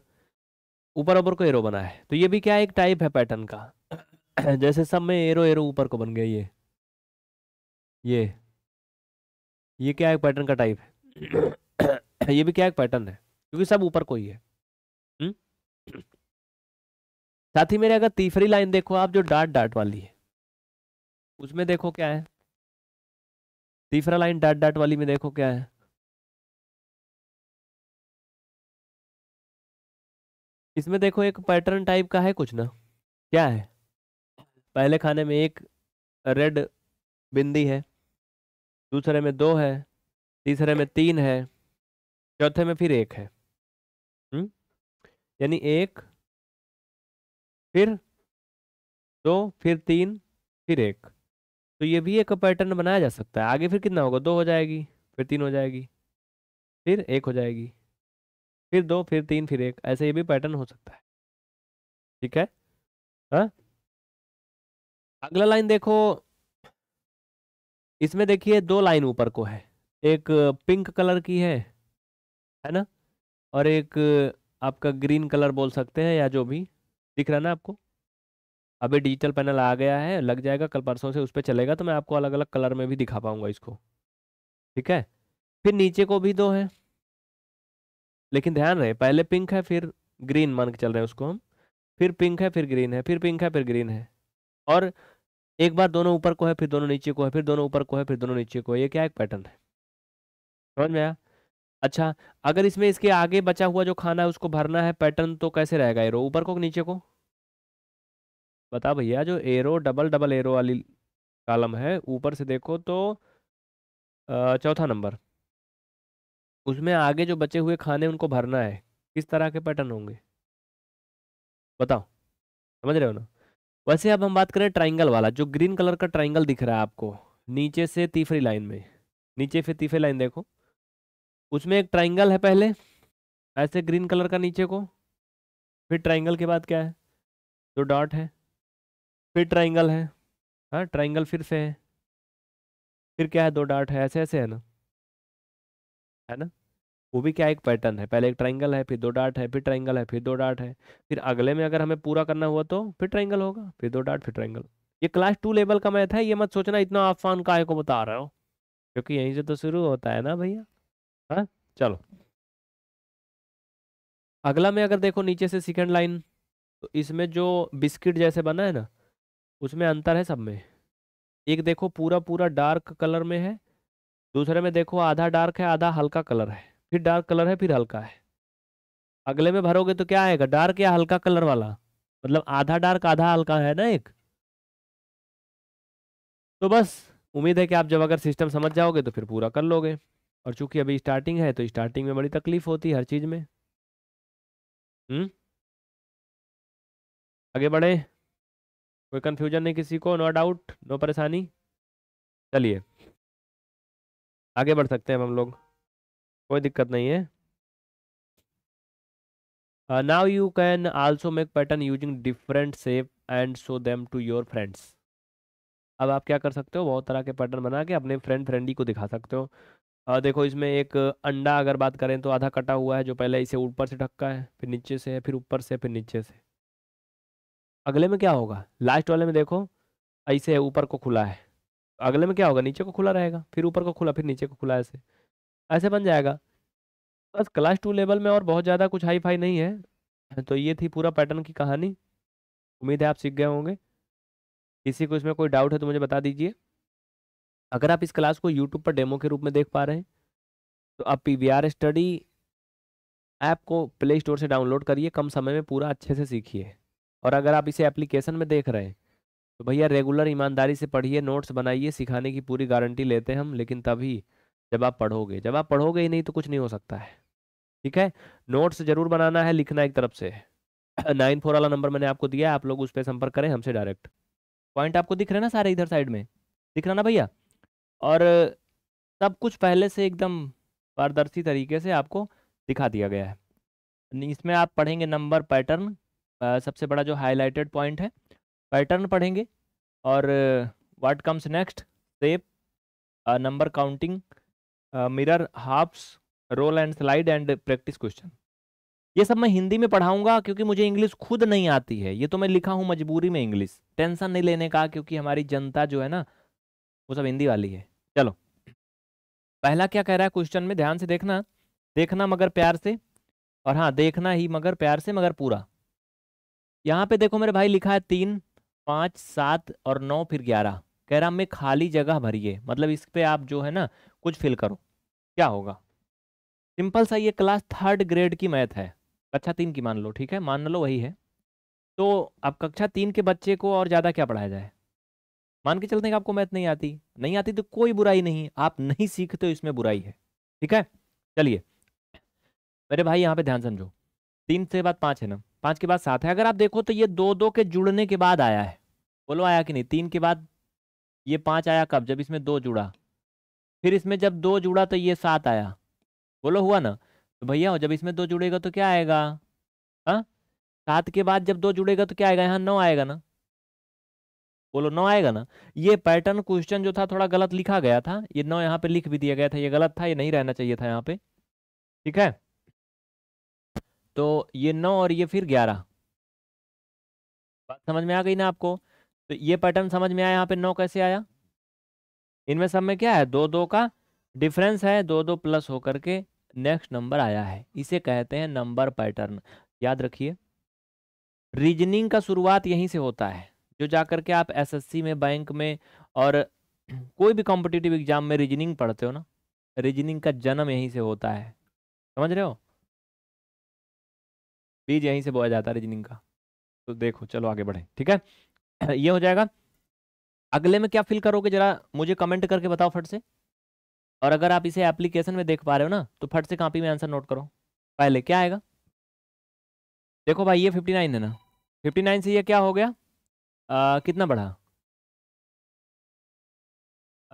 ऊपर ऊपर को एरो बना है तो ये भी क्या एक टाइप है पैटर्न का [clears throat] जैसे सब में एरो एरो ऊपर को बन गया ये ये ये क्या एक पैटर्न का टाइप है [clears throat] ये भी क्या एक पैटर्न है क्योंकि सब ऊपर को ही है हम्म? [clears throat] साथ ही मेरे अगर तीसरी लाइन देखो आप जो डाट डाट वाली है उसमें देखो क्या है तीसरा लाइन डाट डाट वाली में देखो क्या है इसमें देखो एक पैटर्न टाइप का है कुछ ना क्या है पहले खाने में एक रेड बिंदी है दूसरे में दो है तीसरे में तीन है चौथे में फिर एक है हम्म? यानी एक फिर दो फिर तीन फिर एक तो ये भी एक पैटर्न बनाया जा सकता है आगे फिर कितना होगा दो हो जाएगी फिर तीन हो जाएगी फिर एक हो जाएगी फिर दो फिर तीन फिर एक ऐसे ये भी पैटर्न हो सकता है ठीक है हा अगला लाइन देखो इसमें देखिए दो लाइन ऊपर को है एक पिंक कलर की है है ना और एक आपका ग्रीन कलर बोल सकते हैं या जो भी दिख रहा है ना आपको अभी डिजिटल पैनल आ गया है लग जाएगा कल परसों से उस पर चलेगा तो मैं आपको अलग अलग कलर में भी दिखा पाऊंगा इसको ठीक है फिर नीचे को भी दो है लेकिन ध्यान रहे पहले पिंक है फिर ग्रीन मान के चल रहे हैं उसको हम फिर पिंक है फिर ग्रीन है फिर पिंक है फिर ग्रीन है और एक बार दोनों ऊपर को है फिर दोनों नीचे को है फिर दोनों ऊपर को है फिर दोनों नीचे को है ये क्या एक पैटर्न है समझ में आया अच्छा अगर इसमें इसके आगे बचा हुआ जो खाना है उसको भरना है पैटर्न तो कैसे रहेगा ये रो ऊपर को नीचे को बता भैया जो एरो डबल डबल एरो वाली कालम है ऊपर से देखो तो चौथा नंबर उसमें आगे जो बचे हुए खाने उनको भरना है किस तरह के पैटर्न होंगे बताओ समझ रहे हो ना वैसे अब हम बात करें ट्राइंगल वाला जो ग्रीन कलर का ट्राइंगल दिख रहा है आपको नीचे से तीसरी लाइन में नीचे फिर तीसरी लाइन देखो उसमें एक ट्राइंगल है पहले ऐसे ग्रीन कलर का नीचे को फिर ट्राइंगल के बाद क्या है जो डॉट है फिर ट्राइंगल है हाँ ट्राइंगल फिर से है फिर क्या है दो डार्ट है ऐसे ऐसे है ना है ना वो भी क्या एक पैटर्न है पहले एक ट्राइंगल है फिर दो डार्ट है फिर ट्राइंगल है फिर दो डार्ट है फिर अगले में अगर हमें पूरा करना हुआ तो फिर ट्राइंगल होगा फिर दो डार्ट फिर ट्राइंगल ये क्लास टू लेवल का मैथ है ये मत सोचना इतना आफान काय को बता रहे हो क्योंकि यहीं से तो शुरू होता है ना भैया हाँ चलो अगला में अगर देखो नीचे से सेकेंड लाइन तो इसमें जो बिस्किट जैसे बना है ना उसमें अंतर है सब में एक देखो पूरा पूरा डार्क कलर में है दूसरे में देखो आधा डार्क है आधा हल्का कलर है फिर डार्क कलर है फिर हल्का है अगले में भरोगे तो क्या आएगा डार्क या हल्का कलर वाला मतलब आधा डार्क आधा हल्का है ना एक तो बस उम्मीद है कि आप जब अगर सिस्टम समझ जाओगे तो फिर पूरा कर लोगे और चूंकि अभी स्टार्टिंग है तो स्टार्टिंग में बड़ी तकलीफ होती है हर चीज़ में हम्म आगे बढ़े कोई कन्फ्यूजन नहीं किसी को नो डाउट नो परेशानी चलिए आगे बढ़ सकते हैं हम लोग कोई दिक्कत नहीं है now you can also make pattern using different shape and show them to your friends अब आप क्या कर सकते हो बहुत तरह के पैटर्न बना के अपने फ्रेंड फ्रेंडी को दिखा सकते हो uh, देखो इसमें एक अंडा अगर बात करें तो आधा कटा हुआ है जो पहले इसे ऊपर से ढक्का है फिर नीचे से है फिर ऊपर से फिर नीचे से अगले में क्या होगा लास्ट वाले में देखो ऐसे है ऊपर को खुला है अगले में क्या होगा नीचे को खुला रहेगा फिर ऊपर को खुला फिर नीचे को खुला ऐसे ऐसे बन जाएगा बस क्लास टू लेवल में और बहुत ज़्यादा कुछ हाई फाई नहीं है तो ये थी पूरा पैटर्न की कहानी उम्मीद है आप सीख गए होंगे किसी को इसमें कोई डाउट है तो मुझे बता दीजिए अगर आप इस क्लास को यूट्यूब पर डेमो के रूप में देख पा रहे हैं तो आप P V R study app को प्ले स्टोर से डाउनलोड करिए कम समय में पूरा अच्छे से सीखिए और अगर आप इसे एप्लीकेशन में देख रहे हैं तो भैया रेगुलर ईमानदारी से पढ़िए नोट्स बनाइए सिखाने की पूरी गारंटी लेते हैं हम लेकिन तभी जब आप पढ़ोगे जब आप पढ़ोगे ही नहीं तो कुछ नहीं हो सकता है ठीक है नोट्स जरूर बनाना है लिखना एक तरफ से नाइन [clears throat] फोर वाला नंबर मैंने आपको दिया है आप लोग उस पर संपर्क करें हमसे डायरेक्ट पॉइंट आपको दिख रहे ना सारे इधर साइड में दिख रहा ना भैया और सब कुछ पहले से एकदम पारदर्शी तरीके से आपको दिखा दिया गया है इसमें आप पढ़ेंगे नंबर पैटर्न सबसे बड़ा जो हाईलाइटेड पॉइंट है पैटर्न पढ़ेंगे और what comes next shape number counting mirror halves roll and slide and practice question ये सब मैं हिंदी में पढ़ाऊंगा क्योंकि मुझे इंग्लिश खुद नहीं आती है ये तो मैं लिखा हूँ मजबूरी में इंग्लिश टेंशन नहीं लेने का क्योंकि हमारी जनता जो है ना वो सब हिंदी वाली है चलो पहला क्या कह रहा है क्वेश्चन में ध्यान से देखना देखना मगर प्यार से और हाँ देखना ही मगर प्यार से मगर पूरा यहाँ पे देखो मेरे भाई लिखा है तीन पाँच सात और नौ फिर ग्यारह कह रहा में खाली जगह भरिए मतलब इस पर आप जो है ना कुछ फिल करो क्या होगा सिंपल सा ये क्लास थर्ड ग्रेड की मैथ है कक्षा तीन की मान लो ठीक है मान लो वही है तो अब कक्षा तीन के बच्चे को और ज़्यादा क्या पढ़ाया जाए मान के चलते हैं कि आपको मैथ नहीं आती नहीं आती तो कोई बुराई नहीं आप नहीं सीखते हो इसमें बुराई है ठीक है चलिए मेरे भाई यहाँ पे ध्यान समझो तीन से बात पाँच है ना पांच के बाद सात है अगर आप देखो तो ये दो दो के जुड़ने के बाद आया है बोलो आया कि नहीं तीन के बाद ये पांच आया कब जब इसमें दो जुड़ा फिर इसमें जब दो जुड़ा तो ये सात आया बोलो हुआ ना तो भैया जब इसमें दो जुड़ेगा तो क्या आएगा हाँ सात के बाद जब दो जुड़ेगा तो क्या आएगा यहाँ नौ आएगा ना बोलो नौ आएगा ना ये पैटर्न क्वेश्चन जो था थोड़ा गलत लिखा गया था ये नौ यहाँ पे लिख भी दिया गया था ये गलत था ये नहीं रहना चाहिए था यहाँ पे ठीक है तो ये नौ और ये फिर ग्यारह बात समझ में आ गई ना आपको तो ये पैटर्न समझ में आया यहाँ पे नौ कैसे आया इनमें सब में क्या है दो दो का डिफरेंस है दो दो प्लस होकर के नेक्स्ट नंबर आया है इसे कहते हैं नंबर पैटर्न याद रखिए रीजनिंग का शुरुआत यहीं से होता है जो जाकर के आप एसएससी में बैंक में और [clears throat] कोई भी कॉम्पिटिटिव एग्जाम में रीजनिंग पढ़ते हो ना रीजनिंग का जन्म यहीं से होता है समझ रहे हो बीज यहीं से बोया जाता है रीजनिंग का तो देखो चलो आगे बढ़े ठीक है [clears throat] ये हो जाएगा अगले में क्या फिल करोगे जरा मुझे कमेंट करके बताओ फट से और अगर आप इसे एप्लीकेशन में देख पा रहे हो ना तो फट से कापी में आंसर नोट करो पहले क्या आएगा देखो भाई ये फिफ्टी नाइन है ना फिफ्टी नाइन से ये क्या हो गया आ, कितना बढ़ा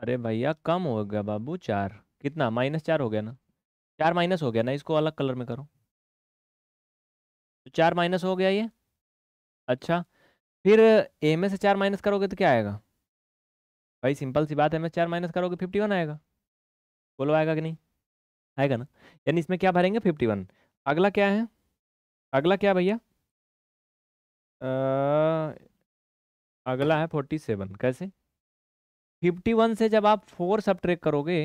अरे भैया कम हो गया बाबू चार कितना माइनस चार हो गया ना चार माइनस हो गया ना इसको अलग कलर में करो तो चार माइनस हो गया ये अच्छा फिर ए में से चार माइनस करोगे तो क्या आएगा भाई सिंपल सी बात है में चार माइनस करोगे फिफ्टी वन आएगा बोलो आएगा कि नहीं आएगा ना यानी इसमें क्या भरेंगे फिफ्टी वन अगला क्या है अगला क्या भैया अगला है फोर्टी सेवन कैसे फिफ्टी वन से जब आप फोर सब करोगे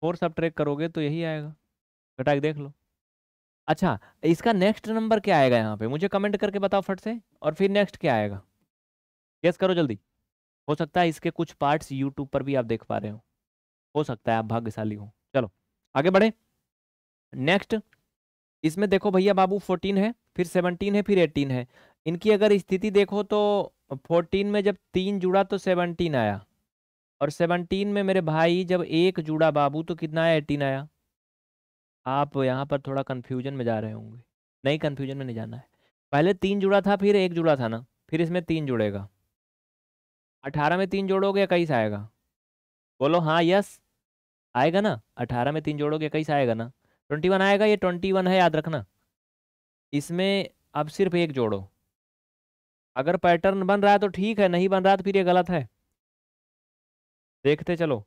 फोर सब करोगे तो यही आएगा घटा के देख लो अच्छा इसका नेक्स्ट नंबर क्या आएगा यहाँ पे मुझे कमेंट करके बताओ फट से और फिर नेक्स्ट क्या आएगा गेस करो जल्दी हो सकता है इसके कुछ पार्ट्स यूट्यूब पर भी आप देख पा रहे हो हो सकता है आप भाग्यशाली हो चलो आगे बढ़े नेक्स्ट इसमें देखो भैया बाबू फोर्टीन है फिर सेवनटीन है फिर एटीन है इनकी अगर स्थिति देखो तो फोर्टीन में जब तीन जुड़ा तो सेवनटीन आया और सेवनटीन में मेरे भाई जब एक जुड़ा बाबू तो कितना आया एटीन आया आप यहाँ पर थोड़ा कन्फ्यूजन में जा रहे होंगे नहीं कन्फ्यूजन में नहीं जाना है पहले तीन जुड़ा था फिर एक जुड़ा था ना फिर इसमें तीन जुड़ेगा अठारह में तीन जोड़ोगे इक्कीस आएगा बोलो हाँ यस आएगा ना अठारह में तीन जोड़ोगे इक्कीस आएगा ना ट्वेंटी वन आएगा ये ट्वेंटी वन है याद रखना इसमें अब सिर्फ एक जोड़ो अगर पैटर्न बन रहा है तो ठीक है नहीं बन रहा तो फिर ये गलत है देखते चलो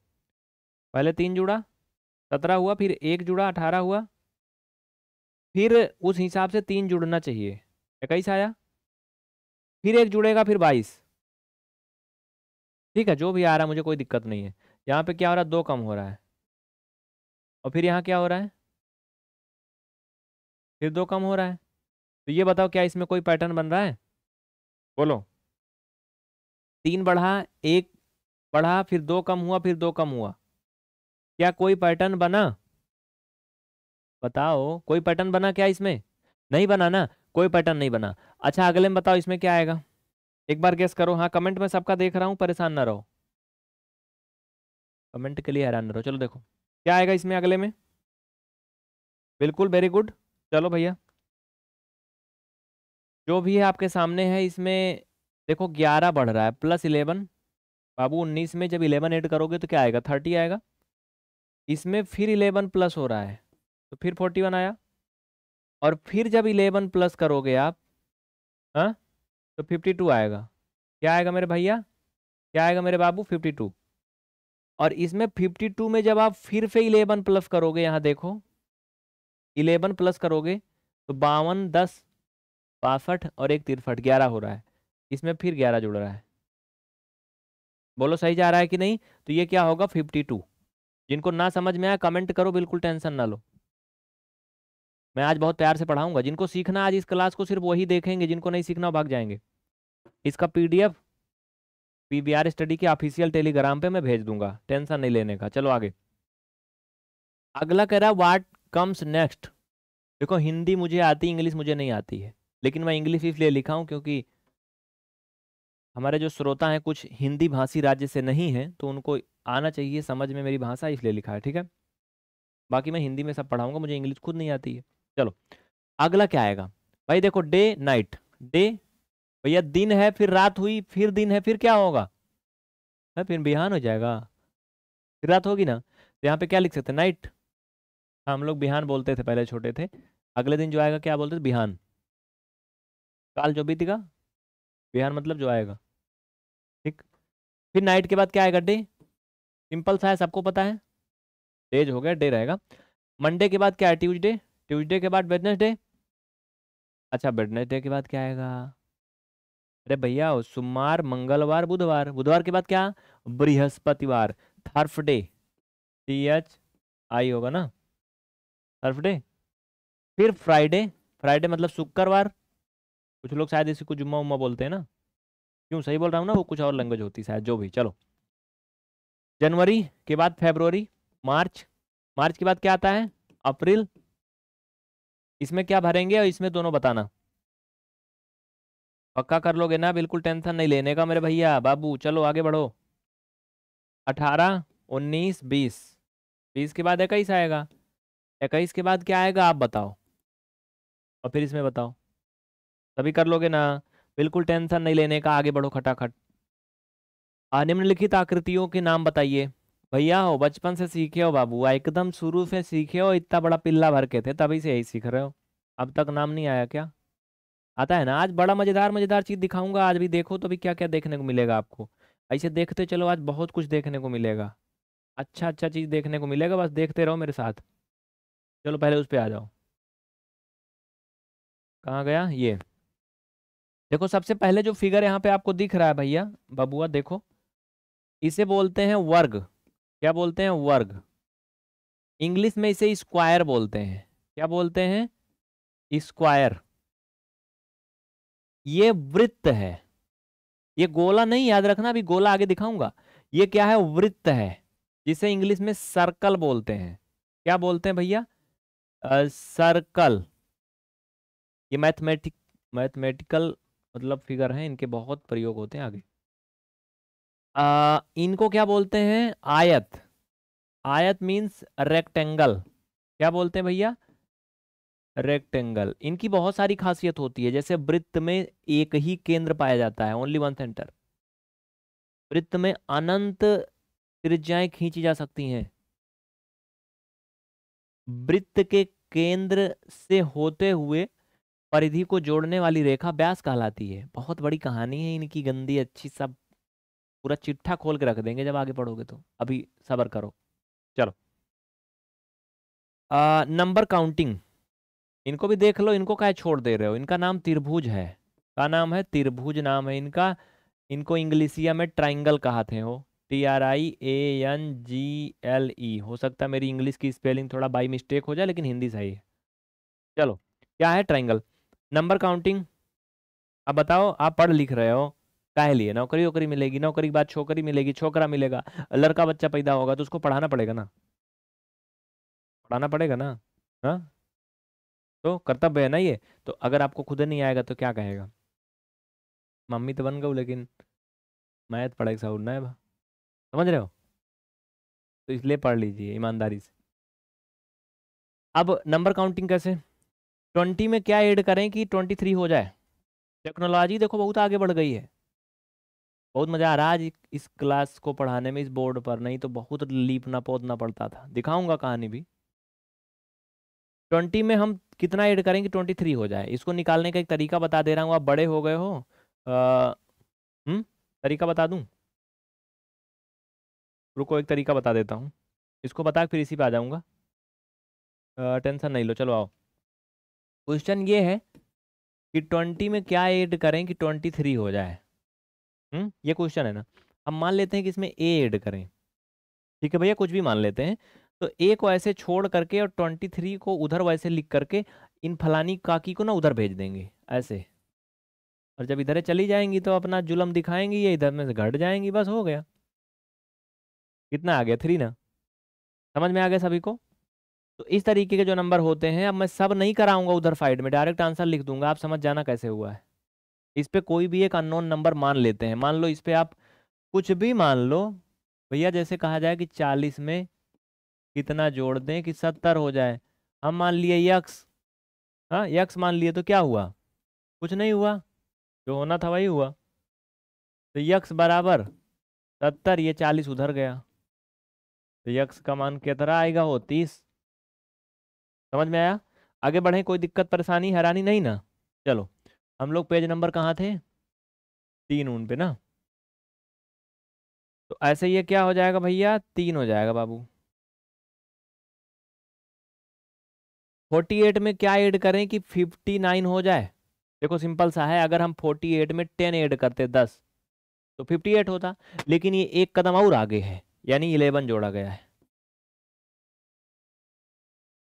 पहले तीन जुड़ा सत्रह हुआ फिर एक जुड़ा अठारह हुआ फिर उस हिसाब से तीन जुड़ना चाहिए इक्कीस आया फिर एक जुड़ेगा फिर बाईस ठीक है जो भी आ रहा है मुझे कोई दिक्कत नहीं है यहाँ पे क्या हो रहा है दो कम हो रहा है और फिर यहाँ क्या हो रहा है फिर दो कम हो रहा है तो ये बताओ क्या इसमें कोई पैटर्न बन रहा है बोलो तीन बढ़ा एक बढ़ा फिर दो कम हुआ फिर दो कम हुआ क्या कोई पैटर्न बना बताओ कोई पैटर्न बना क्या इसमें नहीं बना ना कोई पैटर्न नहीं बना अच्छा अगले में बताओ इसमें क्या आएगा एक बार गेस करो हाँ कमेंट में सबका देख रहा हूँ परेशान ना रहो कमेंट के लिए हैरान ना रहो चलो देखो क्या आएगा इसमें अगले में बिल्कुल वेरी गुड चलो भैया जो भी है आपके सामने है इसमें देखो ग्यारह बढ़ रहा है प्लस इलेवन बाबू उन्नीस में जब इलेवन ऐड करोगे तो क्या आएगा थर्टी आएगा इसमें फिर इलेवन प्लस हो रहा है तो फिर फोर्टी वन आया और फिर जब इलेवन प्लस करोगे आप हा? तो फिफ्टी टू आएगा क्या आएगा मेरे भैया क्या आएगा मेरे बाबू फिफ्टी टू और इसमें फिफ्टी टू में जब आप फिर से इलेवन प्लस करोगे यहाँ देखो इलेवन प्लस करोगे तो बावन दस बासठ और एक तिरसठ ग्यारह हो रहा है इसमें फिर ग्यारह जुड़ रहा है बोलो सही जा रहा है कि नहीं तो ये क्या होगा फिफ्टी टू जिनको ना समझ में आया कमेंट करो बिल्कुल टेंशन ना लो मैं आज बहुत प्यार से पढ़ाऊंगा जिनको सीखना आज इस क्लास को सिर्फ वही देखेंगे जिनको नहीं सीखना भाग जाएंगे इसका पीडीएफ पीबीआर स्टडी के ऑफिशियल टेलीग्राम पे मैं भेज दूंगा टेंशन नहीं लेने का चलो आगे अगला कह रहा है वाट कम्स नेक्स्ट देखो हिंदी मुझे आती इंग्लिश मुझे नहीं आती है लेकिन मैं इंग्लिश इसलिए लिखा हूँ क्योंकि हमारे जो श्रोता हैं कुछ हिंदी भाषी राज्य से नहीं हैं तो उनको आना चाहिए समझ में मेरी भाषा इसलिए लिखा है ठीक है बाकी मैं हिंदी में सब पढ़ाऊंगा मुझे इंग्लिश खुद नहीं आती है चलो अगला क्या आएगा भाई देखो डे नाइट डे भैया दिन है फिर रात हुई फिर दिन है फिर क्या होगा है हाँ, फिर बिहान हो जाएगा फिर रात होगी ना तो यहाँ पे क्या लिख सकते नाइट हाँ हम लोग बिहान बोलते थे पहले छोटे थे अगले दिन जो आएगा क्या बोलते थे बिहान काल जो बीतेगा बिहार मतलब जो आएगा ठीक फिर नाइट के बाद क्या आएगा डे सिंपल सा है सबको पता है डेज हो गया डे रहेगा मंडे के बाद क्या है ट्यूजडे ट्यूजडे के बाद वेडनेसडे अच्छा वेडनेसडे के बाद क्या आएगा अरे भैया सोमवार मंगलवार बुधवार बुधवार के बाद क्या बृहस्पतिवार Thursday T H I होगा ना थर्फ डे फिर फ्राइडे फ्राइडे मतलब शुक्रवार कुछ लोग शायद इसी को जुम्मा उम्मा बोलते हैं ना क्यों सही बोल रहा हूँ ना वो कुछ और लैंग्वेज होती शायद जो भी चलो जनवरी के बाद फेबरवरी मार्च मार्च के बाद क्या आता है अप्रैल इसमें क्या भरेंगे और इसमें दोनों बताना पक्का कर लोगे ना बिल्कुल टेंशन नहीं लेने का मेरे भैया बाबू चलो आगे बढ़ो अठारह उन्नीस बीस बीस के बाद इक्कीस आएगा इक्कीस के बाद क्या आएगा आप बताओ और फिर इसमें बताओ तभी कर लोगे ना बिल्कुल टेंशन नहीं लेने का आगे बढ़ो खटाखट निम्नलिखित आकृतियों के नाम बताइए भैया हो बचपन से सीखे हो बाबू एकदम शुरू से सीखे हो इतना बड़ा पिल्ला भर के थे तभी से यही सीख रहे हो अब तक नाम नहीं आया क्या आता है ना आज बड़ा मज़ेदार मज़ेदार चीज़ दिखाऊंगा आज भी देखो तो भी क्या क्या देखने को मिलेगा आपको ऐसे देखते चलो आज बहुत कुछ देखने को मिलेगा अच्छा अच्छा चीज़ देखने को मिलेगा बस देखते रहो मेरे साथ चलो पहले उस पर आ जाओ कहाँ गया ये देखो सबसे पहले जो फिगर यहाँ पे आपको दिख रहा है भैया बबुआ देखो इसे बोलते हैं वर्ग क्या बोलते हैं वर्ग इंग्लिश में इसे स्क्वायर बोलते हैं क्या बोलते हैं स्क्वायर ये वृत्त है ये गोला नहीं याद रखना अभी गोला आगे दिखाऊंगा ये क्या है वृत्त है जिसे इंग्लिश में सर्कल बोलते हैं क्या बोलते हैं भैया सर्कल ये मैथमेटिक मैथमेटिकल मतलब फिगर हैं इनके बहुत प्रयोग होते हैं आगे आ, इनको क्या बोलते हैं आयत आयत मीन्स रेक्टेंगल क्या बोलते हैं भैया रेक्टेंगल इनकी बहुत सारी खासियत होती है जैसे वृत्त में एक ही केंद्र पाया जाता है ओनली वन सेंटर वृत्त में अनंत त्रिज्याएं खींची जा सकती हैं वृत्त के केंद्र से होते हुए परिधि को जोड़ने वाली रेखा ब्यास कहलाती है बहुत बड़ी कहानी है इनकी गंदी अच्छी सब पूरा चिट्ठा खोल के रख देंगे जब आगे पढ़ोगे तो अभी सबर करो चलो नंबर काउंटिंग इनको भी देख लो इनको क्या छोड़ दे रहे हो इनका नाम त्रिभुज है का नाम है त्रिभुज नाम है इनका इनको इंग्लिशिया में ट्राइंगल कहते हो T R I A N G L E हो सकता है मेरी इंग्लिश की स्पेलिंग थोड़ा बाई मिस्टेक हो जाए लेकिन हिंदी सही है चलो क्या है ट्राइंगल नंबर काउंटिंग अब बताओ आप पढ़ लिख रहे हो कह लिए नौकरी वोकरी मिलेगी नौकरी के बाद छोकरी मिलेगी छोकरा मिलेगा लड़का बच्चा पैदा होगा तो उसको पढ़ाना पड़ेगा ना पढ़ाना पड़ेगा ना हाँ तो कर्तव्य है ना ये तो अगर आपको खुद नहीं आएगा तो क्या कहेगा मम्मी तो बन गऊ लेकिन मैं तो पढ़े साउंड ना है समझ रहे हो तो इसलिए पढ़ लीजिए ईमानदारी से अब नंबर काउंटिंग कैसे ट्वेंटी में क्या ऐड करें कि ट्वेंटी थ्री हो जाए टेक्नोलॉजी देखो बहुत आगे बढ़ गई है बहुत मज़ा आ रहा है आज इस क्लास को पढ़ाने में इस बोर्ड पर नहीं तो बहुत लीपना पौधना पड़ता था दिखाऊंगा कहानी भी ट्वेंटी में हम कितना ऐड करेंगे ट्वेंटी थ्री हो जाए इसको निकालने का एक तरीका बता दे रहा हूँ आप बड़े हो गए हो आ, हम्म? तरीका बता दूँ रुको एक तरीका बता देता हूँ इसको बता फिर इसी पर आ जाऊँगा टेंशन नहीं लो चलो आओ क्वेश्चन ये है कि ट्वेंटी में क्या ऐड करें कि ट्वेंटी थ्री हो जाए हुँ? हम्म, ये क्वेश्चन है ना हम मान लेते हैं कि इसमें ए ऐड करें ठीक है भैया कुछ भी मान लेते हैं तो ए को ऐसे छोड़ करके और ट्वेंटी थ्री को उधर वैसे लिख करके इन फलानी काकी को ना उधर भेज देंगे ऐसे और जब इधर चली जाएंगी तो अपना जुलम दिखाएंगी ये इधर में से घट जाएंगी बस हो गया कितना आ गया थ्री ना समझ में आ गया सभी को तो इस तरीके के जो नंबर होते हैं अब मैं सब नहीं कराऊंगा उधर साइड में डायरेक्ट आंसर लिख दूंगा आप समझ जाना कैसे हुआ है इस पर कोई भी एक अननोन नंबर मान लेते हैं मान लो इस पर आप कुछ भी मान लो भैया जैसे कहा जाए कि चालीस में कितना जोड़ दें कि सत्तर हो जाए हम मान लिए यक्स हाँ यक्स मान लिए तो क्या हुआ कुछ नहीं हुआ जो होना था वही हुआ तो यक्स बराबर सत्तर ये चालीस उधर गया तो यक्स का मान कितना आएगा हो तीस समझ में आया आगे बढ़ें कोई दिक्कत परेशानी हैरानी नहीं ना चलो हम लोग पेज नंबर कहाँ थे तीन उन पे ना तो ऐसे ये क्या हो जाएगा भैया तीन हो जाएगा बाबू फोर्टी एट में क्या ऐड करें कि फिफ्टी नाइन हो जाए देखो सिंपल सा है अगर हम फोर्टी एट में टेन ऐड करते दस तो फिफ्टी एट होता लेकिन ये एक कदम और आगे है यानी इलेवन जोड़ा गया है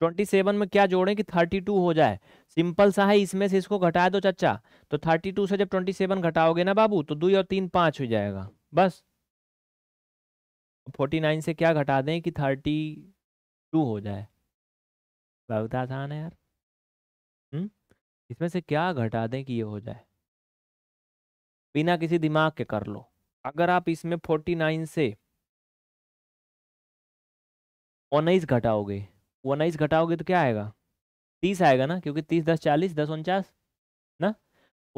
ट्वेंटी सेवन में क्या जोड़ें कि थर्टी टू हो जाए सिंपल सा है इसमें से इसको घटा दो चचा तो थर्टी टू से जब ट्वेंटी सेवन घटाओगे ना बाबू तो दो और तीन पाँच हो जाएगा बस फोर्टी नाइन से क्या घटा दें कि थर्टी टू हो जाए बहुत आसान है यार हुँ? हम्म? इसमें से क्या घटा दें कि ये हो जाए बिना किसी दिमाग के कर लो अगर आप इसमें फोर्टी नाइन से उन्नीस घटाओगे उन्नीस घटाओगे तो क्या आएगा तीस आएगा ना क्योंकि तीस दस चालीस दस उनचास ना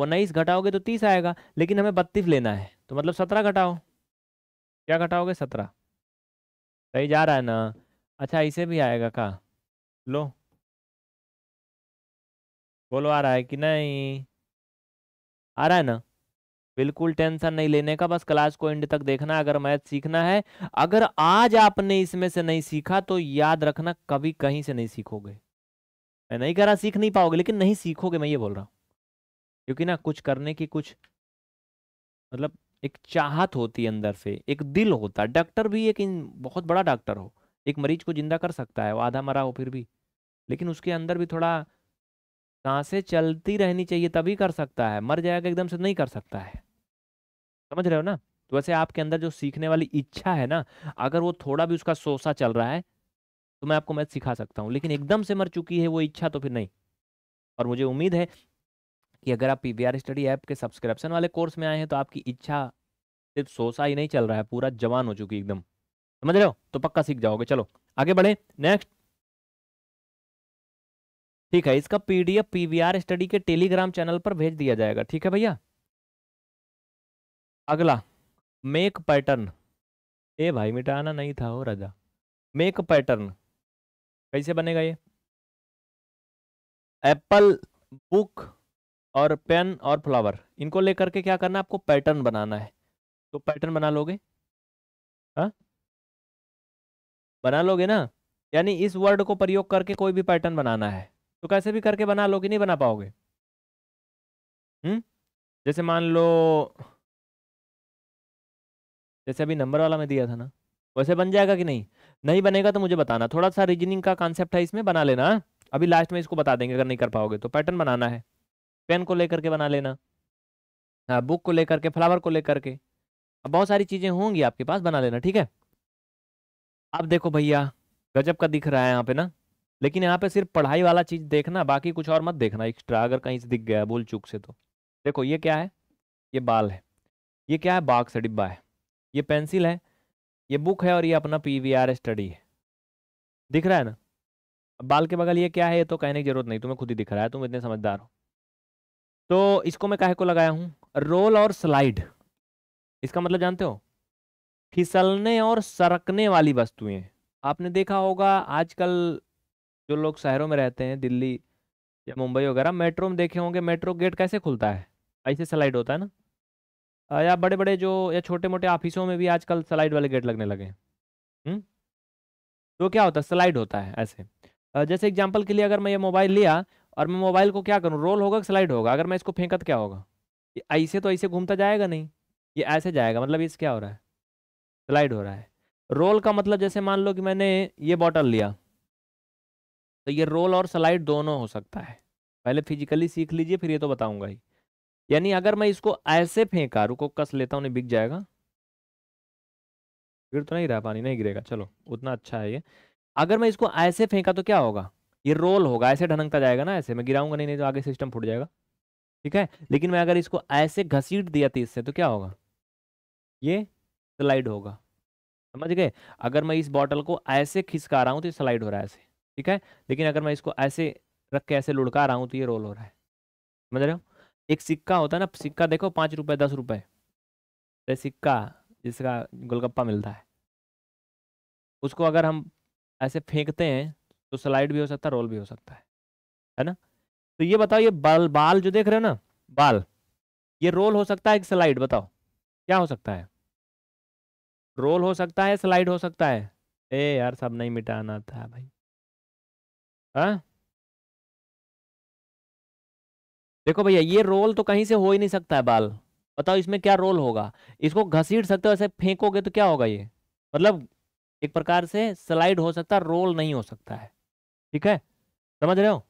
उन्नीस घटाओगे तो तीस आएगा लेकिन हमें बत्तीस लेना है तो मतलब सत्रह घटाओ क्या घटाओगे सत्रह सही जा रहा है ना अच्छा इसे भी आएगा का लो बोलो आ रहा है कि नहीं आ रहा है ना बिल्कुल टेंशन नहीं लेने का बस क्लास को एंड तक देखना अगर मैथ सीखना है अगर आज आपने इसमें से नहीं सीखा तो याद रखना कभी कहीं से नहीं सीखोगे मैं नहीं कह रहा सीख नहीं पाओगे लेकिन नहीं सीखोगे मैं ये बोल रहा हूँ क्योंकि ना कुछ करने की कुछ मतलब एक चाहत होती अंदर से एक दिल होता है डॉक्टर भी एक बहुत बड़ा डॉक्टर हो एक मरीज को जिंदा कर सकता है वो आधा मरा हो फिर भी लेकिन उसके अंदर भी थोड़ा सांसें चलती रहनी चाहिए तभी कर सकता है मर जाएगा एकदम से तो नहीं कर सकता है समझ रहे हो ना तो वैसे आपके अंदर जो सीखने वाली इच्छा है ना अगर वो थोड़ा भी उसका सोसा चल रहा है तो मैं आपको मैथ सिखा सकता हूँ लेकिन एकदम से मर चुकी है वो इच्छा तो फिर नहीं और मुझे उम्मीद है कि अगर आप पी स्टडी ऐप के सब्सक्रिप्शन वाले कोर्स में आए हैं तो आपकी इच्छा सिर्फ सोसा ही नहीं चल रहा है पूरा जवान हो चुकी एकदम समझ रहे हो तो पक्का सीख जाओगे चलो आगे बढ़े नेक्स्ट ठीक है इसका पीडीएफ पीवीआर स्टडी के टेलीग्राम चैनल पर भेज दिया जाएगा ठीक है भैया अगला मेक पैटर्न ए भाई मिटाना नहीं था हो राजा मेक पैटर्न कैसे बनेगा ये एप्पल बुक और पेन और फ्लावर इनको लेकर के क्या करना है आपको पैटर्न बनाना है तो पैटर्न बना लोगे हा? बना लोगे ना यानी इस वर्ड को प्रयोग करके कोई भी पैटर्न बनाना है तो कैसे भी करके बना लोगे नहीं बना पाओगे हम्म जैसे मान लो जैसे अभी नंबर वाला में दिया था ना वैसे बन जाएगा कि नहीं नहीं बनेगा तो मुझे बताना थोड़ा सा रीजनिंग का कॉन्सेप्ट है इसमें बना लेना हाँ? अभी लास्ट में इसको बता देंगे अगर नहीं कर पाओगे तो पैटर्न बनाना है पेन को लेकर के बना लेना हाँ बुक को लेकर के फ्लावर को लेकर के अब बहुत सारी चीज़ें होंगी आपके पास बना लेना ठीक है अब देखो भैया गजब का दिख रहा है यहाँ पे ना लेकिन यहाँ पे सिर्फ पढ़ाई वाला चीज़ देखना बाकी कुछ और मत देखना एक्स्ट्रा अगर कहीं से दिख गया भूल चूक से तो देखो ये क्या है ये बाल है ये क्या है बाघ से डिब्बा है ये पेंसिल है ये बुक है और ये अपना पी वी आर स्टडी है दिख रहा है ना अब बाल के बगल ये क्या है ये तो कहने की जरूरत नहीं तुम्हें खुद ही दिख रहा है तुम इतने समझदार हो तो इसको मैं काहे को लगाया हूँ रोल और स्लाइड इसका मतलब जानते हो फिसलने और सरकने वाली वस्तुएं आपने देखा होगा आजकल जो लोग शहरों में रहते हैं दिल्ली या मुंबई वगैरह मेट्रो में देखे होंगे मेट्रो गेट कैसे खुलता है ऐसे स्लाइड होता है ना या बड़े बड़े जो या छोटे मोटे ऑफिसों में भी आजकल स्लाइड वाले गेट लगने लगे हैं तो क्या होता है स्लाइड होता है ऐसे जैसे एग्जाम्पल के लिए अगर मैं ये मोबाइल लिया और मैं मोबाइल को क्या करूँ रोल होगा स्लाइड होगा अगर मैं इसको फेंका तो क्या होगा ये ऐसे तो ऐसे घूमता जाएगा नहीं ये ऐसे जाएगा मतलब इस क्या हो रहा है स्लाइड हो रहा है रोल का मतलब जैसे मान लो कि मैंने ये बॉटल लिया तो ये रोल और स्लाइड दोनों हो सकता है पहले फिजिकली सीख लीजिए फिर ये तो बताऊंगा ही यानी अगर मैं इसको ऐसे फेंका रुको कस लेता हूँ बिक जाएगा गिर तो नहीं रहा पानी नहीं गिरेगा चलो उतना अच्छा है ये अगर मैं इसको ऐसे फेंका तो क्या होगा ये रोल होगा ऐसे ढनकता जाएगा ना ऐसे मैं गिराऊंगा नहीं नहीं तो आगे सिस्टम फूट जाएगा ठीक है लेकिन मैं अगर इसको ऐसे घसीट दिया तीस से तो क्या होगा ये स्लाइड होगा समझ गए अगर मैं इस बॉटल को ऐसे खिसका रहा हूँ तो स्लाइड हो रहा है ऐसे ठीक है लेकिन अगर मैं इसको ऐसे रख के ऐसे लुढ़का रहा हूँ तो ये रोल हो रहा है समझ रहे हो एक सिक्का होता है ना सिक्का देखो पाँच रुपये दस रुपये तो सिक्का जिसका गोलगप्पा मिलता है उसको अगर हम ऐसे फेंकते हैं तो स्लाइड भी हो सकता है रोल भी हो सकता है है ना तो ये बताओ ये बाल बाल जो देख रहे हो ना बाल ये रोल हो सकता है कि स्लाइड बताओ क्या हो सकता है रोल हो सकता है स्लाइड हो सकता है ए यार सब नहीं मिटाना था भाई हाँ देखो भैया ये रोल तो कहीं से हो ही नहीं सकता है बाल बताओ इसमें क्या रोल होगा इसको घसीट सकते हो ऐसे फेंकोगे तो क्या होगा ये मतलब एक प्रकार से स्लाइड हो सकता रोल नहीं हो सकता है ठीक है समझ रहे हो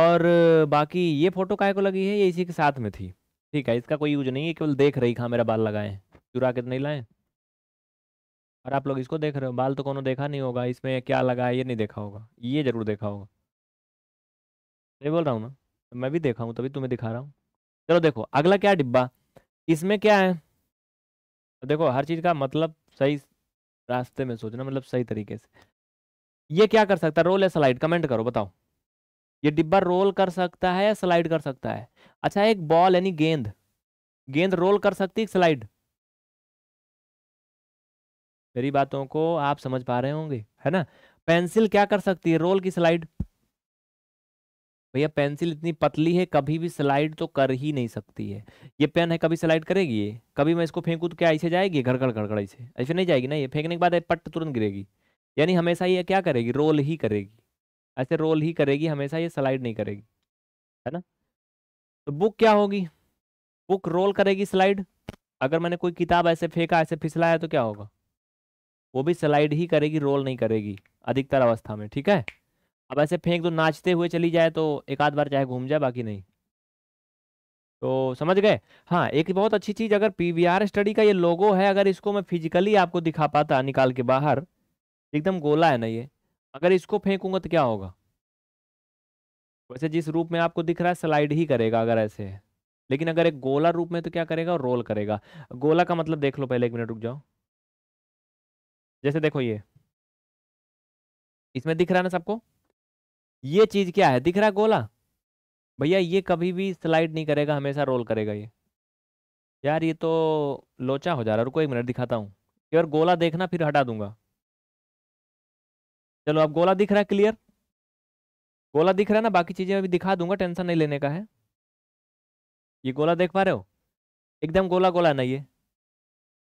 और बाकी ये फोटो काय को लगी है ये इसी के साथ में थी ठीक है इसका कोई यूज नहीं है केवल देख रही कहा मेरा बाल लगाए चुरा के तो नहीं लाए और आप लोग इसको देख रहे हो बाल तो कोनो देखा नहीं होगा इसमें क्या लगा है ये नहीं देखा होगा ये जरूर देखा होगा सही बोल रहा हूँ ना मैं भी देखा हूं तभी तुम्हें दिखा रहा हूँ चलो देखो अगला क्या डिब्बा इसमें क्या है देखो हर चीज़ का मतलब सही रास्ते में सोचना मतलब सही तरीके से ये क्या कर सकता है रोल या स्लाइड कमेंट करो बताओ ये डिब्बा रोल कर सकता है या स्लाइड कर सकता है अच्छा एक बॉल यानी गेंद गेंद रोल कर सकती है स्लाइड मेरी बातों को आप समझ पा रहे होंगे है ना पेंसिल क्या कर सकती है रोल की स्लाइड भैया पेंसिल इतनी पतली है कभी भी स्लाइड तो कर ही नहीं सकती है ये पेन है कभी स्लाइड करेगी ये कभी मैं इसको फेंकूँ तो क्या ऐसे जाएगी घड़घड़ घड़गड़ ऐसे ऐसे नहीं जाएगी ना ये फेंकने के बाद पट तुरंत गिरेगी यानी हमेशा ये क्या करेगी रोल ही करेगी ऐसे रोल ही करेगी हमेशा ये स्लाइड नहीं करेगी है ना तो बुक क्या होगी बुक रोल करेगी स्लाइड अगर मैंने कोई किताब ऐसे फेंका ऐसे फिसलाया तो क्या होगा वो भी स्लाइड ही करेगी रोल नहीं करेगी अधिकतर अवस्था में ठीक है अब ऐसे फेंक दो नाचते हुए चली जाए तो एक आध बार चाहे घूम जाए बाकी नहीं तो समझ गए हाँ एक बहुत अच्छी चीज़ अगर आर स्टडी का ये लोगो है अगर इसको मैं फिजिकली आपको दिखा पाता निकाल के बाहर एकदम गोला है ना ये अगर इसको फेंकूंगा तो क्या होगा वैसे जिस रूप में आपको दिख रहा है स्लाइड ही करेगा अगर ऐसे है लेकिन अगर एक गोला रूप में तो क्या करेगा रोल करेगा गोला का मतलब देख लो पहले एक मिनट रुक जाओ जैसे देखो ये इसमें दिख रहा है ना सबको ये चीज क्या है दिख रहा है गोला भैया ये कभी भी स्लाइड नहीं करेगा हमेशा रोल करेगा ये यार ये तो लोचा हो जा रहा है रुको एक मिनट दिखाता हूँ यार गोला देखना फिर हटा दूंगा चलो अब गोला दिख रहा है क्लियर गोला दिख रहा है ना बाकी चीज़ें अभी दिखा दूंगा टेंशन नहीं लेने का है ये गोला देख पा रहे हो एकदम गोला गोला ना ये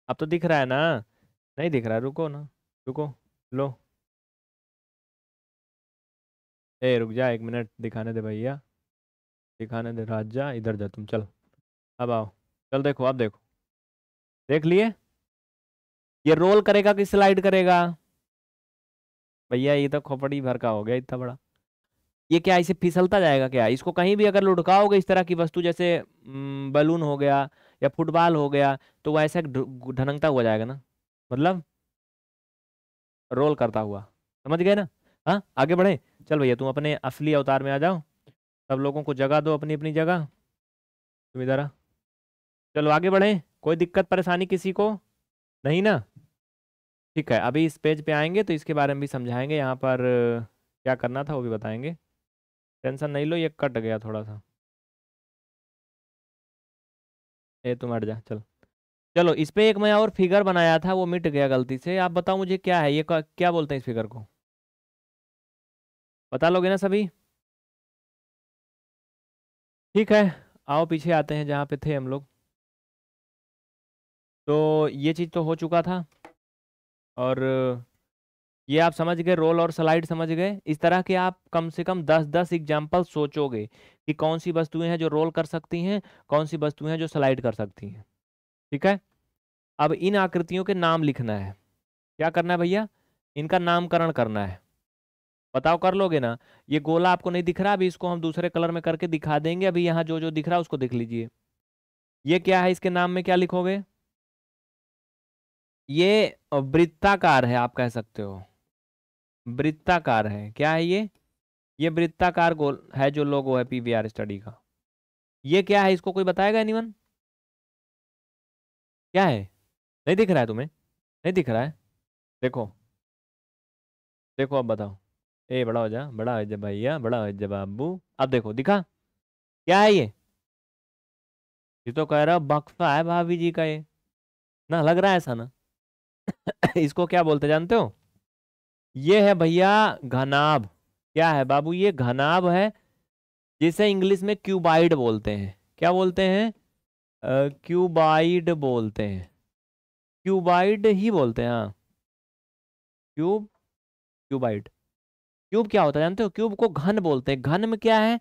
अब तो दिख रहा है ना नहीं दिख रहा है रुको ना रुको लो ए रुक जा एक मिनट दिखाने दे भैया दिखाने दे राज जा इधर जा तुम चल अब आओ चल देखो अब देखो देख लिए ये रोल करेगा कि स्लाइड करेगा भैया ये तो खोपड़ी भर का हो गया इतना बड़ा ये क्या इसे फिसलता जाएगा क्या इसको कहीं भी अगर लुढ़काओगे इस तरह की वस्तु जैसे बलून हो गया या फुटबॉल हो गया तो वह ऐसा ढनकता हुआ जाएगा ना मतलब रोल करता हुआ समझ गए ना हाँ आगे बढ़े चल भैया तुम अपने असली अवतार में आ जाओ सब लोगों को जगह दो अपनी अपनी जगह तुम इधर आ चलो आगे बढ़े कोई दिक्कत परेशानी किसी को नहीं ना ठीक है अभी इस पेज पे आएंगे तो इसके बारे में भी समझाएंगे यहाँ पर क्या करना था वो भी बताएंगे टेंशन नहीं लो ये कट गया थोड़ा सा ए तुम हट जा चल चलो इस पर एक मैं और फिगर बनाया था वो मिट गया गलती से आप बताओ मुझे क्या है ये क्या बोलते हैं इस फिगर को बता लोगे ना सभी ठीक है आओ पीछे आते हैं जहाँ पे थे हम लोग तो ये चीज़ तो हो चुका था और ये आप समझ गए रोल और स्लाइड समझ गए इस तरह के आप कम से कम दस दस एग्जाम्पल सोचोगे कि कौन सी वस्तुएं हैं जो रोल कर सकती हैं कौन सी वस्तुएं हैं जो स्लाइड कर सकती हैं ठीक है अब इन आकृतियों के नाम लिखना है क्या करना है भैया इनका नामकरण करना है बताओ कर लोगे ना ये गोला आपको नहीं दिख रहा अभी इसको हम दूसरे कलर में करके दिखा देंगे अभी यहाँ जो जो दिख रहा है उसको देख लीजिए ये क्या है इसके नाम में क्या लिखोगे ये वृत्ताकार है आप कह सकते हो वृत्ताकार है क्या है ये ये वृत्ताकार गोल है जो लोगो है पी स्टडी का ये क्या है इसको कोई बताएगा एनी क्या है नहीं दिख रहा है तुम्हें नहीं दिख रहा है देखो देखो अब बताओ ए बड़ा हो जा बड़ा हो जा भैया बड़ा हो जा बाबू अब देखो दिखा क्या है ये ये तो कह रहा बक्सा है भाभी जी का ये ना लग रहा है ऐसा ना [coughs] इसको क्या बोलते जानते हो ये है भैया घनाब क्या है बाबू ये घनाब है जिसे इंग्लिश में क्यूबाइड बोलते हैं क्या बोलते हैं क्यूबाइड बोलते हैं क्यूबाइड ही बोलते हैं हाँ क्यूब क्यूबाइड क्यूब क्या होता है जानते हो क्यूब को घन बोलते हैं घन में क्या है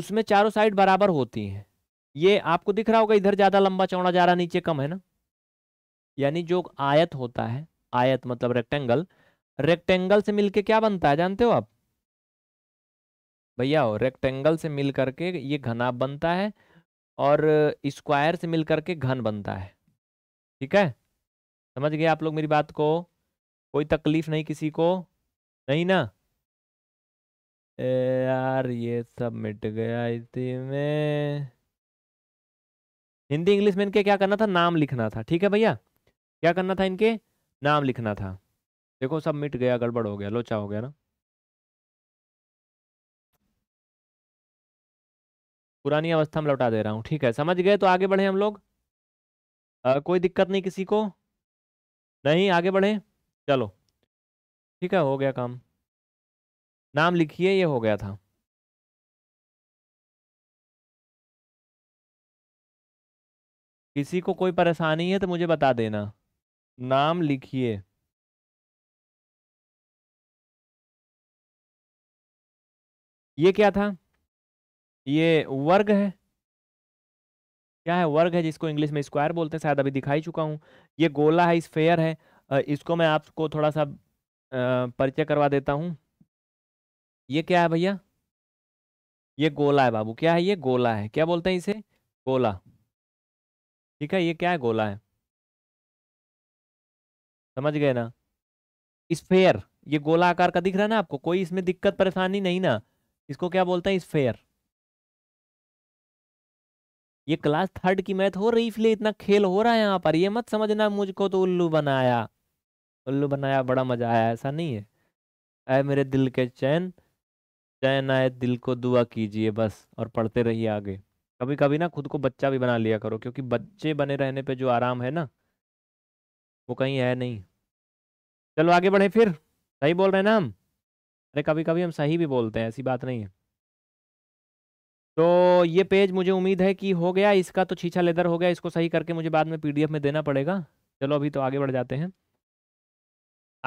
उसमें चारों साइड बराबर होती हैं ये आपको दिख रहा होगा इधर ज़्यादा लंबा चौड़ा जा रहा नीचे कम है ना यानी जो आयत होता है आयत मतलब रेक्टेंगल रेक्टेंगल से मिलके क्या बनता है जानते हो आप भैया हो रेक्टेंगल से मिल करके ये घना बनता है और स्क्वायर से मिल करके घन बनता है ठीक है समझ गए आप लोग मेरी बात को कोई तकलीफ नहीं किसी को नहीं ना ए यार ये सब मिट गया इसी में हिंदी इंग्लिश में इनके क्या करना था नाम लिखना था ठीक है भैया क्या करना था इनके नाम लिखना था देखो सब मिट गया गड़बड़ हो गया लोचा हो गया ना पुरानी अवस्था में लौटा दे रहा हूँ ठीक है समझ गए तो आगे बढ़े हम लोग आ, कोई दिक्कत नहीं किसी को नहीं आगे बढ़े चलो ठीक है हो गया काम नाम लिखिए ये हो गया था किसी को कोई परेशानी है तो मुझे बता देना नाम लिखिए ये क्या था ये वर्ग है क्या है वर्ग है जिसको इंग्लिश में स्क्वायर बोलते हैं शायद अभी दिखाई चुका हूँ ये गोला है स्फेयर है इसको मैं आपको थोड़ा सा परिचय करवा देता हूँ ये क्या है भैया ये गोला है बाबू क्या है ये गोला है क्या बोलते हैं इसे गोला ठीक है ये क्या है गोला है समझ गए ना स्फेयर ये गोला आकार का दिख रहा है ना आपको कोई इसमें दिक्कत परेशानी नहीं ना इसको क्या बोलते हैं स्फेयर ये क्लास थर्ड की मैथ हो रही इसलिए इतना खेल हो रहा है यहाँ पर ये मत समझना मुझको तो उल्लू बनाया उल्लू बनाया बड़ा मजा आया ऐसा नहीं है ऐ मेरे दिल के चैन चैन आए दिल को दुआ कीजिए बस और पढ़ते रहिए आगे कभी कभी ना खुद को बच्चा भी बना लिया करो क्योंकि बच्चे बने रहने पे जो आराम है ना वो कहीं है नहीं चलो आगे बढ़े फिर सही बोल रहे हैं ना हम अरे कभी कभी हम सही भी बोलते हैं ऐसी बात नहीं है तो ये पेज मुझे उम्मीद है कि हो गया इसका तो छीछा लेदर हो गया इसको सही करके मुझे बाद में पीडीएफ में देना पड़ेगा चलो अभी तो आगे बढ़ जाते हैं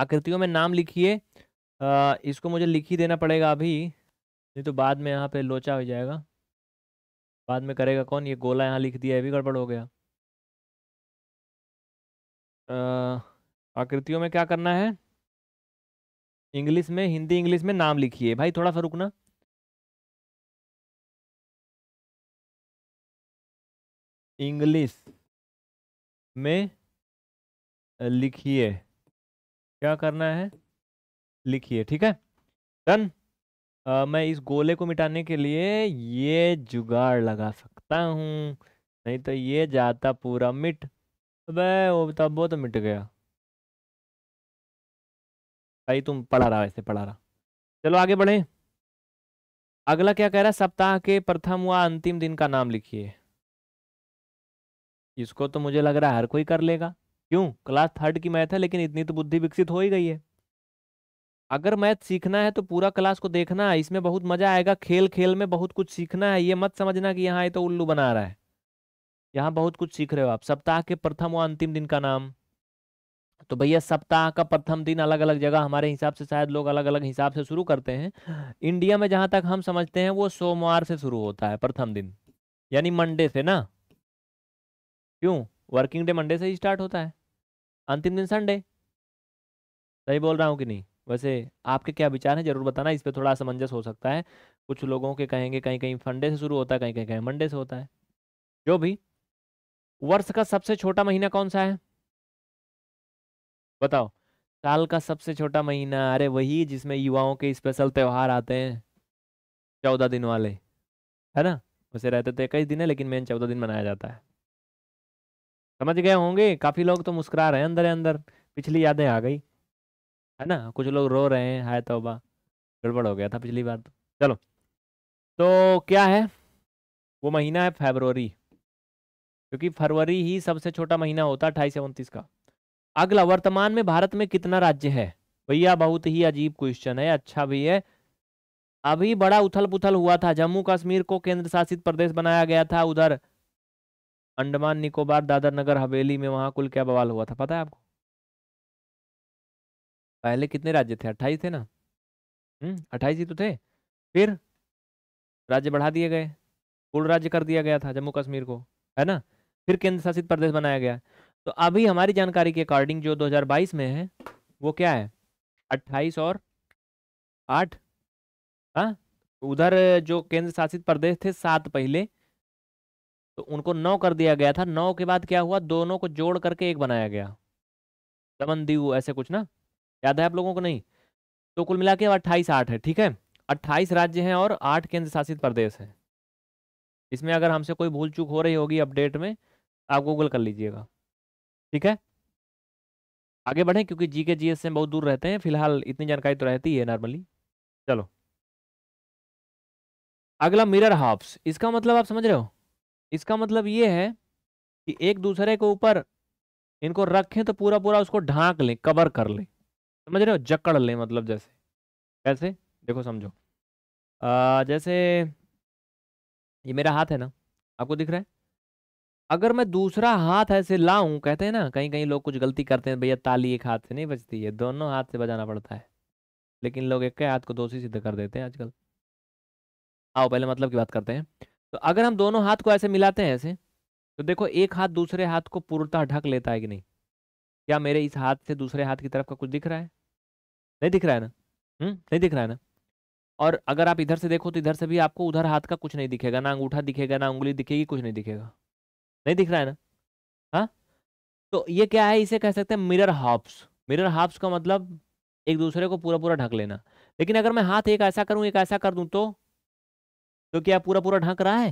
आकृतियों में नाम लिखिए इसको मुझे लिख ही देना पड़ेगा अभी नहीं तो बाद में यहाँ पे लोचा हो जाएगा बाद में करेगा कौन ये गोला यहाँ लिख दिया है भी गड़बड़ हो गया आकृतियों में क्या करना है इंग्लिश में हिंदी इंग्लिश में नाम लिखिए भाई थोड़ा सा रुकना इंग्लिश में लिखिए क्या करना है लिखिए ठीक है डन आ, मैं इस गोले को मिटाने के लिए ये जुगाड़ लगा सकता हूँ नहीं तो ये जाता पूरा मिट अबे वो तब तो वो तो मिट गया भाई तुम पढ़ा रहा वैसे पढ़ा रहा चलो आगे बढ़े अगला क्या कह रहा है सप्ताह के प्रथम व अंतिम दिन का नाम लिखिए इसको तो मुझे लग रहा है हर कोई कर लेगा क्यों क्लास थर्ड की मैथ है लेकिन इतनी तो बुद्धि विकसित हो ही गई है अगर मैथ सीखना है तो पूरा क्लास को देखना है इसमें बहुत मजा आएगा खेल खेल में बहुत कुछ सीखना है ये मत समझना कि यहाँ ये तो उल्लू बना रहा है यहाँ बहुत कुछ सीख रहे हो आप सप्ताह के प्रथम और अंतिम दिन का नाम तो भैया सप्ताह का प्रथम दिन अलग अलग जगह हमारे हिसाब से शायद लोग अलग अलग हिसाब से शुरू करते हैं इंडिया में जहाँ तक हम समझते हैं वो सोमवार से शुरू होता है प्रथम दिन यानी मंडे से ना क्यों वर्किंग डे मंडे से ही स्टार्ट होता है अंतिम दिन संडे सही बोल रहा हूँ कि नहीं वैसे आपके क्या विचार हैं जरूर बताना इस पर थोड़ा असमंजस हो सकता है कुछ लोगों के कहेंगे कहीं कहीं फंडे से शुरू होता है कहीं कहीं कहीं मंडे से होता है जो भी वर्ष का सबसे छोटा महीना कौन सा है बताओ साल का सबसे छोटा महीना अरे वही जिसमें युवाओं के स्पेशल त्यौहार आते हैं चौदह दिन वाले है ना वैसे रहते थे तो इक्कीस दिन है लेकिन मेन चौदह दिन मनाया जाता है समझ गए होंगे काफ़ी लोग तो मुस्कुरा रहे हैं अंदर अंदर पिछली यादें आ गई है ना कुछ लोग रो रहे हैं हाय तोबा गड़बड़ हो गया था पिछली बार तो चलो तो क्या है वो महीना है फेबरवरी क्योंकि फरवरी ही सबसे छोटा महीना होता है अठाईस से उनतीस का अगला वर्तमान में भारत में कितना राज्य है भैया बहुत ही अजीब क्वेश्चन है अच्छा भी है अभी बड़ा उथल पुथल हुआ था जम्मू कश्मीर को केंद्र शासित प्रदेश बनाया गया था उधर अंडमान निकोबार दादर नगर हवेली में वहां कुल क्या बवाल हुआ था पता है आपको पहले कितने राज्य थे अट्ठाईस थे ना हम्म, अट्ठाईस ही तो थे फिर राज्य बढ़ा दिए गए पूर्ण राज्य कर दिया गया था जम्मू कश्मीर को है ना फिर केंद्र शासित प्रदेश बनाया गया तो अभी हमारी जानकारी के अकॉर्डिंग जो 2022 में है वो क्या है 28 और 8 हाँ तो उधर जो केंद्र शासित प्रदेश थे सात पहले तो उनको नौ कर दिया गया था नौ के बाद क्या हुआ दोनों को जोड़ करके एक बनाया गया दमन दीव ऐसे कुछ ना याद है आप लोगों को नहीं तो कुल मिला के अट्ठाईस आठ है ठीक है अट्ठाईस राज्य हैं और आठ केंद्र शासित प्रदेश हैं इसमें अगर हमसे कोई भूल चूक हो रही होगी अपडेट में आप गूगल कर लीजिएगा ठीक है आगे बढ़ें क्योंकि जीके के जी से बहुत दूर रहते हैं फिलहाल इतनी जानकारी तो रहती है नॉर्मली चलो अगला मिरर हाफ्स इसका मतलब आप समझ रहे हो इसका मतलब ये है कि एक दूसरे के ऊपर इनको रखें तो पूरा पूरा उसको ढांक लें कवर कर लें समझ रहे हो जकड़ लें मतलब जैसे कैसे देखो समझो आ, जैसे ये मेरा हाथ है ना आपको दिख रहा है अगर मैं दूसरा हाथ ऐसे लाऊं कहते हैं ना कहीं कहीं लोग कुछ गलती करते हैं भैया ताली एक हाथ से नहीं बजती है दोनों हाथ से बजाना पड़ता है लेकिन लोग एक हाथ को दोषी सिद्ध कर देते हैं आजकल आओ पहले मतलब की बात करते हैं तो अगर हम दोनों हाथ को ऐसे मिलाते हैं ऐसे तो देखो एक हाथ दूसरे हाथ को पूर्णतः ढक लेता है कि नहीं क्या मेरे इस हाथ से दूसरे हाथ की तरफ का कुछ दिख रहा है नहीं दिख रहा है ना हम्म नहीं दिख रहा है ना और अगर आप इधर से देखो तो इधर से भी आपको उधर हाथ का कुछ नहीं दिखेगा ना अंगूठा दिखेगा ना उंगली दिखेगी कुछ नहीं दिखेगा नहीं दिख रहा है ना हाँ तो ये क्या है इसे कह सकते हैं मिरर हाफ्स मिरर हाफ्स का मतलब एक दूसरे को पूरा पूरा ढक लेना लेकिन अगर मैं हाथ एक ऐसा करूं एक ऐसा कर दू तो तो क्या पूरा पूरा ढक रहा है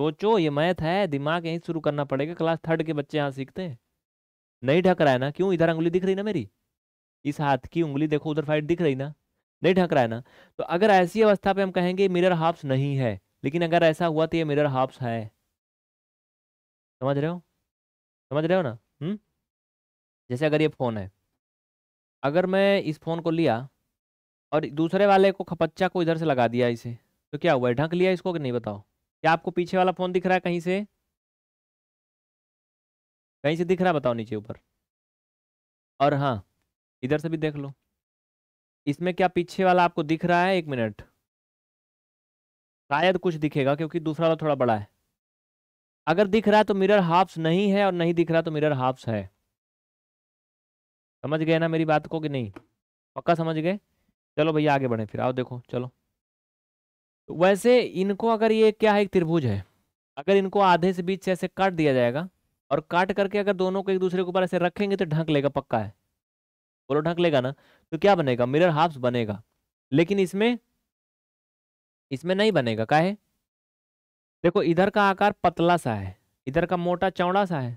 सोचो ये मैथ है दिमाग यहीं शुरू करना पड़ेगा क्लास थर्ड के बच्चे यहाँ सीखते हैं नहीं ढक रहा है ना क्यों इधर उंगली दिख रही ना मेरी इस हाथ की उंगली देखो उधर फाइट दिख रही ना नहीं ढक रहा है ना तो अगर ऐसी अवस्था पे हम कहेंगे मिरर हाफ्स नहीं है लेकिन अगर ऐसा हुआ तो ये मिरर हाफ्स है समझ रहे हो समझ रहे हो ना हम्म जैसे अगर ये फ़ोन है अगर मैं इस फ़ोन को लिया और दूसरे वाले को खपच्चा को इधर से लगा दिया इसे तो क्या हुआ है ढक लिया इसको कि नहीं बताओ क्या आपको पीछे वाला फ़ोन दिख रहा है कहीं से कहीं से दिख रहा बताओ नीचे ऊपर और हाँ इधर से भी देख लो इसमें क्या पीछे वाला आपको दिख रहा है एक मिनट शायद कुछ दिखेगा क्योंकि दूसरा वाला थोड़ा बड़ा है अगर दिख रहा है तो मिरर हाफ्स नहीं है और नहीं दिख रहा तो मिरर हाफ्स है समझ गए ना मेरी बात को कि नहीं पक्का समझ गए चलो भैया आगे बढ़े फिर आओ देखो चलो तो वैसे इनको अगर ये क्या है एक त्रिभुज है अगर इनको आधे से बीच से ऐसे काट दिया जाएगा और काट करके अगर दोनों को एक दूसरे के ऊपर ऐसे रखेंगे तो ढंक लेगा पक्का है बोलो ढक लेगा ना तो क्या बनेगा मिरर हाफ्स बनेगा लेकिन इसमें इसमें नहीं बनेगा है देखो इधर का आकार पतला सा है इधर का मोटा चौड़ा सा है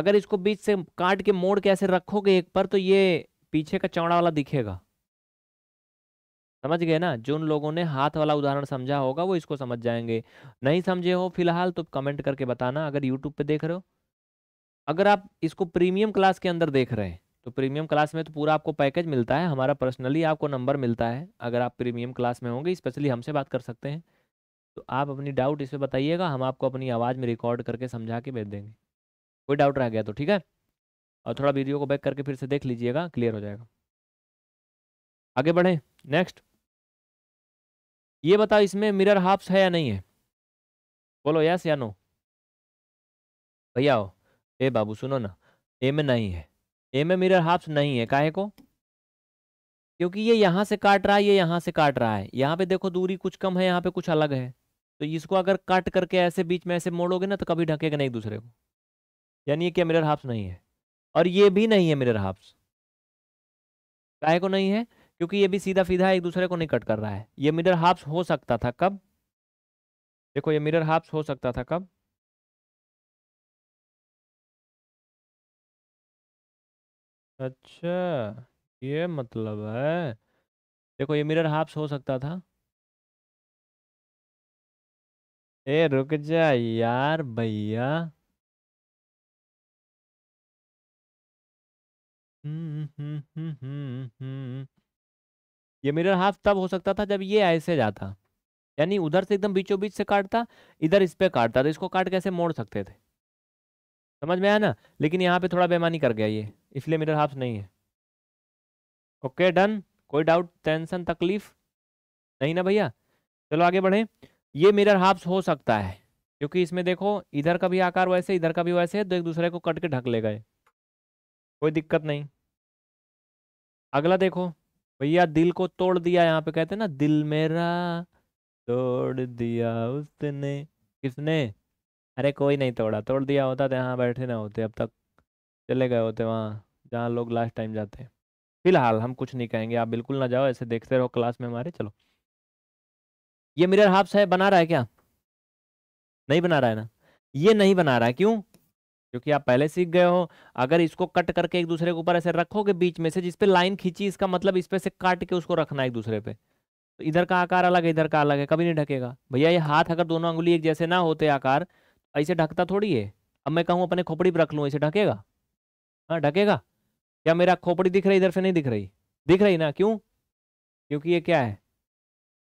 अगर इसको बीच से काट के मोड़ के ऐसे रखोगे एक पर तो ये पीछे का चौड़ा वाला दिखेगा समझ गए ना जो उन लोगों ने हाथ वाला उदाहरण समझा होगा वो इसको समझ जाएंगे नहीं समझे हो फिलहाल तो कमेंट करके बताना अगर यूट्यूब पे देख रहे हो अगर आप इसको प्रीमियम क्लास के अंदर देख रहे हैं तो प्रीमियम क्लास में तो पूरा आपको पैकेज मिलता है हमारा पर्सनली आपको नंबर मिलता है अगर आप प्रीमियम क्लास में होंगे स्पेशली हमसे बात कर सकते हैं तो आप अपनी डाउट इसमें बताइएगा हम आपको अपनी आवाज़ में रिकॉर्ड करके समझा के भेज देंगे कोई डाउट रह गया तो ठीक है और थोड़ा वीडियो को बैक करके फिर से देख लीजिएगा क्लियर हो जाएगा आगे बढ़ें नेक्स्ट ये बताओ इसमें मिरर हाफ्स है या नहीं है बोलो यस या नो भैया हो ए बाबू सुनो ना ए में नहीं है ए में मिरर हाफ नहीं है काहे को क्योंकि ये यहाँ से काट रहा है ये यहाँ से काट रहा है यहाँ पे देखो दूरी कुछ कम है यहाँ पे कुछ अलग है तो इसको अगर कट करके ऐसे बीच में ऐसे मोड़ोगे ना तो कभी ढकेगा नहीं एक दूसरे को यानी ये क्या मिरर हाफ्स नहीं है और ये भी नहीं है मिरर हाफ्स काहे को नहीं है क्योंकि ये भी सीधा सीधा एक दूसरे को नहीं कट कर रहा है ये मिरर हाफ्स हो सकता था कब देखो ये मिरर हाफ्स हो सकता था कब अच्छा ये मतलब है देखो ये मिरर हाफ्स हो सकता था ए रुक जा यार भैया हम्म।, हम्म, हम्म, हम्म ये मिरर हाफ तब हो सकता था जब ये ऐसे जाता यानी उधर से एकदम बीचों बीच से काटता इधर इस पे काटता तो इसको काट कैसे मोड़ सकते थे समझ में आया ना लेकिन यहाँ पे थोड़ा बेमानी कर गया ये इसलिए मिरर हाफ नहीं है ओके डन कोई डाउट टेंशन तकलीफ नहीं ना भैया चलो आगे बढ़ें ये मिरर हाफ्स हो सकता है क्योंकि इसमें देखो इधर का भी आकार वैसे इधर का भी वैसे है तो एक दूसरे को कट के ढक ले गए कोई दिक्कत नहीं अगला देखो भैया दिल को तोड़ दिया यहाँ पे कहते हैं ना दिल मेरा तोड़ दिया उसने किसने अरे कोई नहीं तोड़ा तोड़ दिया होता तो यहाँ बैठे ना होते अब तक चले गए होते वहाँ जहाँ लोग लास्ट टाइम जाते हैं फिलहाल हम कुछ नहीं कहेंगे आप बिल्कुल ना जाओ ऐसे देखते रहो क्लास में हमारे चलो ये मिरर हाफ है बना रहा है क्या नहीं बना रहा है ना ये नहीं बना रहा है क्यों क्योंकि आप पहले सीख गए हो अगर इसको कट करके एक दूसरे के ऊपर ऐसे रखोगे बीच में से जिसपे लाइन खींची इसका मतलब इस पे से काट के उसको रखना एक दूसरे पे तो इधर का आकार अलग है इधर का अलग है कभी नहीं ढकेगा भैया ये हाथ अगर दोनों अंगुली एक जैसे ना होते आकार ऐसे ढकता थोड़ी है अब मैं कहूँ अपने खोपड़ी पर रख लूँ ऐसे ढकेगा हाँ ढकेगा क्या मेरा खोपड़ी दिख रही इधर से नहीं दिख रही दिख रही ना क्यों क्योंकि ये क्या है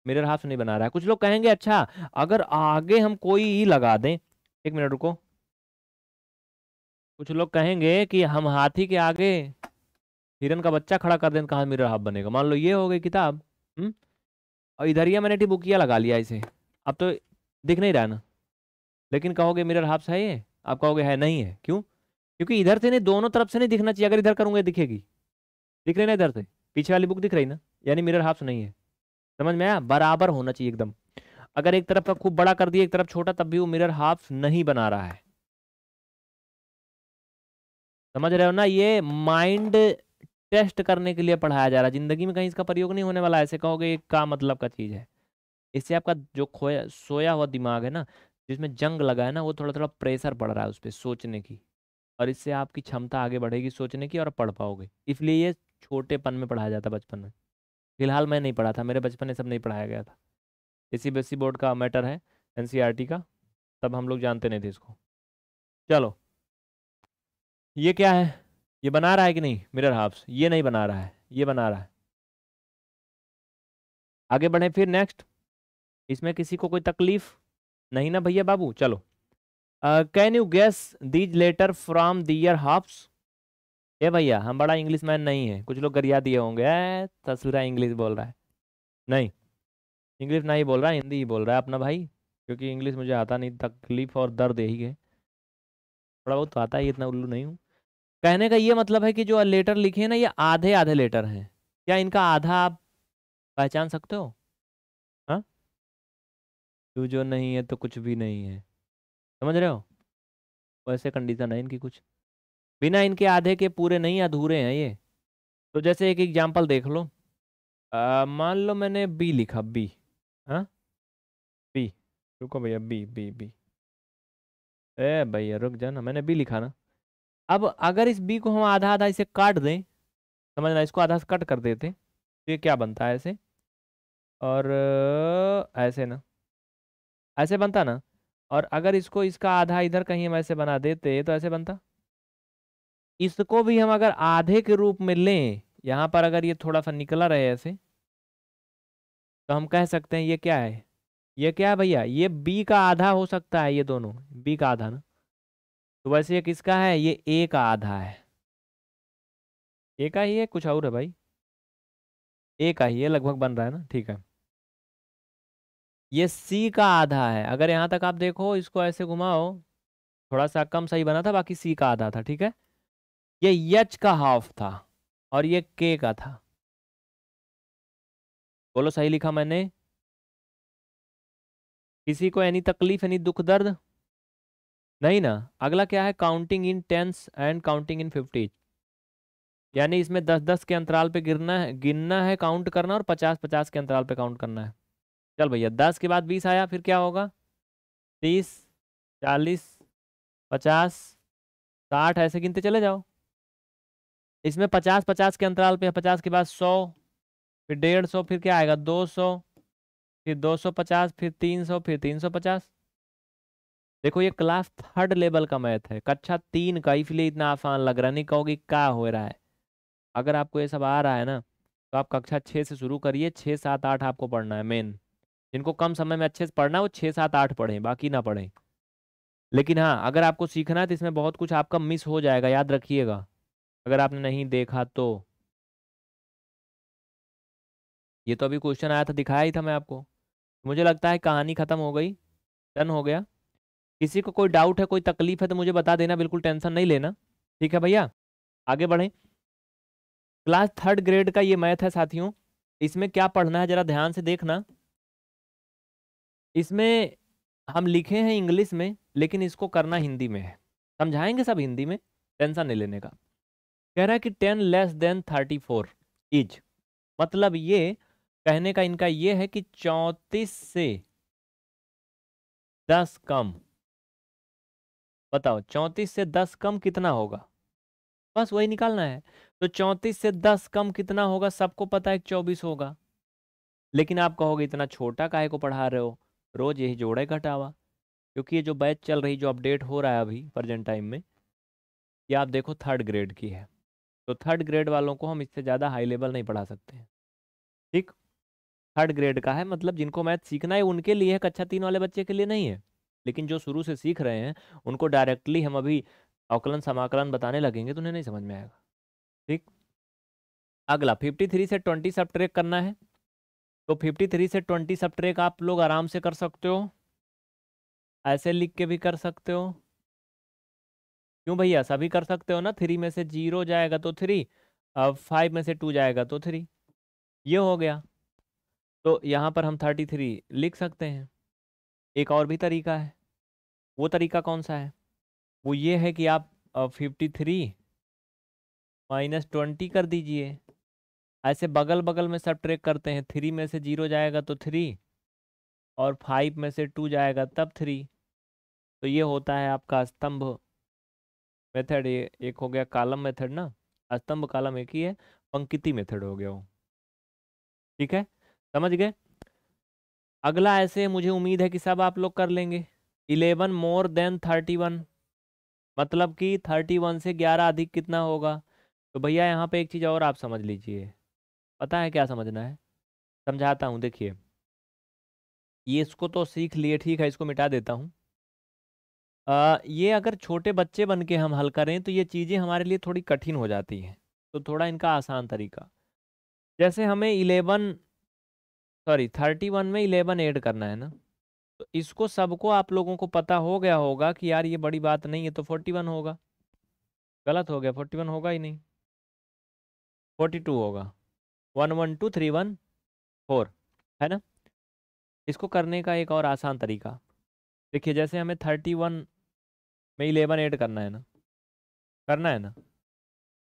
मिरर हाफ नहीं बना रहा है कुछ लोग कहेंगे अच्छा अगर आगे हम कोई ही लगा दें एक मिनट रुको कुछ लोग कहेंगे कि हम हाथी के आगे हिरन का बच्चा खड़ा कर दें कहाँ मिरर हाफ बनेगा मान लो ये हो गई किताब हम्म और इधर ही मैंने टिबुकिया लगा लिया इसे अब तो दिख नहीं रहा ना लेकिन कहोगे मिरर हाफ है ये आप कहोगे है नहीं है क्यों क्योंकि इधर से नहीं दोनों तरफ से नहीं दिखना चाहिए अगर इधर करूँगा दिखेगी दिख रही ना इधर से पीछे वाली बुक दिख रही ना यानी मिरर हाफ नहीं है समझ में आया बराबर होना चाहिए एकदम अगर एक तरफ का खूब बड़ा कर दिया एक तरफ छोटा तब भी वो मिरर हाफ नहीं बना रहा है समझ रहे हो ना ये माइंड टेस्ट करने के लिए पढ़ाया जा रहा है जिंदगी में कहीं इसका प्रयोग नहीं होने वाला ऐसे कहोगे का मतलब का चीज़ है इससे आपका जो खोया सोया हुआ दिमाग है ना जिसमें जंग लगा है ना वो थोड़ा थोड़ा प्रेशर पड़ रहा है उस पर सोचने की और इससे आपकी क्षमता आगे बढ़ेगी सोचने की और पढ़ पाओगे इसलिए ये छोटेपन में पढ़ाया जाता बचपन में फिलहाल मैं नहीं पढ़ा था मेरे बचपन में सब नहीं पढ़ाया गया था ए सी बोर्ड का मैटर है एन का तब हम लोग जानते नहीं थे इसको चलो ये क्या है ये बना रहा है कि नहीं मिरर हाफ्स ये नहीं बना रहा है ये बना रहा है आगे बढ़े फिर नेक्स्ट इसमें किसी को कोई तकलीफ नहीं ना भैया बाबू चलो can you guess these letter from their halves ये भैया हम बड़ा इंग्लिश मैन नहीं है कुछ लोग गरिया दिए होंगे तस्वीरा इंग्लिश बोल रहा है नहीं इंग्लिश नहीं बोल रहा है हिंदी ही बोल रहा है अपना भाई क्योंकि इंग्लिश मुझे आता नहीं तकलीफ और दर्द यही है थोड़ा बहुत तो आता है इतना उल्लू नहीं हूँ कहने का ये मतलब है कि जो लेटर लिखे हैं ना ये आधे आधे लेटर हैं क्या इनका आधा आप पहचान सकते हो क्यों जो नहीं है तो कुछ भी नहीं है समझ रहे हो वैसे कंडीशन है इनकी कुछ बिना इनके आधे के पूरे नहीं अधूरे हैं ये तो जैसे एक एग्जाम्पल देख लो मान लो मैंने बी लिखा बी हाँ बी रुको भैया बी बी बी ए भैया रुक जाना मैंने बी लिखा ना अब अगर इस बी को हम आधा आधा इसे काट दें समझना इसको आधा से कट कर देते तो ये क्या बनता है ऐसे और ऐसे ना ऐसे बनता ना और अगर इसको इसका आधा इधर कहीं हम ऐसे बना देते तो ऐसे बनता इसको भी हम अगर आधे के रूप में लें यहाँ पर अगर ये थोड़ा सा निकला रहे ऐसे तो हम कह सकते हैं ये क्या है ये क्या है भैया ये बी का आधा हो सकता है ये दोनों बी का आधा ना तो वैसे ये किसका है ये a का आधा है a का ही है कुछ और है भाई a का ही है लगभग बन रहा है ना ठीक है ये सी का आधा है अगर यहाँ तक आप देखो इसको ऐसे घुमाओ थोड़ा सा कम सही बना था बाकी सी का आधा था ठीक है ये यच का हाफ था और ये के का था बोलो सही लिखा मैंने किसी को एनी तकलीफ एनी दुख दर्द नहीं ना अगला क्या है counting in tens and counting in fifty यानी इसमें दस दस के अंतराल पे गिरना है गिनना है काउंट करना और पचास पचास के अंतराल पे काउंट करना है चल भैया दस के बाद बीस आया फिर क्या होगा तीस चालीस पचास साठ ऐसे गिनते चले जाओ इसमें पचास पचास के अंतराल पे पचास के बाद सौ फिर डेढ़ सौ फिर क्या आएगा दो सौ फिर दो सौ पचास फिर तीन सौ फिर तीन सौ पचास देखो ये क्लास थर्ड लेवल का मैथ है कक्षा तीन का इसलिए इतना आसान लग रहा नहीं कहोगे क्या हो रहा है अगर आपको ये सब आ रहा है ना तो आप कक्षा छः से शुरू करिए छः सात आठ आपको पढ़ना है मेन जिनको कम समय में अच्छे से पढ़ना वो छः सात आठ पढ़ें बाकी ना पढ़ें लेकिन हाँ अगर आपको सीखना है तो इसमें बहुत कुछ आपका मिस हो जाएगा याद रखिएगा अगर आपने नहीं देखा तो ये तो अभी क्वेश्चन आया था दिखाया ही था मैं आपको मुझे लगता है कहानी ख़त्म हो गई डन हो गया किसी को कोई डाउट है कोई तकलीफ है तो मुझे बता देना बिल्कुल टेंशन नहीं लेना ठीक है भैया आगे बढ़ें क्लास थर्ड ग्रेड का ये मैथ है साथियों इसमें क्या पढ़ना है ज़रा ध्यान से देखना इसमें हम लिखे हैं इंग्लिश में लेकिन इसको करना हिंदी में है समझाएंगे सब हिंदी में टेंशन नहीं लेने का कह रहा है कि ten less than thirty four is मतलब ये कहने का इनका ये है कि चौंतीस से दस कम बताओ चौंतीस से दस कम कितना होगा बस वही निकालना है तो चौंतीस से दस कम कितना होगा सबको पता है चौबीस होगा लेकिन आप कहोगे इतना छोटा काहे को पढ़ा रहे हो रोज़ यही जोड़े घटावा क्योंकि ये जो बैच चल रही जो अपडेट हो रहा है अभी प्रजेंट टाइम में ये आप देखो थर्ड ग्रेड की है तो थर्ड ग्रेड वालों को हम इससे ज़्यादा हाई लेवल नहीं पढ़ा सकते हैं ठीक थर्ड ग्रेड का है मतलब जिनको मैथ सीखना है उनके लिए है कक्षा अच्छा तीन वाले बच्चे के लिए नहीं है लेकिन जो शुरू से सीख रहे हैं उनको डायरेक्टली हम अभी अवकलन समाकलन बताने लगेंगे तो उन्हें नहीं समझ में आएगा ठीक अगला फिफ्टी थ्री से ट्वेंटी सब ट्रेक करना है तो 53 से 20 ट्रेक आप लोग आराम से कर सकते हो ऐसे लिख के भी कर सकते हो क्यों भैया सभी कर सकते हो ना थ्री में से जीरो जाएगा तो थ्री फाइव में से टू जाएगा तो थ्री ये हो गया तो यहाँ पर हम थर्टी थ्री लिख सकते हैं एक और भी तरीका है वो तरीका कौन सा है वो ये है कि आप फिफ्टी थ्री माइनस ट्वेंटी कर दीजिए ऐसे बगल बगल में सब ट्रेक करते हैं थ्री में से जीरो जाएगा तो थ्री और फाइव में से टू जाएगा तब थ्री तो ये होता है आपका स्तंभ मेथड ये एक हो गया कालम मेथड ना हाँ, स्तंभ कालम एक ही है पंक्ति मेथड हो गया वो ठीक है समझ गए अगला ऐसे मुझे उम्मीद है कि सब आप लोग कर लेंगे eleven more than thirty one मतलब कि थर्टी वन से ग्यारह अधिक कितना होगा तो भैया यहाँ पे एक चीज़ और आप समझ लीजिए पता है क्या समझना है समझाता हूँ देखिए ये इसको तो सीख लिए ठीक है इसको मिटा देता हूँ ये अगर छोटे बच्चे बन के हम हल करें तो ये चीज़ें हमारे लिए थोड़ी कठिन हो जाती हैं तो थोड़ा इनका आसान तरीका जैसे हमें इलेवन सॉरी थर्टी वन में इलेवन ऐड करना है ना तो इसको सबको आप लोगों को पता हो गया होगा कि यार ये बड़ी बात नहीं है तो फोर्टी वन होगा गलत हो गया फोर्टी वन होगा ही नहीं फोर्टी टू होगा one one two three one four है ना इसको करने का एक और आसान तरीका देखिए जैसे हमें थर्टी वन में इलेवन ऐड करना है ना करना है ना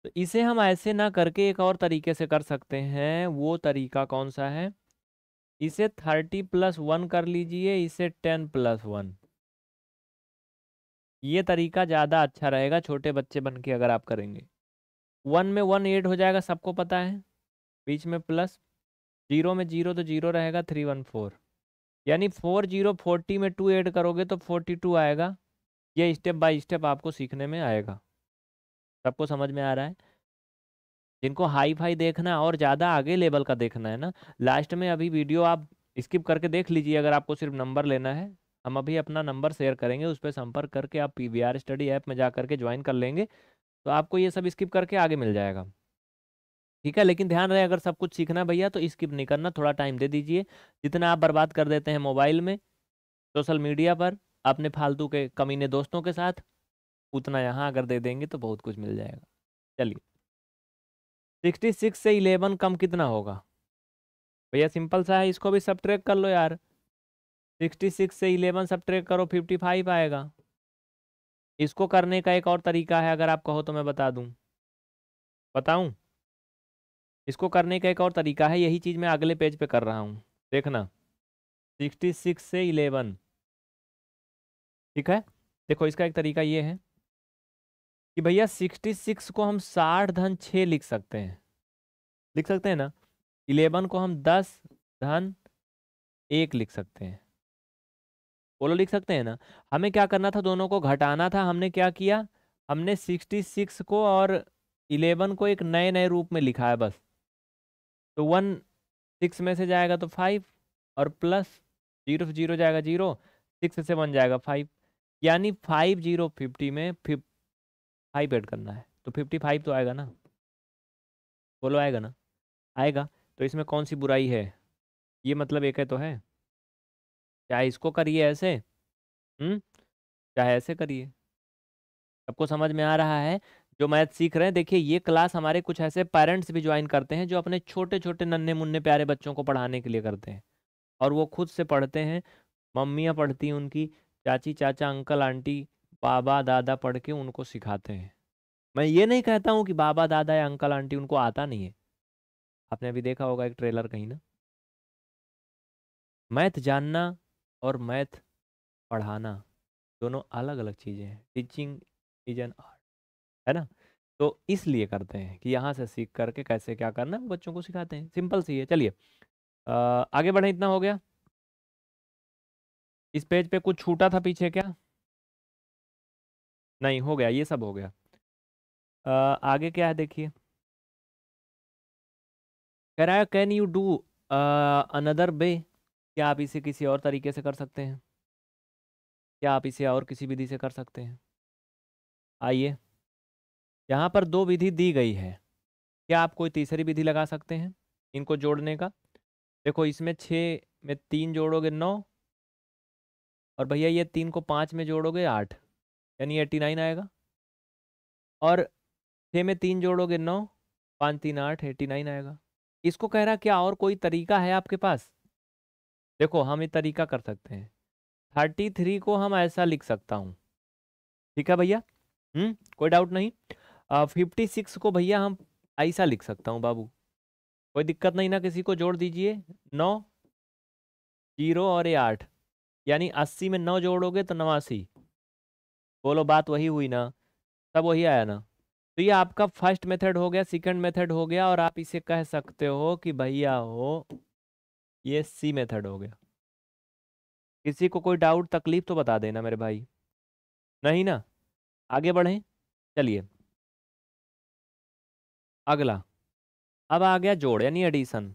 तो इसे हम ऐसे ना करके एक और तरीके से कर सकते हैं वो तरीका कौन सा है इसे थर्टी प्लस वन कर लीजिए इसे टेन प्लस वन ये तरीका ज़्यादा अच्छा रहेगा छोटे बच्चे बन के अगर आप करेंगे वन में वन एड हो जाएगा सबको पता है बीच में प्लस जीरो में जीरो तो जीरो रहेगा थ्री वन फोर यानी फोर जीरो फोर्टी में टू ऐड करोगे तो फोर्टी टू आएगा ये स्टेप बाय स्टेप आपको सीखने में आएगा सबको समझ में आ रहा है जिनको हाई फाई देखना और ज़्यादा आगे लेवल का देखना है ना लास्ट में अभी वीडियो आप स्किप करके देख लीजिए अगर आपको सिर्फ नंबर लेना है हम अभी अपना नंबर शेयर करेंगे उस पर संपर्क करके आप पी स्टडी ऐप में जा करके ज्वाइन कर लेंगे तो आपको ये सब स्किप करके आगे मिल जाएगा ठीक है लेकिन ध्यान रहे अगर सब कुछ सीखना भैया तो स्किप नहीं करना थोड़ा टाइम दे दीजिए जितना आप बर्बाद कर देते हैं मोबाइल में सोशल मीडिया पर अपने फालतू के कमीने दोस्तों के साथ उतना यहाँ अगर दे देंगे तो बहुत कुछ मिल जाएगा चलिए सिक्सटी सिक्स से इलेवन कम कितना होगा भैया सिंपल सा है इसको भी सब ट्रैक कर लो यार सिक्सटी सिक्स से इलेवन सब ट्रैक करो फिफ्टी फाइव आएगा इसको करने का एक और तरीका है अगर आप कहो तो मैं बता दूँ बताऊँ इसको करने का एक और तरीका है यही चीज़ मैं अगले पेज पे कर रहा हूँ देखना सिक्सटी सिक्स से इलेवन ठीक है देखो इसका एक तरीका ये है कि भैया सिक्सटी सिक्स को हम साठ धन छः लिख सकते हैं लिख सकते हैं ना इलेवन को हम दस धन एक लिख सकते हैं बोलो लिख सकते हैं ना हमें क्या करना था दोनों को घटाना था हमने क्या किया हमने सिक्सटी सिक्स को और इलेवन को एक नए नए रूप में लिखा है बस तो वन सिक्स में से जाएगा तो फाइव और प्लस जीरो से जीरो जाएगा जीरो सिक्स से वन जाएगा फाइव यानी फाइव जीरो फिफ्टी में फिफ फाइव एड करना है तो फिफ्टी फाइव तो आएगा ना बोलो आएगा ना आएगा तो इसमें कौन सी बुराई है ये मतलब एक है तो है चाहे इसको करिए ऐसे हम्म चाहे ऐसे करिए आपको समझ में आ रहा है जो मैथ सीख रहे हैं देखिए ये क्लास हमारे कुछ ऐसे पेरेंट्स भी ज्वाइन करते हैं जो अपने छोटे छोटे नन्हे मुन्ने प्यारे बच्चों को पढ़ाने के लिए करते हैं और वो खुद से पढ़ते हैं मम्मियाँ पढ़ती हैं उनकी चाची चाचा अंकल आंटी बाबा दादा पढ़ के उनको सिखाते हैं मैं ये नहीं कहता हूँ कि बाबा दादा या अंकल आंटी उनको आता नहीं है आपने अभी देखा होगा एक ट्रेलर कहीं ना मैथ जानना और मैथ पढ़ाना दोनों अलग अलग चीज़ें हैं टीचिंग इज एन है ना तो इसलिए करते हैं कि यहाँ से सीख करके कैसे क्या करना है बच्चों को सिखाते हैं सिंपल सी है चलिए आगे बढ़े इतना हो गया इस पेज पे कुछ छूटा था पीछे क्या नहीं हो गया ये सब हो गया आ, आगे क्या है देखिए कह रहा है can you do another way क्या आप इसे किसी और तरीके से कर सकते हैं क्या आप इसे और किसी विधि से कर सकते हैं आइए यहाँ पर दो विधि दी गई है क्या आप कोई तीसरी विधि लगा सकते हैं इनको जोड़ने का देखो इसमें छः में तीन जोड़ोगे नौ और भैया ये तीन को पाँच में जोड़ोगे आठ यानी एट्टी नाइन आएगा और छः में तीन जोड़ोगे नौ पाँच तीन आठ एट्टी नाइन आएगा इसको कह रहा क्या और कोई तरीका है आपके पास देखो हम ये तरीका कर सकते हैं थर्टी थ्री को हम ऐसा लिख सकता हूँ ठीक है भैया हम्म, कोई डाउट नहीं फिफ्टी सिक्स को भैया हम ऐसा लिख सकता हूँ बाबू कोई दिक्कत नहीं ना किसी को जोड़ दीजिए नौ जीरो और ये आठ यानी अस्सी में नौ जोड़ोगे तो नवासी बोलो बात वही हुई ना सब वही आया ना तो ये आपका फर्स्ट मेथड हो गया सेकंड मेथड हो गया और आप इसे कह सकते हो कि भैया हो ये सी मेथड हो गया किसी को कोई डाउट तकलीफ तो बता देना मेरे भाई नहीं ना आगे बढ़ें चलिए अगला अब आ गया जोड़ यानी एडिशन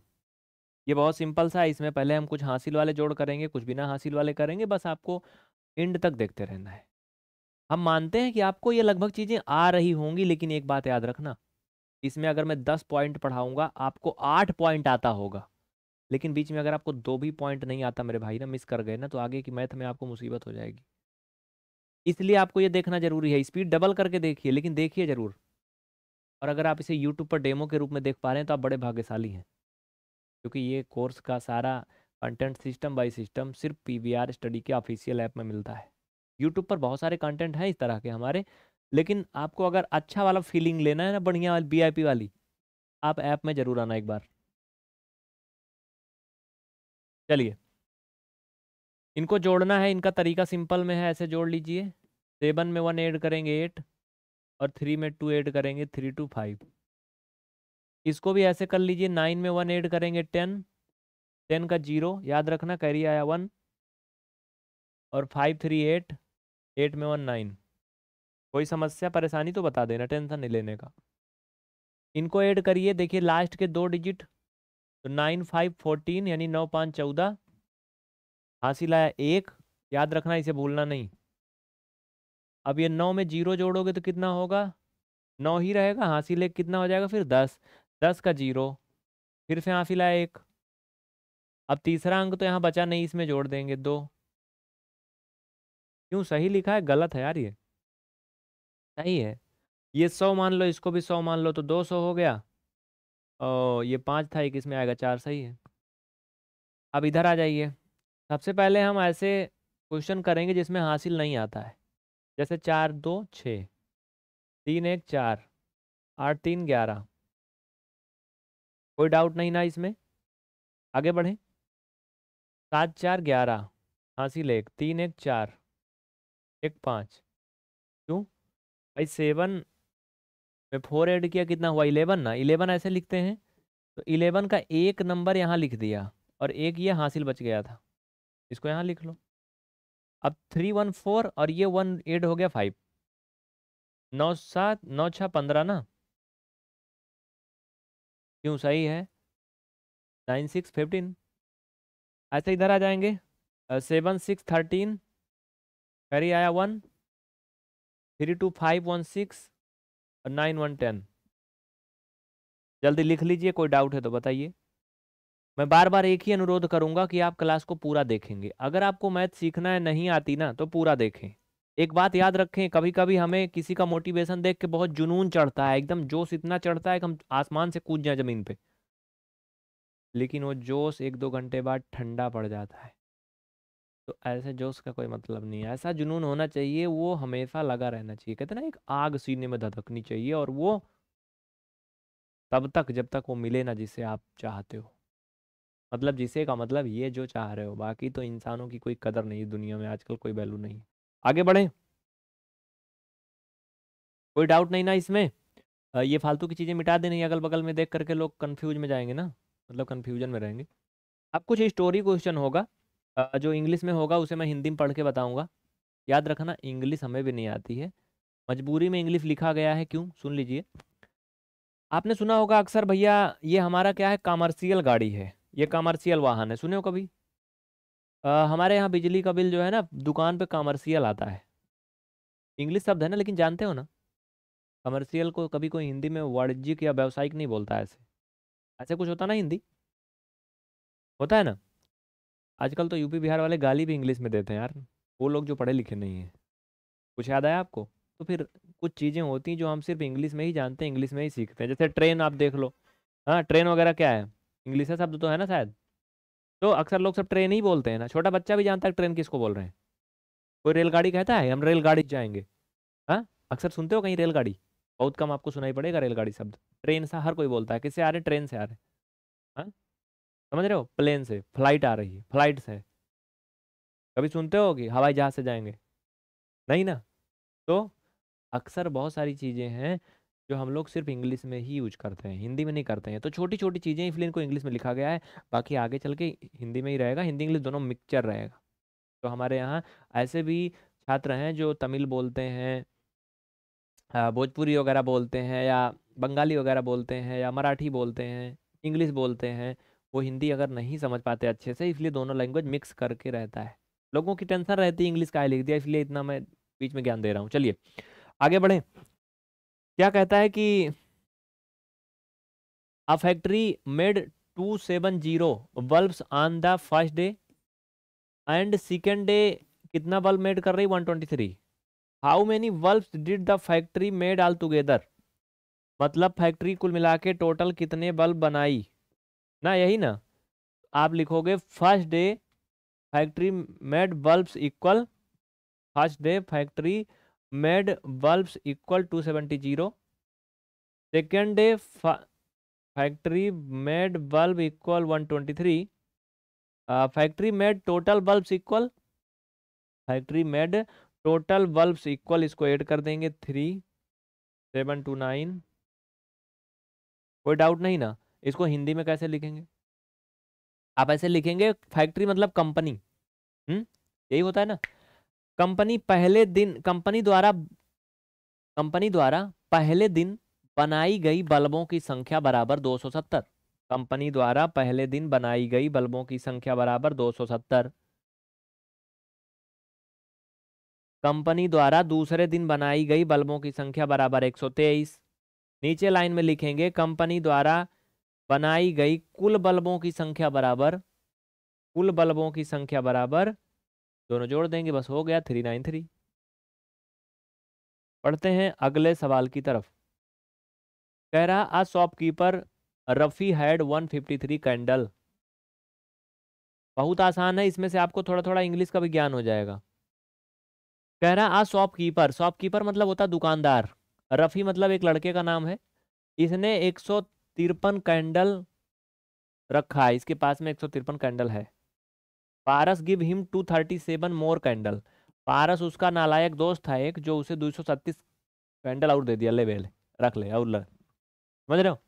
ये बहुत सिंपल सा है इसमें पहले हम कुछ हासिल वाले जोड़ करेंगे कुछ बिना हासिल वाले करेंगे बस आपको एंड तक देखते रहना है हम मानते हैं कि आपको ये लगभग चीज़ें आ रही होंगी लेकिन एक बात याद रखना इसमें अगर मैं दस पॉइंट पढ़ाऊँगा आपको आठ पॉइंट आता होगा लेकिन बीच में अगर आपको दो भी पॉइंट नहीं आता मेरे भाई ना मिस कर गए ना तो आगे की मैथ में आपको मुसीबत हो जाएगी इसलिए आपको ये देखना जरूरी है स्पीड डबल करके देखिए लेकिन देखिए जरूर और अगर आप इसे यूट्यूब पर डेमो के रूप में देख पा रहे हैं तो आप बड़े भाग्यशाली हैं क्योंकि ये कोर्स का सारा कंटेंट सिस्टम बाई सिस्टम सिर्फ आर स्टडी के ऑफिशियल ऐप में मिलता है यूट्यूब पर बहुत सारे कंटेंट हैं इस तरह के हमारे लेकिन आपको अगर अच्छा वाला फीलिंग लेना है ना बढ़िया वाली पी वाली आप ऐप में ज़रूर आना एक बार चलिए इनको जोड़ना है इनका तरीका सिंपल में है ऐसे जोड़ लीजिए सेवन में वन ऐड करेंगे एट और थ्री में टू ऐड करेंगे थ्री टू फाइव इसको भी ऐसे कर लीजिए नाइन में वन ऐड करेंगे टेन टेन का जीरो याद रखना कैरी आया वन और फाइव थ्री एट एट में वन नाइन कोई समस्या परेशानी तो बता देना टेंशन नहीं लेने का इनको ऐड करिए देखिए लास्ट के दो डिजिट तो नाइन फाइव फोर्टीन यानी नौ पाँच चौदह हासिल आया एक याद रखना इसे भूलना नहीं अब ये नौ में जीरो जोड़ोगे तो कितना होगा नौ ही रहेगा हाँसी लेक कितना हो जाएगा फिर दस दस का जीरो फिर से हाँसी लाए एक अब तीसरा अंक तो यहाँ बचा नहीं इसमें जोड़ देंगे दो क्यों सही लिखा है गलत है यार ये सही है ये सौ मान लो इसको भी सौ मान लो तो दो सौ हो गया और ये पाँच था एक इसमें आएगा चार सही है अब इधर आ जाइए सबसे पहले हम ऐसे क्वेश्चन करेंगे जिसमें हासिल नहीं आता है जैसे चार दो छः तीन एक चार आठ तीन ग्यारह कोई डाउट नहीं ना इसमें आगे बढ़ें सात चार ग्यारह हाँसी लेक तीन एक चार एक पाँच क्यों भाई सेवन में फोर ऐड किया कितना हुआ इलेवन ना इलेवन ऐसे लिखते हैं तो इलेवन का एक नंबर यहाँ लिख दिया और एक ये हासिल बच गया था इसको यहाँ लिख लो अब थ्री वन फोर और ये वन एट हो गया फाइव नौ सात नौ छः पंद्रह ना क्यों सही है नाइन सिक्स फिफ्टीन ऐसे इधर आ जाएंगे सेवन सिक्स थर्टीन करी आया one three two five one six और नाइन वन टेन जल्दी लिख लीजिए कोई डाउट है तो बताइए मैं बार बार एक ही अनुरोध करूंगा कि आप क्लास को पूरा देखेंगे अगर आपको मैथ सीखना है नहीं आती ना तो पूरा देखें एक बात याद रखें कभी कभी हमें किसी का मोटिवेशन देख के बहुत जुनून चढ़ता है एकदम जोश इतना चढ़ता है कि हम आसमान से कूद जाए ज़मीन पे लेकिन वो जोश एक दो घंटे बाद ठंडा पड़ जाता है तो ऐसे जोश का कोई मतलब नहीं है ऐसा जुनून होना चाहिए वो हमेशा लगा रहना चाहिए कहते ना एक आग सीने में धधकनी चाहिए और वो तब तक जब तक वो मिले ना जिसे आप चाहते हो मतलब जिसे का मतलब ये जो चाह रहे हो बाकी तो इंसानों की कोई कदर नहीं है दुनिया में आजकल कोई वैल्यू नहीं आगे बढ़े कोई डाउट नहीं ना इसमें ये फालतू की चीज़ें मिटा देनी नहीं अगल बगल में देख करके लोग कन्फ्यूज में जाएंगे ना मतलब कन्फ्यूजन में रहेंगे अब कुछ स्टोरी क्वेश्चन होगा जो इंग्लिश में होगा उसे मैं हिंदी में पढ़ के बताऊंगा याद रखना इंग्लिश हमें भी नहीं आती है मजबूरी में इंग्लिश लिखा गया है क्यों सुन लीजिए आपने सुना होगा अक्सर भैया ये हमारा क्या है कॉमर्शियल गाड़ी है ये कमर्शियल वाहन है सुने हो कभी आ, हमारे यहाँ बिजली का बिल जो है ना दुकान पे कमर्शियल आता है इंग्लिश शब्द है ना लेकिन जानते हो ना कमर्शियल को कभी कोई हिंदी में वाणिज्यिक या व्यावसायिक नहीं बोलता ऐसे ऐसे कुछ होता ना हिंदी होता है ना आजकल तो यूपी बिहार वाले गाली भी इंग्लिश में देते हैं यार वो लोग जो पढ़े लिखे नहीं हैं कुछ याद आया आपको तो फिर कुछ चीज़ें होती हैं जो हम सिर्फ इंग्लिश में ही जानते हैं इंग्लिश में ही सीखते हैं जैसे ट्रेन आप देख लो हाँ ट्रेन वगैरह क्या है इंग्लिश शब्द तो है ना शायद तो अक्सर लोग सब ट्रेन ही बोलते हैं ना छोटा बच्चा भी जानता है ट्रेन किसको बोल रहे हैं कोई रेलगाड़ी कहता है हम रेलगाड़ी जाएंगे हाँ अक्सर सुनते हो कहीं रेलगाड़ी बहुत कम आपको सुनाई पड़ेगा रेलगाड़ी शब्द ट्रेन से हर कोई बोलता है किससे आ रहे ट्रेन से आ रहे हैं हाँ? समझ रहे हो प्लेन से फ्लाइट आ रही है फ्लाइट से कभी सुनते हो कि हवाई जहाज़ से जाएंगे नहीं ना तो अक्सर बहुत सारी चीज़ें हैं जो हम लोग सिर्फ इंग्लिश में ही यूज करते हैं हिंदी में नहीं करते हैं तो छोटी छोटी चीज़ें इसलिए इनको इंग्लिश में लिखा गया है बाकी आगे चल के हिंदी में ही रहेगा हिंदी इंग्लिश दोनों मिक्सचर रहेगा तो हमारे यहाँ ऐसे भी छात्र हैं जो तमिल बोलते हैं भोजपुरी वगैरह बोलते हैं या बंगाली वगैरह बोलते हैं या मराठी बोलते हैं इंग्लिश बोलते हैं वो हिंदी अगर नहीं समझ पाते अच्छे से इसलिए दोनों लैंग्वेज मिक्स करके रहता है लोगों की टेंशन रहती है इंग्लिश का लिख दिया इसलिए इतना मैं बीच में ज्ञान दे रहा हूँ चलिए आगे बढ़ें क्या कहता है कि a factory made two seven zero bulbs on the first day and second day कितना बल्ब मेड कर रही one twenty three how many bulbs did the factory made all together मतलब फैक्ट्री कुल मिला के टोटल कितने बल्ब बनाई ना यही ना आप लिखोगे first day factory made bulbs equal first day factory made bulbs equal two seventy zero second day factory made bulb equal one twenty three factory made total bulbs equal factory made total bulbs equal इसको add कर देंगे three seven two nine कोई doubt नहीं ना इसको हिंदी में कैसे लिखेंगे आप ऐसे लिखेंगे फैक्ट्री मतलब कंपनी हम्म, यही होता है ना कंपनी पहले दिन कंपनी द्वारा कंपनी द्वारा पहले दिन बनाई गई बल्बों की संख्या बराबर 270 कंपनी द्वारा पहले दिन बनाई गई बल्बों की संख्या बराबर 270 कंपनी द्वारा दूसरे दिन बनाई गई बल्बों की संख्या बराबर 123 नीचे लाइन में लिखेंगे कंपनी द्वारा बनाई गई कुल बल्बों की संख्या बराबर कुल बल्बों की संख्या बराबर दोनों जोड़ देंगे बस हो गया थ्री नाइन थ्री पढ़ते हैं अगले सवाल की तरफ कह रहा a shopkeeper Rafi had one fifty three candle बहुत आसान है इसमें से आपको थोड़ा थोड़ा इंग्लिश का भी ज्ञान हो जाएगा कह रहा आ शॉपकीपर शॉपकीपर मतलब होता दुकानदार रफ़ी मतलब एक लड़के का नाम है इसने एक सौ तिरपन कैंडल रखा है इसके पास में एक सौ तिरपन कैंडल है Paras give him two thirty seven more candle Paras उसका नालायक दोस्त था एक जो उसे दो सौ छत्तीस कैंडल और दे दिया ले बेले रख ले और समझ रहे हो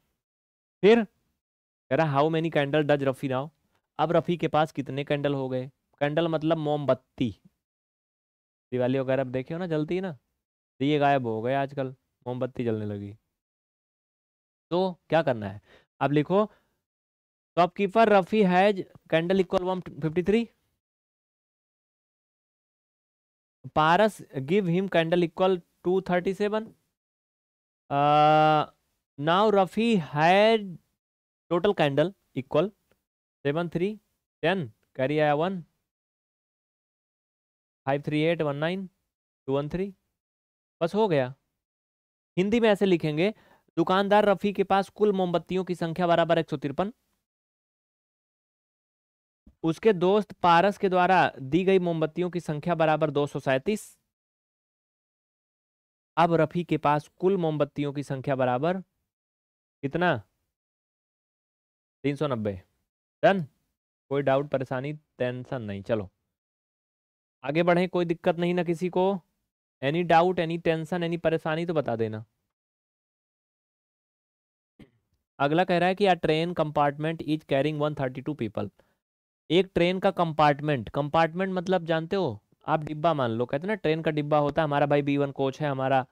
फिर कह रहा how many candle does Rafi now अब रफ़ी के पास कितने कैंडल हो गए कैंडल मतलब मोमबत्ती दिवाली वगैरह अब देखे हो ना जलती है ना तो ये गायब हो गए आजकल मोमबत्ती जलने लगी तो क्या करना है अब लिखो शॉपकीपर तो Rafi has candle equal one fifty three Paras give him candle equal two thirty seven now Rafi has total candle equal seven three ten carry आया one five three eight one nine two one three बस हो गया हिंदी में ऐसे लिखेंगे दुकानदार रफ़ी के पास कुल मोमबत्तियों की संख्या बराबर एक सौ तिरपन उसके दोस्त पारस के द्वारा दी गई मोमबत्तियों की संख्या बराबर दो अब रफी के पास कुल मोमबत्तियों की संख्या बराबर कितना तीन सौ नब्बे डन कोई डाउट परेशानी टेंशन नहीं चलो आगे बढ़े कोई दिक्कत नहीं ना किसी को any doubt any tension any परेशानी तो बता देना अगला कह रहा है कि a train compartment is carrying one thirty two people एक ट्रेन का कंपार्टमेंट कंपार्टमेंट मतलब जानते हो आप डिब्बा मान लो कहते ना ट्रेन का डिब्बा होता है हमारा भाई बी वन कोच है हमारा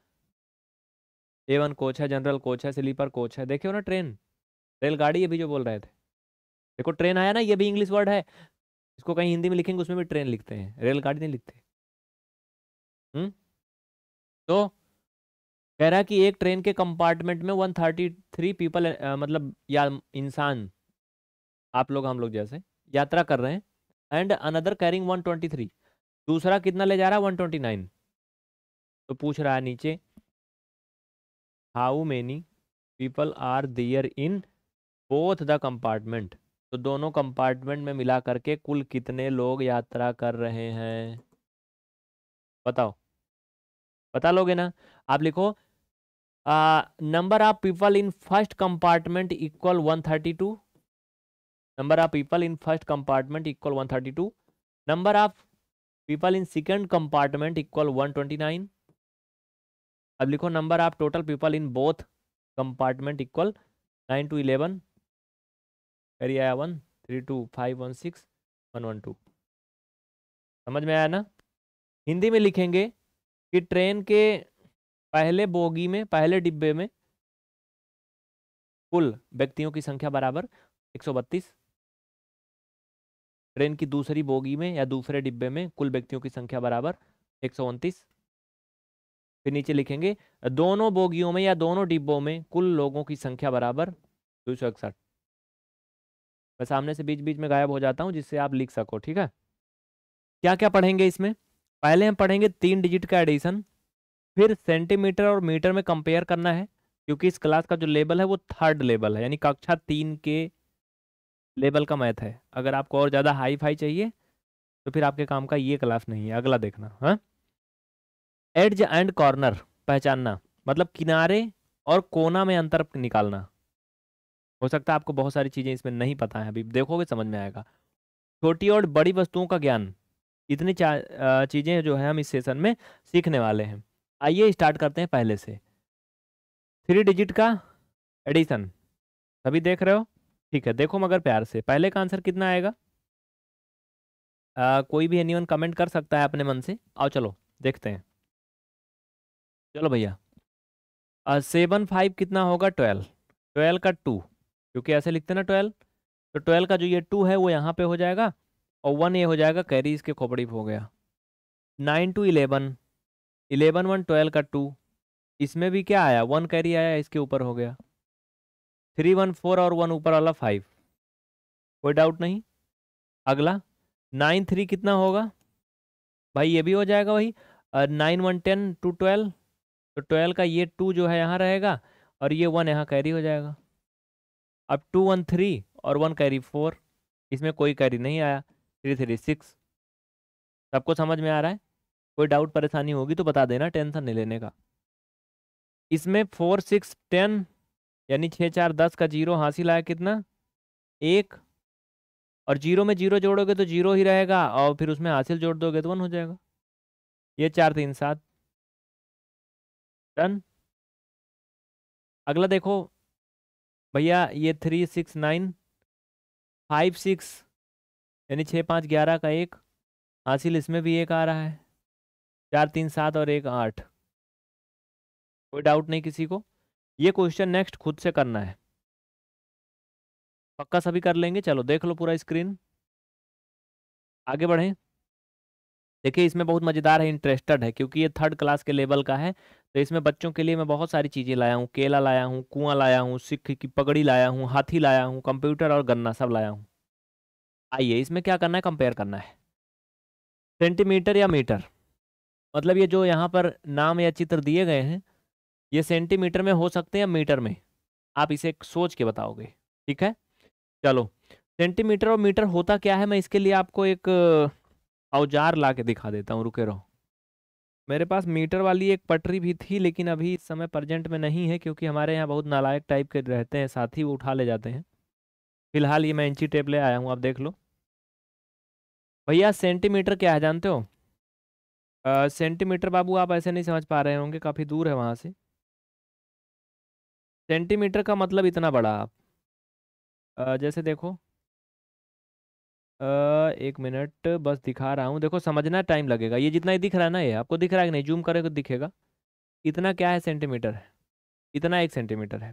ए वन कोच है जनरल कोच है स्लीपर कोच है देखे हो ना ट्रेन रेलगाड़ी ये भी जो बोल रहे थे देखो ट्रेन आया ना ये भी इंग्लिश वर्ड है इसको कहीं हिंदी में लिखेंगे उसमें भी ट्रेन लिखते हैं रेलगाड़ी नहीं लिखते हुँ? हम्म? तो कह रहा कि एक ट्रेन के कंपार्टमेंट में वन थर्टी थ्री पीपल मतलब या इंसान आप लोग हम लोग जैसे यात्रा कर रहे हैं एंड अनदर कैरिंग 123 दूसरा कितना ले जा रहा है 129 तो पूछ रहा है नीचे how many people are there in both the compartment तो दोनों कंपार्टमेंट में मिला करके कुल कितने लोग यात्रा कर रहे हैं बताओ बता लोगे ना आप लिखो number of people in first compartment equal 132 number of people in first compartment equal 132 number of people in second compartment equal 129 अब लिखो number of total people in both compartment equal nine two eleven carry आया one three two five one six one one two समझ में आया ना हिंदी में लिखेंगे कि ट्रेन के पहले बोगी में पहले डिब्बे में कुल व्यक्तियों की संख्या बराबर एक सौ बत्तीस ट्रेन की दूसरी बोगी में या दूसरे डिब्बे में कुल व्यक्तियों की संख्या बराबर एक सौ फिर नीचे लिखेंगे दोनों बोगियों में या दोनों डिब्बों में कुल लोगों की संख्या बराबर दो सौ इकसठ मैं सामने से बीच बीच में गायब हो जाता हूँ जिससे आप लिख सको ठीक है क्या क्या पढ़ेंगे इसमें पहले हम पढ़ेंगे तीन डिजिट का एडिशन फिर सेंटीमीटर और मीटर में कंपेयर करना है क्योंकि इस क्लास का जो लेवल है वो थर्ड लेवल है यानी कक्षा तीन के लेवल का मैथ है अगर आपको और ज़्यादा हाई फाई चाहिए तो फिर आपके काम का ये क्लास नहीं है अगला देखना हाँ एड्ज एंड कॉर्नर पहचानना मतलब किनारे और कोना में अंतर निकालना हो सकता है आपको बहुत सारी चीज़ें इसमें नहीं पता है अभी देखोगे समझ में आएगा छोटी और बड़ी वस्तुओं का ज्ञान इतनी चीज़ें जो है हम इस सेशन में सीखने वाले हैं आइए स्टार्ट करते हैं पहले से थ्री डिजिट का एडिशन सभी देख रहे हो ठीक है देखो मगर प्यार से पहले का आंसर कितना आएगा आ, कोई भी एनीवन कमेंट कर सकता है अपने मन से आओ चलो देखते हैं चलो भैया सेवन फाइव कितना होगा ट्वेल्व ट्वेल्व का टू क्योंकि ऐसे लिखते ना ट्वेल्व तो ट्वेल्व का जो ये टू है वो यहाँ पे हो जाएगा और वन ये हो जाएगा कैरी इसके खोपड़ी हो गया nine two eleven eleven one twelve का टू इसमें भी क्या आया वन कैरी आया इसके ऊपर हो गया थ्री वन फोर और वन ऊपर वाला फाइव कोई डाउट नहीं अगला नाइन थ्री कितना होगा भाई ये भी हो जाएगा वही nine one ten two twelve तो ट्वेल्व का ये टू जो है यहाँ रहेगा और ये वन यहाँ कैरी हो जाएगा अब टू वन थ्री और वन कैरी फोर इसमें कोई कैरी नहीं आया थ्री थ्री सिक्स सबको समझ में आ रहा है कोई डाउट परेशानी होगी तो बता देना टेंशन नहीं लेने का इसमें फोर सिक्स टेन यानी छः चार दस का जीरो हासिल आया कितना एक और जीरो में जीरो जोड़ोगे तो जीरो ही रहेगा और फिर उसमें हासिल जोड़ दोगे तो वन हो जाएगा ये चार तीन सात डन अगला देखो भैया ये three six nine five six यानी छः पाँच ग्यारह का एक हासिल इसमें भी एक आ रहा है चार तीन सात और एक आठ कोई डाउट नहीं किसी को ये क्वेश्चन नेक्स्ट खुद से करना है पक्का सभी कर लेंगे चलो देख लो पूरा स्क्रीन आगे बढ़ें देखिए इसमें बहुत मज़ेदार है इंटरेस्टेड है क्योंकि ये थर्ड क्लास के लेवल का है तो इसमें बच्चों के लिए मैं बहुत सारी चीज़ें लाया हूँ केला लाया हूँ कुआं लाया हूँ सिख की पगड़ी लाया हूँ हाथी लाया हूँ कंप्यूटर और गन्ना सब लाया हूँ आइए इसमें क्या करना है कंपेयर करना है सेंटीमीटर या मीटर मतलब ये जो यहाँ पर नाम या चित्र दिए गए हैं ये सेंटीमीटर में हो सकते हैं या मीटर में आप इसे सोच के बताओगे ठीक है चलो सेंटीमीटर और मीटर होता क्या है मैं इसके लिए आपको एक औजार ला के दिखा देता हूँ रुके रहो मेरे पास मीटर वाली एक पटरी भी थी लेकिन अभी इस समय प्रजेंट में नहीं है क्योंकि हमारे यहाँ बहुत नालायक टाइप के रहते हैं साथ ही वो उठा ले जाते हैं फिलहाल ये मैं इंची टेप ले आया हूँ आप देख लो भैया सेंटीमीटर क्या है जानते हो सेंटीमीटर बाबू आप ऐसे नहीं समझ पा रहे होंगे काफ़ी दूर है वहाँ से सेंटीमीटर का मतलब इतना बड़ा आप जैसे देखो आ, एक मिनट बस दिखा रहा हूँ देखो समझना टाइम लगेगा ये जितना ही दिख रहा है ना ये आपको दिख रहा है कि नहीं जूम करेंगे तो दिखेगा इतना क्या है सेंटीमीटर है इतना एक सेंटीमीटर है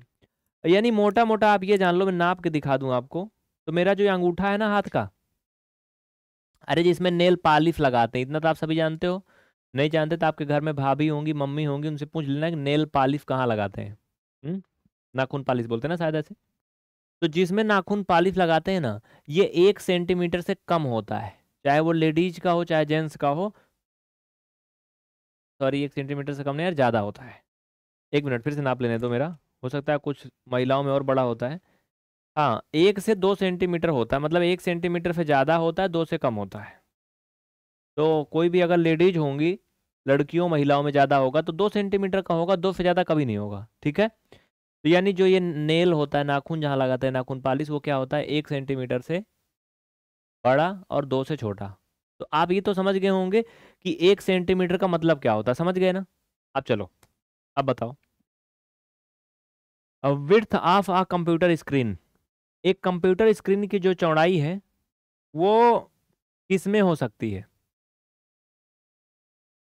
यानी मोटा मोटा आप ये जान लो मैं नाप के दिखा दूँ आपको तो मेरा जो अंगूठा है ना हाथ का अरे जिसमें नेल पालिश लगाते हैं इतना तो आप सभी जानते हो नहीं जानते तो आपके घर में भाभी होंगी मम्मी होंगी उनसे पूछ लेना कि नेल पालिश कहाँ लगाते हैं हुँ? हम्म? नाखून पालिश बोलते हैं ना शायद ऐसे तो जिसमें नाखून पालिश लगाते हैं ना ये एक सेंटीमीटर से कम होता है चाहे वो लेडीज का हो चाहे जेंट्स का हो सॉरी एक सेंटीमीटर से कम नहीं यार ज़्यादा होता है एक मिनट फिर से नाप लेने दो मेरा हो सकता है कुछ महिलाओं में और बड़ा होता है हाँ एक से दो सेंटीमीटर होता है मतलब एक सेंटीमीटर से ज़्यादा होता है दो से कम होता है तो कोई भी अगर लेडीज होंगी लड़कियों महिलाओं में ज़्यादा होगा तो दो सेंटीमीटर का होगा दो से ज़्यादा कभी नहीं होगा ठीक है तो यानी जो ये नेल होता है नाखून जहाँ लगाते हैं नाखून पालिस वो क्या होता है एक सेंटीमीटर से बड़ा और दो से छोटा तो आप ये तो समझ गए होंगे कि एक सेंटीमीटर का मतलब क्या होता है समझ गए ना अब चलो अब बताओ width of a computer screen एक कंप्यूटर स्क्रीन की जो चौड़ाई है वो किस में हो सकती है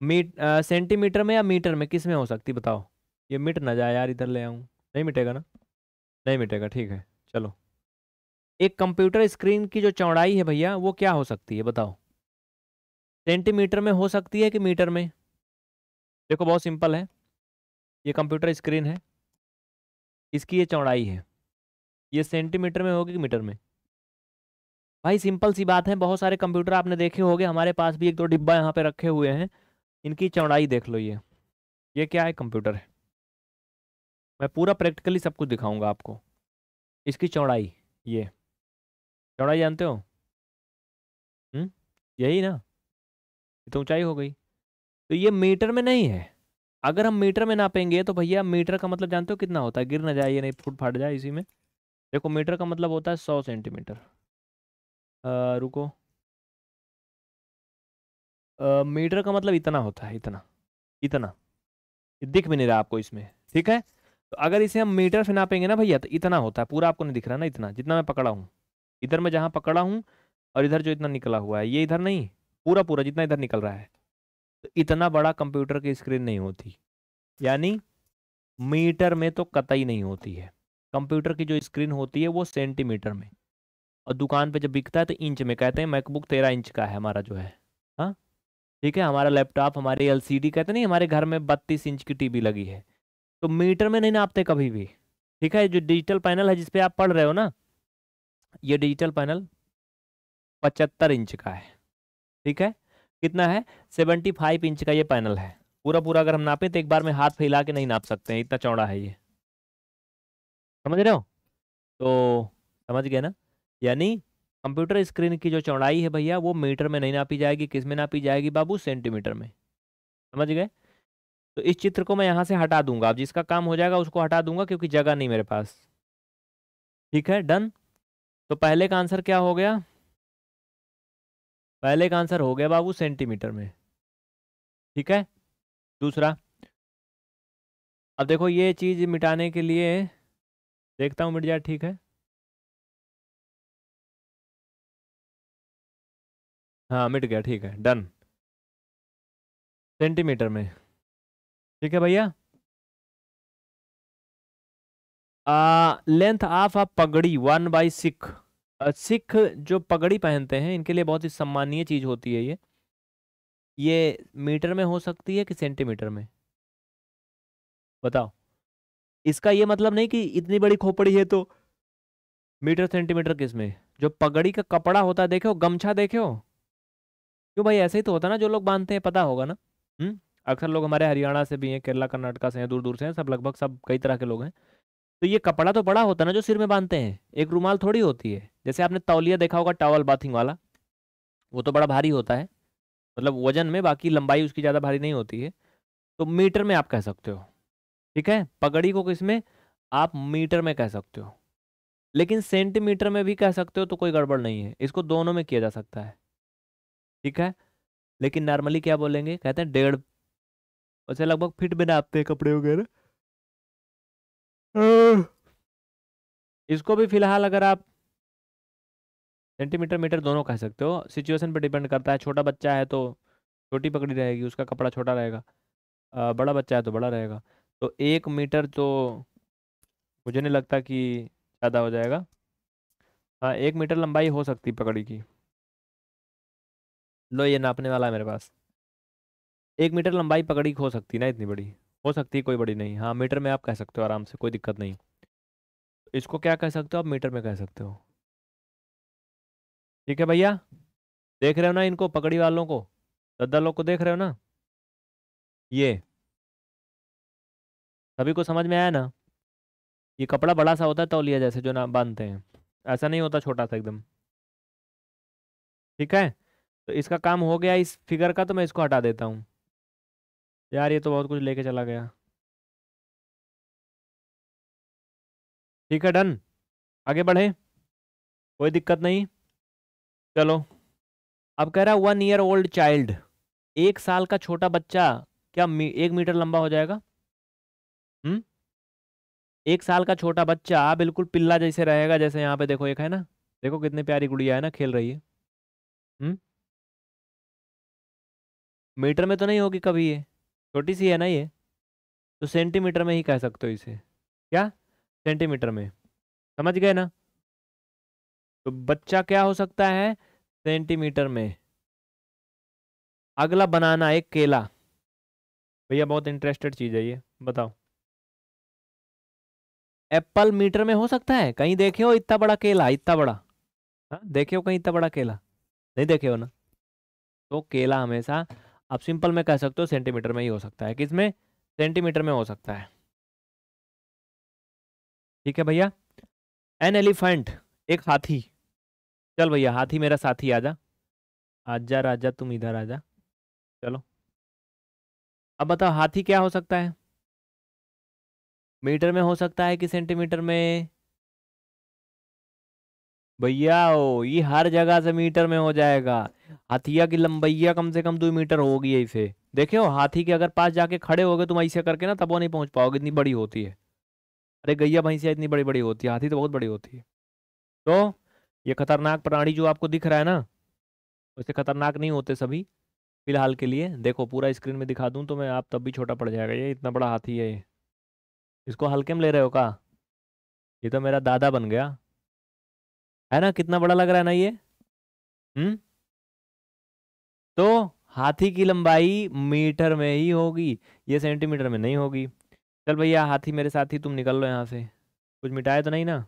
मीट सेंटीमीटर में या मीटर में किस में हो सकती बताओ ये मिट ना जाए यार इधर ले आऊँ नहीं मिटेगा ना नहीं मिटेगा ठीक है चलो एक कंप्यूटर स्क्रीन की जो चौड़ाई है भैया वो क्या हो सकती है बताओ सेंटीमीटर में हो सकती है कि मीटर में देखो बहुत सिंपल है ये कंप्यूटर स्क्रीन है इसकी ये चौड़ाई है ये सेंटीमीटर में होगी कि मीटर में भाई सिंपल सी बात है बहुत सारे कंप्यूटर आपने देखे होंगे हमारे पास भी एक दो डिब्बा यहाँ पे रखे हुए हैं इनकी चौड़ाई देख लो ये ये क्या है कंप्यूटर है मैं पूरा प्रैक्टिकली सब कुछ दिखाऊंगा आपको इसकी चौड़ाई ये चौड़ाई जानते हो हुँ? हम्म, यही ना ये तो ऊंचाई हो गई तो ये मीटर में नहीं है अगर हम मीटर में नापेंगे तो भैया मीटर का मतलब जानते हो कितना होता है गिर ना जाए ये नहीं फूट फाट जाए इसी में देखो मीटर का मतलब होता है सौ सेंटीमीटर रुको आ, मीटर का मतलब इतना होता है इतना इतना दिख भी नहीं रहा आपको इसमें ठीक है तो अगर इसे हम मीटर से नापेंगे ना भैया तो इतना होता है पूरा आपको नहीं दिख रहा ना इतना जितना मैं पकड़ा हूँ इधर मैं जहाँ पकड़ा हूँ और इधर जो इतना निकला हुआ है ये इधर नहीं पूरा पूरा जितना इधर निकल रहा है तो इतना बड़ा कंप्यूटर की स्क्रीन नहीं होती यानी मीटर में तो कतई नहीं होती है कंप्यूटर की जो स्क्रीन होती है वो सेंटीमीटर में और दुकान पे जब बिकता है तो इंच में कहते हैं मैकबुक तेरह इंच का है हमारा जो है हाँ ठीक है हमारा लैपटॉप हमारी एल कहते नहीं हमारे घर में बत्तीस इंच की टीवी लगी है तो मीटर में नहीं नापते कभी भी ठीक है जो डिजिटल पैनल है जिसपे आप पढ़ रहे हो ना ये डिजिटल पैनल पचहत्तर इंच का है ठीक है कितना है सेवेंटी फाइव इंच का ये पैनल है पूरा पूरा अगर हम नापें तो एक बार में हाथ फैला के नहीं नाप सकते हैं इतना चौड़ा है ये समझ रहे हो तो समझ गए ना यानी कंप्यूटर स्क्रीन की जो चौड़ाई है भैया वो मीटर में नहीं नापी जाएगी किस में नापी जाएगी बाबू सेंटीमीटर में समझ गए तो इस चित्र को मैं यहाँ से हटा दूंगा अब जिसका काम हो जाएगा उसको हटा दूंगा क्योंकि जगह नहीं मेरे पास ठीक है डन तो पहले का आंसर क्या हो गया पहले का आंसर हो गया बाबू सेंटीमीटर में ठीक है दूसरा अब देखो ये चीज़ मिटाने के लिए देखता हूँ मिट जाए ठीक है हाँ मिट गया ठीक है डन सेंटीमीटर में ठीक है भैया लेंथ ऑफ अ पगड़ी वन बाई सिख सिख जो पगड़ी पहनते हैं इनके लिए बहुत ही सम्मानीय चीज़ होती है ये ये मीटर में हो सकती है कि सेंटीमीटर में बताओ इसका ये मतलब नहीं कि इतनी बड़ी खोपड़ी है तो मीटर सेंटीमीटर किस में जो पगड़ी का कपड़ा होता है देखे हो गमछा देखे हो क्यों भाई ऐसे ही तो होता ना जो लोग बांधते हैं पता होगा ना हुँ? हम्म? अक्सर लोग हमारे हरियाणा से भी हैं केरला कर्नाटका से हैं दूर दूर से हैं सब लगभग सब कई तरह के लोग हैं तो ये कपड़ा तो बड़ा होता है ना जो सिर में बांधते हैं एक रुमाल थोड़ी होती है जैसे आपने तौलिया देखा होगा टावल बाथिंग वाला वो तो बड़ा भारी होता है मतलब वजन में बाकी लंबाई उसकी ज़्यादा भारी नहीं होती है तो मीटर में आप कह सकते हो ठीक है पगड़ी को में आप मीटर में कह सकते हो लेकिन सेंटीमीटर में भी कह सकते हो तो कोई गड़बड़ नहीं है इसको दोनों में किया जा सकता है ठीक है लेकिन नॉर्मली क्या बोलेंगे कहते हैं डेढ़ उसे लगभग फिट में नापते हैं कपड़े वगैरह हाँ। इसको भी फिलहाल अगर आप सेंटीमीटर मीटर दोनों कह सकते हो सिचुएशन पर डिपेंड करता है छोटा बच्चा है तो छोटी पकड़ी रहेगी उसका कपड़ा छोटा रहेगा बड़ा बच्चा है तो बड़ा रहेगा तो एक मीटर तो मुझे नहीं लगता कि ज़्यादा हो जाएगा हाँ एक मीटर लंबाई हो सकती पकड़ी की लो ये नापने वाला है मेरे पास एक मीटर लंबाई पकड़ी हो सकती ना इतनी बड़ी हो सकती है कोई बड़ी नहीं हाँ मीटर में आप कह सकते हो आराम से कोई दिक्कत नहीं इसको क्या कह सकते हो आप मीटर में कह सकते हो ठीक है भैया देख रहे हो ना इनको पकड़ी वालों को दद्दा लोग को देख रहे हो ना ये सभी को समझ में आया ना ये कपड़ा बड़ा सा होता है तौलिया जैसे जो ना बांधते हैं ऐसा नहीं होता छोटा सा एकदम ठीक है तो इसका काम हो गया इस फिगर का तो मैं इसको हटा देता हूँ यार ये तो बहुत कुछ लेके चला गया ठीक है डन आगे बढ़े कोई दिक्कत नहीं चलो अब कह रहा है वन ईयर ओल्ड चाइल्ड एक साल का छोटा बच्चा क्या मी, एक मीटर लंबा हो जाएगा हम्म एक साल का छोटा बच्चा हाँ, बिल्कुल पिल्ला जैसे रहेगा जैसे यहाँ पे देखो एक है ना देखो कितनी प्यारी गुड़िया है ना खेल रही है हम्म मीटर में तो नहीं होगी कभी ये छोटी सी है ना ये तो सेंटीमीटर में ही कह सकते हो इसे क्या सेंटीमीटर में समझ गए ना तो बच्चा क्या हो सकता है सेंटीमीटर में अगला बनाना एक केला भैया बहुत इंटरेस्टेड चीज है ये बताओ एप्पल मीटर में हो सकता है कहीं देखे हो इतना बड़ा केला इतना बड़ा हाँ देखे हो कहीं इतना बड़ा केला नहीं देखे हो ना तो केला हमेशा आप सिंपल में कह सकते हो सेंटीमीटर में ही हो सकता है किस में सेंटीमीटर में हो सकता है ठीक है भैया एन एलिफेंट एक हाथी चल भैया हाथी मेरा साथी आजा आजा राजा तुम इधर आजा चलो अब बताओ हाथी क्या हो सकता है मीटर में हो सकता है कि सेंटीमीटर में भैया ओ ये हर जगह से मीटर में हो जाएगा हाथिया की लंबैया कम से कम दो मीटर होगी इसे देखे हो हाथी के अगर पास जाके खड़े हो गए तुम ऐसे करके ना तब वो नहीं पहुंच पाओगे इतनी बड़ी होती है अरे गैया भैंसिया इतनी बड़ी बड़ी होती है हाथी तो बहुत बड़ी होती है तो ये खतरनाक प्राणी जो आपको दिख रहा है ना वैसे खतरनाक नहीं होते सभी फिलहाल के लिए देखो पूरा स्क्रीन में दिखा दूँ तो मैं आप तब भी छोटा पड़ जाएगा ये इतना बड़ा हाथी है ये इसको हल्के में ले रहे हो का ये तो मेरा दादा बन गया है ना कितना बड़ा लग रहा है ना ये हम्म तो हाथी की लंबाई मीटर में ही होगी ये सेंटीमीटर में नहीं होगी चल भैया हाथी मेरे साथ ही तुम निकल लो यहाँ से कुछ मिटाया तो नहीं ना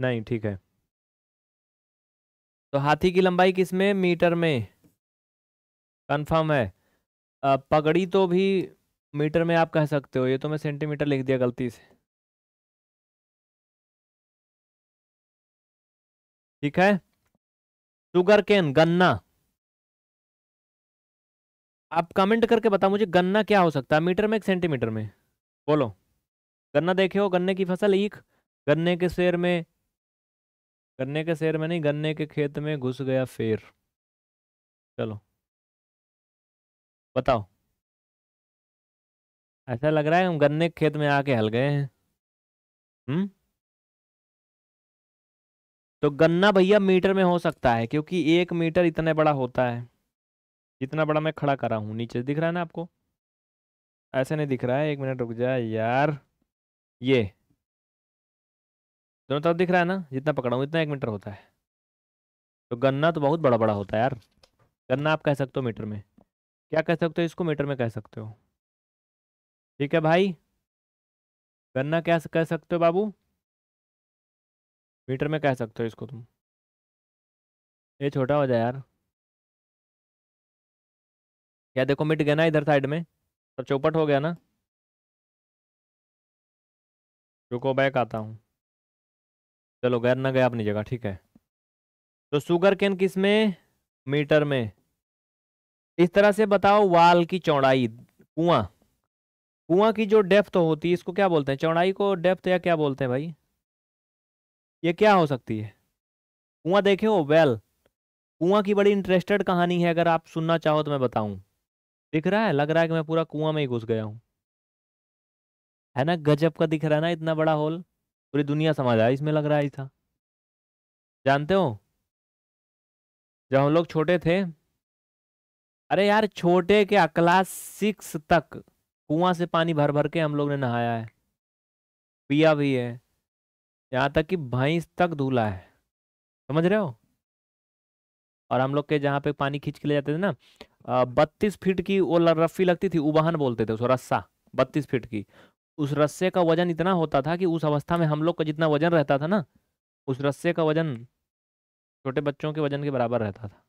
नहीं ठीक है तो हाथी की लंबाई किस में मीटर में कंफर्म है पगड़ी तो भी मीटर में आप कह सकते हो ये तो मैं सेंटीमीटर लिख दिया गलती से ठीक है शुगर केन गन्ना आप कमेंट करके बताओ मुझे गन्ना क्या हो सकता है मीटर में एक सेंटीमीटर में बोलो गन्ना देखे हो गन्ने की फसल एक गन्ने के शेर में गन्ने के शेर में नहीं गन्ने के खेत में घुस गया फेर चलो बताओ ऐसा लग रहा है हम गन्ने के खेत में आके हल गए हैं हम्म तो गन्ना भैया मीटर में हो सकता है क्योंकि एक मीटर इतने बड़ा होता है जितना बड़ा मैं खड़ा करा हूँ नीचे दिख रहा है ना आपको ऐसे नहीं दिख रहा है एक मिनट रुक जाए यार ये दोनों तरफ दिख रहा है ना जितना पकड़ा हूँ इतना एक मीटर होता है तो गन्ना तो बहुत बड़ा बड़ा होता है यार गन्ना आप कह सकते हो मीटर में क्या कह सकते हो इसको मीटर में कह सकते हो ठीक है भाई गन्ना क्या कह सकते हो बाबू मीटर में कह सकते हो इसको तुम ये छोटा हो जाए यार क्या देखो मिट गया ना इधर साइड में सब तो चौपट हो गया ना रुको बैक आता हूँ चलो गैर ना गया अपनी जगह ठीक है तो शुगर केन किस में मीटर में इस तरह से बताओ वाल की चौड़ाई कुआं कुआं की जो डेप्थ होती है इसको क्या बोलते हैं चौड़ाई को डेप्थ या क्या बोलते हैं भाई ये क्या हो सकती है कुआं देखे हो वेल कुआं की बड़ी इंटरेस्टेड कहानी है अगर आप सुनना चाहो तो मैं बताऊं दिख रहा है लग रहा है कि मैं पूरा कुआं में ही घुस गया हूं है ना गजब का दिख रहा है ना इतना बड़ा होल पूरी दुनिया समझ आई इसमें लग रहा ही था जानते हो जब हम लोग छोटे थे अरे यार छोटे क्या क्लास सिक्स तक कुआं से पानी भर भर के हम लोग ने नहाया है पिया भी है यहाँ तक कि भैंस तक धूला है समझ रहे हो और हम लोग के जहाँ पे पानी खींच के ले जाते थे ना बत्तीस फीट की वो रफ्फ़ी लगती थी उबाहन बोलते थे उसको रस्सा बत्तीस फीट की उस रस्से का वजन इतना होता था कि उस अवस्था में हम लोग का जितना वजन रहता था ना उस रस्से का वजन छोटे बच्चों के वजन के बराबर रहता था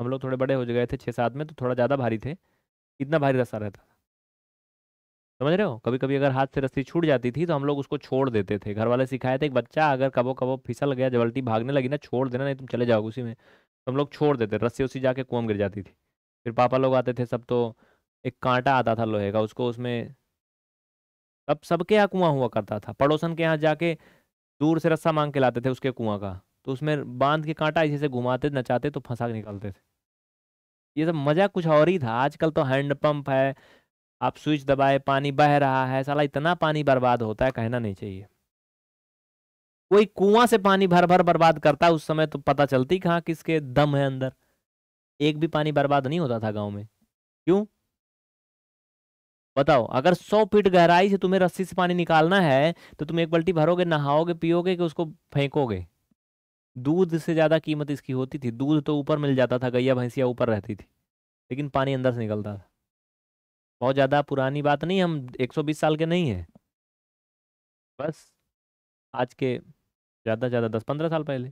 हम लोग थोड़े बड़े हो गए थे छः सात में तो थोड़ा ज़्यादा भारी थे इतना भारी रस्सा रहता समझ रहे हो कभी कभी अगर हाथ से रस्सी छूट जाती थी तो हम लोग उसको छोड़ देते थे घर वाले सिखाए थे एक बच्चा अगर कबो कबो फिसल गया जबल्टी भागने लगी ना छोड़ देना नहीं तो तुम चले जाओगे उसी में तो हम लोग छोड़ देते रस्सी उसी जाके कुम गिर जाती थी फिर पापा लोग आते थे सब तो एक कांटा आता था लोहे का उसको उसमें अब सबके यहाँ कुआं हुआ करता था पड़ोसन के यहाँ जाके दूर से रस्सा मांग के लाते थे उसके कुआं का तो उसमें बांध के कांटा ऐसे घुमाते नचाते तो फंसा के निकालते थे ये सब मज़ा कुछ और ही था आजकल तो हैंडपम्प है आप स्विच दबाए पानी बह रहा है साला इतना पानी बर्बाद होता है कहना नहीं चाहिए कोई कुआं से पानी भर भर बर्बाद करता उस समय तो पता चलती कहाँ किसके दम है अंदर एक भी पानी बर्बाद नहीं होता था गांव में क्यों बताओ अगर सौ फीट गहराई से तुम्हें रस्सी से पानी निकालना है तो तुम एक बल्टी भरोगे नहाओगे पियोगे कि उसको फेंकोगे दूध से ज़्यादा कीमत इसकी होती थी दूध तो ऊपर मिल जाता था गैया भैंसिया ऊपर रहती थी लेकिन पानी अंदर से निकलता था बहुत ज़्यादा पुरानी बात नहीं हम 120 साल के नहीं हैं बस आज के ज़्यादा ज़्यादा दस पंद्रह साल पहले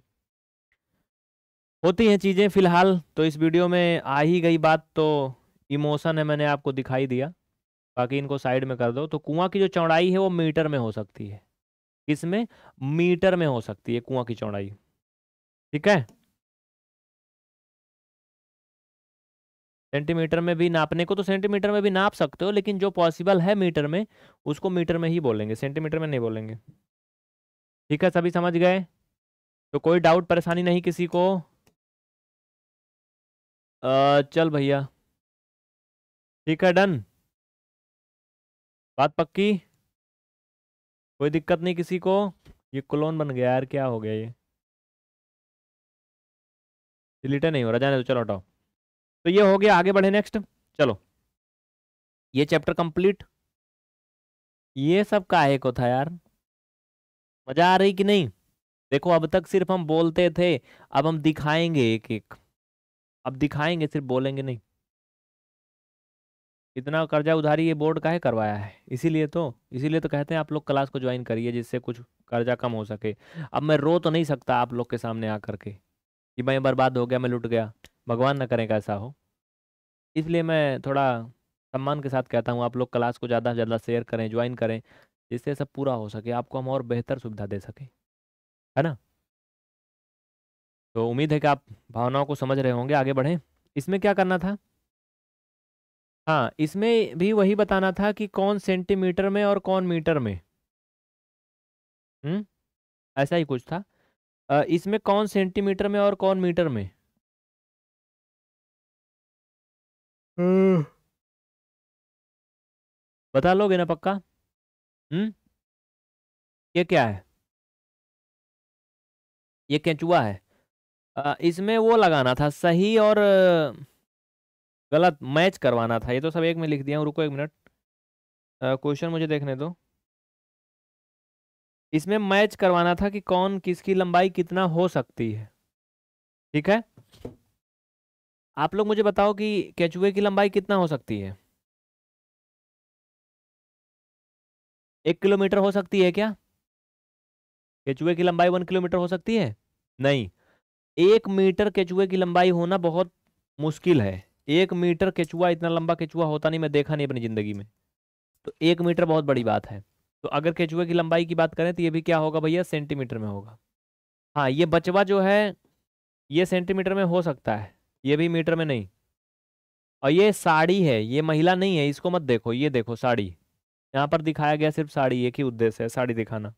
होती हैं चीज़ें फिलहाल तो इस वीडियो में आ ही गई बात तो इमोशन है मैंने आपको दिखाई दिया बाकी इनको साइड में कर दो तो कुआं की जो चौड़ाई है वो मीटर में हो सकती है इसमें मीटर में हो सकती है कुआं की चौड़ाई ठीक है सेंटीमीटर में भी नापने को तो सेंटीमीटर में भी नाप सकते हो लेकिन जो पॉसिबल है मीटर में उसको मीटर में ही बोलेंगे सेंटीमीटर में नहीं बोलेंगे ठीक है सभी समझ गए तो कोई डाउट परेशानी नहीं किसी को आ, चल भैया ठीक है डन बात पक्की कोई दिक्कत नहीं किसी को ये क्लोन बन गया यार क्या हो गया ये डिलीटे नहीं हो रहा जाने तो चलो हटाओ तो ये हो गया आगे बढ़े नेक्स्ट चलो ये चैप्टर कंप्लीट ये सब काहे को था यार मजा आ रही कि नहीं देखो अब तक सिर्फ हम बोलते थे अब हम दिखाएंगे एक एक अब दिखाएंगे सिर्फ बोलेंगे नहीं इतना कर्जा उधारी ये बोर्ड है करवाया है इसीलिए तो इसीलिए तो कहते हैं आप लोग क्लास को ज्वाइन करिए जिससे कुछ कर्जा कम हो सके अब मैं रो तो नहीं सकता आप लोग के सामने आ करके कि मैं बर्बाद हो गया मैं लुट गया भगवान ना करें कैसा हो इसलिए मैं थोड़ा सम्मान के साथ कहता हूँ आप लोग क्लास को ज़्यादा से ज़्यादा शेयर करें ज्वाइन करें जिससे सब पूरा हो सके आपको हम और बेहतर सुविधा दे सकें है ना तो उम्मीद है कि आप भावनाओं को समझ रहे होंगे आगे बढ़ें इसमें क्या करना था हाँ इसमें भी वही बताना था कि कौन सेंटीमीटर में और कौन मीटर में हम्म ऐसा ही कुछ था इसमें कौन सेंटीमीटर में और कौन मीटर में हम्म। बता लोगे ना पक्का हम्म ये क्या है ये कैचुआ है आ, इसमें वो लगाना था सही और गलत मैच करवाना था ये तो सब एक में लिख दिया हूँ रुको एक मिनट क्वेश्चन मुझे देखने दो इसमें मैच करवाना था कि कौन किसकी लंबाई कितना हो सकती है ठीक है आप लोग मुझे बताओ कि कैचुए की लंबाई कितना हो सकती है एक किलोमीटर हो सकती है क्या कैचुए की लंबाई वन किलोमीटर हो सकती है नहीं एक मीटर केचुए की लंबाई होना बहुत मुश्किल है एक मीटर केचुआ इतना लंबा केचुआ होता नहीं मैं देखा नहीं अपनी ज़िंदगी में तो एक मीटर बहुत बड़ी बात है तो अगर केचुए की लंबाई की बात करें तो ये भी क्या होगा भैया सेंटीमीटर में होगा हाँ ये बचवा जो है ये सेंटीमीटर में हो सकता है ये भी मीटर में नहीं और ये साड़ी है ये महिला नहीं है इसको मत देखो ये देखो साड़ी यहाँ पर दिखाया गया सिर्फ साड़ी एक ही उद्देश्य है साड़ी दिखाना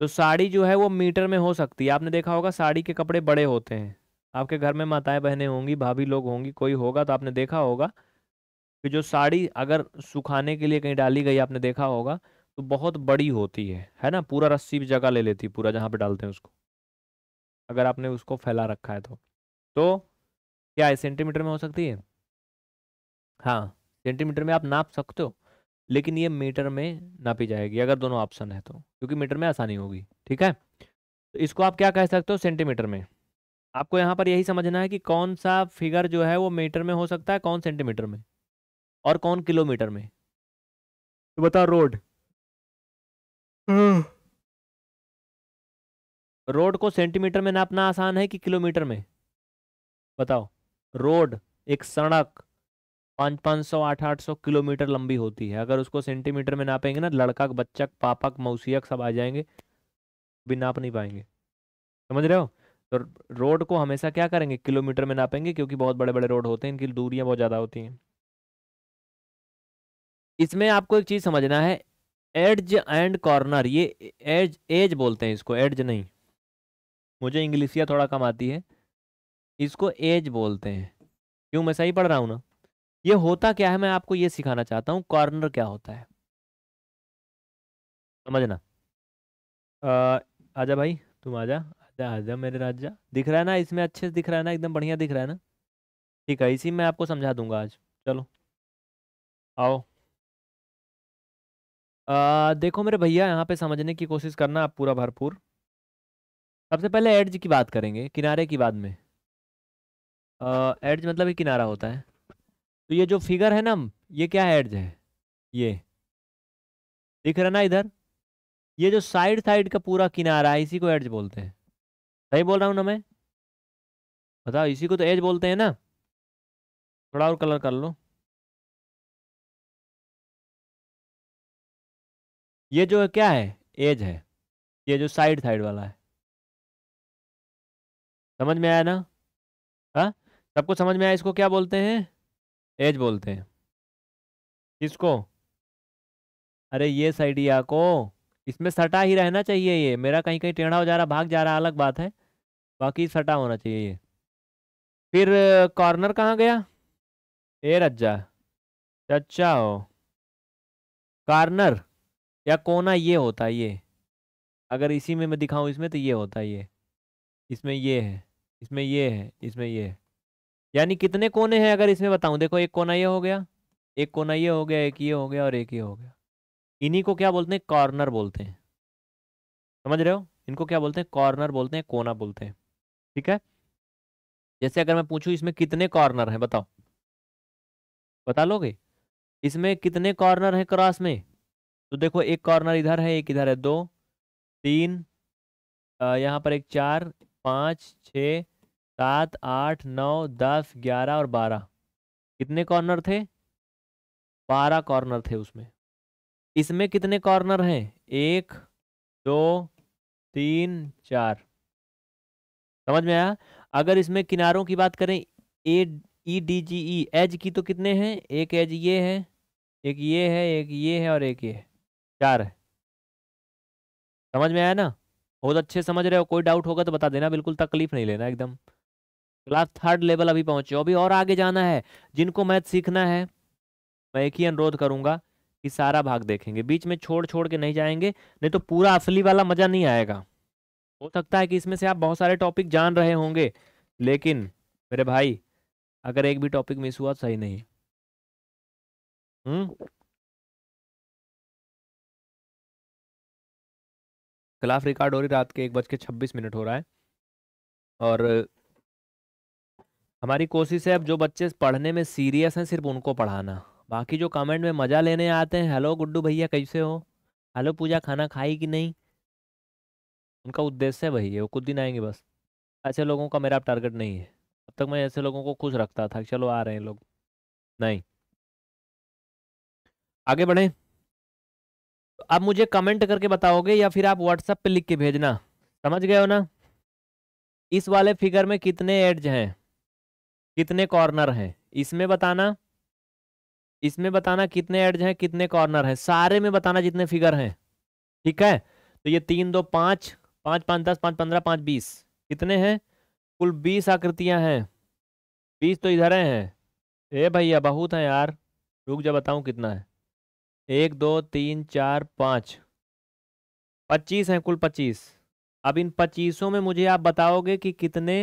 तो साड़ी जो है वो मीटर में हो सकती है आपने देखा होगा साड़ी के कपड़े बड़े होते हैं आपके घर में माताएं बहनें होंगी भाभी लोग होंगी कोई होगा तो आपने देखा होगा कि जो साड़ी अगर सुखाने के लिए कहीं डाली गई आपने देखा होगा तो बहुत बड़ी होती है है ना पूरा रस्सी भी जगह ले लेती पूरा जहाँ पे डालते हैं उसको अगर आपने उसको फैला रखा है तो तो क्या है सेंटीमीटर में हो सकती है हाँ सेंटीमीटर में आप नाप सकते हो लेकिन ये मीटर में नापी जाएगी अगर दोनों ऑप्शन है तो क्योंकि मीटर में आसानी होगी ठीक है तो इसको आप क्या कह सकते हो सेंटीमीटर में आपको यहाँ पर यही समझना है कि कौन सा फिगर जो है वो मीटर में हो सकता है कौन सेंटीमीटर में और कौन किलोमीटर में तो बताओ रोड रोड को सेंटीमीटर में नापना आसान है कि किलोमीटर में बताओ रोड एक सड़क पाँच पाँच सौ आठ आठ सौ किलोमीटर लंबी होती है अगर उसको सेंटीमीटर में नापेंगे ना लड़का बच्चक पापक मौसियक सब आ जाएंगे भी नाप नहीं पाएंगे समझ रहे हो तो रोड को हमेशा क्या करेंगे किलोमीटर में नापेंगे क्योंकि बहुत बड़े बड़े रोड होते हैं इनकी दूरियां बहुत ज़्यादा होती हैं इसमें आपको एक चीज़ समझना है एड्ज एंड कॉर्नर ये एज एज बोलते हैं इसको एड्ज नहीं मुझे इंग्लिशिया थोड़ा कम आती है इसको एज बोलते हैं क्यों मैं सही पढ़ रहा हूँ ना ये होता क्या है मैं आपको ये सिखाना चाहता हूँ कॉर्नर क्या होता है समझना आजा भाई तुम आजा आजा आजा मेरे राजा दिख रहा है ना इसमें अच्छे से दिख रहा है ना एकदम बढ़िया दिख रहा है ना ठीक है इसी मैं आपको समझा दूंगा आज चलो आओ आ, देखो मेरे भैया यहाँ पे समझने की कोशिश करना आप पूरा भरपूर सबसे पहले एड्ज की बात करेंगे किनारे की बाद में एड्ज मतलब किनारा होता है तो ये जो फिगर है ना ये क्या एड्ज है ये दिख रहा ना इधर ये जो साइड साइड का पूरा किनारा है इसी को एड्ज बोलते हैं सही बोल रहा हूँ ना मैं बताओ इसी को तो एज बोलते हैं ना थोड़ा और कलर कर लो ये जो है क्या है एज है ये जो साइड साइड वाला है समझ में आया ना हाँ सबको समझ में आया इसको क्या बोलते हैं एज बोलते हैं किसको अरे ये साइडिया को इसमें सटा ही रहना चाहिए ये मेरा कहीं कहीं टेढ़ा हो जा रहा भाग जा रहा अलग बात है बाकी सटा होना चाहिए ये फिर कॉर्नर कहाँ गया ए रज्जा चच्चा हो कॉर्नर या कोना ये होता है ये अगर इसी में मैं दिखाऊं इसमें तो ये होता है ये इसमें ये है इसमें ये है इसमें ये है यानी कितने कोने हैं अगर इसमें बताऊं देखो एक कोना ये हो गया एक कोना ये हो गया एक ये हो गया और एक ये हो गया इन्हीं को क्या बोलते हैं कॉर्नर बोलते हैं समझ रहे हो इनको क्या बोलते हैं कॉर्नर बोलते हैं कोना बोलते हैं ठीक है जैसे अगर मैं पूछूं इसमें कितने कॉर्नर हैं बताओ बता लोगे इसमें कितने कॉर्नर हैं क्रॉस में तो देखो एक कॉर्नर इधर है एक इधर है दो तीन यहाँ पर एक चार पाँच छः सात आठ नौ दस ग्यारह और बारह कितने कॉर्नर थे बारह कॉर्नर थे उसमें इसमें कितने कॉर्नर हैं एक दो तीन चार समझ में आया अगर इसमें किनारों की बात करें ए ई डी जी ई एज की तो कितने हैं एक एज ये है एक ये है एक ये है और एक ये है चार है समझ में आया ना बहुत अच्छे समझ रहे हो कोई डाउट होगा तो बता देना बिल्कुल तकलीफ नहीं लेना एकदम क्लास थर्ड लेवल अभी पहुंचे हो अभी और आगे जाना है जिनको मैथ सीखना है मैं एक ही अनुरोध करूंगा कि सारा भाग देखेंगे बीच में छोड़ छोड़ के नहीं जाएंगे नहीं तो पूरा असली वाला मज़ा नहीं आएगा हो सकता है कि इसमें से आप बहुत सारे टॉपिक जान रहे होंगे लेकिन मेरे भाई अगर एक भी टॉपिक मिस हुआ तो सही नहीं हम्म क्लास रिकॉर्ड हो रही रात के एक बज के छब्बीस मिनट हो रहा है और हमारी कोशिश है अब जो बच्चे पढ़ने में सीरियस हैं सिर्फ उनको पढ़ाना बाकी जो कमेंट में मज़ा लेने आते हैं हेलो गुड्डू भैया कैसे हो हेलो पूजा खाना खाई कि नहीं उनका उद्देश्य वही है वो कुछ दिन आएंगे बस ऐसे लोगों का मेरा टारगेट नहीं है अब तक मैं ऐसे लोगों को खुश रखता था चलो आ रहे हैं लोग नहीं आगे बढ़ें आप मुझे कमेंट करके बताओगे या फिर आप व्हाट्सएप पे लिख के भेजना समझ गए हो ना इस वाले फिगर में कितने एड्स हैं कितने कॉर्नर हैं इसमें बताना इसमें बताना कितने एड्ज हैं कितने कॉर्नर हैं सारे में बताना जितने फिगर हैं ठीक है तो ये तीन दो पाँच पाँच पाँच दस पाँच पंद्रह पाँच बीस कितने हैं कुल बीस आकृतियां हैं बीस तो इधर हैं ए भैया बहुत हैं यार रुक जा बताऊँ कितना है एक दो तीन चार पाँच पच्चीस हैं कुल पच्चीस अब इन पच्चीसों में मुझे आप बताओगे कि कितने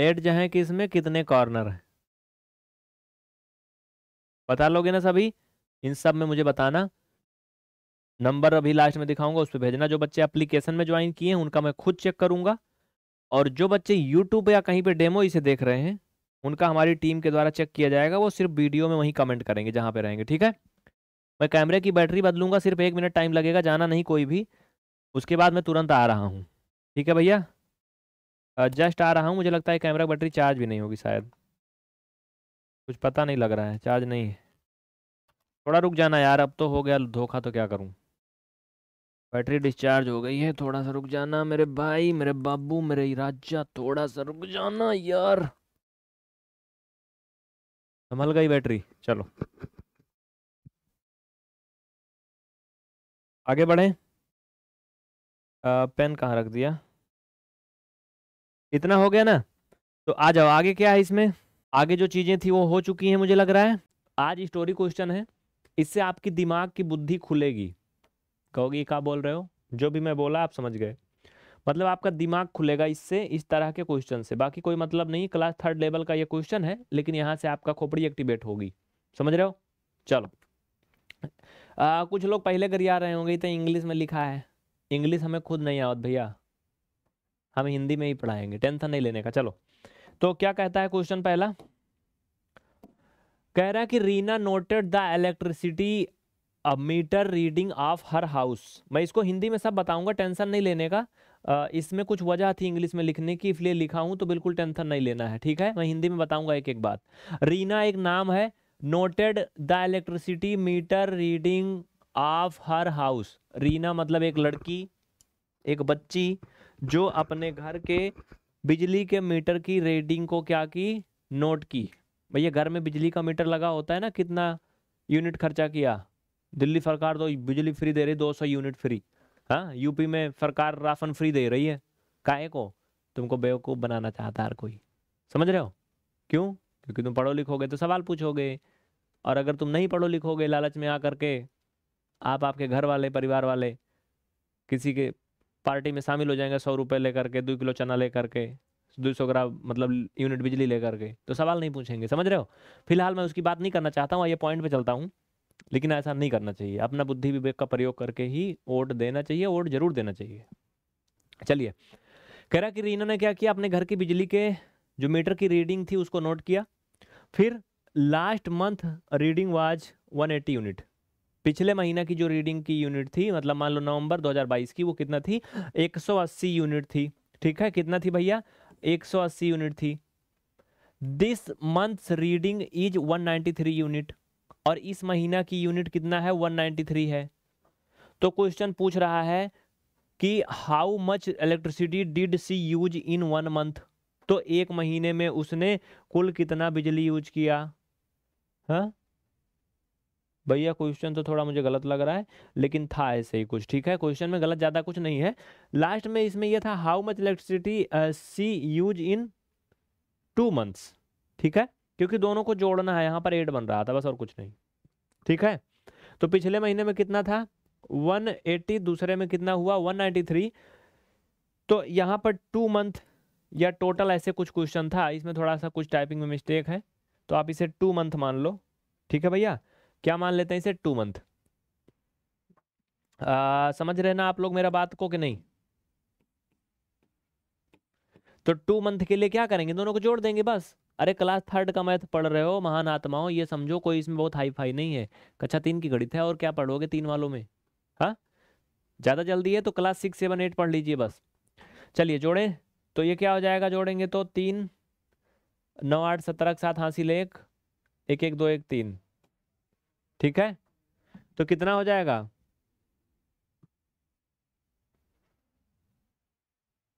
एट जो है कि इसमें कितने कॉर्नर हैं बता लोगे ना सभी इन सब में मुझे बताना नंबर अभी लास्ट में दिखाऊंगा उस पर भेजना जो बच्चे एप्लीकेशन में ज्वाइन किए हैं उनका मैं खुद चेक करूंगा और जो बच्चे यूट्यूब या कहीं पे डेमो इसे देख रहे हैं उनका हमारी टीम के द्वारा चेक किया जाएगा वो सिर्फ वीडियो में वहीं कमेंट करेंगे जहाँ पे रहेंगे ठीक है मैं कैमरे की बैटरी बदलूंगा सिर्फ एक मिनट टाइम लगेगा जाना नहीं कोई भी उसके बाद मैं तुरंत आ रहा हूँ ठीक है भैया जस्ट आ रहा हूँ मुझे लगता है कैमरा की बैटरी चार्ज भी नहीं होगी शायद कुछ पता नहीं लग रहा है चार्ज नहीं है थोड़ा रुक जाना यार अब तो हो गया धोखा तो क्या करूँ बैटरी डिस्चार्ज हो गई है थोड़ा सा रुक जाना मेरे भाई मेरे बाबू मेरे राजा थोड़ा सा रुक जाना यार संभल गई बैटरी चलो आगे बढ़े पेन कहाँ रख दिया इतना हो गया ना तो आ जाओ आगे क्या है इसमें आगे जो चीज़ें थी वो हो चुकी हैं मुझे लग रहा है आज स्टोरी क्वेश्चन है इससे आपकी दिमाग की बुद्धि खुलेगी कहोगे क्या बोल रहे हो जो भी मैं बोला आप समझ गए मतलब आपका दिमाग खुलेगा इससे इस तरह के क्वेश्चन से बाकी कोई मतलब नहीं क्लास थर्ड लेवल का ये क्वेश्चन है लेकिन यहाँ से आपका खोपड़ी एक्टिवेट होगी समझ रहे हो चलो आ, कुछ लोग पहले करिए आ रहे होंगे तो इंग्लिश में लिखा है इंग्लिश हमें खुद नहीं आवत भैया हम हिंदी में ही पढ़ाएंगे टेंशन नहीं लेने का चलो तो क्या कहता है क्वेश्चन पहला कह रहा है कि Reena noted the electricity meter reading of her house मैं इसको हिंदी में सब बताऊंगा टेंशन नहीं लेने का इसमें कुछ वजह थी इंग्लिश में लिखने की इसलिए लिखा हूं तो बिल्कुल टेंशन नहीं लेना है ठीक है मैं हिंदी में बताऊंगा एक एक बात रीना एक नाम है noted the electricity meter reading of her house Reena मतलब एक लड़की एक बच्ची जो अपने घर के बिजली के मीटर की रेडिंग को क्या की नोट की भैया घर में बिजली का मीटर लगा होता है ना कितना यूनिट खर्चा किया दिल्ली सरकार तो बिजली फ्री दे रही दो सौ यूनिट फ्री हाँ यूपी में सरकार राशन फ्री दे रही है काहे को तुमको बेवकूफ़ बनाना चाहता है कोई समझ रहे हो क्यों क्योंकि तुम पढ़ो लिखोगे तो सवाल पूछोगे और अगर तुम नहीं पढ़ो लिखोगे लालच में आ करके आप आपके घर वाले परिवार वाले किसी के पार्टी में शामिल हो जाएंगे सौ रुपये लेकर के दो किलो चना लेकर के दो सौ ग्राम मतलब यूनिट बिजली लेकर के तो सवाल नहीं पूछेंगे समझ रहे हो फिलहाल मैं उसकी बात नहीं करना चाहता हूँ ये पॉइंट पे चलता हूँ लेकिन ऐसा नहीं करना चाहिए अपना बुद्धि विवेक का प्रयोग करके ही वोट देना चाहिए वोट जरूर देना चाहिए चलिए कह रहा कि रीना ने क्या किया अपने घर की बिजली के जो मीटर की रीडिंग थी उसको नोट किया फिर last month reading was 180 unit पिछले महीना की जो रीडिंग की यूनिट थी मतलब मान लो नवंबर 2022 की वो कितना थी 180 यूनिट थी ठीक है कितना थी भैया 180 यूनिट थी this month's reading is 193 unit और इस महीना की यूनिट कितना है 193 है तो क्वेश्चन पूछ रहा है कि how much electricity did she use in one month तो एक महीने में उसने कुल कितना बिजली यूज किया हा? भैया क्वेश्चन तो थोड़ा मुझे गलत लग रहा है लेकिन था ऐसे ही कुछ ठीक है क्वेश्चन में गलत ज़्यादा कुछ नहीं है लास्ट में इसमें यह था how much electricity she use in two months ठीक है क्योंकि दोनों को जोड़ना है यहाँ पर एट बन रहा था बस और कुछ नहीं ठीक है तो पिछले महीने में कितना था 180 दूसरे में कितना हुआ 193 तो यहाँ पर टू मंथ या टोटल ऐसे कुछ क्वेश्चन था इसमें थोड़ा सा कुछ टाइपिंग में मिस्टेक है तो आप इसे टू मंथ मान लो ठीक है भैया क्या मान लेते हैं इसे टू मंथ समझ रहे ना आप लोग मेरा बात को कि नहीं तो टू मंथ के लिए क्या करेंगे दोनों को जोड़ देंगे बस अरे क्लास थर्ड का मैथ पढ़ रहे हो महान आत्माओं ये समझो कोई इसमें बहुत हाई फाई नहीं है कक्षा तीन की घड़ी है और क्या पढ़ोगे तीन वालों में हाँ ज़्यादा जल्दी है तो क्लास सिक्स सेवन एट पढ़ लीजिए बस चलिए जोड़ें तो ये क्या हो जाएगा जोड़ेंगे तो तीन नौ आठ सत्रह के साथ हासिल एक एक दो एक तीन ठीक है तो कितना हो जाएगा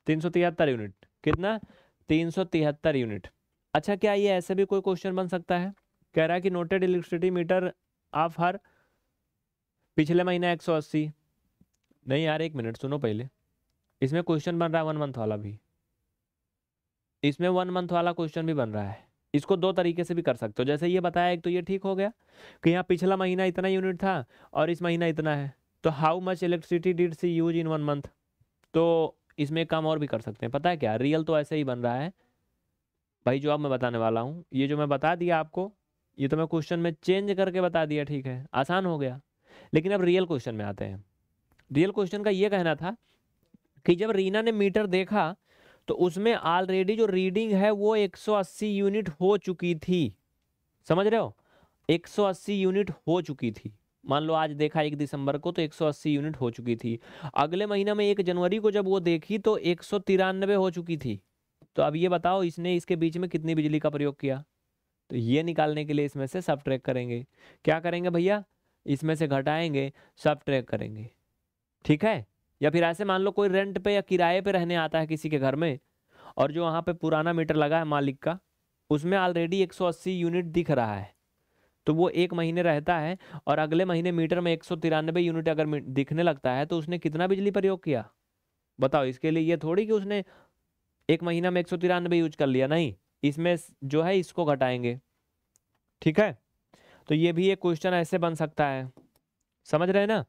तीन सौ तिहत्तर यूनिट कितना तीन सौ तिहत्तर यूनिट अच्छा क्या ये ऐसे भी कोई क्वेश्चन बन सकता है कह रहा है कि noted electricity meter of her पिछले सौ 180 नहीं यार एक मिनट सुनो पहले इसमें क्वेश्चन बन रहा है वन मंथ वाला भी इसमें वन मंथ वाला क्वेश्चन भी बन रहा है इसको दो तरीके से भी कर सकते हो जैसे ये बताया एक तो ये ठीक हो गया कि यहाँ पिछला महीना इतना यूनिट था और इस महीना इतना है तो how much electricity did she use in one month तो इसमें काम और भी कर सकते हैं पता है क्या रियल तो ऐसे ही बन रहा है भाई जो अब मैं बताने वाला हूँ ये जो मैं बता दिया आपको ये तो मैं क्वेश्चन में चेंज करके बता दिया ठीक है आसान हो गया लेकिन अब रियल क्वेश्चन में आते हैं रियल क्वेश्चन का ये कहना था कि जब रीना ने मीटर देखा तो उसमें ऑलरेडी जो रीडिंग है वो 180 यूनिट हो चुकी थी समझ रहे हो 180 यूनिट हो चुकी थी मान लो आज देखा एक दिसंबर को तो 180 यूनिट हो चुकी थी अगले महीने में एक जनवरी को जब वो देखी तो एक हो चुकी थी तो अब ये बताओ इसने इसके बीच में कितनी बिजली का प्रयोग किया तो ये निकालने के लिए इसमें से सब ट्रैक करेंगे क्या करेंगे भैया इसमें से घटाएंगे सब ट्रैक करेंगे ठीक है या फिर ऐसे मान लो कोई रेंट पे या किराए पे रहने आता है किसी के घर में और जो वहाँ पे पुराना मीटर लगा है मालिक का उसमें ऑलरेडी 180 यूनिट दिख रहा है तो वो एक महीने रहता है और अगले महीने मीटर में एक यूनिट अगर दिखने लगता है तो उसने कितना बिजली प्रयोग किया बताओ इसके लिए ये थोड़ी कि उसने एक महीना में एक यूज कर लिया नहीं इसमें जो है इसको घटाएंगे ठीक है तो ये भी एक क्वेश्चन ऐसे बन सकता है समझ रहे ना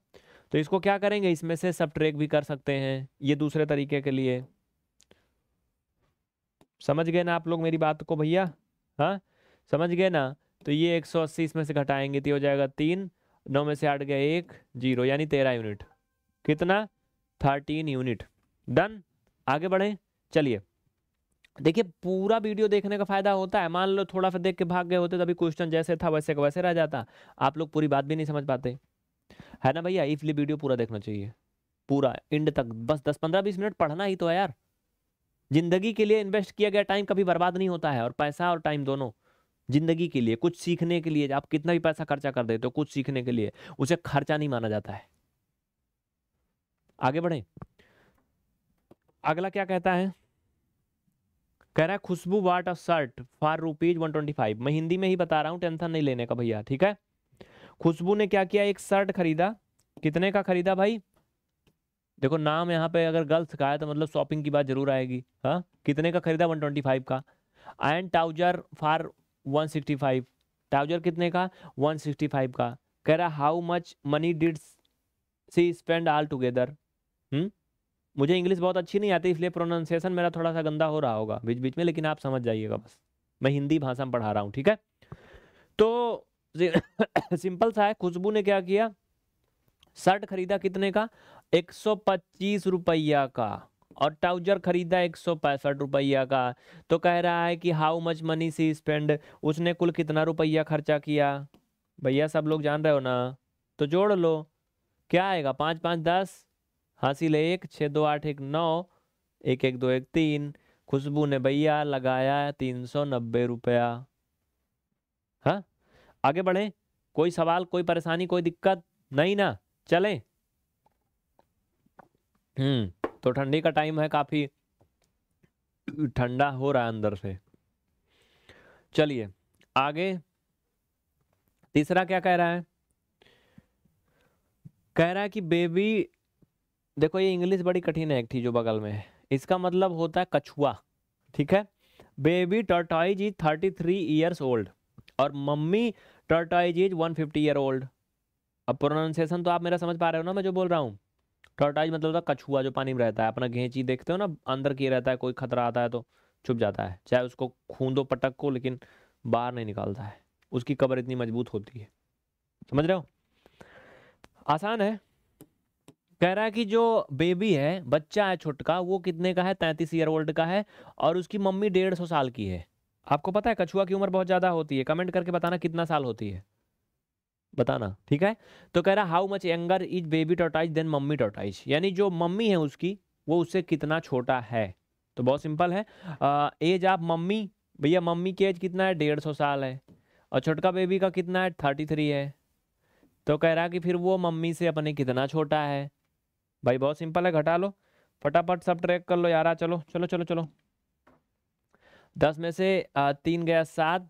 तो इसको क्या करेंगे इसमें से सब ट्रेक भी कर सकते हैं ये दूसरे तरीके के लिए समझ गए ना आप लोग मेरी बात को भैया हाँ समझ गए ना तो ये एक सौ अस्सी इसमें से घटाएंगे तो हो जाएगा तीन नौ में से आठ गया एक जीरो यानी तेरह यूनिट कितना थर्टीन यूनिट डन आगे बढ़े चलिए देखिए पूरा वीडियो देखने का फायदा होता है मान लो थोड़ा सा देख के भाग गए होते तभी क्वेश्चन जैसे था वैसे का वैसे रह जाता आप लोग पूरी बात भी नहीं समझ पाते है ना भैया इसलिए वीडियो पूरा देखना चाहिए पूरा इंड तक बस दस पंद्रह बीस मिनट पढ़ना ही तो है यार जिंदगी के लिए इन्वेस्ट किया गया टाइम कभी बर्बाद नहीं होता है और पैसा और टाइम दोनों जिंदगी के लिए कुछ सीखने के लिए आप कितना भी पैसा खर्चा कर देते हो कुछ सीखने के लिए उसे खर्चा नहीं माना जाता है आगे बढ़े अगला क्या कहता है कह रहा है Khushboo bought a shirt for rupees one twenty five मैं हिंदी में ही बता रहा हूं टेंशन नहीं लेने का भैया ठीक है खुशबू ने क्या किया एक शर्ट खरीदा कितने का खरीदा भाई देखो नाम यहाँ पे अगर गर्ल्स का है तो मतलब शॉपिंग की बात जरूर आएगी हाँ कितने का खरीदा वन ट्वेंटी फाइव का and trouser for one sixty five trouser कितने का वन सिक्सटी फाइव का कह रहा how much money did she spend all together मुझे इंग्लिश बहुत अच्छी नहीं आती इसलिए प्रोनाउंसिएशन मेरा थोड़ा सा गंदा हो रहा होगा बीच बीच में लेकिन आप समझ जाइएगा बस मैं हिंदी भाषा में पढ़ा रहा हूँ ठीक है तो [coughs] सिंपल सा है खुशबू ने क्या किया शर्ट खरीदा कितने का एक सौ पच्चीस रुपया का और ट्राउजर खरीदा एक सौ पैंसठ रुपया का तो कह रहा है कि how much money she spend उसने कुल कितना रुपया खर्चा किया भैया सब लोग जान रहे हो ना तो जोड़ लो क्या आएगा पाँच पाँच दस हासिल एक छः दो आठ एक नौ एक एक दो एक तीन खुशबू ने भैया लगाया तीन सौ नब्बे रुपया आगे बढ़ें कोई सवाल कोई परेशानी कोई दिक्कत नहीं ना चलें हम्म तो ठंडी का टाइम है काफ़ी ठंडा हो रहा है अंदर से चलिए आगे तीसरा क्या कह रहा है कह रहा है कि बेबी देखो ये इंग्लिश बड़ी कठिन है एक थी जो बगल में है इसका मतलब होता है कछुआ ठीक है baby tortoise is thirty three years old और mummy tortoise is one fifty year old अब प्रोनाउंसिएशन तो आप मेरा समझ पा रहे हो ना मैं जो बोल रहा हूँ टर्टाइज मतलब होता है कछुआ जो पानी में रहता है अपना घेंची देखते हो ना अंदर की रहता है कोई खतरा आता है तो छुप जाता है चाहे उसको खून दो पटक को लेकिन बाहर नहीं निकालता है उसकी कबर इतनी मजबूत होती है समझ रहे हो आसान है कह रहा है कि जो बेबी है बच्चा है छुटका वो कितने का है तैंतीस ईयर ओल्ड का है और उसकी मम्मी डेढ़ सौ साल की है आपको पता है कछुआ की उम्र बहुत ज़्यादा होती है कमेंट करके बताना कितना साल होती है बताना ठीक है तो कह रहा how much younger is baby tortoise than mummy tortoise यानी जो मम्मी है उसकी वो उससे कितना छोटा है तो बहुत सिंपल है आ, एज आप मम्मी भैया मम्मी की एज कितना है डेढ़ सौ साल है और छोटका बेबी का कितना है थर्टी थ्री है तो कह रहा कि फिर वो मम्मी से अपने कितना छोटा है भाई बहुत सिंपल है घटा लो फटाफट सब ट्रैक कर लो यार चलो चलो चलो चलो दस में से तीन गया सात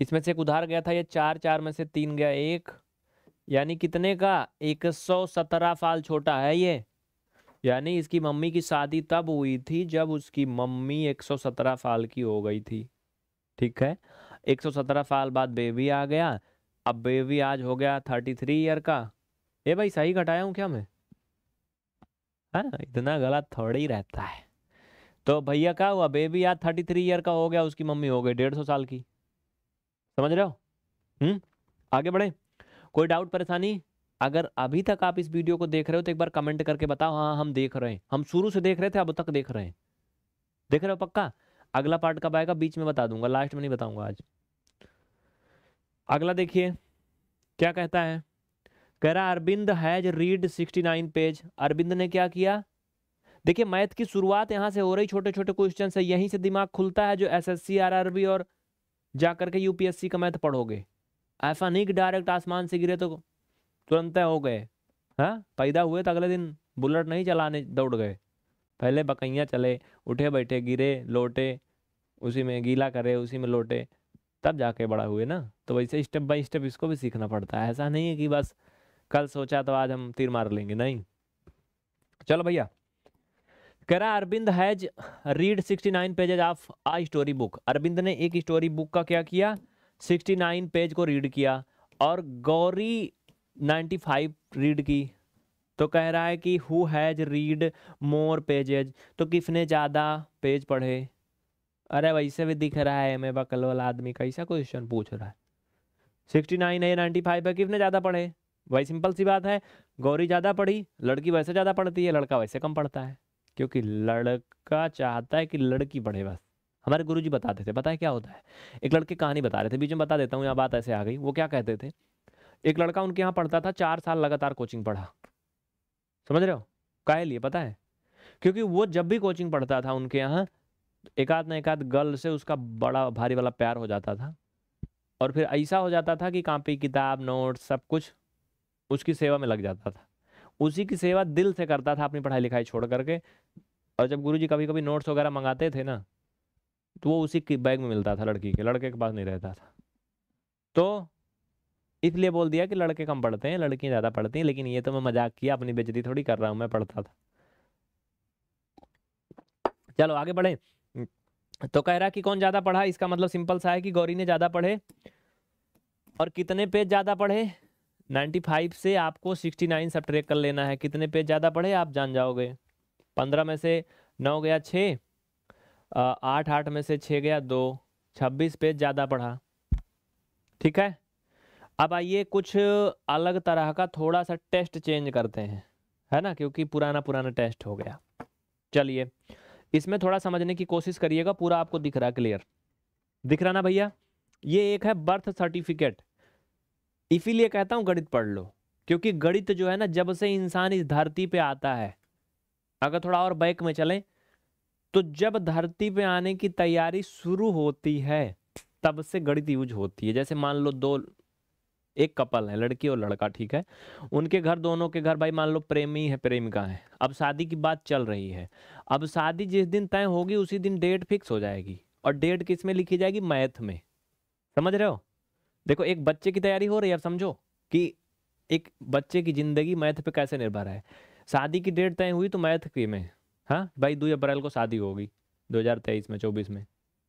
इसमें से एक उधार गया था ये चार चार में से तीन गया एक यानी कितने का एक सौ सत्रह साल छोटा है ये यानी इसकी मम्मी की शादी तब हुई थी जब उसकी मम्मी एक सौ सत्रह साल की हो गई थी ठीक है एक सौ सत्रह साल बाद बेबी आ गया अब बेबी आज हो गया थर्टी थ्री ईयर का ये भाई सही घटाया हूँ क्या मैं हाँ इतना गलत थोड़ा ही रहता है तो भैया क्या हुआ बेबी यार थर्टी थ्री ईयर का हो गया उसकी मम्मी हो गई डेढ़ सौ साल की समझ रहे हो हम्म आगे बढ़े कोई डाउट परेशानी अगर अभी तक आप इस वीडियो को देख रहे हो तो एक बार कमेंट करके बताओ हाँ हम देख रहे हैं हम शुरू से देख रहे थे अब तक देख रहे हैं देख रहे हो पक्का अगला पार्ट कब आएगा बीच में बता दूंगा लास्ट में नहीं बताऊंगा आज अगला देखिए क्या कहता है कह रहा Arvind has read 69 page Arvind ने क्या किया देखिए मैथ की शुरुआत यहाँ से हो रही छोटे छोटे क्वेश्चन से यहीं से दिमाग खुलता है जो S S C R R B और जा करके यूपीएससी का मैथ पढ़ोगे ऐसा नहीं कि डायरेक्ट आसमान से गिरे तो तुरंत हो गए हाँ पैदा हुए तो अगले दिन बुलेट नहीं चलाने दौड़ गए पहले बकैया चले उठे बैठे गिरे लोटे उसी में गीला करे उसी में लौटे तब जाके बड़ा हुए ना तो वैसे स्टेप बाय स्टेप इसको भी सीखना पड़ता है ऐसा नहीं है कि बस कल सोचा तो आज हम तीर मार लेंगे नहीं चलो भैया कह रहा है Arvind has read 69 pages of a story book Arvind ने एक स्टोरी बुक का क्या किया 69 पेज को रीड किया और गौरी 95 रीड की तो कह रहा है कि who has read more pages तो किसने ज़्यादा पेज पढ़े अरे वैसे भी दिख रहा है मैं बकल वाला आदमी कैसा क्वेश्चन पूछ रहा है सिक्सटी नाइन है नाइन्टी फाइव है किसने ज़्यादा पढ़े वही सिंपल सी बात है गौरी ज़्यादा पढ़ी लड़की वैसे ज़्यादा पढ़ती है लड़का वैसे कम पढ़ता है क्योंकि लड़का चाहता है कि लड़की बढ़े बस हमारे गुरुजी बताते थे बताए क्या होता है एक लड़के कहानी बता रहे थे बीच में बता देता हूँ यहाँ बात ऐसे आ गई वो क्या कहते थे एक लड़का उनके यहाँ पढ़ता था चार साल लगातार कोचिंग पढ़ा समझ रहे हो कह लिए पता है क्योंकि वो जब भी कोचिंग पढ़ता था उनके यहाँ एक आध ना एक आध गर्ल से उसका बड़ा भारी वाला प्यार हो जाता था और फिर ऐसा हो जाता था कि कापी किताब नोट सब कुछ उसकी सेवा में लग जाता था उसी की सेवा दिल से करता था अपनी पढ़ाई लिखाई छोड़ करके और जब गुरुजी कभी कभी नोट्स वगैरह मंगाते थे ना तो वो उसी के बैग में मिलता था लड़की के लड़के के पास नहीं रहता था तो इसलिए बोल दिया कि लड़के कम पढ़ते हैं लड़कियां ज़्यादा पढ़ती हैं लेकिन ये तो मैं मजाक किया अपनी बेजती थोड़ी कर रहा हूँ मैं पढ़ता था चलो आगे बढ़े तो कह रहा कि कौन ज़्यादा पढ़ा इसका मतलब सिंपल सा है कि गौरी ने ज़्यादा पढ़े और कितने पेज ज़्यादा पढ़े 95 से आपको 69 सब्ट्रैक कर लेना है कितने पेज ज़्यादा पढ़े आप जान जाओगे 15 में से 9 गया 6 आठ आठ में से 6 गया दो 26 पेज ज़्यादा पढ़ा ठीक है अब आइए कुछ अलग तरह का थोड़ा सा टेस्ट चेंज करते हैं है ना क्योंकि पुराना पुराना टेस्ट हो गया चलिए इसमें थोड़ा समझने की कोशिश करिएगा पूरा आपको दिख रहा क्लियर दिख रहा ना भैया ये एक है बर्थ सर्टिफिकेट इसीलिए कहता हूँ गणित पढ़ लो क्योंकि गणित जो है ना जब से इंसान इस धरती पे आता है अगर थोड़ा और बैक में चलें तो जब धरती पे आने की तैयारी शुरू होती है तब से गणित यूज होती है जैसे मान लो दो एक कपल है लड़की और लड़का ठीक है उनके घर दोनों के घर भाई मान लो प्रेमी है प्रेमिका है अब शादी की बात चल रही है अब शादी जिस दिन तय होगी उसी दिन डेट फिक्स हो जाएगी और डेट किस में लिखी जाएगी मैथ में समझ रहे हो देखो एक बच्चे की तैयारी हो रही है आप समझो कि एक बच्चे की जिंदगी मैथ पे कैसे निर्भर है शादी की डेट तय हुई तो मैथ की में हाँ भाई दो अप्रैल को शादी होगी 2023 में 24 में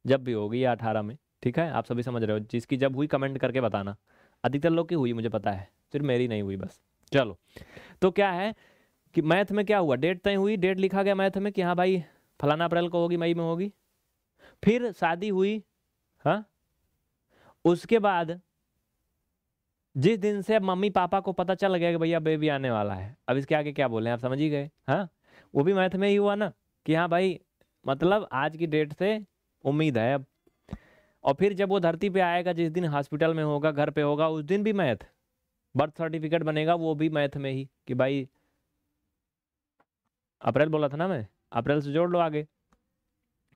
जब भी होगी या अठारह में ठीक है आप सभी समझ रहे हो जिसकी जब हुई कमेंट करके बताना अधिकतर लोग की हुई मुझे पता है सिर्फ मेरी नहीं हुई बस चलो तो क्या है कि मैथ में क्या हुआ डेट तय हुई डेट लिखा गया मैथ में कि हाँ भाई फलाना अप्रैल को होगी मई में होगी फिर शादी हुई हाँ उसके बाद जिस दिन से अब मम्मी पापा को पता चल गया कि भैया बेबी आने वाला है अब इसके आगे क्या बोले आप समझ ही गए हाँ वो भी मैथ में ही हुआ ना कि हाँ भाई मतलब आज की डेट से उम्मीद है अब और फिर जब वो धरती पे आएगा जिस दिन हॉस्पिटल में होगा घर पे होगा उस दिन भी मैथ बर्थ सर्टिफिकेट बनेगा वो भी मैथ में ही कि भाई अप्रैल बोला था ना मैं अप्रैल से जोड़ लो आगे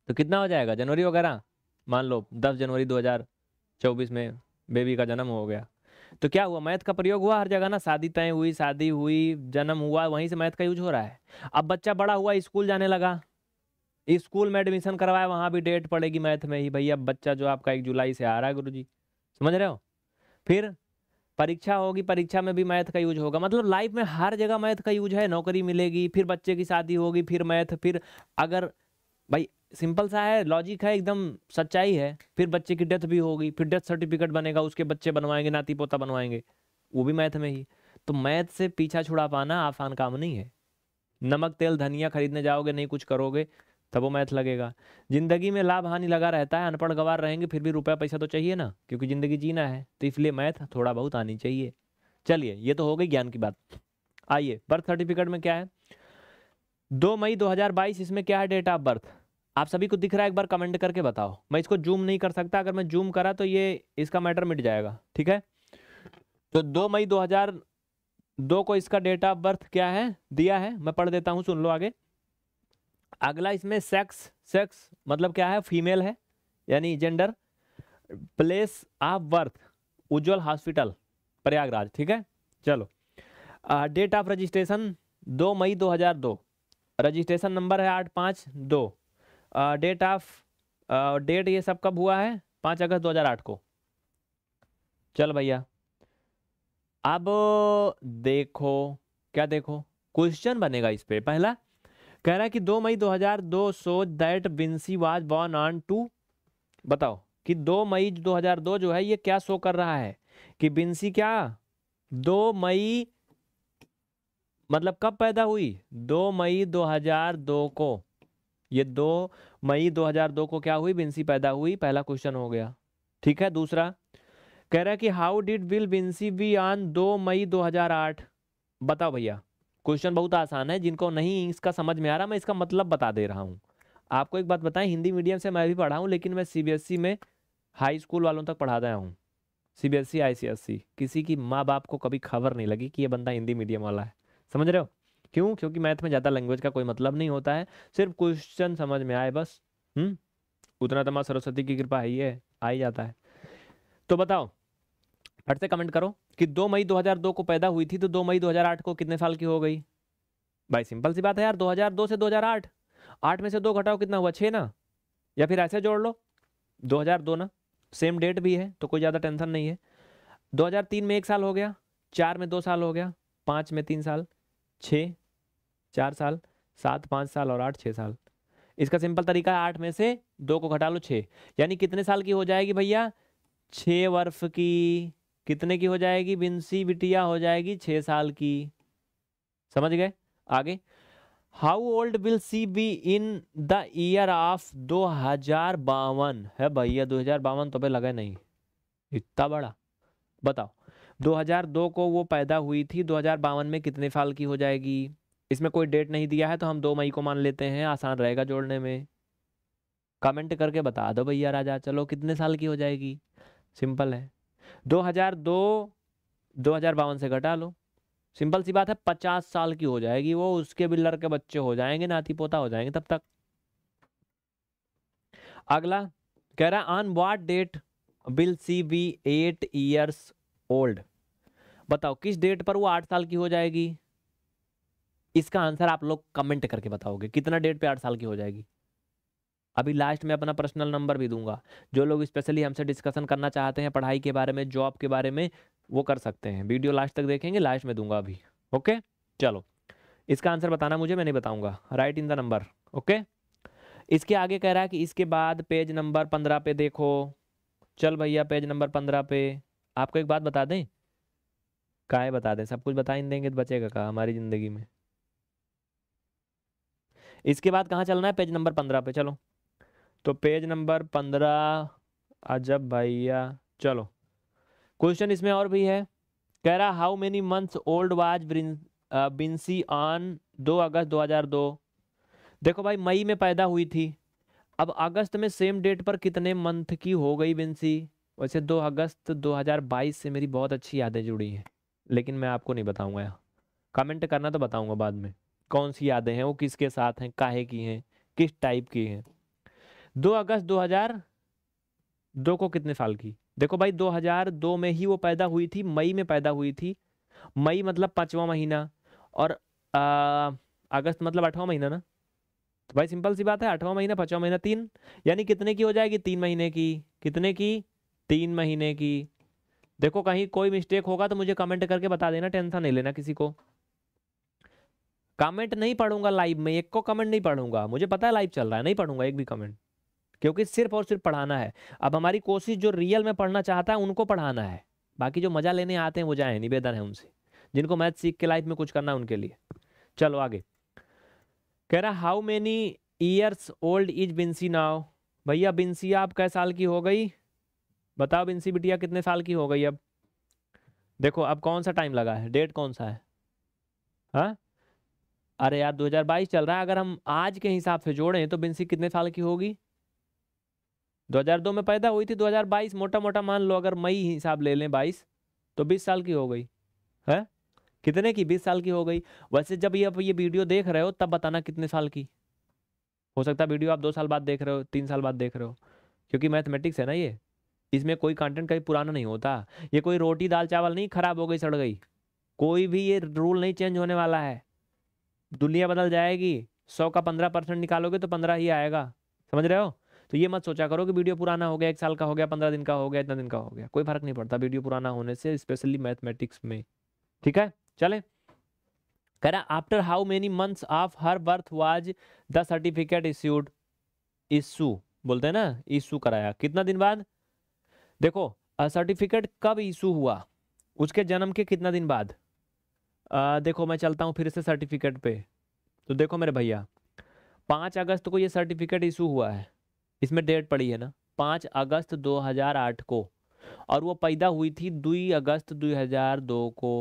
तो कितना हो जाएगा जनवरी वगैरह मान लो दस जनवरी 2024 में बेबी का जन्म हो गया तो क्या हुआ मैथ का प्रयोग हुआ हर जगह ना शादी तय हुई शादी हुई जन्म हुआ वहीं से मैथ का यूज हो रहा है अब बच्चा बड़ा हुआ स्कूल जाने लगा स्कूल में एडमिशन करवाया वहाँ भी डेट पड़ेगी मैथ में ही भैया बच्चा जो आपका एक जुलाई से आ रहा है गुरु समझ रहे हो फिर परीक्षा होगी परीक्षा में भी मैथ का यूज होगा मतलब लाइफ में हर जगह मैथ का यूज है नौकरी मिलेगी फिर बच्चे की शादी होगी फिर मैथ फिर अगर भाई सिंपल सा है लॉजिक है एकदम सच्चाई है फिर बच्चे की डेथ भी होगी फिर डेथ सर्टिफिकेट बनेगा उसके बच्चे बनवाएंगे नाती पोता बनवाएंगे वो भी मैथ में ही तो मैथ से पीछा छुड़ा पाना आसान काम नहीं है नमक तेल धनिया खरीदने जाओगे नहीं कुछ करोगे तब वो मैथ लगेगा जिंदगी में लाभ हानि लगा रहता है अनपढ़ गवार रहेंगे फिर भी रुपया पैसा तो चाहिए ना क्योंकि ज़िंदगी जीना है तो इसलिए मैथ थोड़ा बहुत आनी चाहिए चलिए ये तो हो गई ज्ञान की बात आइए बर्थ सर्टिफिकेट में क्या है दो मई 2022 इसमें क्या है डेट ऑफ बर्थ आप सभी को दिख रहा है एक बार कमेंट करके बताओ मैं इसको जूम नहीं कर सकता अगर मैं जूम करा तो ये इसका मैटर मिट जाएगा ठीक है तो दो मई 2002 को इसका डेट ऑफ बर्थ क्या है दिया है मैं पढ़ देता हूं सुन लो आगे अगला इसमें सेक्स सेक्स मतलब क्या है फीमेल है यानी gender place of birth Ujjwal hospital Prayagraj ठीक है चलो डेट ऑफ रजिस्ट्रेशन दो मई 2002 रजिस्ट्रेशन नंबर है आठ पाँच दो डेट ऑफ डेट ये सब कब हुआ है पाँच अगस्त दो हजार आठ को चल भैया अब देखो क्या देखो क्वेश्चन बनेगा इस पे पहला कह रहा है कि दो मई दो हजार दो so that Vincy was born on two बताओ कि दो मई दो हजार दो जो है ये क्या शो कर रहा है कि विंसी क्या दो मई मतलब कब पैदा हुई दो मई दो हजार दो को ये दो मई 2002 को क्या हुई बिंसी पैदा हुई पहला क्वेश्चन हो गया ठीक है दूसरा कह रहा है कि how did will Binsy be on दो मई 2008 बताओ भैया क्वेश्चन बहुत आसान है जिनको नहीं इसका समझ में आ रहा मैं इसका मतलब बता दे रहा हूँ आपको एक बात बताएं हिंदी मीडियम से मैं भी पढ़ा हूँ लेकिन मैं सी e में हाई स्कूल वालों तक पढ़ा रहा हूँ सी बी e, e, किसी की माँ बाप को कभी खबर नहीं लगी कि ये बंदा हिंदी मीडियम वाला है समझ रहे हो क्यों क्योंकि मैथ में ज़्यादा लैंग्वेज का कोई मतलब नहीं होता है सिर्फ क्वेश्चन समझ में आए बस हम्म उतना तो माँ सरस्वती की कृपा है ही है आ ही जाता है तो बताओ फट से कमेंट करो कि 2 मई 2002 को पैदा हुई थी तो 2 मई 2008 को कितने साल की हो गई भाई सिंपल सी बात है यार 2002 से 2008 आठ में से दो घटाओ कितना हुआ छः ना या फिर ऐसे जोड़ लो 2002 ना सेम डेट भी है तो कोई ज़्यादा टेंशन नहीं है 2003 में एक साल हो गया चार में दो साल हो गया पाँच में तीन साल छः चार साल सात पाँच साल और आठ छः साल इसका सिंपल तरीका आठ में से दो को घटा लो छः यानी कितने साल की हो जाएगी भैया छः वर्ष की कितने की हो जाएगी बिन्सी बिटिया हो जाएगी छः साल की समझ गए आगे how old will she be in the year of दो हजार बावन है भैया दो हजार बावन तो पे लगे नहीं इतना बड़ा बताओ 2002 को वो पैदा हुई थी दो में कितने साल की हो जाएगी इसमें कोई डेट नहीं दिया है तो हम दो मई को मान लेते हैं आसान रहेगा जोड़ने में कमेंट करके बता दो भैया राजा चलो कितने साल की हो जाएगी सिंपल है 2002 दो से घटा लो सिंपल सी बात है पचास साल की हो जाएगी वो उसके भी लड़के बच्चे हो जाएंगे नाती पोता हो जाएंगे तब तक अगला कह रहा on what date will she be eight years old बताओ किस डेट पर वो आठ साल की हो जाएगी इसका आंसर आप लोग कमेंट करके बताओगे कितना डेट पे आठ साल की हो जाएगी अभी लास्ट में अपना पर्सनल नंबर भी दूंगा जो लोग स्पेशली हमसे डिस्कशन करना चाहते हैं पढ़ाई के बारे में जॉब के बारे में वो कर सकते हैं वीडियो लास्ट तक देखेंगे लास्ट में दूंगा अभी ओके चलो इसका आंसर बताना मुझे मैं नहीं बताऊंगा write in the number okay इसके आगे कह रहा है कि इसके बाद पेज नंबर पंद्रह पे देखो चल भैया पेज नंबर पंद्रह पे आपको एक बात बता दें काय बता दें सब कुछ बता ही देंगे तो बचेगा कहा हमारी ज़िंदगी में इसके बाद कहाँ चलना है पेज नंबर पंद्रह पे चलो तो पेज नंबर पंद्रह अजब भैया चलो क्वेश्चन इसमें और भी है कह रहा how many months old was Binsy on दो अगस्त 2002 देखो भाई मई में पैदा हुई थी अब अगस्त में सेम डेट पर कितने मंथ की हो गई बिन्सी वैसे दो अगस्त 2022 से मेरी बहुत अच्छी यादें जुड़ी हैं लेकिन मैं आपको नहीं बताऊंगा यहाँ कमेंट करना तो बताऊंगा बाद में कौन सी यादें हैं वो किसके साथ हैं काहे की हैं किस टाइप की हैं दो अगस्त दो हजार दो को कितने साल की देखो भाई 2002 में ही वो पैदा हुई थी मई में पैदा हुई थी मई मतलब पाँचवा महीना और आ, अगस्त मतलब आठवां महीना ना तो भाई सिंपल सी बात है आठवां महीना पाँचवा महीना तीन यानी कितने की हो जाएगी तीन महीने की कितने की तीन महीने की देखो कहीं कोई मिस्टेक होगा तो मुझे कमेंट करके बता देना टेंशन नहीं लेना किसी को कमेंट नहीं पढ़ूंगा लाइव में एक को कमेंट नहीं पढ़ूंगा मुझे पता है लाइव चल रहा है नहीं पढ़ूंगा एक भी कमेंट क्योंकि सिर्फ और सिर्फ पढ़ाना है अब हमारी कोशिश जो रियल में पढ़ना चाहता है उनको पढ़ाना है बाकी जो मज़ा लेने आते हैं वो जाए निवेदन है उनसे जिनको मैथ सीख के लाइफ में कुछ करना है उनके लिए चलो आगे कह रहा how many years old is Binsy now भैया बिन्सी आप कै साल की हो गई बताओ बिंसी बिटिया कितने साल की हो गई अब देखो अब कौन सा टाइम लगा है डेट कौन सा है हाँ अरे यार 2022 चल रहा है अगर हम आज के हिसाब से जोड़ें तो बिन्सी कितने साल की होगी 2002 में पैदा हुई थी 2022 मोटा मोटा मान लो अगर मई हिसाब ले लें 22 तो 20 साल की हो गई है हाँ? कितने की 20 साल की हो गई वैसे जब ये आप ये वीडियो देख रहे हो तब बताना कितने साल की हो सकता है वीडियो आप दो साल बाद देख रहे हो तीन साल बाद देख रहे हो क्योंकि मैथमेटिक्स है ना ये इसमें कोई कंटेंट कभी पुराना नहीं होता ये कोई रोटी दाल चावल नहीं खराब हो गई सड़ गई कोई भी ये रूल नहीं चेंज होने वाला है दुनिया बदल जाएगी सौ का पंद्रह परसेंट निकालोगे तो पंद्रह ही आएगा समझ रहे हो तो ये मत सोचा करो कि वीडियो पुराना हो गया एक साल का हो गया पंद्रह दिन का हो गया इतना दिन का हो गया कोई फर्क नहीं पड़ता वीडियो पुराना होने से स्पेशली मैथमेटिक्स में ठीक है चले कह रहा after how many months of her birth was the certificate issued issue बोलते हैं ना इशू कराया कितना दिन बाद देखो सर्टिफिकेट कब इशू हुआ उसके जन्म के कितना दिन बाद आ, देखो मैं चलता हूँ फिर से सर्टिफिकेट पे तो देखो मेरे भैया पाँच अगस्त को ये सर्टिफिकेट इशू हुआ है इसमें डेट पड़ी है ना पाँच अगस्त 2008 को और वो पैदा हुई थी दुई अगस्त 2002 को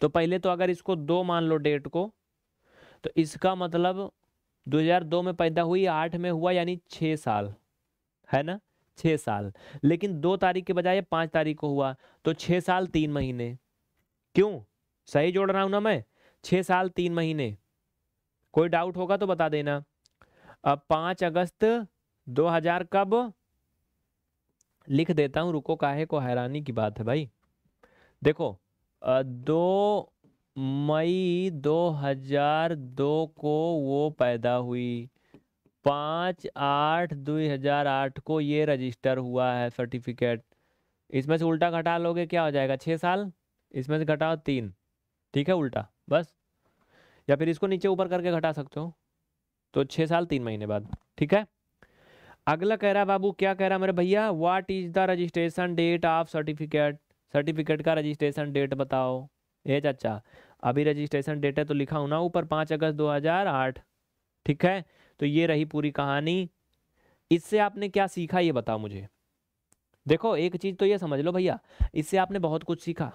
तो पहले तो अगर इसको दो मान लो डेट को तो इसका मतलब 2002 में पैदा हुई आठ में हुआ यानी छः साल है ना छः साल लेकिन दो तारीख के बजाय पाँच तारीख को हुआ तो छः साल तीन महीने क्यों सही जोड़ रहा हूँ ना मैं छः साल तीन महीने कोई डाउट होगा तो बता देना अब पाँच अगस्त 2000 कब लिख देता हूँ रुको काहे को हैरानी की बात है भाई देखो दो मई 2002 को वो पैदा हुई पाँच आठ दो हजार आठ को ये रजिस्टर हुआ है सर्टिफिकेट इसमें से उल्टा घटा लोगे क्या हो जाएगा छः साल इसमें से घटाओ तीन ठीक है उल्टा बस या फिर इसको नीचे ऊपर करके घटा सकते हो तो छः साल तीन महीने बाद ठीक है अगला कह रहा बाबू क्या कह रहा मेरे भैया what is the registration date of certificate certificate का रजिस्ट्रेशन डेट बताओ ए चाचा अभी रजिस्ट्रेशन डेट है तो लिखा हूँ ना ऊपर पाँच अगस्त आठ ठीक है तो ये रही पूरी कहानी इससे आपने क्या सीखा ये बताओ मुझे देखो एक चीज़ तो ये समझ लो भैया इससे आपने बहुत कुछ सीखा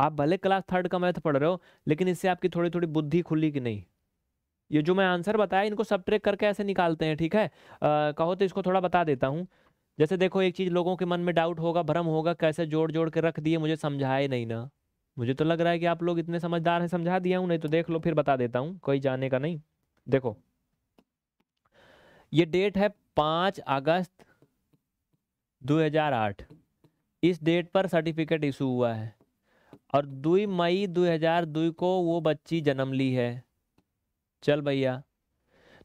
आप भले क्लास थर्ड का मैथ पढ़ रहे हो लेकिन इससे आपकी थोड़ी थोड़ी बुद्धि खुली कि नहीं ये जो मैं आंसर बताया इनको सब ट्रेक करके ऐसे निकालते हैं ठीक है आ, कहो तो इसको थोड़ा बता देता हूँ जैसे देखो एक चीज़ लोगों के मन में डाउट होगा भ्रम होगा कैसे जोड़ जोड़ के रख दिए मुझे समझाए नहीं ना मुझे तो लग रहा है कि आप लोग इतने समझदार हैं समझा दिया हूँ नहीं तो देख लो फिर बता देता हूँ कोई जाने का नहीं देखो ये डेट है पाँच अगस्त 2008 इस डेट पर सर्टिफिकेट इशू हुआ है और 2 मई 2002 को वो बच्ची जन्म ली है चल भैया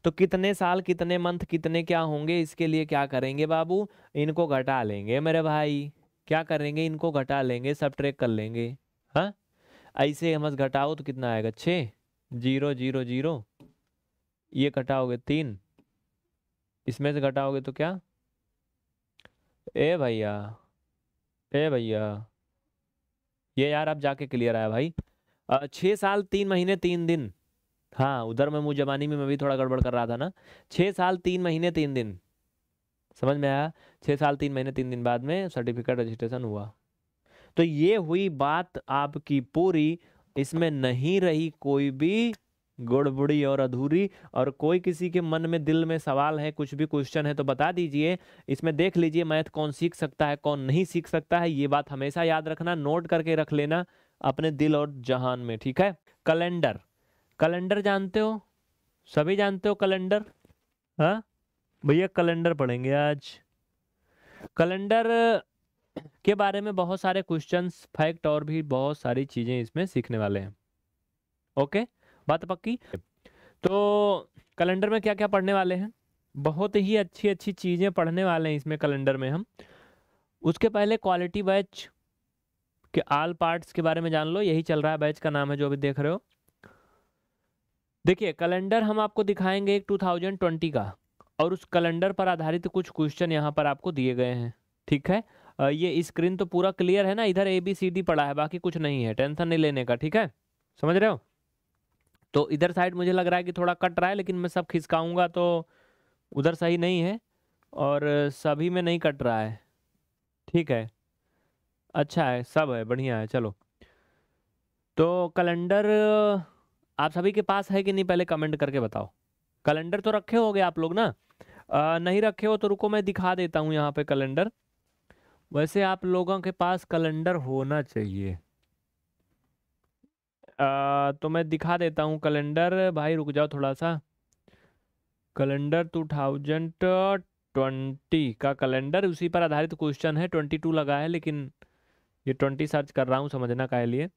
तो कितने साल कितने मंथ कितने क्या होंगे इसके लिए क्या करेंगे बाबू इनको घटा लेंगे मेरे भाई क्या करेंगे इनको घटा लेंगे सब ट्रेक कर लेंगे हाँ ऐसे हम घटाओ तो कितना आएगा छः जीरो जीरो जीरो ये घटाओगे तीन इसमें से घटाओगे तो क्या ए भैया ए भैया ये यार अब जाके क्लियर आया भाई छः साल तीन महीने तीन दिन हाँ उधर मैं मुँह जबानी में मैं भी थोड़ा गड़बड़ कर रहा था ना छः साल तीन महीने तीन दिन समझ में आया छः साल तीन महीने तीन दिन बाद में सर्टिफिकेट रजिस्ट्रेशन हुआ तो ये हुई बात आपकी पूरी इसमें नहीं रही कोई भी गुड़बुड़ी और अधूरी और कोई किसी के मन में दिल में सवाल है कुछ भी क्वेश्चन है तो बता दीजिए इसमें देख लीजिए मैथ कौन सीख सकता है कौन नहीं सीख सकता है ये बात हमेशा याद रखना नोट करके रख लेना अपने दिल और जहान में ठीक है कैलेंडर कैलेंडर जानते हो सभी जानते हो कैलेंडर हाँ भैया कैलेंडर पढ़ेंगे आज कैलेंडर के बारे में बहुत सारे क्वेश्चंस फैक्ट और भी बहुत सारी चीज़ें इसमें सीखने वाले हैं ओके बात पक्की तो कैलेंडर में क्या क्या पढ़ने वाले हैं बहुत ही अच्छी अच्छी चीज़ें पढ़ने वाले हैं इसमें कैलेंडर में हम उसके पहले क्वालिटी बैच के आल पार्ट्स के बारे में जान लो यही चल रहा है बैच का नाम है जो अभी देख रहे हो देखिए कैलेंडर हम आपको दिखाएंगे एक 2020 का और उस कैलेंडर पर आधारित कुछ क्वेश्चन यहाँ पर आपको दिए गए हैं ठीक है ये स्क्रीन तो पूरा क्लियर है ना इधर ए बी सी डी पड़ा है बाकी कुछ नहीं है टेंशन नहीं लेने का ठीक है समझ रहे हो तो इधर साइड मुझे लग रहा है कि थोड़ा कट रहा है लेकिन मैं सब खिसकाऊंगा तो उधर सही नहीं है और सभी में नहीं कट रहा है ठीक है अच्छा है सब है बढ़िया है चलो तो कैलेंडर आप सभी के पास है कि नहीं पहले कमेंट करके बताओ कैलेंडर तो रखे होगे आप लोग ना आ, नहीं रखे हो तो रुको मैं दिखा देता हूँ यहाँ पे कैलेंडर वैसे आप लोगों के पास कैलेंडर होना चाहिए तो मैं दिखा देता हूँ कैलेंडर भाई रुक जाओ थोड़ा सा कैलेंडर टू थाउजेंड ट्वेंटी का कैलेंडर उसी पर आधारित क्वेश्चन है ट्वेंटी टू लगा है लेकिन ये ट्वेंटी सर्च कर रहा हूँ समझना का लिए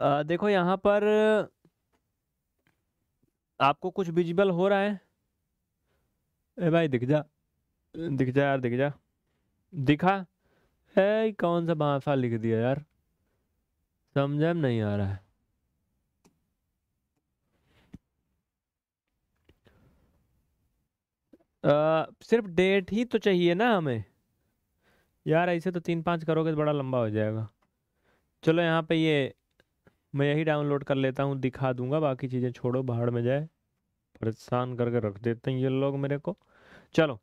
आ, देखो यहाँ पर आपको कुछ विजिबल हो रहा है ए भाई दिख जा दिख जा यार दिख जा दिखा है कौन सा भाषा लिख दिया यार समझ में नहीं आ रहा है आ, सिर्फ डेट ही तो चाहिए ना हमें यार ऐसे तो तीन पाँच करोगे तो बड़ा लंबा हो जाएगा चलो यहाँ पे ये मैं यही डाउनलोड कर लेता हूँ दिखा दूंगा बाकी चीज़ें छोड़ो बाहर में जाए परेशान करके रख देते हैं ये लोग मेरे को चलो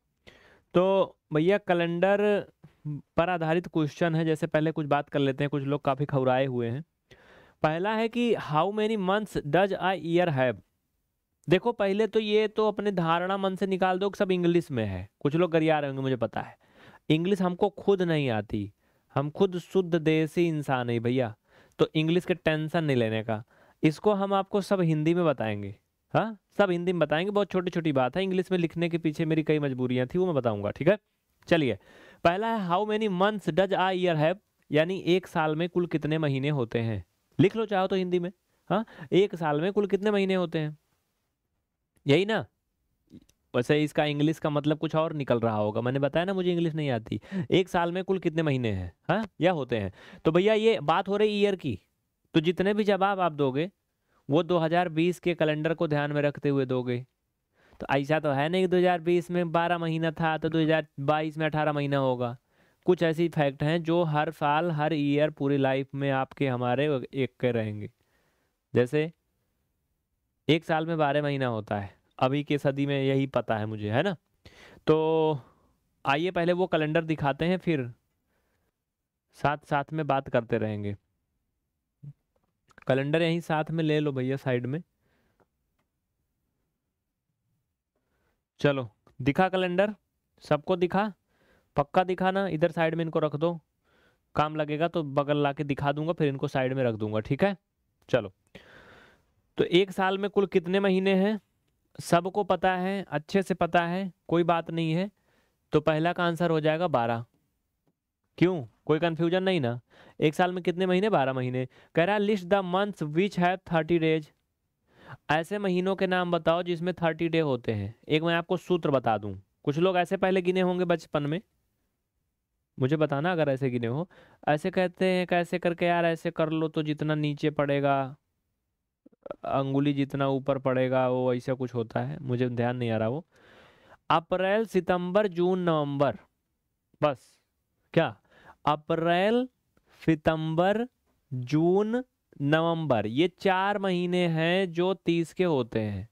तो भैया कैलेंडर पर आधारित क्वेश्चन है जैसे पहले कुछ बात कर लेते हैं कुछ लोग काफ़ी खबराए हुए हैं पहला है कि how many months does a year have देखो पहले तो ये तो अपने धारणा मन से निकाल दो सब इंग्लिश में है कुछ लोग गरिया होंगे मुझे पता है इंग्लिश हमको खुद नहीं आती हम खुद शुद्ध देसी इंसान है भैया तो इंग्लिश के टेंशन नहीं लेने का इसको हम आपको सब हिंदी में बताएंगे हाँ सब हिंदी में बताएंगे बहुत छोटी छोटी बात है इंग्लिश में लिखने के पीछे मेरी कई मजबूरियाँ थी वो मैं बताऊँगा ठीक है चलिए पहला है how many months does a year have यानी एक साल में कुल कितने महीने होते हैं लिख लो चाहो तो हिंदी में हाँ एक साल में कुल कितने महीने होते हैं यही ना वैसे इसका इंग्लिश का मतलब कुछ और निकल रहा होगा मैंने बताया ना मुझे इंग्लिश नहीं आती एक साल में कुल कितने महीने हैं हाँ या होते हैं तो भैया ये बात हो रही ईयर की तो जितने भी जवाब आप दोगे वो 2020 के कैलेंडर को ध्यान में रखते हुए दोगे तो ऐसा तो है नहीं बीस में बारह महीना था तो बाईस में अठारह महीना होगा कुछ ऐसी फैक्ट हैं जो हर साल हर ईयर पूरी लाइफ में आपके हमारे एक के रहेंगे जैसे एक साल में बारह महीना होता है अभी के सदी में यही पता है मुझे है ना तो आइए पहले वो कैलेंडर दिखाते हैं फिर साथ साथ में बात करते रहेंगे कैलेंडर यहीं साथ में ले लो भैया साइड में चलो दिखा कैलेंडर सबको दिखा पक्का दिखा ना इधर साइड में इनको रख दो काम लगेगा तो बगल ला के दिखा दूंगा फिर इनको साइड में रख दूंगा ठीक है चलो तो एक साल में कुल कितने महीने हैं सबको पता है अच्छे से पता है कोई बात नहीं है तो पहला का आंसर हो जाएगा बारह क्यों कोई कन्फ्यूजन नहीं ना एक साल में कितने महीने बारह महीने कह रहा है लिस्ट द मंथ्स विच है थर्टी डेज ऐसे महीनों के नाम बताओ जिसमें थर्टी डे होते हैं एक मैं आपको सूत्र बता दूं कुछ लोग ऐसे पहले गिने होंगे बचपन में मुझे बताना अगर ऐसे गिने हो ऐसे कहते हैं कैसे करके यार ऐसे कर लो तो जितना नीचे पड़ेगा अंगुली जितना ऊपर पड़ेगा वो ऐसा कुछ होता है मुझे ध्यान नहीं आ रहा वो अप्रैल सितंबर जून नवंबर बस क्या अप्रैल सितंबर जून नवंबर ये चार महीने हैं जो तीस के होते हैं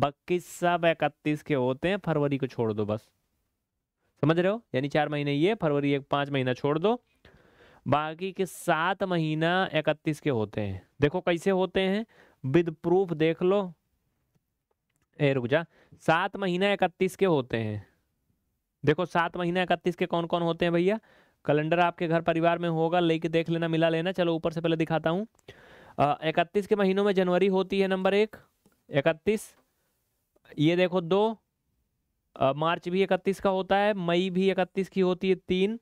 बक्कीस सब इकतीस के होते हैं फरवरी को छोड़ दो बस समझ रहे हो यानी चार महीने ये फरवरी एक पांच महीना छोड़ दो बाकी के सात महीना इकतीस के होते हैं देखो कैसे होते हैं विद प्रूफ देख लो ए रुक जा सात महीना इकतीस के होते हैं देखो सात महीना इकतीस के कौन कौन होते हैं भैया कैलेंडर आपके घर परिवार में होगा लेके देख लेना मिला लेना चलो ऊपर से पहले दिखाता हूँ इकतीस के महीनों में जनवरी होती है नंबर एक इकतीस ये देखो दो आ, मार्च भी इकतीस का होता है मई भी इकतीस की होती है तीन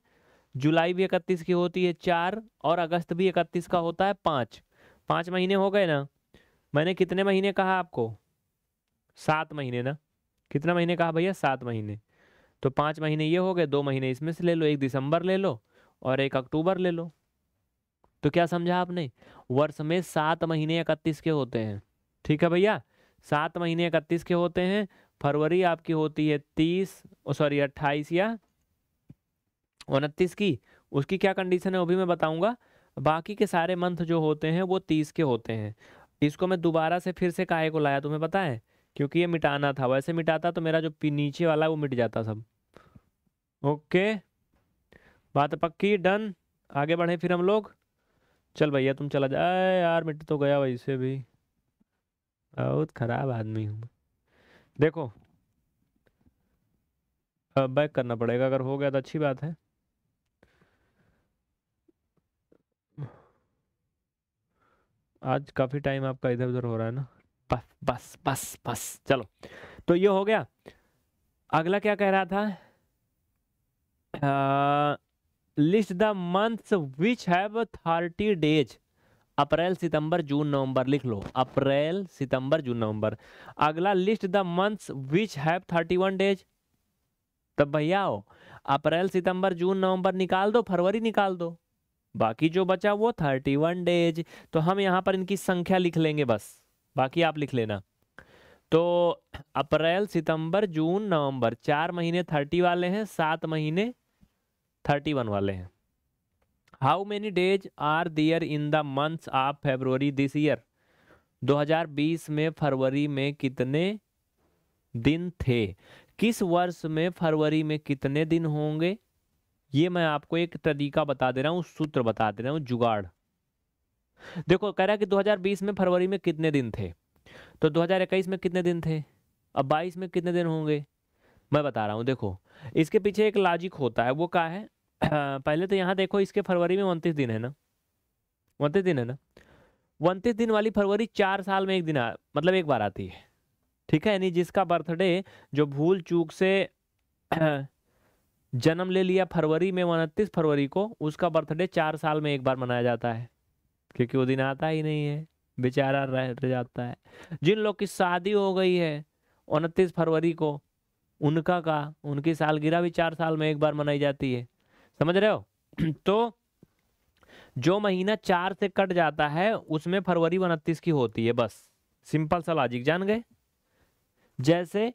जुलाई भी इकतीस की होती है चार और अगस्त भी इकतीस का होता है पाँच पाँच महीने हो गए ना मैंने कितने महीने कहा आपको सात महीने ना कितना महीने कहा भैया सात महीने तो पाँच महीने ये हो गए दो महीने इसमें से ले लो एक दिसंबर ले लो और एक अक्टूबर ले लो तो क्या समझा आपने वर्ष में सात महीने इकतीस के होते हैं ठीक है भैया सात महीने इकतीस के होते हैं फरवरी आपकी होती है तीस सॉरी अट्ठाईस या उनतीस की उसकी क्या कंडीशन है वो भी मैं बताऊंगा बाकी के सारे मंथ जो होते हैं वो तीस के होते हैं इसको मैं दोबारा से फिर से काहे को लाया तुम्हें पता है क्योंकि ये मिटाना था वैसे मिटाता तो मेरा जो नीचे वाला वो मिट जाता सब ओके बात पक्की डन आगे बढ़े फिर हम लोग चल भैया तुम चला जाए यार मिट तो गया वैसे भी बहुत खराब आदमी हूँ देखो बैक करना पड़ेगा अगर हो गया तो अच्छी बात है आज काफ़ी टाइम आपका इधर उधर हो रहा है ना बस बस बस बस चलो तो ये हो गया अगला क्या कह रहा था list the months which have thirty days अप्रैल सितंबर जून नवंबर लिख लो अप्रैल सितंबर जून नवंबर अगला list the months which have thirty one days तब भैया हो अप्रैल सितंबर जून नवंबर निकाल दो फरवरी निकाल दो बाकी जो बचा वो थर्टी वन डेज तो हम यहां पर इनकी संख्या लिख लेंगे बस बाकी आप लिख लेना तो अप्रैल सितंबर जून नवंबर चार महीने थर्टी वाले हैं सात महीने थर्टी वन वाले हैं how many days are there in the months of February this year 2020 में फरवरी में कितने दिन थे किस वर्ष में फरवरी में कितने दिन होंगे ये मैं आपको एक तरीका बता दे रहा हूँ सूत्र बता दे रहा हूँ जुगाड़ देखो कह रहा है कि 2020 में फरवरी में कितने दिन थे तो 2021 में कितने दिन थे अब 22 में कितने दिन होंगे मैं बता रहा हूँ देखो इसके पीछे एक लॉजिक होता है वो क्या है [clears throat] पहले तो यहाँ देखो इसके फरवरी में उनतीस दिन है ना उनतीस दिन है ना उनतीस दिन वाली फरवरी चार साल में एक दिन आ मतलब एक बार आती है ठीक है यानी जिसका बर्थडे जो भूल चूक से [clears throat] जन्म ले लिया फरवरी में उनतीस फरवरी को उसका बर्थडे चार साल में एक बार मनाया जाता है क्योंकि वो दिन आता ही नहीं है बेचारा रह जाता है जिन लोग की शादी हो गई है उनतीस फरवरी को उनका का उनकी सालगिरह भी चार साल में एक बार मनाई जाती है समझ रहे हो [clears throat] तो जो महीना चार से कट जाता है उसमें फरवरी उनतीस की होती है बस सिंपल सा लॉजिक जान गए जैसे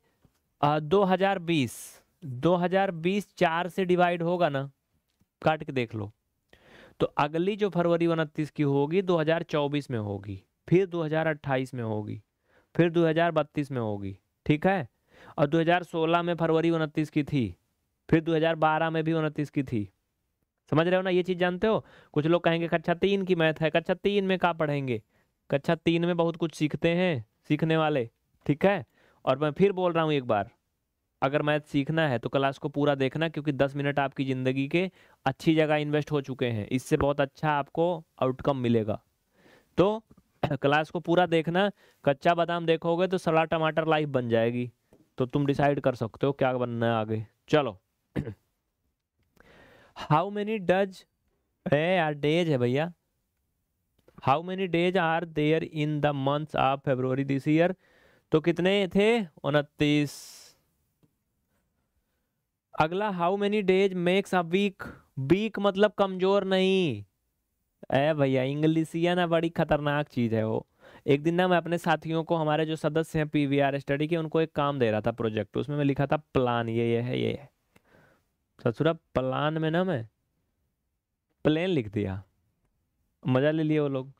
आ, 2020 बीस चार से डिवाइड होगा ना काट के देख लो तो अगली जो फरवरी उनतीस की होगी 2024 में होगी फिर 2028 में होगी फिर 2032 में होगी ठीक है और 2016 में फरवरी उनतीस की थी फिर 2012 में भी उनतीस की थी समझ रहे हो ना ये चीज़ जानते हो कुछ लोग कहेंगे कक्षा तीन की मैथ है कक्षा तीन में क्या पढ़ेंगे कक्षा तीन में बहुत कुछ सीखते हैं सीखने वाले ठीक है और मैं फिर बोल रहा हूँ एक बार अगर मैथ सीखना है तो क्लास को पूरा देखना क्योंकि दस मिनट आपकी ज़िंदगी के अच्छी जगह इन्वेस्ट हो चुके हैं इससे बहुत अच्छा आपको आउटकम मिलेगा तो [clears throat] क्लास को पूरा देखना कच्चा बादाम देखोगे तो सलाह टमाटर लाइफ बन जाएगी तो तुम डिसाइड कर सकते हो क्या बनना है आगे चलो हाउ मेनी डज आर यार डेज है भैया how many days are there in the month of February this year तो कितने थे उनतीस अगला how many days makes a week week मतलब कमजोर नहीं ए भैया इंग्लिशिया ना बड़ी खतरनाक चीज़ है वो एक दिन ना मैं अपने साथियों को हमारे जो सदस्य हैं पीवीआर स्टडी के उनको एक काम दे रहा था प्रोजेक्ट उसमें मैं लिखा था प्लान ये ये है ये है ससुरा प्लान में ना मैं प्लेन लिख दिया मज़ा ले लिए वो लोग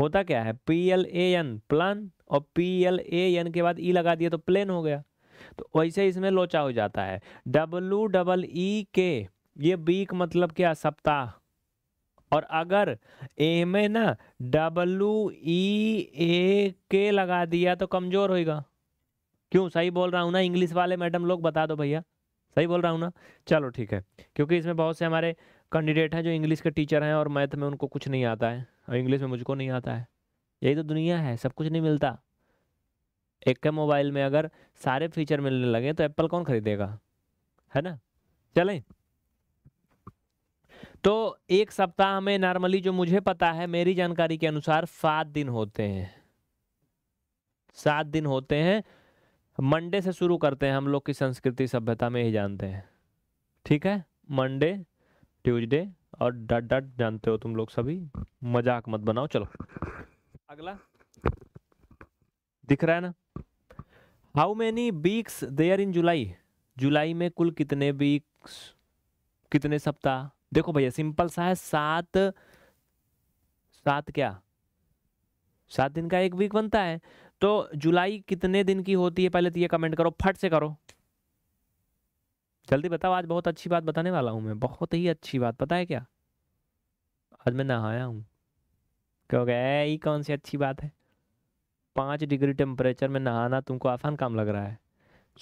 होता क्या है P L A N plan और पी एल ए एन के बाद ई e लगा दिया तो प्लेन हो गया तो वैसे इसमें लोचा हो जाता है डब्लू डबल ई के ये वीक मतलब क्या सप्ताह और अगर ए में ना डब्लू ई ए के लगा दिया तो कमज़ोर होएगा क्यों सही बोल रहा हूँ ना इंग्लिश वाले मैडम लोग बता दो भैया सही बोल रहा हूँ ना चलो ठीक है क्योंकि इसमें बहुत से हमारे कैंडिडेट हैं जो इंग्लिश के टीचर हैं और मैथ में उनको कुछ नहीं आता है और इंग्लिश में मुझको नहीं आता है यही तो दुनिया है सब कुछ नहीं मिलता एक के मोबाइल में अगर सारे फीचर मिलने लगे तो एप्पल कौन खरीदेगा है ना चलें तो एक सप्ताह में नॉर्मली जो मुझे पता है मेरी जानकारी के अनुसार सात दिन होते हैं सात दिन होते हैं मंडे से शुरू करते हैं हम लोग की संस्कृति सभ्यता में ही जानते हैं ठीक है मंडे ट्यूजडे और डट डट जानते हो तुम लोग सभी मजाक मत बनाओ चलो अगला दिख रहा है ना how many weeks are in जुलाई जुलाई में कुल कितने वीक्स कितने सप्ताह देखो भैया सिंपल सा है सात सात क्या सात दिन का एक वीक बनता है तो जुलाई कितने दिन की होती है पहले तो ये कमेंट करो फट से करो जल्दी बताओ आज बहुत अच्छी बात बताने वाला हूँ मैं बहुत ही अच्छी बात पता है क्या आज मैं नहाया हूँ क्योंकि यही कौन सी अच्छी बात है पाँच डिग्री टेम्परेचर में नहाना तुमको आसान काम लग रहा है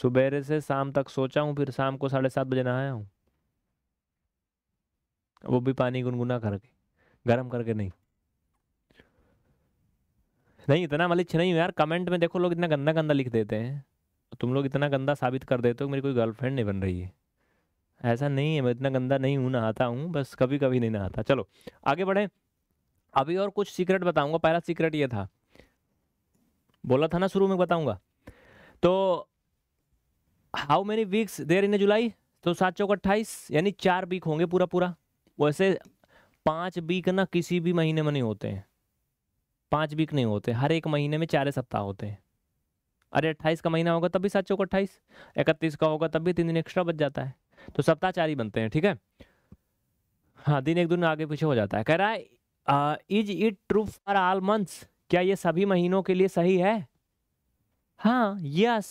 सुबेरे से शाम तक सोचा हूँ फिर शाम को साढ़े सात बजे नहाया हूँ वो भी पानी गुनगुना करके गर्म करके नहीं नहीं इतना मलिच्छ नहीं हूँ यार कमेंट में देखो लोग इतना गंदा गंदा लिख देते हैं तुम लोग इतना गंदा साबित कर देते हो मेरी कोई गर्लफ्रेंड नहीं बन रही है ऐसा नहीं है मैं इतना गंदा नहीं हूँ नहाता हूँ बस कभी कभी नहीं नहाता चलो आगे बढ़े अभी और कुछ सीक्रेट बताऊँगा पहला सीक्रेट ये था बोला था ना शुरू में बताऊंगा तो how many weeks there in जुलाई तो सात चौक अट्ठाईस यानी चार वीक होंगे पूरा पूरा वैसे पांच वीक ना किसी भी महीने में नहीं होते हैं पांच वीक नहीं होते हर एक महीने में चार सप्ताह होते हैं अरे अट्ठाईस का महीना होगा तब भी सात चौक अट्ठाईस इकतीस का होगा तब भी तीन दिन एक्स्ट्रा बच जाता है तो सप्ताह चार ही बनते हैं ठीक है हाँ दिन एक दिन आगे पीछे हो जाता है कह रहा है is it true for all months क्या ये सभी महीनों के लिए सही है हाँ यस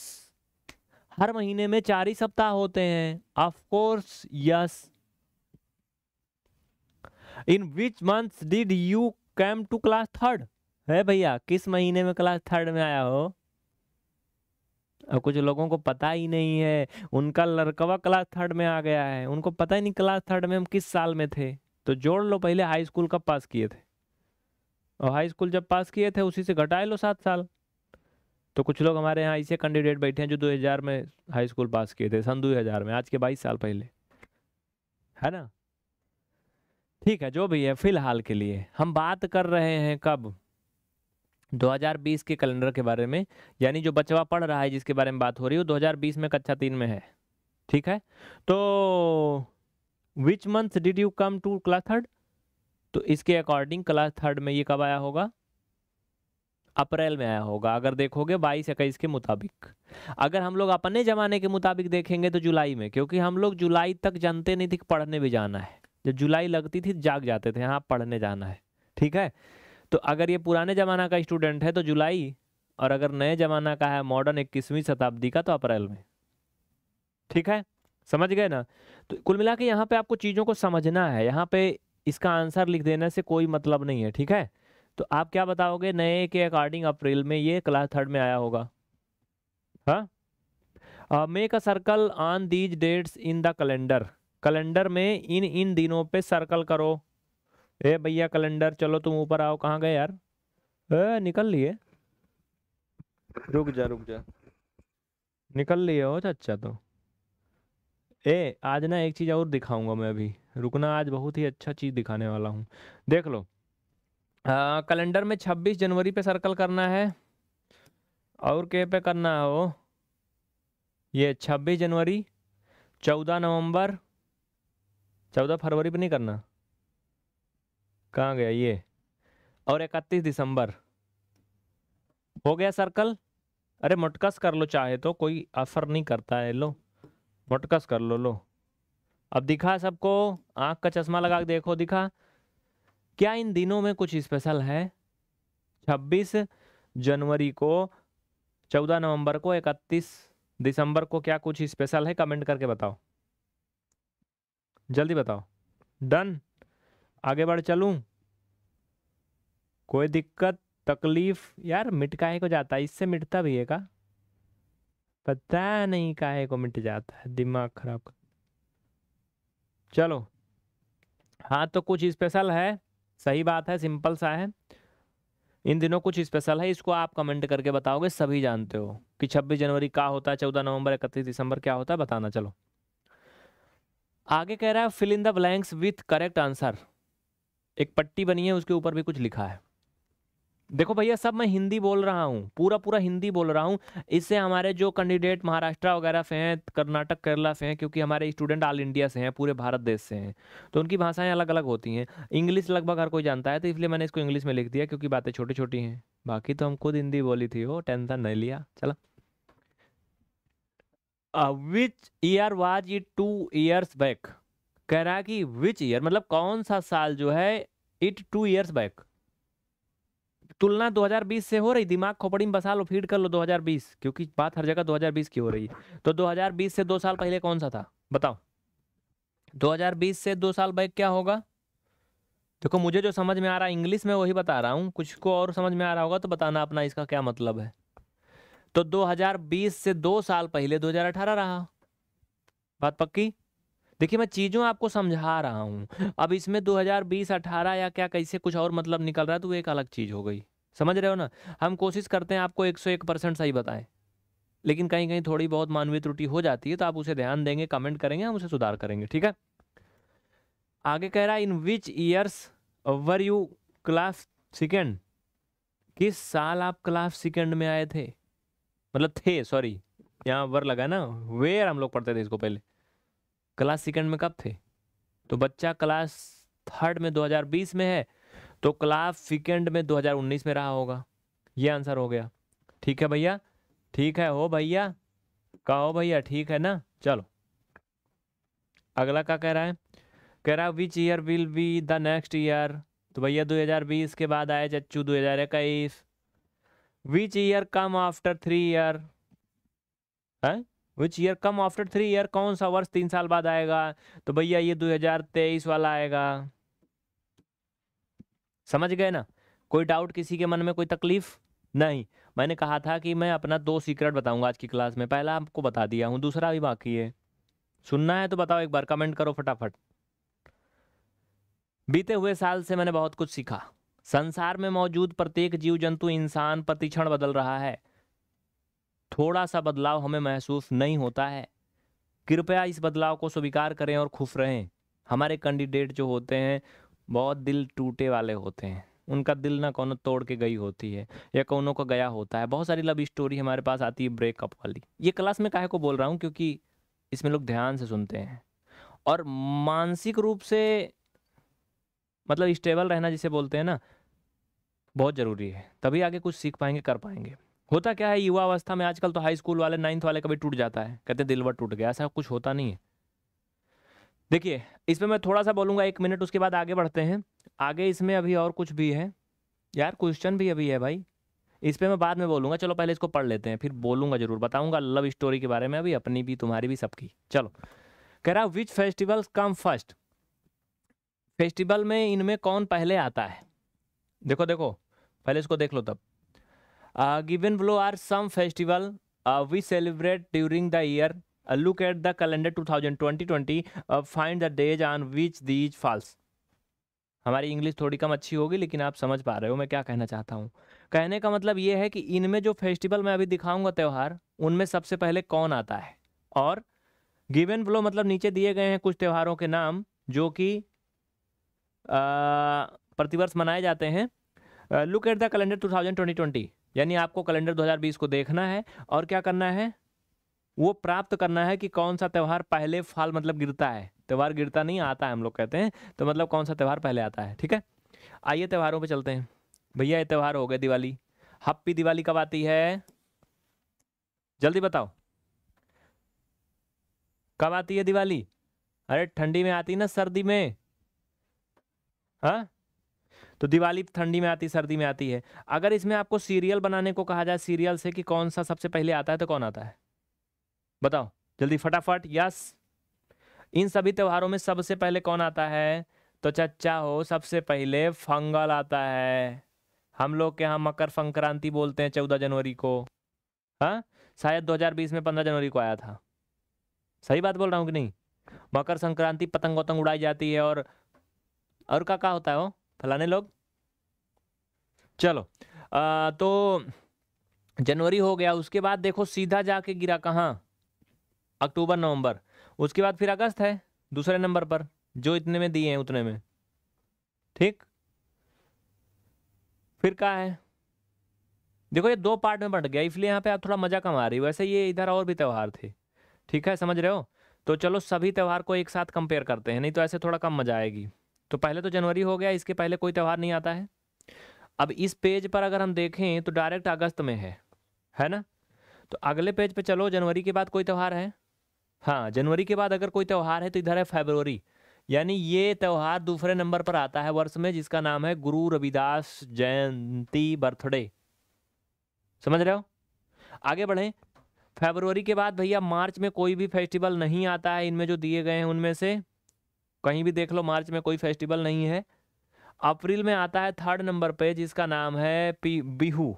हर महीने में चार ही सप्ताह होते हैं of course yes in which month did you came to class third है भैया किस महीने में क्लास थर्ड में आया हो और कुछ लोगों को पता ही नहीं है उनका लड़कवा क्लास थर्ड में आ गया है उनको पता ही नहीं क्लास थर्ड में हम किस साल में थे तो जोड़ लो पहले हाई स्कूल कब पास किए थे और हाई स्कूल जब पास किए थे उसी से घटाए लो सात साल तो कुछ लोग हमारे यहाँ ऐसे कैंडिडेट बैठे हैं जो 2000 में हाई स्कूल पास किए थे सन 2000 में आज के 22 साल पहले है ना ठीक है जो भी है फिलहाल के लिए हम बात कर रहे हैं कब 2020 के कैलेंडर के बारे में यानी जो बचवा पढ़ रहा है जिसके बारे में बात हो रही है 2020 में कक्षा तीन में है ठीक है तो which month did you come to class third तो इसके अकॉर्डिंग क्लास थर्ड में ये कब आया होगा अप्रैल में आया होगा अगर देखोगे बाईस इक्कीस के मुताबिक अगर हम लोग अपने ज़माने के मुताबिक देखेंगे तो जुलाई में क्योंकि हम लोग जुलाई तक जानते नहीं थे कि पढ़ने भी जाना है जब जुलाई लगती थी जाग जाते थे हाँ पढ़ने जाना है ठीक है तो अगर ये पुराने ज़माना का स्टूडेंट है तो जुलाई और अगर नए ज़माना का है मॉडर्न इक्कीसवीं शताब्दी का तो अप्रैल में ठीक है समझ गए ना तो कुल मिला के यहाँ पे आपको चीज़ों को समझना है यहाँ पे इसका आंसर लिख देने से कोई मतलब नहीं है ठीक है तो आप क्या बताओगे नए के अकॉर्डिंग अप्रैल में ये क्लास थर्ड में आया होगा मेक हाँ? A circle on these dates in the calendar calendar में इन इन दिनों पे सर्कल करो ए भैया कैलेंडर चलो तुम ऊपर आओ कहाँ गए यार ए निकल लिए रुक जा रुक जा निकल लिए हो अच्छा तो ए आज ना एक चीज़ और दिखाऊंगा मैं अभी रुकना आज बहुत ही अच्छा चीज़ दिखाने वाला हूँ देख लो कैलेंडर में 26 जनवरी पे सर्कल करना है और के पे करना है वो ये 26 जनवरी 14 नवंबर 14 फरवरी पे नहीं करना कहाँ गया ये और 31 दिसंबर हो गया सर्कल अरे मटकस कर लो चाहे तो कोई असर नहीं करता है लो मोटकस कर लो लो अब दिखा सबको आँख का चश्मा लगा के देखो दिखा क्या इन दिनों में कुछ स्पेशल है 26 जनवरी को 14 नवंबर को 31 दिसंबर को क्या कुछ स्पेशल है कमेंट करके बताओ जल्दी बताओ डन आगे बढ़ चलूं कोई दिक्कत तकलीफ यार मिटकाए को जाता है इससे मिटता भी है का पता नहीं काहे को मिट जाता है दिमाग खराब कर चलो हाँ तो कुछ स्पेशल है सही बात है सिंपल सा है इन दिनों कुछ स्पेशल है इसको आप कमेंट करके बताओगे सभी जानते हो कि 26 जनवरी का होता है चौदह नवंबर इकतीस दिसंबर क्या होता है बताना चलो आगे कह रहा है fill in the blanks with correct answer एक पट्टी बनी है उसके ऊपर भी कुछ लिखा है देखो भैया सब मैं हिंदी बोल रहा हूँ पूरा पूरा हिंदी बोल रहा हूँ इससे हमारे जो कैंडिडेट महाराष्ट्र वगैरह से हैं कर्नाटक केरला से हैं क्योंकि हमारे स्टूडेंट ऑल इंडिया से हैं पूरे भारत देश से हैं तो उनकी भाषाएं अलग अलग होती हैं इंग्लिश लगभग हर कोई जानता है तो इसलिए मैंने इसको इंग्लिश में लिख दिया क्योंकि बातें छोटी छोटी हैं बाकी तो हम खुद हिंदी बोली थी वो टेंथन नहीं लिया चला which year was it two years back कह रहा कि विच ईयर मतलब कौन सा साल जो है इट टू ईयर्स बैक तुलना 2020 से हो रही दिमाग खोपड़ी में बसा लो फीड कर लो 2020 क्योंकि बात हर जगह 2020 की हो रही है तो 2020 से दो साल पहले कौन सा था बताओ 2020 से दो साल बैक क्या होगा देखो मुझे जो समझ में आ रहा है इंग्लिश में वही बता रहा हूँ कुछ को और समझ में आ रहा होगा तो बताना अपना इसका क्या मतलब है तो 2020 से दो साल पहले 2018 रहा बात पक्की देखिए मैं चीज़ों आपको समझा रहा हूँ अब इसमें 2020 18 या क्या कैसे कुछ और मतलब निकल रहा है तो वो एक अलग चीज़ हो गई समझ रहे हो ना हम कोशिश करते हैं आपको 101 परसेंट सही बताएं लेकिन कहीं कहीं थोड़ी बहुत मानवीय त्रुटि हो जाती है तो आप उसे ध्यान देंगे कमेंट करेंगे हम उसे सुधार करेंगे ठीक है आगे कह रहा है in which years were you class second किस साल आप क्लास सेकेंड में आए थे मतलब थे सॉरी यहाँ वर लगा ना वेयर हम लोग पढ़ते थे इसको पहले क्लास सेकंड में कब थे तो बच्चा क्लास थर्ड में 2020 में है तो क्लास सेकंड में 2019 में रहा होगा ये आंसर हो गया ठीक है भैया ठीक है हो भैया कहो भैया ठीक है ना चलो अगला क्या कह रहा है कह रहा है which year will be the next year तो भैया 2020 के बाद आए चच्चू दो हजार इक्कीस which year come after three year है which year come after three year कौन सा वर्ष तीन साल बाद आएगा तो भैया ये 2023 वाला आएगा समझ गए ना कोई डाउट किसी के मन में कोई तकलीफ नहीं मैंने कहा था कि मैं अपना दो सीक्रेट बताऊंगा आज की क्लास में पहला आपको बता दिया हूं दूसरा भी बाकी है सुनना है तो बताओ एक बार कमेंट करो फटाफट बीते हुए साल से मैंने बहुत कुछ सीखा संसार में मौजूद प्रत्येक जीव जंतु इंसान प्रतिक्षण बदल रहा है थोड़ा सा बदलाव हमें महसूस नहीं होता है कृपया इस बदलाव को स्वीकार करें और खुश रहें हमारे कैंडिडेट जो होते हैं बहुत दिल टूटे वाले होते हैं उनका दिल ना कौन तोड़ के गई होती है या कौनों का गया होता है बहुत सारी लव स्टोरी हमारे पास आती है ब्रेकअप वाली ये क्लास में काहे को बोल रहा हूँ क्योंकि इसमें लोग ध्यान से सुनते हैं और मानसिक रूप से मतलब स्टेबल रहना जिसे बोलते हैं ना बहुत ज़रूरी है तभी आगे कुछ सीख पाएंगे कर पाएंगे होता क्या है युवा अवस्था में आजकल तो हाई स्कूल वाले नाइन्थ वाले कभी टूट जाता है कहते हैं दिलवर टूट गया ऐसा कुछ होता नहीं है देखिए इसमें मैं थोड़ा सा बोलूँगा एक मिनट उसके बाद आगे बढ़ते हैं आगे इसमें अभी और कुछ भी है यार क्वेश्चन भी अभी है भाई इस पर मैं बाद में बोलूँगा चलो पहले इसको पढ़ लेते हैं फिर बोलूँगा जरूर बताऊँगा लव स्टोरी के बारे में अभी अपनी भी तुम्हारी भी सबकी चलो कह रहा which festivals come first festival में इनमें कौन पहले आता है देखो देखो पहले इसको देख लो तब Uh, below are some festival we celebrate during the year look at the calendar two thousand twenty twenty find the days on which these falls हमारी इंग्लिश थोड़ी कम अच्छी होगी लेकिन आप समझ पा रहे हो मैं क्या कहना चाहता हूँ कहने का मतलब ये है कि इनमें जो फेस्टिवल मैं अभी दिखाऊंगा त्यौहार उनमें सबसे पहले कौन आता है और गिवन ब्लो मतलब नीचे दिए गए हैं कुछ त्यौहारों के नाम जो कि uh, प्रतिवर्ष मनाए जाते हैं look at the calendar two thousand twenty twenty यानी आपको कैलेंडर 2020 को देखना है और क्या करना है वो प्राप्त करना है कि कौन सा त्यौहार पहले फाल मतलब गिरता है त्यौहार गिरता नहीं आता है हम लोग कहते हैं तो मतलब कौन सा त्यौहार पहले आता है ठीक है आइए त्यौहारों पर चलते हैं भैया ये त्यौहार हो गए दिवाली हप्पी दिवाली कब आती है जल्दी बताओ कब आती है दिवाली अरे ठंडी में आती ना सर्दी में हाँ तो दिवाली ठंडी में आती सर्दी में आती है अगर इसमें आपको सीरियल बनाने को कहा जाए सीरियल से कि कौन सा सबसे पहले आता है तो कौन आता है बताओ जल्दी फटाफट यस इन सभी त्योहारों में सबसे पहले कौन आता है तो चच्चा हो सबसे पहले फंगल आता है हम लोग के यहाँ मकर संक्रांति बोलते हैं चौदह जनवरी को हाँ शायद 2020 में 15 जनवरी को आया था सही बात बोल रहा हूँ कि नहीं मकर संक्रांति पतंग वतंग उड़ाई जाती है और और का का होता है वो फलाने लोग चलो आ, तो जनवरी हो गया उसके बाद देखो सीधा जाके गिरा कहाँ अक्टूबर नवंबर उसके बाद फिर अगस्त है दूसरे नंबर पर जो इतने में दिए हैं उतने में ठीक फिर कहा है देखो ये दो पार्ट में बंट गया इसलिए यहाँ पे आप थोड़ा मजा कमा रही वैसे ये इधर और भी त्यौहार थे ठीक है समझ रहे हो तो चलो सभी त्यौहार को एक साथ कंपेयर करते हैं नहीं तो ऐसे थोड़ा कम मजा आएगी तो पहले तो जनवरी हो गया इसके पहले कोई त्यौहार नहीं आता है अब इस पेज पर अगर हम देखें तो डायरेक्ट अगस्त में है है ना तो अगले पेज पे चलो जनवरी के बाद कोई त्यौहार है हाँ जनवरी के बाद अगर कोई त्यौहार है तो इधर है फेबरवरी यानी ये त्यौहार दूसरे नंबर पर आता है वर्ष में जिसका नाम है गुरु रविदास जयंती बर्थडे समझ रहे हो आगे बढ़े फेबरवरी के बाद भैया मार्च में कोई भी फेस्टिवल नहीं आता है इनमें जो दिए गए हैं उनमें से कहीं भी देख लो मार्च में कोई फेस्टिवल नहीं है अप्रैल में आता है थर्ड नंबर पे जिसका नाम है बिहू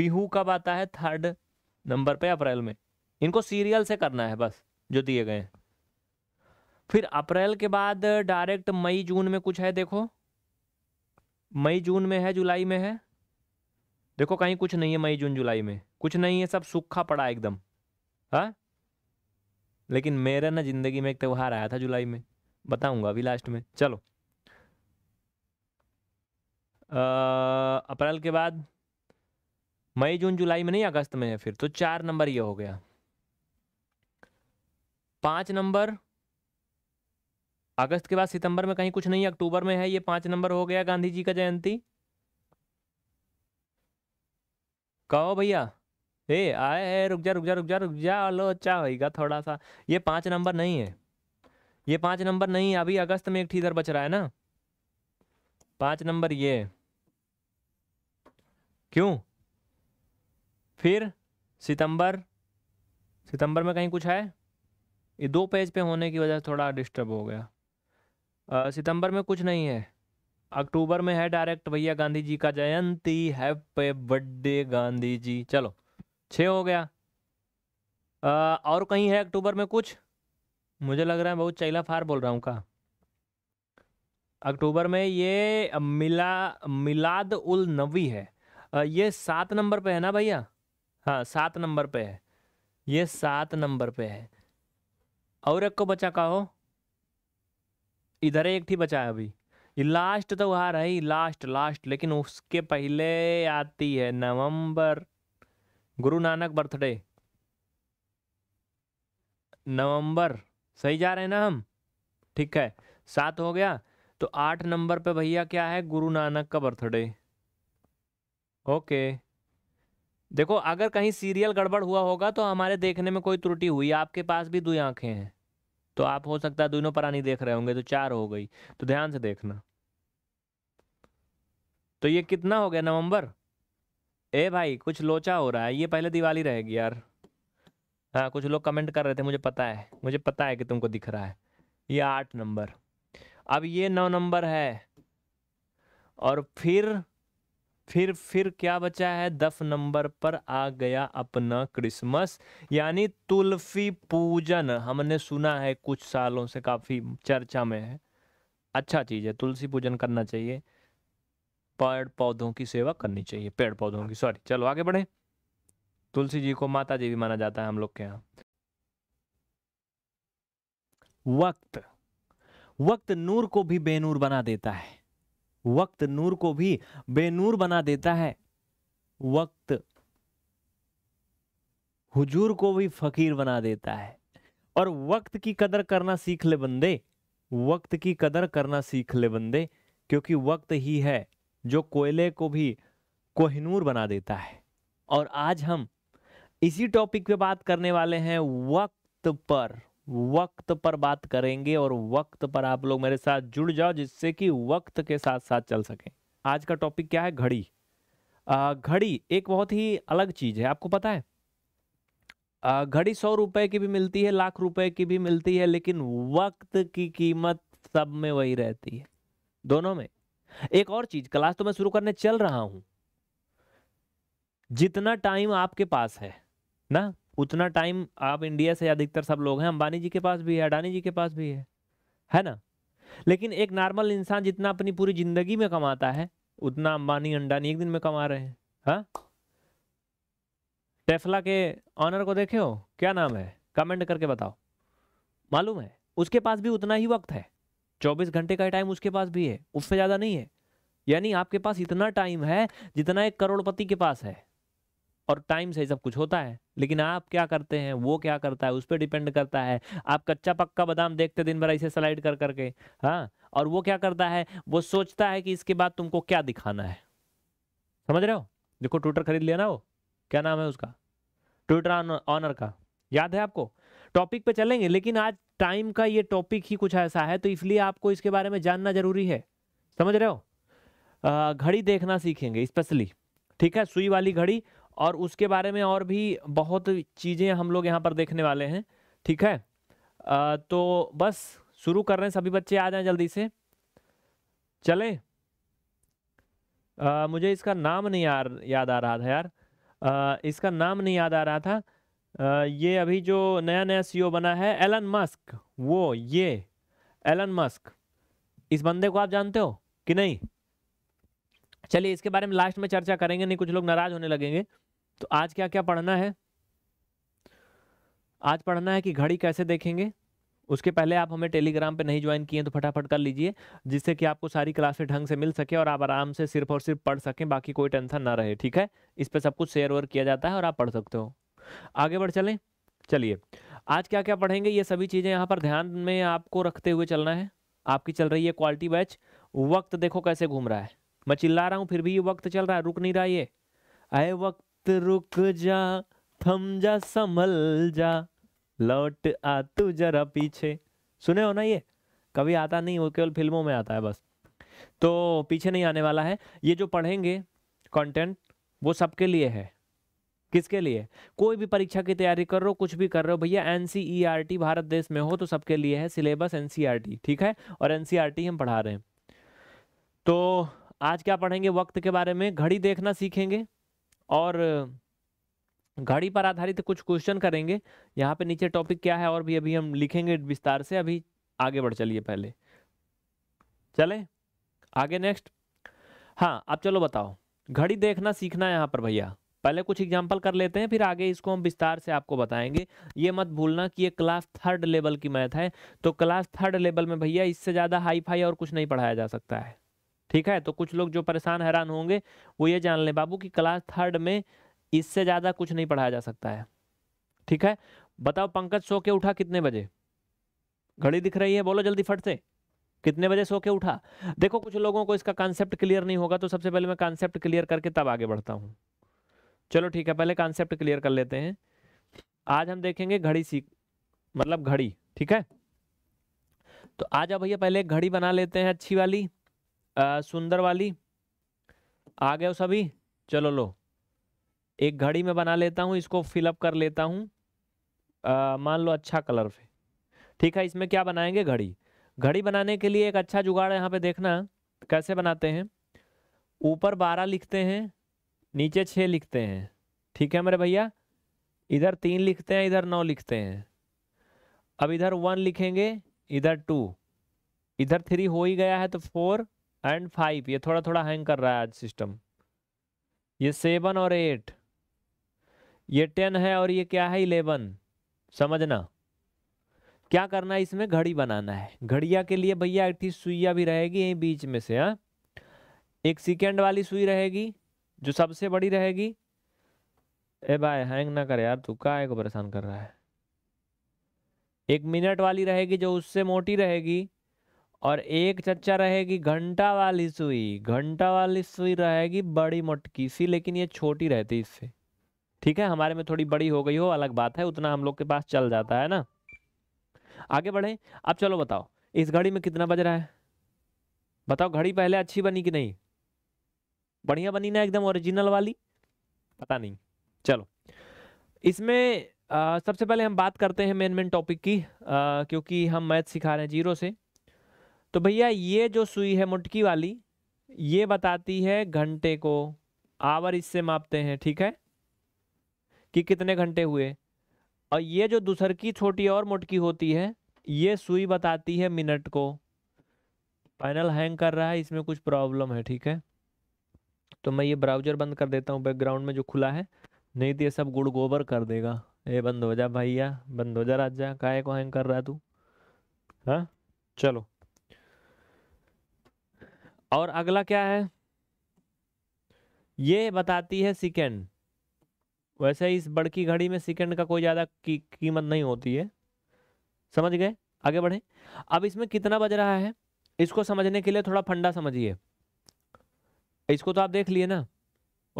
बिहू कब आता है थर्ड नंबर पे अप्रैल में इनको सीरियल से करना है बस जो दिए गए हैं फिर अप्रैल के बाद डायरेक्ट मई जून में कुछ है देखो मई जून में है जुलाई में है देखो कहीं कुछ नहीं है मई जून जुलाई में कुछ नहीं है सब सूखा पड़ा एकदम हाँ लेकिन मेरा ना जिंदगी में एक त्यौहार आया था जुलाई में बताऊंगा अभी लास्ट में चलो अप्रैल के बाद मई जून जुलाई में नहीं अगस्त में है फिर तो चार नंबर ये हो गया पांच नंबर अगस्त के बाद सितंबर में कहीं कुछ नहीं अक्टूबर में है ये पांच नंबर हो गया गांधी जी का जयंती कहो भैया ए आए है रुक जा रुक जा रुक जा रुक जा लो अच्छा होगा थोड़ा सा ये पांच नंबर नहीं है ये पांच नंबर नहीं अभी अगस्त में एक ठीदर बच रहा है ना पांच नंबर ये क्यों फिर सितंबर सितंबर में कहीं कुछ है ये दो पेज पे होने की वजह से थोड़ा डिस्टर्ब हो गया आ, सितंबर में कुछ नहीं है अक्टूबर में है डायरेक्ट भैया गांधी जी का जयंती हैप्पी बर्थडे गांधी जी चलो छ हो गया आ, और कहीं है अक्टूबर में कुछ मुझे लग रहा है बहुत चैला फार बोल रहा हूँ का अक्टूबर में ये मिला मिलाद उल नबी है ये सात नंबर पे है ना भैया हाँ सात नंबर पे है ये सात नंबर पे है और एक को बचा का हो इधर एक ही बचा है अभी ये लास्ट तो वहाँ रही लास्ट लास्ट लेकिन उसके पहले आती है नवंबर गुरु नानक बर्थडे नवंबर सही जा रहे हैं ना हम ठीक है सात हो गया तो आठ नंबर पे भैया क्या है गुरु नानक का बर्थडे ओके देखो अगर कहीं सीरियल गड़बड़ हुआ होगा तो हमारे देखने में कोई त्रुटि हुई आपके पास भी दो आंखें हैं तो आप हो सकता है दोनों परानी देख रहे होंगे तो चार हो गई तो ध्यान से देखना तो ये कितना हो गया नवंबर ए भाई कुछ लोचा हो रहा है ये पहले दिवाली रहेगी यार हाँ कुछ लोग कमेंट कर रहे थे मुझे पता है मुझे पता है कि तुमको दिख रहा है ये आठ नंबर अब ये नौ नंबर है और फिर फिर फिर क्या बचा है दस नंबर पर आ गया अपना क्रिसमस यानी तुलफी पूजन हमने सुना है कुछ सालों से काफ़ी चर्चा में है अच्छा चीज़ है तुलसी पूजन करना चाहिए पेड़ पौधों की सेवा करनी चाहिए पेड़ पौधों की सॉरी चलो आगे बढ़े तुलसी जी को माता जी भी माना जाता है हम लोग के यहाँ वक्त वक्त नूर को भी बेनूर बना देता है वक्त नूर को भी बेनूर बना देता है वक्त हुजूर को भी फकीर बना देता है और वक्त की कदर करना सीख ले बंदे वक्त की कदर करना सीख ले बंदे क्योंकि वक्त ही है जो कोयले को भी कोहिनूर बना देता है और आज हम इसी टॉपिक पे बात करने वाले हैं वक्त पर वक्त पर बात करेंगे और वक्त पर आप लोग मेरे साथ जुड़ जाओ जिससे कि वक्त के साथ साथ चल सकें आज का टॉपिक क्या है घड़ी घड़ी एक बहुत ही अलग चीज है आपको पता है घड़ी सौ रुपए की भी मिलती है लाख रुपए की भी मिलती है लेकिन वक्त की कीमत सब में वही रहती है दोनों में एक और चीज क्लास तो मैं शुरू करने चल रहा हूं जितना टाइम आपके पास है ना उतना टाइम आप इंडिया से अधिकतर सब लोग हैं अंबानी जी के पास भी है अडानी जी के पास भी है है ना लेकिन एक नॉर्मल इंसान जितना अपनी पूरी जिंदगी में कमाता है उतना अंबानी अंडानी एक दिन में कमा रहे हैं हाँ टेफला के ऑनर को देखे हो क्या नाम है कमेंट करके बताओ मालूम है उसके पास भी उतना ही वक्त है चौबीस घंटे का टाइम उसके पास भी है उससे ज़्यादा नहीं है यानी आपके पास इतना टाइम है जितना एक करोड़पति के पास है और टाइम से सब कुछ होता है लेकिन आप क्या करते हैं वो क्या करता है उस पर डिपेंड करता है आप कच्चा पक्का बादाम देखते दिन भर ऐसे स्लाइड कर करके हाँ और वो क्या करता है वो सोचता है कि इसके बाद तुमको क्या दिखाना है समझ रहे हो देखो ट्विटर खरीद लिया ना वो क्या नाम है उसका ट्विटर ऑनर का याद है आपको टॉपिक पे चलेंगे लेकिन आज टाइम का ये टॉपिक ही कुछ ऐसा है तो इसलिए आपको इसके बारे में जानना जरूरी है समझ रहे हो घड़ी देखना सीखेंगे स्पेशली ठीक है सुई वाली घड़ी और उसके बारे में और भी बहुत चीज़ें हम लोग यहाँ पर देखने वाले हैं ठीक है आ, तो बस शुरू कर रहे हैं सभी बच्चे आ जाएं जल्दी से चलें आ, मुझे इसका नाम नहीं यार याद आ रहा था यार आ, इसका नाम नहीं याद आ रहा था आ, ये अभी जो नया नया सीईओ बना है एलन मस्क वो ये एलन मस्क इस बंदे को आप जानते हो कि नहीं चलिए इसके बारे में लास्ट में चर्चा करेंगे नहीं कुछ लोग नाराज होने लगेंगे तो आज क्या क्या पढ़ना है आज पढ़ना है कि घड़ी कैसे देखेंगे उसके पहले आप हमें टेलीग्राम पे नहीं ज्वाइन किए तो फटाफट कर लीजिए जिससे कि आपको सारी क्लासें ढंग से मिल सके और आप आराम से सिर्फ और सिर्फ पढ़ सकें बाकी कोई टेंशन ना रहे ठीक है इस पर सब कुछ शेयर वेयर किया जाता है और आप पढ़ सकते हो आगे बढ़ चलें चलिए आज क्या क्या पढ़ेंगे ये सभी चीज़ें यहाँ पर ध्यान में आपको रखते हुए चलना है आपकी चल रही है क्वालिटी बैच वक्त देखो कैसे घूम रहा है मैं चिल्ला रहा हूँ फिर भी ये वक्त चल रहा है रुक नहीं रहा ये आए वक्त रुक जा थम जा संभल जा लौट आ तू जरा पीछे सुने हो ना ये कभी आता नहीं वो केवल फिल्मों में आता है बस तो पीछे नहीं आने वाला है ये जो पढ़ेंगे कंटेंट वो सबके लिए है किसके लिए कोई भी परीक्षा की तैयारी कर रहे हो कुछ भी कर रहे हो भैया एन e भारत देश में हो तो सबके लिए है सिलेबस एन e ठीक है और एन e हम पढ़ा रहे हैं तो आज क्या पढ़ेंगे वक्त के बारे में घड़ी देखना सीखेंगे और घड़ी पर आधारित कुछ क्वेश्चन करेंगे यहाँ पे नीचे टॉपिक क्या है और भी अभी हम लिखेंगे विस्तार से अभी आगे बढ़ चलिए पहले चले आगे नेक्स्ट हाँ अब चलो बताओ घड़ी देखना सीखना यहाँ पर भैया पहले कुछ एग्जाम्पल कर लेते हैं फिर आगे इसको हम विस्तार से आपको बताएंगे ये मत भूलना कि ये क्लास थर्ड लेवल की मैथ है तो क्लास थर्ड लेवल में भैया इससे ज़्यादा हाई फाई और कुछ नहीं पढ़ाया जा सकता है ठीक है तो कुछ लोग जो परेशान हैरान होंगे वो ये जान लें बाबू कि क्लास थर्ड में इससे ज़्यादा कुछ नहीं पढ़ाया जा सकता है ठीक है बताओ पंकज सो के उठा कितने बजे घड़ी दिख रही है बोलो जल्दी फट से कितने बजे सो के उठा देखो कुछ लोगों को इसका कॉन्सेप्ट क्लियर नहीं होगा तो सबसे पहले मैं कॉन्सेप्ट क्लियर करके तब आगे बढ़ता हूँ चलो ठीक है पहले कॉन्सेप्ट क्लियर कर लेते हैं आज हम देखेंगे घड़ी सीख मतलब घड़ी ठीक है तो आज भैया पहले घड़ी बना लेते हैं अच्छी वाली आ, सुंदर वाली आ गए हो सभी चलो लो एक घड़ी में बना लेता हूँ इसको फिलअप कर लेता हूँ मान लो अच्छा कलर पे ठीक है इसमें क्या बनाएंगे घड़ी घड़ी बनाने के लिए एक अच्छा जुगाड़ यहाँ पे देखना कैसे बनाते हैं ऊपर बारह लिखते हैं नीचे छः लिखते हैं ठीक है मेरे भैया इधर तीन लिखते हैं इधर नौ लिखते हैं अब इधर वन लिखेंगे इधर टू इधर थ्री हो ही गया है तो फोर एंड फाइव ये थोड़ा थोड़ा हैंग कर रहा है आज सिस्टम ये सेवन और एट ये टेन है और ये क्या है इलेवन समझना क्या करना है इसमें घड़ी बनाना है घड़िया के लिए भैया एक थी सुइया भी रहेगी यहीं बीच में से हाँ एक सेकेंड वाली सुई रहेगी जो सबसे बड़ी रहेगी ए भाई हैंग ना कर यार तू का को परेशान कर रहा है एक मिनट वाली रहेगी जो उससे मोटी रहेगी और एक चच्चा रहेगी घंटा वाली सुई घंटा वाली सुई रहेगी बड़ी मोटकी सी लेकिन ये छोटी रहती है इससे ठीक है हमारे में थोड़ी बड़ी हो गई हो अलग बात है उतना हम लोग के पास चल जाता है ना आगे बढ़े अब चलो बताओ इस घड़ी में कितना बज रहा है बताओ घड़ी पहले अच्छी बनी कि नहीं बढ़िया बनी ना एकदम ओरिजिनल वाली पता नहीं चलो इसमें आ, सबसे पहले हम बात करते हैं मेन मेन टॉपिक की आ, क्योंकि हम मैथ सिखा रहे हैं जीरो से तो भैया ये जो सुई है मुटकी वाली ये बताती है घंटे को आवर इससे मापते हैं ठीक है कि कितने घंटे हुए और ये जो दूसर की छोटी और मुटकी होती है ये सुई बताती है मिनट को पैनल हैंग कर रहा है इसमें कुछ प्रॉब्लम है ठीक है तो मैं ये ब्राउजर बंद कर देता हूँ बैकग्राउंड में जो खुला है नहीं तो ये सब गुड़ गोबर कर देगा ए बंद हो जा भैया बंद हो जा राजा काहे को हैंग कर रहा है तू हाँ चलो और अगला क्या है ये बताती है सेकेंड वैसे इस बड़की घड़ी में सेकेंड का कोई ज़्यादा की, कीमत नहीं होती है समझ गए आगे बढ़े अब इसमें कितना बज रहा है इसको समझने के लिए थोड़ा फंडा समझिए इसको तो आप देख लिए ना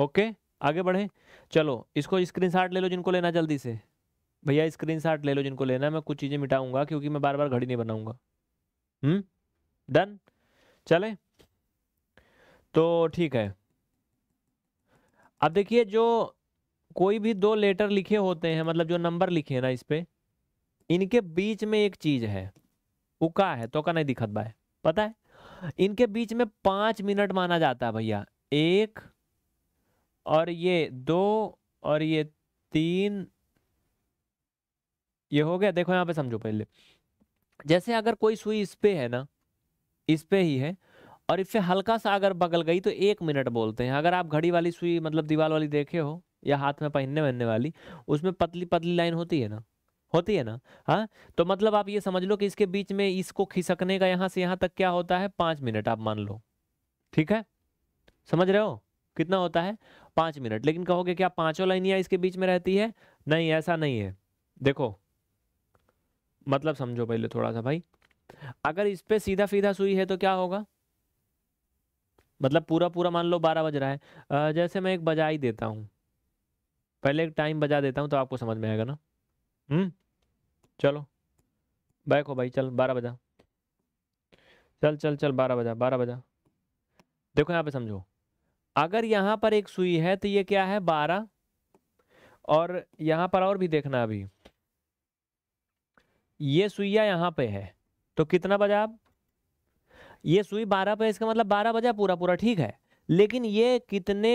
ओके आगे बढ़े चलो इसको स्क्रीनशॉट ले लो जिनको लेना जल्दी से भैया स्क्रीनशॉट ले लो जिनको लेना मैं कुछ चीज़ें मिटाऊंगा क्योंकि मैं बार बार घड़ी नहीं बनाऊंगा हम्म डन चले तो ठीक है अब देखिए जो कोई भी दो लेटर लिखे होते हैं मतलब जो नंबर लिखे हैं ना इस पर इनके बीच में एक चीज है उका है तो का नहीं दिखत बा पता है इनके बीच में पांच मिनट माना जाता है भैया एक और ये दो और ये तीन ये हो गया देखो यहां पे समझो पहले जैसे अगर कोई सुई इस पे है ना इस पे ही है और इससे हल्का सा अगर बगल गई तो एक मिनट बोलते हैं अगर आप घड़ी वाली सुई मतलब दीवार वाली देखे हो या हाथ में पहनने वहनने वाली उसमें पतली पतली लाइन होती है ना होती है ना हाँ तो मतलब आप ये समझ लो कि इसके बीच में इसको खिसकने का यहाँ से यहाँ तक क्या होता है पाँच मिनट आप मान लो ठीक है समझ रहे हो कितना होता है पाँच मिनट लेकिन कहोगे क्या पाँचों लाइनियाँ इसके बीच में रहती है नहीं ऐसा नहीं है देखो मतलब समझो पहले थोड़ा सा भाई अगर इस पर सीधा सीधा सुई है तो क्या होगा मतलब पूरा पूरा मान लो बारह बज रहा है जैसे मैं एक बजा ही देता हूँ पहले एक टाइम बजा देता हूँ तो आपको समझ में आएगा ना हम्म चलो बैक हो भाई चल बारह बजा चल चल चल बारह बजा बारह बजा देखो यहाँ पे समझो अगर यहाँ पर एक सुई है तो ये क्या है बारह और यहाँ पर और भी देखना अभी ये सुइया यहाँ पे है तो कितना बजा आप ये सुई बारह पे इसका मतलब बारह बजा पूरा पूरा ठीक है लेकिन ये कितने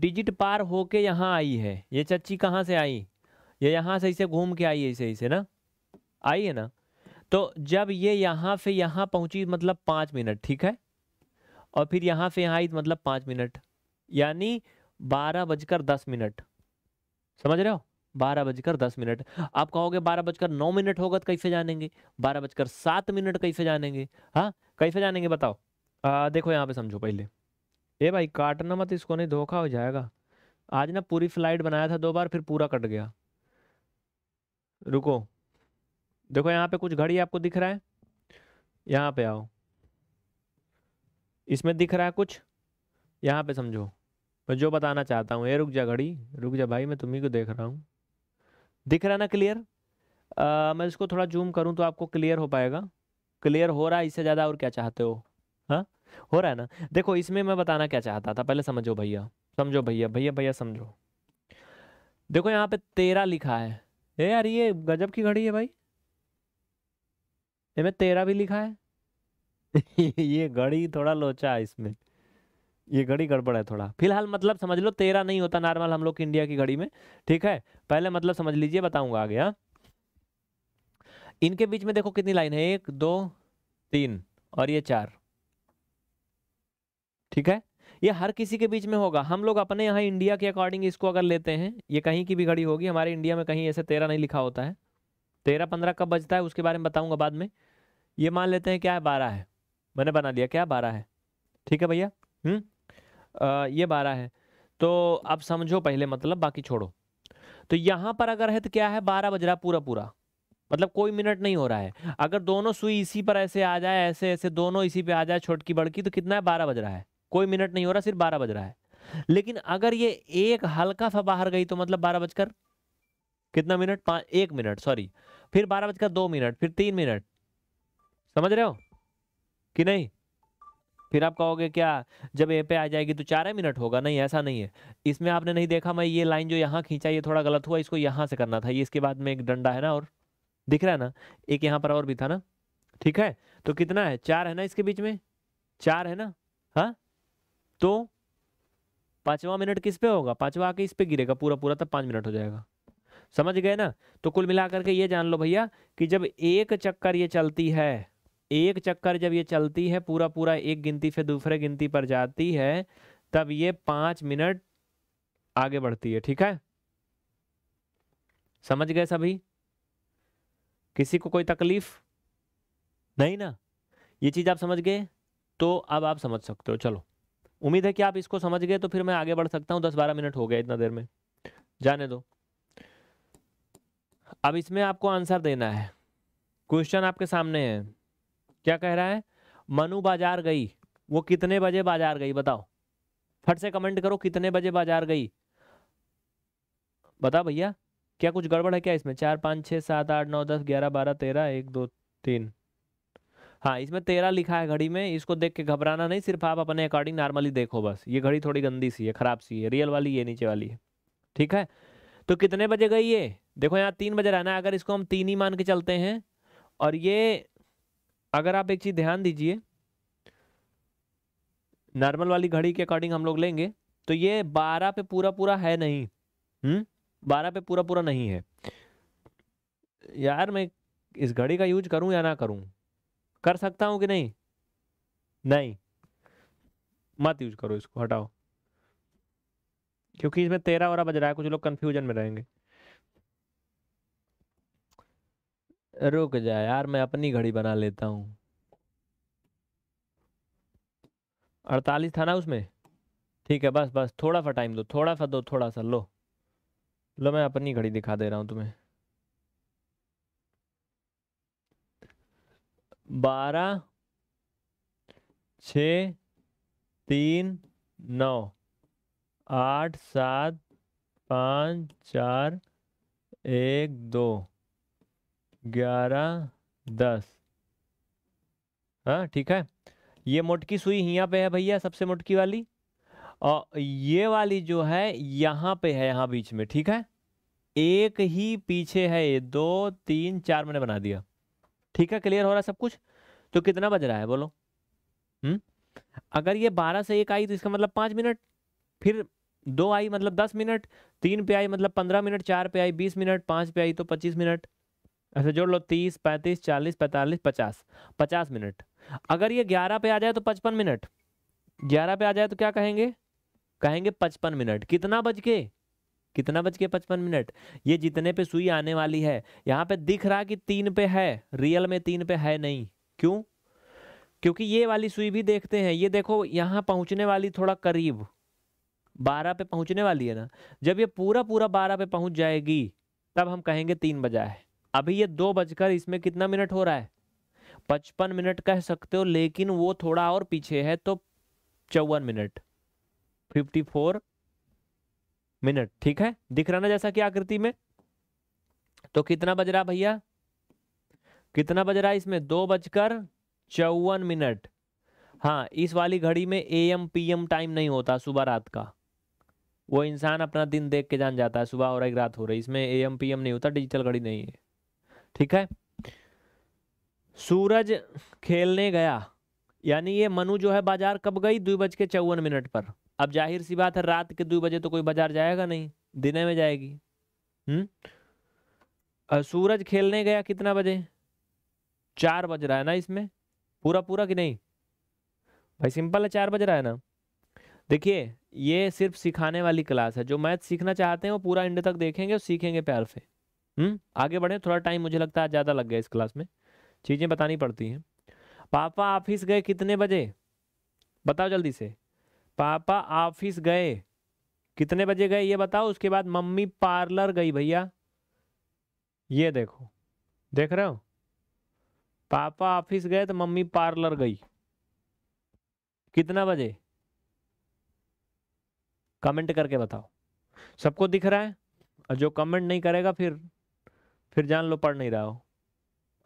डिजिट पार होके यहाँ आई है ये चच्ची कहाँ से आई ये यहाँ से इसे घूम के आई है इसे इसे ना आई है ना तो जब ये यहाँ से यहाँ पहुँची मतलब पाँच मिनट ठीक है और फिर यहाँ से यहाँ आई मतलब पाँच मिनट यानी बारह बजकर दस मिनट समझ रहे हो बारह बजकर दस मिनट आप कहोगे बारह बजकर नौ मिनट होगा तो कैसे जानेंगे बारह बजकर सात मिनट कैसे जानेंगे हाँ कैसे जानेंगे बताओ आ, देखो यहाँ पे समझो पहले ए भाई काटना मत इसको नहीं धोखा हो जाएगा आज ना पूरी फ्लाइट बनाया था दो बार फिर पूरा कट गया रुको देखो यहाँ पे कुछ घड़ी आपको दिख रहा है यहाँ पे आओ इसमें दिख रहा है कुछ यहाँ पे समझो मैं जो बताना चाहता हूँ ये रुक जा घड़ी रुक जा भाई मैं तुम्ही को देख रहा हूँ दिख रहा ना क्लियर मैं इसको थोड़ा जूम करूँ तो आपको क्लियर हो पाएगा क्लियर हो रहा है इससे ज़्यादा और क्या चाहते हो हाँ हो रहा है ना देखो इसमें मैं बताना क्या चाहता था पहले समझो भैया समझो भैया भैया भैया समझो देखो यहाँ पे तेरह लिखा है ए यार ये गजब की घड़ी है भाई इसमें तेरह भी लिखा है [laughs] ये घड़ी थोड़ा लोचा है इसमें ये घड़ी गड़बड़ है थोड़ा फिलहाल मतलब समझ लो तेरह नहीं होता नॉर्मल हम लोग इंडिया की घड़ी में ठीक है पहले मतलब समझ लीजिए बताऊंगा आगे हाँ इनके बीच में देखो कितनी लाइन है एक दो तीन और ये चार ठीक है ये हर किसी के बीच में होगा हम लोग अपने यहाँ इंडिया के अकॉर्डिंग इसको अगर लेते हैं ये कहीं की भी घड़ी होगी हमारे इंडिया में कहीं ऐसे तेरह नहीं लिखा होता है तेरह पंद्रह कब बजता है उसके बारे में बताऊंगा बाद में ये मान लेते हैं क्या है बारह है मैंने बना लिया क्या बारह है ठीक है भैया हम्म ये बारह है तो अब समझो पहले मतलब बाकी छोड़ो तो यहाँ पर अगर है तो क्या है बारह बज रहा पूरा पूरा मतलब कोई मिनट नहीं हो रहा है अगर दोनों सुई इसी पर ऐसे आ जाए ऐसे ऐसे दोनों इसी पे आ जाए छोटकी बड़की तो कितना है बारह बज रहा है कोई मिनट नहीं हो रहा सिर्फ बारह बज रहा है लेकिन अगर ये एक हल्का सा बाहर गई तो मतलब बारह बजकर कितना मिनट पाँच एक मिनट सॉरी फिर बारह बजकर दो मिनट फिर तीन मिनट समझ रहे हो कि नहीं फिर आप कहोगे क्या जब ए पे आ जाएगी तो चार मिनट होगा नहीं ऐसा नहीं है इसमें आपने नहीं देखा मैं ये लाइन जो यहाँ खींचा ये थोड़ा गलत हुआ इसको यहाँ से करना था ये इसके बाद में एक डंडा है ना और दिख रहा है ना एक यहाँ पर और भी था ना ठीक है तो कितना है चार है ना इसके बीच में चार है ना हाँ तो पांचवा मिनट किस पे होगा पांचवा आके इस पे गिरेगा पूरा पूरा तब पांच मिनट हो जाएगा समझ गए ना तो कुल मिला करके ये जान लो भैया कि जब एक चक्कर ये चलती है एक चक्कर जब ये चलती है पूरा पूरा एक गिनती से दूसरे गिनती पर जाती है तब ये पांच मिनट आगे बढ़ती है ठीक है समझ गए सभी किसी को कोई तकलीफ नहीं ना ये चीज़ आप समझ गए तो अब आप समझ सकते हो चलो उम्मीद है कि आप इसको समझ गए तो फिर मैं आगे बढ़ सकता हूं दस बारह मिनट हो गया इतना देर में जाने दो अब इसमें आपको आंसर देना है क्वेश्चन आपके सामने है क्या कह रहा है मनु बाजार गई वो कितने बजे बाजार गई बताओ फट से कमेंट करो कितने बजे बाजार गई बता भैया क्या कुछ गड़बड़ है क्या इसमें चार पाँच छः सात आठ नौ दस ग्यारह बारह तेरह एक दो तीन हाँ इसमें तेरह लिखा है घड़ी में इसको देख के घबराना नहीं सिर्फ आप अपने अकॉर्डिंग नॉर्मली देखो बस ये घड़ी थोड़ी गंदी सी है ख़राब सी है रियल वाली ये नीचे वाली है ठीक है तो कितने बजे गई ये देखो यहाँ तीन बजे रहना अगर इसको हम तीन ही मान के चलते हैं और ये अगर आप एक चीज़ ध्यान दीजिए नॉर्मल वाली घड़ी के अकॉर्डिंग हम लोग लेंगे तो ये बारह पे पूरा पूरा है नहीं हम्म बारह पे पूरा पूरा नहीं है यार मैं इस घड़ी का यूज करूं या ना करूं कर सकता हूं कि नहीं नहीं मत यूज करो इसको हटाओ क्योंकि इसमें तेरह वरा बज रहा है कुछ लोग कंफ्यूजन में रहेंगे रुक जाए यार मैं अपनी घड़ी बना लेता हूँ अड़तालीस था ना उसमें ठीक है बस बस थोड़ा सा टाइम दो थोड़ा सा दो थोड़ा सा लो लो मैं अपनी घड़ी दिखा दे रहा हूँ तुम्हें बारह छ तीन नौ आठ सात पाँच चार एक दो ग्यारह दस हाँ ठीक है ये मोटकी सुई यहाँ पे है भैया सबसे मोटकी वाली और ये वाली जो है यहाँ पे है यहाँ बीच में ठीक है एक ही पीछे है ये दो तीन चार मैंने बना दिया ठीक है क्लियर हो रहा है सब कुछ तो कितना बज रहा है बोलो हम्म अगर ये बारह से एक आई तो इसका मतलब पाँच मिनट फिर दो आई मतलब दस मिनट तीन पे आई मतलब पंद्रह मिनट चार पे आई बीस मिनट पाँच पे आई तो पच्चीस मिनट ऐसे अच्छा, जोड़ लो तीस पैंतीस चालीस पैंतालीस पचास पचास मिनट अगर ये ग्यारह पे आ जाए तो पचपन मिनट ग्यारह पे आ जाए तो क्या कहेंगे कहेंगे पचपन मिनट कितना बज के कितना बज के पचपन मिनट ये जितने पे सुई आने वाली है यहाँ पे दिख रहा कि तीन पे है रियल में तीन पे है नहीं क्यों क्योंकि ये वाली सुई भी देखते हैं ये देखो यहाँ पहुँचने वाली थोड़ा करीब बारह पे पहुँचने वाली है ना जब ये पूरा पूरा बारह पे पहुँच जाएगी तब हम कहेंगे तीन बजा है अभी ये दो बजकर इसमें कितना मिनट हो रहा है पचपन मिनट कह सकते हो लेकिन वो थोड़ा और पीछे है तो चौवन मिनट फिफ्टी फोर मिनट ठीक है दिख रहा ना जैसा कि आकृति में तो कितना बज रहा भैया कितना बज रहा है इसमें दो बजकर चौवन मिनट हाँ इस वाली घड़ी में A M P M time नहीं होता सुबह रात का वो इंसान अपना दिन देख के जान जाता है सुबह हो रहा है रात हो रही इसमें ए एम पी एम नहीं होता डिजिटल घड़ी नहीं है ठीक है सूरज खेलने गया यानी ये मनु जो है बाजार कब गई दो बज के चौवन मिनट पर अब जाहिर सी बात है रात के दो बजे तो कोई बाजार जाएगा नहीं दिन में जाएगी हम्म सूरज खेलने गया कितना बजे चार बज रहा है ना इसमें पूरा पूरा कि नहीं भाई सिंपल है चार बज रहा है ना देखिए ये सिर्फ सिखाने वाली क्लास है जो मैथ सीखना चाहते हैं वो पूरा इंड तक देखेंगे और सीखेंगे प्यार से हम्म आगे बढ़े थोड़ा टाइम मुझे लगता है ज़्यादा लग गया इस क्लास में चीज़ें बतानी पड़ती हैं पापा ऑफिस गए कितने बजे बताओ जल्दी से पापा ऑफिस गए कितने बजे गए ये बताओ उसके बाद मम्मी पार्लर गई भैया ये देखो देख रहे हो पापा ऑफिस गए तो मम्मी पार्लर गई कितना बजे कमेंट करके बताओ सबको दिख रहा है और जो कमेंट नहीं करेगा फिर फिर जान लो पढ़ नहीं रहा हो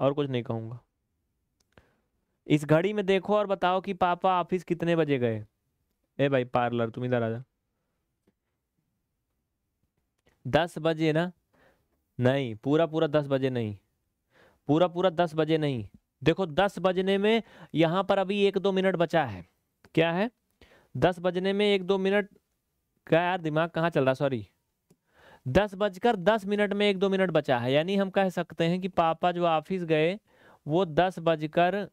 और कुछ नहीं कहूँगा इस घड़ी में देखो और बताओ कि पापा ऑफिस कितने बजे गए ए भाई पार्लर तुम इधर आ जा दस बजे ना नहीं पूरा पूरा दस बजे नहीं पूरा पूरा दस बजे नहीं देखो दस बजने में यहाँ पर अभी एक दो मिनट बचा है क्या है दस बजने में एक दो मिनट क्या यार दिमाग कहाँ चल रहा सॉरी दस बजकर दस मिनट में एक दो मिनट बचा है यानी हम कह सकते हैं कि पापा जो ऑफिस गए वो दस बजकर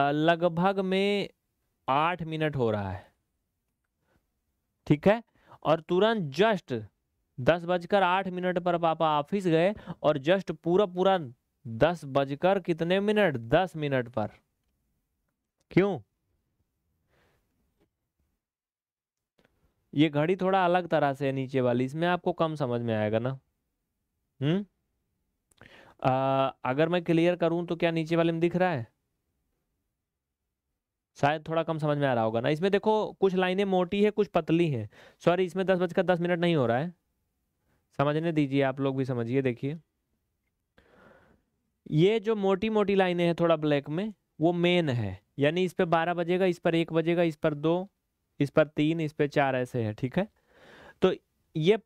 लगभग में आठ मिनट हो रहा है ठीक है और तुरंत जस्ट दस बजकर आठ मिनट पर पापा ऑफिस गए और जस्ट पूरा पूरा दस बजकर कितने मिनट दस मिनट पर क्यों ये घड़ी थोड़ा अलग तरह से है नीचे वाली इसमें आपको कम समझ में आएगा ना हम्म अगर मैं क्लियर करूं तो क्या नीचे वाले में दिख रहा है शायद थोड़ा कम समझ में आ रहा होगा ना इसमें देखो कुछ लाइनें मोटी है कुछ पतली हैं सॉरी इसमें दस बजकर दस मिनट नहीं हो रहा है समझने दीजिए आप लोग भी समझिए देखिए ये जो मोटी मोटी लाइनें हैं थोड़ा ब्लैक में वो मेन है यानी इस पर बारह बजेगा इस पर एक बजेगा इस पर दो इस पर तीन इस पर चार ऐसे है ठीक है तो ये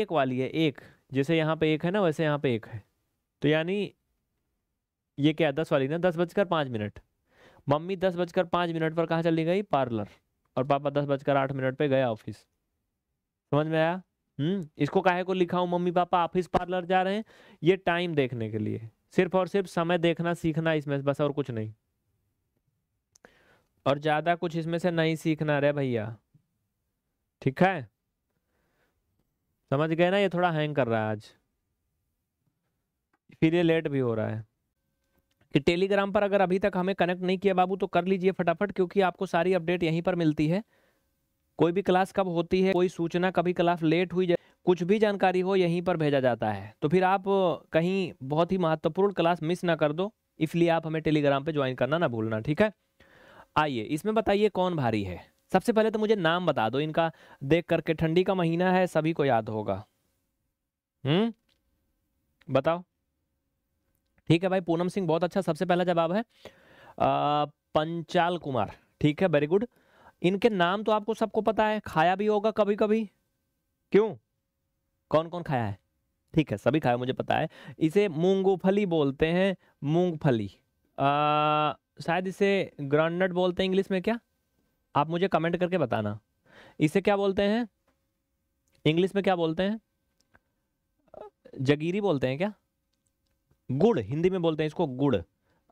एक वाली है एक जैसे यहाँ पे एक है ना वैसे यहाँ पे एक है तो यानी ये क्या दस वाली ना दस बजकर पाँच मिनट मम्मी दस बजकर पाँच मिनट पर कहाँ चली गई पार्लर और पापा दस बजकर आठ मिनट पर गया ऑफिस समझ में आया हम्म इसको काहे को लिखा हूँ मम्मी पापा ऑफिस पार्लर जा रहे हैं ये टाइम देखने के लिए सिर्फ और सिर्फ समय देखना सीखना इसमें बस और कुछ नहीं और ज़्यादा कुछ इसमें से नहीं सीखना रे भैया ठीक है समझ गए ना ये थोड़ा हैंग कर रहा है आज फिर ये लेट भी हो रहा है कि टेलीग्राम पर अगर अभी तक हमें कनेक्ट नहीं किया बाबू तो कर लीजिए फटाफट क्योंकि आपको सारी अपडेट यहीं पर मिलती है कोई भी क्लास कब होती है कोई सूचना कभी क्लास लेट हुई कुछ भी जानकारी हो यहीं पर भेजा जाता है तो फिर आप कहीं बहुत ही महत्वपूर्ण क्लास मिस ना कर दो इसलिए आप हमें टेलीग्राम पर ज्वाइन करना ना भूलना ठीक है आइए इसमें बताइए कौन भारी है सबसे पहले तो मुझे नाम बता दो इनका देख करके ठंडी का महीना है सभी को याद होगा हम्म बताओ ठीक है भाई पूनम सिंह बहुत अच्छा सबसे पहला जवाब है आ, पंचाल कुमार ठीक है वेरी गुड इनके नाम तो आपको सबको पता है खाया भी होगा कभी कभी क्यों कौन कौन खाया है ठीक है सभी खाया मुझे पता है इसे मूंगफली बोलते हैं मूंगफली शायद इसे ग्राउंडनट बोलते हैं इंग्लिश में क्या आप मुझे कमेंट करके बताना इसे क्या बोलते हैं इंग्लिश में क्या बोलते हैं जगीरी बोलते हैं क्या गुड़ हिंदी में बोलते हैं इसको गुड़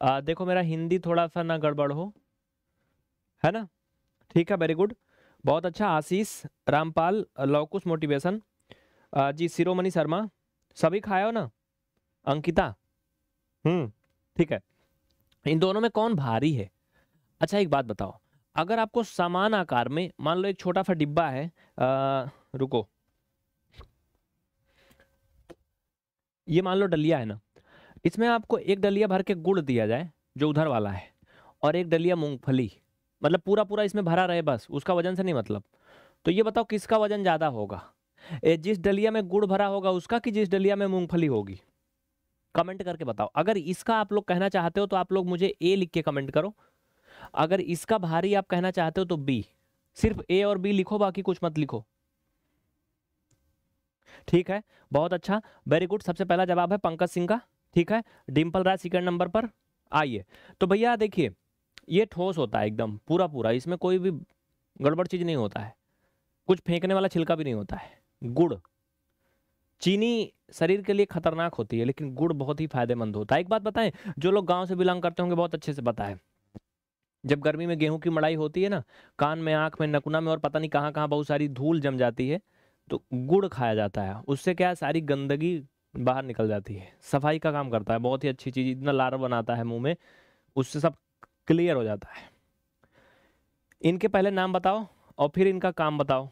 आ, देखो मेरा हिंदी थोड़ा सा ना गड़बड़ हो है ना ठीक है वेरी गुड बहुत अच्छा आशीष रामपाल लौकुश मोटिवेशन जी सिरोमणि शर्मा सभी खाए हो ना अंकिता हम्म ठीक है इन दोनों में कौन भारी है अच्छा एक बात बताओ अगर आपको समान आकार में मान लो एक छोटा सा डिब्बा है आ, रुको ये मान लो डलिया है ना इसमें आपको एक डलिया भर के गुड़ दिया जाए जो उधर वाला है और एक डलिया मूंगफली मतलब पूरा पूरा इसमें भरा रहे बस उसका वजन से नहीं मतलब तो ये बताओ किसका वजन ज़्यादा होगा जिस डलिया में गुड़ भरा होगा उसका कि जिस डलिया में मूंगफली होगी कमेंट करके बताओ अगर इसका आप लोग कहना चाहते हो तो आप लोग मुझे ए लिख के कमेंट करो अगर इसका भारी आप कहना चाहते हो तो बी सिर्फ ए और बी लिखो बाकी कुछ मत लिखो ठीक है बहुत अच्छा वेरी गुड सबसे पहला जवाब है पंकज सिंह का ठीक है डिम्पल राज सेकंड नंबर पर आइए तो भैया देखिए ये ठोस होता है एकदम पूरा पूरा इसमें कोई भी गड़बड़ चीज़ नहीं होता है कुछ फेंकने वाला छिलका भी नहीं होता है गुड़ चीनी शरीर के लिए खतरनाक होती है लेकिन गुड़ बहुत ही फायदेमंद होता है एक बात बताएं जो लोग गांव से बिलोंग करते होंगे बहुत अच्छे से पता जब गर्मी में गेहूं की मड़ाई होती है ना कान में आंख में नकुना में और पता नहीं कहाँ कहाँ बहुत सारी धूल जम जाती है तो गुड़ खाया जाता है उससे क्या सारी गंदगी बाहर निकल जाती है सफाई का काम करता है बहुत ही अच्छी चीज़ इतना लार बनाता है मुंह में उससे सब क्लियर हो जाता है इनके पहले नाम बताओ और फिर इनका काम बताओ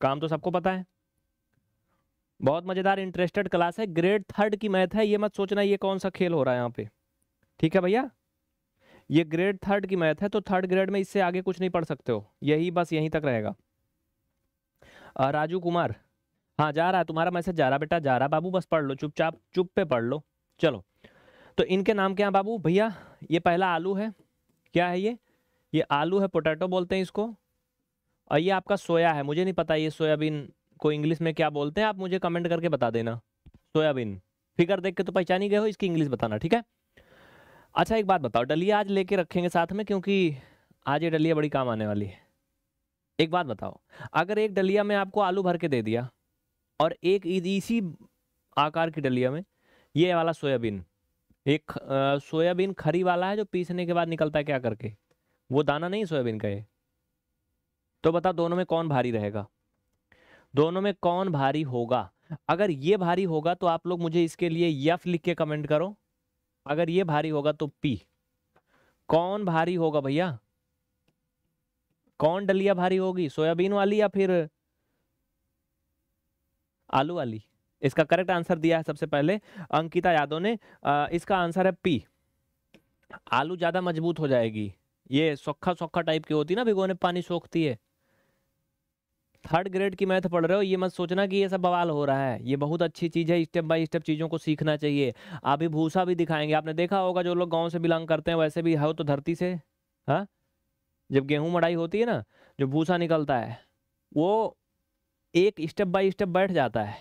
काम तो सबको पता है बहुत मज़ेदार इंटरेस्टेड क्लास है ग्रेड थर्ड की मैथ है ये मत सोचना ये कौन सा खेल हो रहा है यहाँ पे ठीक है भैया ये ग्रेड थर्ड की मैथ है तो थर्ड ग्रेड में इससे आगे कुछ नहीं पढ़ सकते हो यही बस यहीं तक रहेगा राजू कुमार हाँ जा रहा है तुम्हारा मैसेज जा रहा बेटा जा रहा बाबू बस पढ़ लो चुपचाप चुप पे पढ़ लो चलो तो इनके नाम क्या बाबू भैया ये पहला आलू है क्या है ये ये आलू है पोटैटो बोलते हैं इसको और ये आपका सोया है मुझे नहीं पता ये सोयाबीन को इंग्लिश में क्या बोलते हैं आप मुझे कमेंट करके बता देना सोयाबीन फिगर देख के तो पहचान ही गए हो इसकी इंग्लिश बताना ठीक है अच्छा एक बात बताओ डलिया आज लेके रखेंगे साथ में क्योंकि आज ये डलिया बड़ी काम आने वाली है एक बात बताओ अगर एक डलिया में आपको आलू भर के दे दिया और एक इसी आकार की डलिया में ये वाला सोयाबीन एक सोयाबीन खरी वाला है जो पीसने के बाद निकलता है क्या करके वो दाना नहीं सोयाबीन का ये तो बता दोनों में कौन भारी रहेगा दोनों में कौन भारी होगा अगर ये भारी होगा तो आप लोग मुझे इसके लिए यफ लिख के कमेंट करो अगर ये भारी होगा तो पी कौन भारी होगा भैया कौन डलिया भारी होगी सोयाबीन वाली या फिर आलू वाली इसका करेक्ट आंसर दिया है सबसे पहले अंकिता यादव ने इसका आंसर है पी आलू ज़्यादा मजबूत हो जाएगी ये सोखा सोखा टाइप की होती है ना भिगोने पानी सोखती है थर्ड ग्रेड की मैथ पढ़ रहे हो ये मत सोचना कि ये सब बवाल हो रहा है ये बहुत अच्छी चीज़ है स्टेप बाय स्टेप चीज़ों को सीखना चाहिए अभी भूसा भी दिखाएंगे आपने देखा होगा जो लोग गांव से बिलोंग करते हैं वैसे भी हो तो धरती से हाँ जब गेहूं मड़ाई होती है ना जो भूसा निकलता है वो एक स्टेप बाय स्टेप बैठ जाता है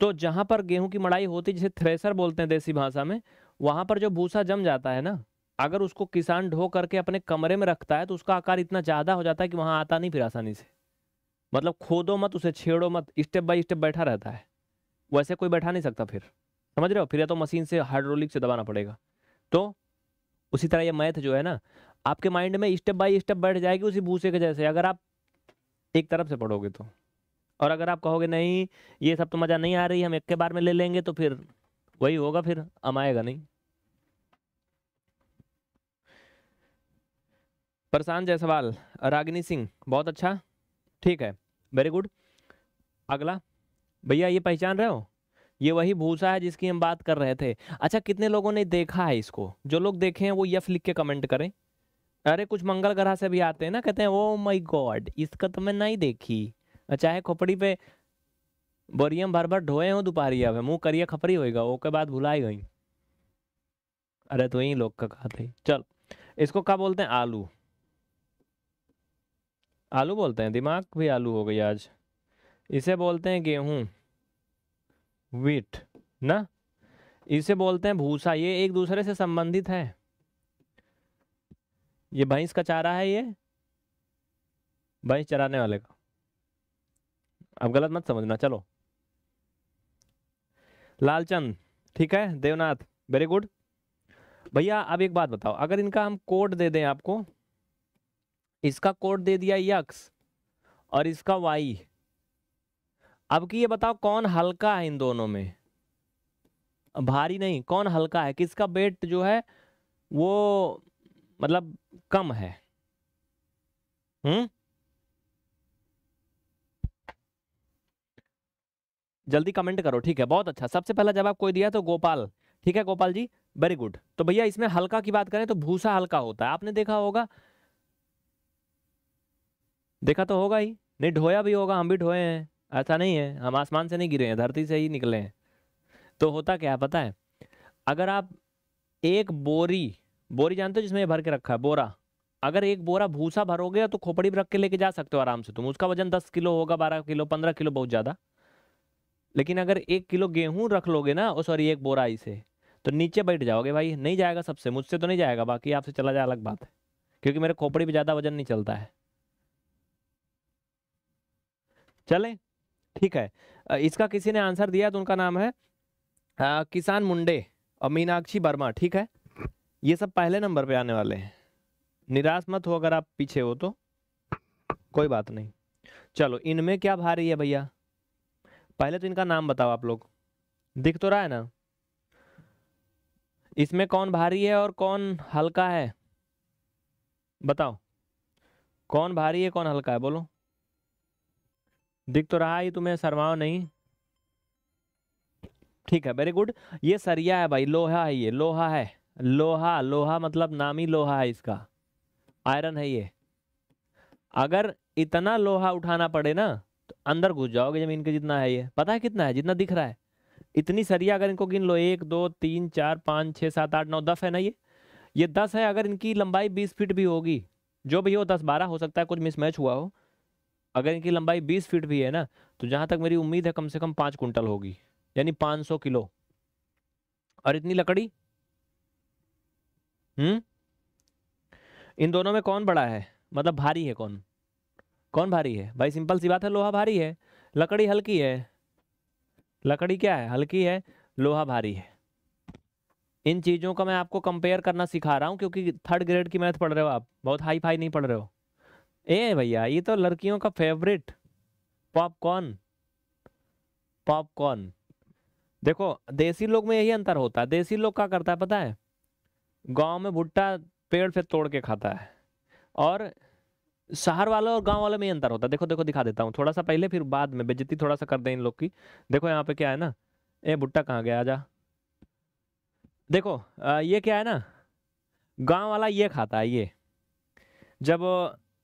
तो जहाँ पर गेहूं की मड़ाई होती जिसे थ्रेसर बोलते हैं देसी भाषा में वहाँ पर जो भूसा जम जाता है ना अगर उसको किसान ढो करके अपने कमरे में रखता है तो उसका आकार इतना ज़्यादा हो जाता है कि वहाँ आता नहीं फिर आसानी से मतलब खोदो मत उसे छेड़ो मत स्टेप बाय स्टेप बैठा रहता है वैसे कोई बैठा नहीं सकता फिर समझ रहे हो फिर या तो मशीन से हाइड्रोलिक से दबाना पड़ेगा तो उसी तरह ये मैथ जो है ना आपके माइंड में स्टेप बाय स्टेप बैठ जाएगी उसी भूसे के जैसे अगर आप एक तरफ से पढ़ोगे तो और अगर आप कहोगे नहीं ये सब तो मज़ा नहीं आ रही हम एक के बार में ले लेंगे तो फिर वही होगा फिर हम आएगा नहीं प्रशांत जयसवाल रागिनी सिंह बहुत अच्छा ठीक है वेरी गुड अगला भैया ये पहचान रहे हो ये वही भूसा है जिसकी हम बात कर रहे थे अच्छा कितने लोगों ने देखा है इसको जो लोग देखे हैं वो यफ लिख के कमेंट करें अरे कुछ मंगल ग्रह से भी आते हैं ना कहते हैं ओ माय गॉड इसका तो मैं नहीं देखी चाहे खोपड़ी पे बोरियम भर भर ढोए हो दोपहरी अब मुंह करिए खपरी होएगा ओके बाद भुलाई गई अरे तो यही लोग का कहा थे चल इसको क्या बोलते हैं आलू आलू बोलते हैं दिमाग भी आलू हो गई आज इसे बोलते हैं गेहूं वीट ना इसे बोलते हैं भूसा ये एक दूसरे से संबंधित है ये भैंस का चारा है ये भैंस चराने वाले का अब गलत मत समझना चलो लालचंद ठीक है देवनाथ वेरी गुड भैया अब एक बात बताओ अगर इनका हम कोड दे दें आपको इसका कोड दे दिया यक्स और इसका वाई अब कि ये बताओ कौन हल्का है इन दोनों में भारी नहीं कौन हल्का है किसका वेट जो है वो मतलब कम है हम्म जल्दी कमेंट करो ठीक है बहुत अच्छा सबसे पहला जवाब कोई दिया तो गोपाल ठीक है गोपाल जी वेरी गुड तो भैया इसमें हल्का की बात करें तो भूसा हल्का होता है आपने देखा होगा देखा तो होगा ही नहीं ढोया भी होगा हम भी ढोए हैं ऐसा नहीं है हम आसमान से नहीं गिरे हैं धरती से ही निकले हैं तो होता क्या पता है अगर आप एक बोरी बोरी जानते हो जिसमें भर के रखा है बोरा अगर एक बोरा भूसा भरोगे तो खोपड़ी भी रख के लेके जा सकते हो आराम से तुम उसका वजन दस किलो होगा बारह किलो पंद्रह किलो बहुत ज़्यादा लेकिन अगर एक किलो गेहूँ रख लोगे ना और सॉरी एक बोरा इसे तो नीचे बैठ जाओगे भाई नहीं जाएगा सबसे मुझसे तो नहीं जाएगा बाकी आपसे चला जाए अलग बात है क्योंकि मेरे खोपड़ी पर ज़्यादा वजन नहीं चलता है चलें ठीक है इसका किसी ने आंसर दिया तो उनका नाम है आ, किसान मुंडे और मीनाक्षी वर्मा ठीक है ये सब पहले नंबर पे आने वाले हैं निराश मत हो अगर आप पीछे हो तो कोई बात नहीं चलो इनमें क्या भारी है भैया पहले तो इनका नाम बताओ आप लोग दिख तो रहा है ना इसमें कौन भारी है और कौन हल्का है बताओ कौन भारी है कौन हल्का है बोलो दिख तो रहा है तुम्हें शर्माओ नहीं ठीक है वेरी गुड ये सरिया है भाई लोहा है ये लोहा है लोहा लोहा मतलब नाम ही लोहा है इसका आयरन है ये अगर इतना लोहा उठाना पड़े ना तो अंदर घुस जाओगे जमीन के जितना है ये पता है कितना है जितना दिख रहा है इतनी सरिया अगर इनको गिन लो एक दो तीन चार पाँच छः सात आठ नौ दस है ना ये ये दस है अगर इनकी लंबाई बीस फीट भी होगी जो भी हो दस बारह हो सकता है कुछ मिसमैच हुआ हो अगर इनकी लंबाई बीस फीट भी है ना तो जहाँ तक मेरी उम्मीद है कम से कम पाँच कुंटल होगी यानी पाँच सौ किलो और इतनी लकड़ी हम्म इन दोनों में कौन बड़ा है मतलब भारी है कौन कौन भारी है भाई सिंपल सी बात है लोहा भारी है लकड़ी हल्की है लकड़ी क्या है हल्की है लोहा भारी है इन चीज़ों का मैं आपको कंपेयर करना सिखा रहा हूँ क्योंकि थर्ड ग्रेड की मैथ पढ़ रहे हो आप बहुत हाई फाई नहीं पढ़ रहे हो ए भैया ये तो लड़कियों का फेवरेट पॉपकॉर्न पॉपकॉर्न देखो देसी लोग में यही अंतर होता है देसी लोग क्या करता है पता है गांव में भुट्टा पेड़ से तोड़ के खाता है और शहर वाले और गांव वाले में ही अंतर होता है देखो देखो दिखा देता हूँ थोड़ा सा पहले फिर बाद में बेजती थोड़ा सा कर दें इन लोग की देखो यहाँ पे क्या है ना ए भुट्टा कहाँ गया आजा देखो आ, ये क्या है ना गांव वाला ये खाता है ये जब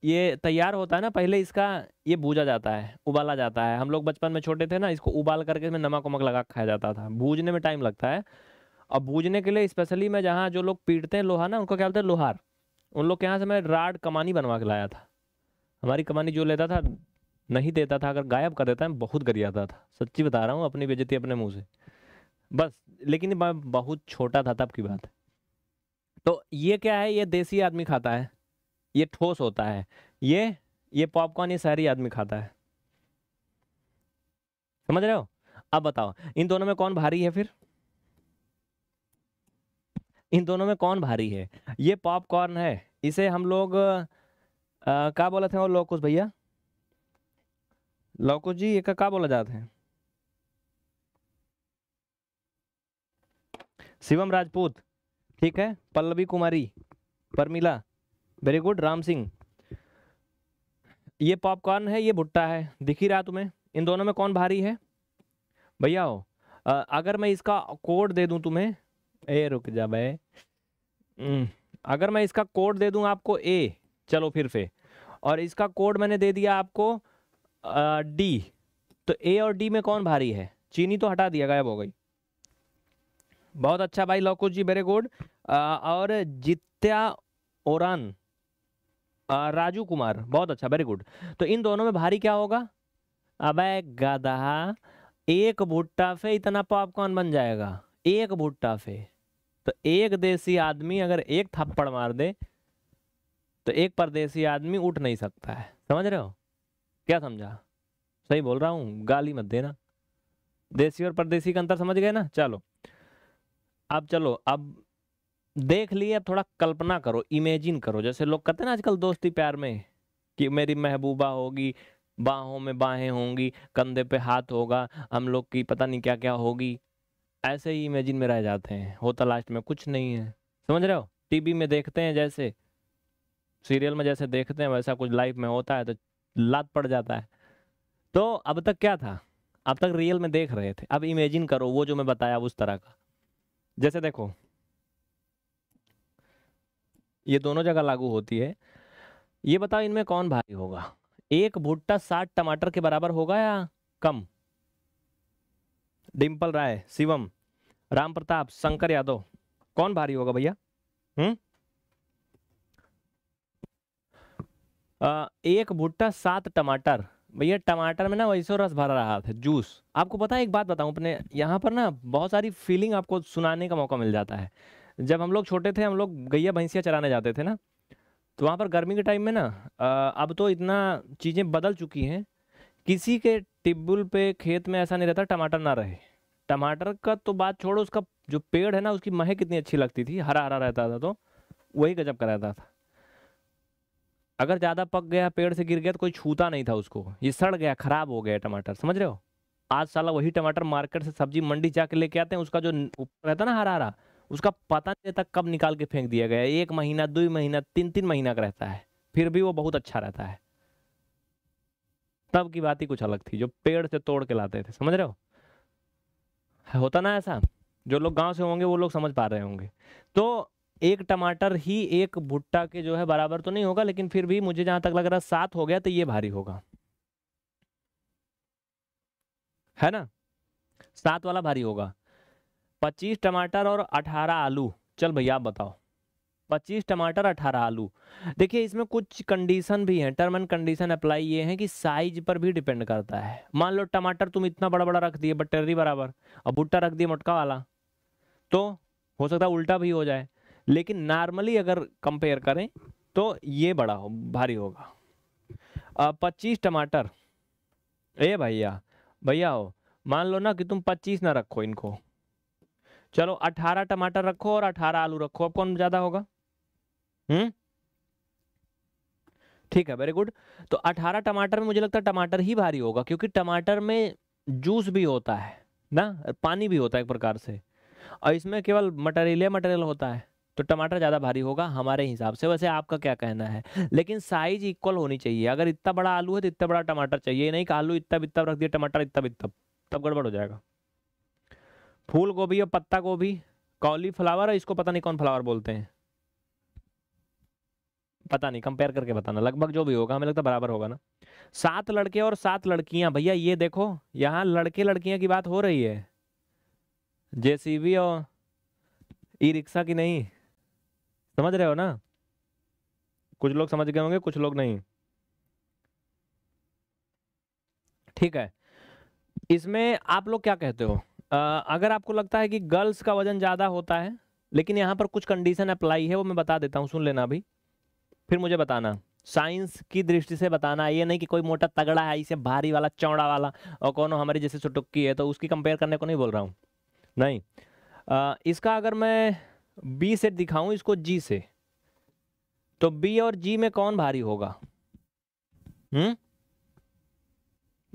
ये तैयार होता है ना पहले इसका ये भूजा जाता है उबाला जाता है हम लोग बचपन में छोटे थे ना इसको उबाल करके इसमें नमक उमक लगा खाया जाता था भूजने में टाइम लगता है और भूजने के लिए स्पेशली मैं जहाँ जो लोग पीटते हैं लोहा ना उनको क्या बोलते हैं लोहार उन लोग के यहाँ से मैं राड कमानी बनवा के लाया था हमारी कमानी जो लेता था नहीं देता था अगर गायब कर देता है बहुत गरियाता था सच्ची बता रहा हूँ अपनी बेजती अपने मुँह से बस लेकिन मैं बहुत छोटा था तब की बात है तो ये क्या है ये देसी आदमी खाता है ये ठोस होता है ये ये पॉपकॉर्न ये शहरी आदमी खाता है समझ रहे हो अब बताओ इन दोनों में कौन भारी है फिर इन दोनों में कौन भारी है ये पॉपकॉर्न है इसे हम लोग का बोला था और लौकुस भैया लौकुस जी एक का, बोला जाता है शिवम राजपूत ठीक है पल्लवी कुमारी परमिला वेरी गुड राम सिंह ये पॉपकॉर्न है ये भुट्टा है दिख ही रहा तुम्हें इन दोनों में कौन भारी है भैया हो अगर मैं इसका कोड दे दूं तुम्हें ए रुक जा भाई हम्म, अगर मैं इसका कोड दे दूं आपको ए चलो फिर से और इसका कोड मैंने दे दिया आपको डी तो ए और डी में कौन भारी है चीनी तो हटा दिया गायब हो गई बहुत अच्छा भाई लवकुश जी वेरी गुड और जित्या ओरान राजू कुमार बहुत अच्छा वेरी गुड तो इन दोनों में भारी क्या होगा अब गधा एक भुट्टा फे इतना पॉपकॉर्न बन जाएगा एक भुट्टा फे तो एक देसी आदमी अगर एक थप्पड़ मार दे तो एक परदेसी आदमी उठ नहीं सकता है समझ रहे हो क्या समझा सही बोल रहा हूँ गाली मत देना देसी और परदेसी का अंतर समझ गए ना चलो अब चलो अब देख लिए अब थोड़ा कल्पना करो इमेजिन करो जैसे लोग कहते हैं ना आजकल दोस्ती प्यार में कि मेरी महबूबा होगी बाहों में बाहें होंगी कंधे पे हाथ होगा हम लोग की पता नहीं क्या क्या होगी ऐसे ही इमेजिन में रह जाते हैं होता लास्ट में कुछ नहीं है समझ रहे हो टीवी में देखते हैं जैसे सीरियल में जैसे देखते हैं वैसा कुछ लाइफ में होता है तो लात पड़ जाता है तो अब तक क्या था अब तक रियल में देख रहे थे अब इमेजिन करो वो जो मैं बताया उस तरह का जैसे देखो ये दोनों जगह लागू होती है ये बताओ इनमें कौन भारी होगा एक भुट्टा साठ टमाटर के बराबर होगा या कम डिम्पल राय शिवम राम प्रताप शंकर यादव कौन भारी होगा भैया हम्म एक भुट्टा सात टमाटर भैया टमाटर में ना वैसे रस भरा रहा था जूस आपको पता है एक बात बताऊं अपने यहाँ पर ना बहुत सारी फीलिंग आपको सुनाने का मौका मिल जाता है जब हम लोग छोटे थे हम लोग गैया भैंसिया चराने जाते थे ना तो वहाँ पर गर्मी के टाइम में ना अब तो इतना चीज़ें बदल चुकी हैं किसी के टिब्बुल पे खेत में ऐसा नहीं रहता टमाटर ना रहे टमाटर का तो बात छोड़ो उसका जो पेड़ है ना उसकी महक कितनी अच्छी लगती थी हरा हरा रहता था तो वही गजब का रहता था अगर ज़्यादा पक गया पेड़ से गिर गया तो कोई छूता नहीं था उसको ये सड़ गया ख़राब हो गया टमाटर समझ रहे हो आज साला वही टमाटर मार्केट से सब्जी मंडी जाके लेके आते हैं उसका जो ऊपर रहता ना हरा हरा उसका पता नहीं रहता कब निकाल के फेंक दिया गया एक महीना दो महीना तीन तीन महीना का रहता है फिर भी वो बहुत अच्छा रहता है तब की बात ही कुछ अलग थी जो पेड़ से तोड़ के लाते थे समझ रहे हो होता ना ऐसा जो लोग गांव से होंगे वो लोग समझ पा रहे होंगे तो एक टमाटर ही एक भुट्टा के जो है बराबर तो नहीं होगा लेकिन फिर भी मुझे जहां तक लग रहा है सात हो गया तो ये भारी होगा है ना सात वाला भारी होगा पच्चीस टमाटर और अठारह आलू चल भैया आप बताओ पच्चीस टमाटर अठारह आलू देखिए इसमें कुछ कंडीशन भी हैं टर्म एंड कंडीशन अप्लाई ये है कि साइज पर भी डिपेंड करता है मान लो टमाटर तुम इतना बड़ा बड़ा रख दिए बटेरी बराबर और भुट्टा रख दिए मटका वाला तो हो सकता है उल्टा भी हो जाए लेकिन नॉर्मली अगर कंपेयर करें तो ये बड़ा हो भारी होगा पच्चीस टमाटर ए भैया भैया हो मान लो ना कि तुम पच्चीस ना रखो इनको चलो अठारह टमाटर रखो और अठारह आलू रखो अब कौन ज़्यादा होगा हम्म ठीक है वेरी गुड तो अठारह टमाटर में मुझे लगता है टमाटर ही भारी होगा क्योंकि टमाटर में जूस भी होता है ना पानी भी होता है एक प्रकार से और इसमें केवल मटेरियल मटेरियल होता है तो टमाटर ज़्यादा भारी होगा हमारे हिसाब से वैसे आपका क्या कहना है लेकिन साइज इक्वल होनी चाहिए अगर इतना बड़ा आलू है तो इतना बड़ा टमाटर चाहिए नहीं कि आलू इतना बित्ता रख दिया टमाटर इतना बित्ता तब गड़बड़ हो जाएगा फूल गोभी और पत्ता गोभी कॉली फ्लावर और इसको पता नहीं कौन फ्लावर बोलते हैं पता नहीं कंपेयर करके बताना लगभग जो भी होगा हमें लगता बराबर होगा ना सात लड़के और सात लड़कियां भैया ये देखो यहाँ लड़के लड़कियां की बात हो रही है जेसीबी और ई रिक्शा की नहीं समझ रहे हो ना कुछ लोग समझ गए होंगे कुछ लोग नहीं ठीक है इसमें आप लोग क्या कहते हो आ, अगर आपको लगता है कि गर्ल्स का वजन ज़्यादा होता है लेकिन यहाँ पर कुछ कंडीशन अप्लाई है वो मैं बता देता हूँ सुन लेना अभी फिर मुझे बताना साइंस की दृष्टि से बताना ये नहीं कि कोई मोटा तगड़ा है इसे भारी वाला चौड़ा वाला और कौन हमारी जैसे सुटुक्की है तो उसकी कंपेयर करने को नहीं बोल रहा हूँ नहीं आ, इसका अगर मैं बी से दिखाऊं इसको जी से तो बी और जी में कौन भारी होगा हम्म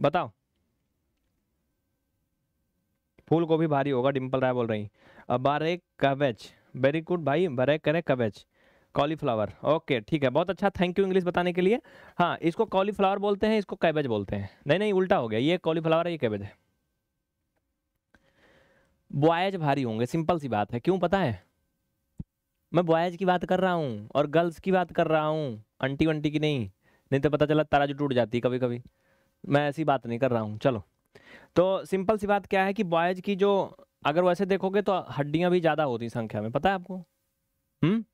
बताओ फूल को भी भारी होगा डिम्पल राय बोल रही बारे कवच वेरी गुड भाई बारे करे कवच कॉलीफ्लावर ओके ठीक है बहुत अच्छा थैंक यू इंग्लिश बताने के लिए हाँ इसको कॉलीफ्लावर बोलते हैं इसको कैबेज बोलते हैं नहीं नहीं उल्टा हो गया ये कॉलीफ्लावर है ये कैबेज है बॉयज भारी होंगे सिंपल सी बात है क्यों पता है मैं बॉयज़ की बात कर रहा हूँ और गर्ल्स की बात कर रहा हूँ आंटी वंटी की नहीं नहीं तो पता चला ताराजू टूट जाती है कभी कभी मैं ऐसी बात नहीं कर रहा हूँ चलो तो सिंपल सी बात क्या है कि बॉयज़ की जो अगर वैसे देखोगे तो हड्डियाँ भी ज़्यादा होती संख्या में पता है आपको हम्म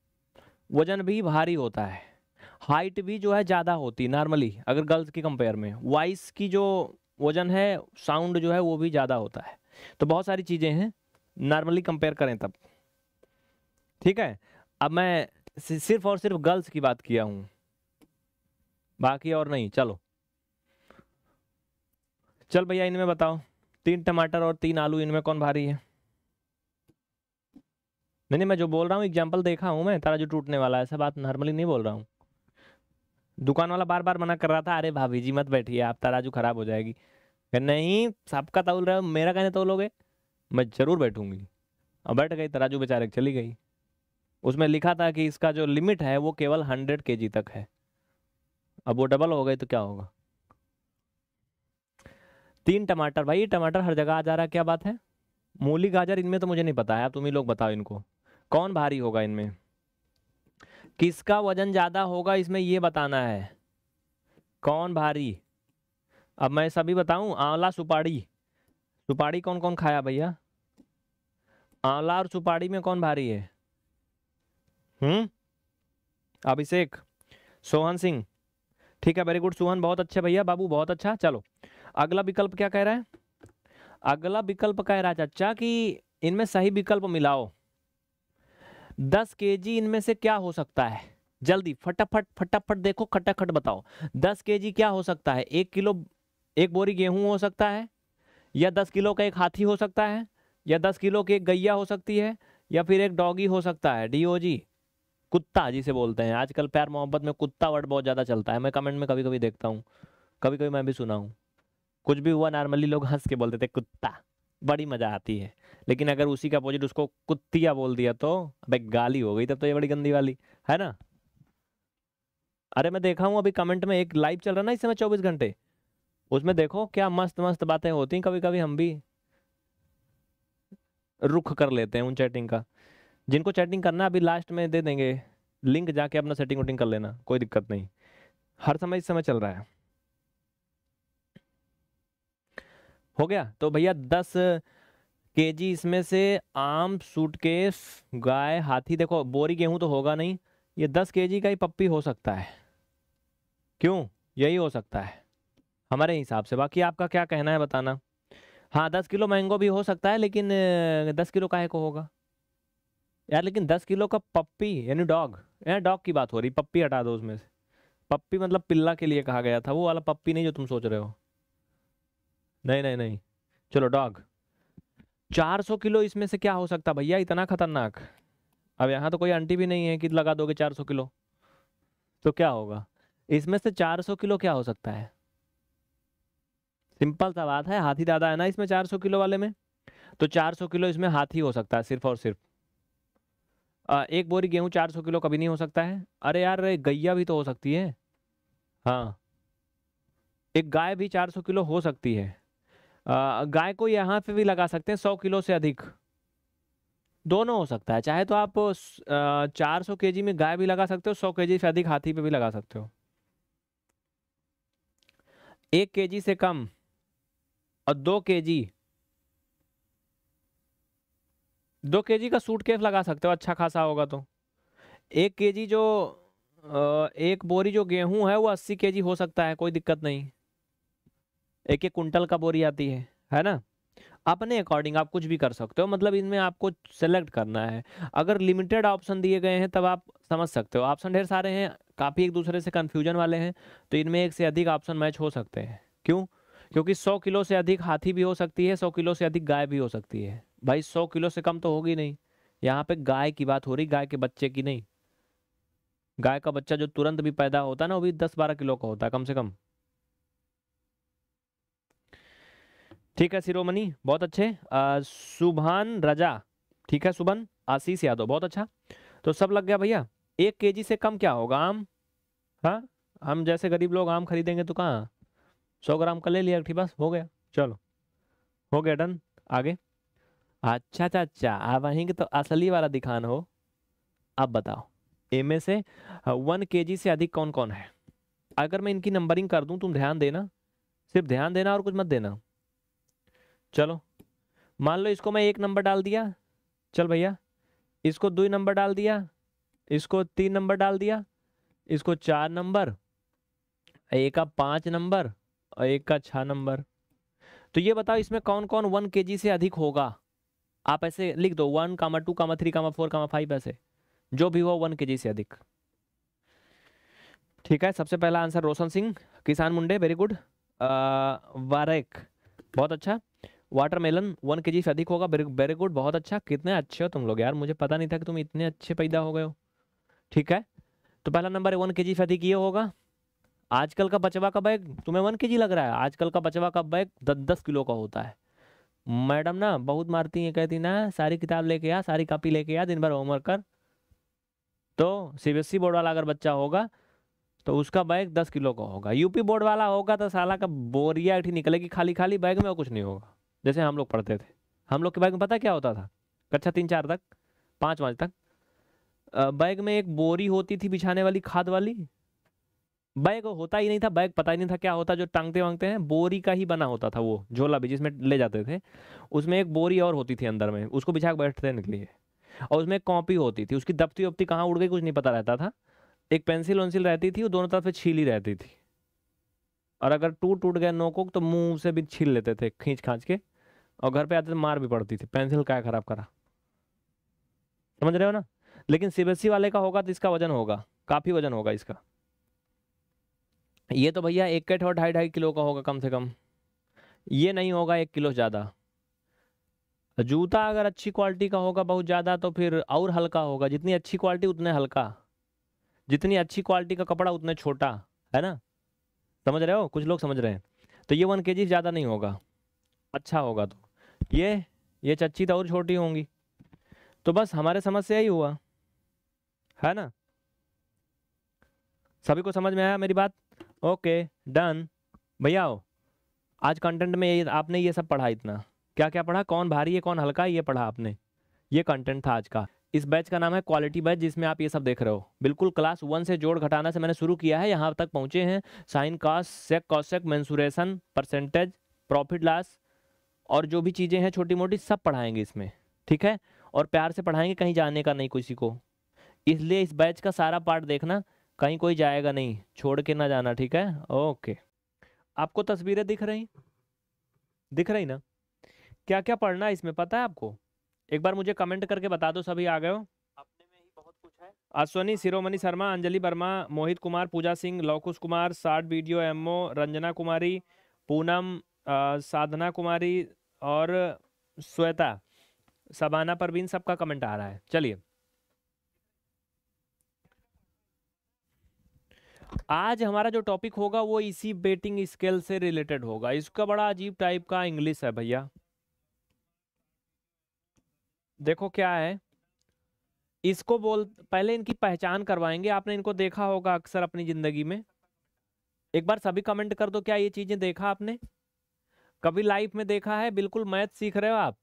वजन भी भारी होता है हाइट भी जो है ज़्यादा होती नॉर्मली अगर गर्ल्स की कंपेयर में वॉइस की जो वजन है साउंड जो है वो भी ज़्यादा होता है तो बहुत सारी चीज़ें हैं नॉर्मली कंपेयर करें तब ठीक है अब मैं सिर्फ और सिर्फ गर्ल्स की बात किया हूँ बाकी और नहीं चलो चल भैया इनमें बताओ तीन टमाटर और तीन आलू इनमें कौन भारी है नहीं नहीं मैं जो बोल रहा हूँ एग्जाम्पल देखा हूँ मैं तारा जो टूटने वाला है ऐसा बात नॉर्मली नहीं बोल रहा हूँ दुकान वाला बार बार मना कर रहा था अरे भाभी जी मत बैठिए आप तराजू खराब हो जाएगी नहीं सबका तौल रहा मेरा कहने तौलोगे मैं ज़रूर बैठूंगी और बैठ गई तराजू बेचारे चली गई उसमें लिखा था कि इसका जो लिमिट है वो केवल हंड्रेड के तक है अब वो डबल हो गए तो क्या होगा तीन टमाटर भाई टमाटर हर जगह आ जा रहा है क्या बात है मूली गाजर इनमें तो मुझे नहीं पता है तुम ही लोग बताओ इनको कौन भारी होगा इनमें किसका वजन ज़्यादा होगा इसमें ये बताना है कौन भारी अब मैं सभी बताऊं आंवला सुपाड़ी सुपारी कौन कौन खाया भैया आंवला और सुपारी में कौन भारी है हम्म अभिषेक सोहन सिंह ठीक है वेरी गुड सोहन बहुत अच्छे भैया बाबू बहुत अच्छा चलो अगला विकल्प क्या कह रहा है अगला विकल्प कह रहा है चाचा कि इनमें सही विकल्प मिलाओ दस के जी इनमें से क्या हो सकता है जल्दी फटाफट फटाफट देखो खटाखट बताओ दस के जी क्या हो सकता है एक किलो एक बोरी गेहूं हो सकता है या दस किलो का एक हाथी हो सकता है या दस किलो की एक गैया हो सकती है या फिर एक डॉगी हो सकता है डी ओ जी कुत्ता जिसे बोलते हैं आजकल प्यार मोहब्बत में कुत्ता वर्ड बहुत ज़्यादा चलता है मैं कमेंट में कभी कभी देखता हूँ कभी कभी मैं भी सुना हूँ कुछ भी हुआ नॉर्मली लोग हंस के बोलते थे कुत्ता बड़ी मज़ा आती है लेकिन अगर उसी का अपोजिट उसको कुत्तिया बोल दिया तो भाई गाली हो गई तब तो ये बड़ी गंदी वाली है ना अरे मैं देखा हूँ अभी कमेंट में एक लाइव चल रहा ना इस समय चौबीस घंटे उसमें देखो क्या मस्त मस्त बातें होती हैं कभी कभी हम भी रुख कर लेते हैं उन चैटिंग का जिनको चैटिंग करना अभी लास्ट में दे देंगे लिंक जाके अपना सेटिंग वेटिंग कर लेना कोई दिक्कत नहीं हर समय इस समय चल रहा है हो गया तो भैया दस के जी इसमें से आम सूट केस गाय हाथी देखो बोरी गेहूं तो होगा नहीं ये दस के जी का ही पप्पी हो सकता है क्यों यही हो सकता है हमारे हिसाब से बाकी आपका क्या कहना है बताना हाँ दस किलो मैंगो भी हो सकता है लेकिन दस किलो काहे को होगा यार लेकिन दस किलो का पप्पी यानी डॉग यार डॉग की बात हो रही पप्पी हटा दो उसमें से पप्पी मतलब पिल्ला के लिए कहा गया था वो वाला पप्पी नहीं जो तुम सोच रहे हो नहीं नहीं नहीं चलो डॉग 400 किलो इसमें से क्या हो सकता भैया इतना खतरनाक अब यहाँ तो कोई आंटी भी नहीं है कि लगा दोगे 400 किलो तो क्या होगा इसमें से 400 किलो क्या हो सकता है सिंपल सा बात है हाथी दादा है ना इसमें 400 किलो वाले में तो 400 किलो इसमें हाथी हो सकता है सिर्फ और सिर्फ एक बोरी गेहूँ चार सौ किलो कभी नहीं हो सकता है अरे यार गैया भी तो हो सकती है हाँ एक गाय भी चार सौ किलो हो सकती है गाय को यहाँ पे भी लगा सकते हैं सौ किलो से अधिक दोनों हो सकता है चाहे तो आप चार सौ के जी में गाय भी लगा सकते हो सौ के जी से अधिक हाथी पे भी लगा सकते हो एक के जी से कम और दो के जी दो के का सूट केस लगा सकते हो अच्छा खासा होगा तो एक के जो एक बोरी जो गेहूं है वो अस्सी के हो सकता है कोई दिक्कत नहीं एक एक कुंटल का बोरी आती है है ना अपने अकॉर्डिंग आप कुछ भी कर सकते हो मतलब इनमें आपको सेलेक्ट करना है अगर लिमिटेड ऑप्शन दिए गए हैं तब आप समझ सकते हो ऑप्शन ढेर सारे हैं काफ़ी एक दूसरे से कन्फ्यूजन वाले हैं तो इनमें एक से अधिक ऑप्शन मैच हो सकते हैं क्यों क्योंकि सौ किलो से अधिक हाथी भी हो सकती है सौ किलो से अधिक गाय भी हो सकती है भाई सौ किलो से कम तो होगी नहीं यहाँ पे गाय की बात हो रही गाय के बच्चे की नहीं गाय का बच्चा जो तुरंत भी पैदा होता है ना वो भी दस बारह किलो का होता है कम से कम ठीक है सिरोमणि बहुत अच्छे सुभान रजा ठीक है सुभन आशीष यादव बहुत अच्छा तो सब लग गया भैया एक केजी से कम क्या होगा आम हाँ हम जैसे गरीब लोग आम खरीदेंगे तो कहाँ सौ ग्राम का ले लिया बस हो गया चलो हो गया डन आगे अच्छा अच्छा अच्छा अब वहीं तो असली वाला दिखान हो अब बताओ इनमें से वन के से अधिक कौन कौन है अगर मैं इनकी नंबरिंग कर दूं तुम ध्यान देना सिर्फ ध्यान देना और कुछ मत देना चलो मान लो इसको मैं एक नंबर डाल दिया चल भैया इसको दो नंबर डाल दिया इसको तीन नंबर डाल दिया इसको चार नंबर एक का पाँच नंबर और एक का छः नंबर तो ये बताओ इसमें कौन कौन वन के से अधिक होगा आप ऐसे लिख दो one comma two comma three comma four comma five ऐसे जो भी हो वन के से अधिक ठीक है सबसे पहला आंसर रोशन सिंह किसान मुंडे वेरी गुड वारेक बहुत अच्छा वाटरमेलन वन के से अधिक होगा वेरी गुड बहुत अच्छा कितने अच्छे हो तुम लोग यार मुझे पता नहीं था कि तुम इतने अच्छे पैदा हो गए हो ठीक है तो पहला नंबर वन के से अधिक ये होगा आजकल का बचवा का बैग तुम्हें वन के लग रहा है आजकल का बचवा का बैग दस दस किलो का होता है मैडम ना बहुत मारती हैं कहती ना सारी किताब लेके आ सारी कॉपी लेके आ दिन भर होमवर्क कर तो सीबीएसई बोर्ड वाला अगर बच्चा होगा तो उसका बैग दस किलो का होगा यूपी बोर्ड वाला होगा तो साला का बोरिया ऐठी निकलेगी खाली खाली बैग में और कुछ नहीं होगा जैसे हम लोग पढ़ते थे हम लोग के बैग में पता क्या होता था कक्षा तीन चार तक पाँच पाँच तक बैग में एक बोरी होती थी बिछाने वाली खाद वाली बैग होता ही नहीं था बैग पता ही नहीं था क्या होता जो टांगते वांगते हैं बोरी का ही बना होता था वो झोला भी जिसमें ले जाते थे उसमें एक बोरी और होती थी अंदर में उसको बिछा बैठते निकलिए और उसमें एक कॉपी होती थी उसकी दफ्ती वफ्ती कहाँ उड़ गई कुछ नहीं पता रहता था एक पेंसिल वेंसिल रहती थी वो दोनों तरफ छीली रहती थी और अगर टूट टूट गया नोको तो मुंह से भी छील लेते थे खींच खाँच के और घर पर आते तो मार भी पड़ती थी पेंसिल क्या खराब करा समझ रहे हो ना लेकिन सी वाले का होगा तो इसका वजन होगा काफ़ी वजन होगा इसका ये तो भैया एक कट और ढाई ढाई किलो का होगा कम से कम ये नहीं होगा एक किलो ज़्यादा जूता अगर अच्छी क्वालिटी का होगा बहुत ज़्यादा तो फिर और हल्का होगा जितनी अच्छी क्वालिटी उतने हल्का जितनी अच्छी क्वालिटी का कपड़ा उतने छोटा है ना समझ रहे हो कुछ लोग समझ रहे हैं तो ये वन के जी ज़्यादा नहीं होगा अच्छा होगा तो ये ये चच्ची तो और छोटी होंगी तो बस हमारे समझ से यही हुआ है ना सभी को समझ में आया मेरी बात ओके डन भैया आज कंटेंट में ये आपने ये सब पढ़ा इतना क्या क्या पढ़ा कौन भारी है कौन हल्का है ये पढ़ा आपने ये कंटेंट था आज का इस बैच का नाम है क्वालिटी बैच जिसमें आप ये सब देख रहे हो बिल्कुल क्लास वन से जोड़ घटाना से मैंने शुरू किया है यहाँ तक पहुँचे हैं sine cos sec cosec mensuration percentage profit loss और जो भी चीज़ें हैं छोटी मोटी सब पढ़ाएंगे इसमें ठीक है और प्यार से पढ़ाएंगे कहीं जाने का नहीं किसी को इसलिए इस बैच का सारा पार्ट देखना कहीं कोई जाएगा नहीं छोड़ के ना जाना ठीक है ओके आपको तस्वीरें दिख रही दिख रही ना क्या क्या पढ़ना है इसमें पता है आपको एक बार मुझे कमेंट करके बता दो सभी आ गए हो अपने में ही बहुत कुछ है अश्वनी शिरोमणि शर्मा अंजलि वर्मा मोहित कुमार पूजा सिंह लौकुश कुमार साठ वीडियो एमओ रंजना कुमारी पूनम साधना कुमारी और श्वेता सबाना परवीन सबका कमेंट आ रहा है चलिए आज हमारा जो टॉपिक होगा वो इसी बेटिंग स्केल से रिलेटेड होगा इसका बड़ा अजीब टाइप का इंग्लिश है भैया देखो क्या है इसको बोल पहले इनकी पहचान करवाएंगे आपने इनको देखा होगा अक्सर अपनी ज़िंदगी में एक बार सभी कमेंट कर दो क्या ये चीज़ें देखा आपने कभी लाइफ में देखा है बिल्कुल मैथ सीख रहे हो आप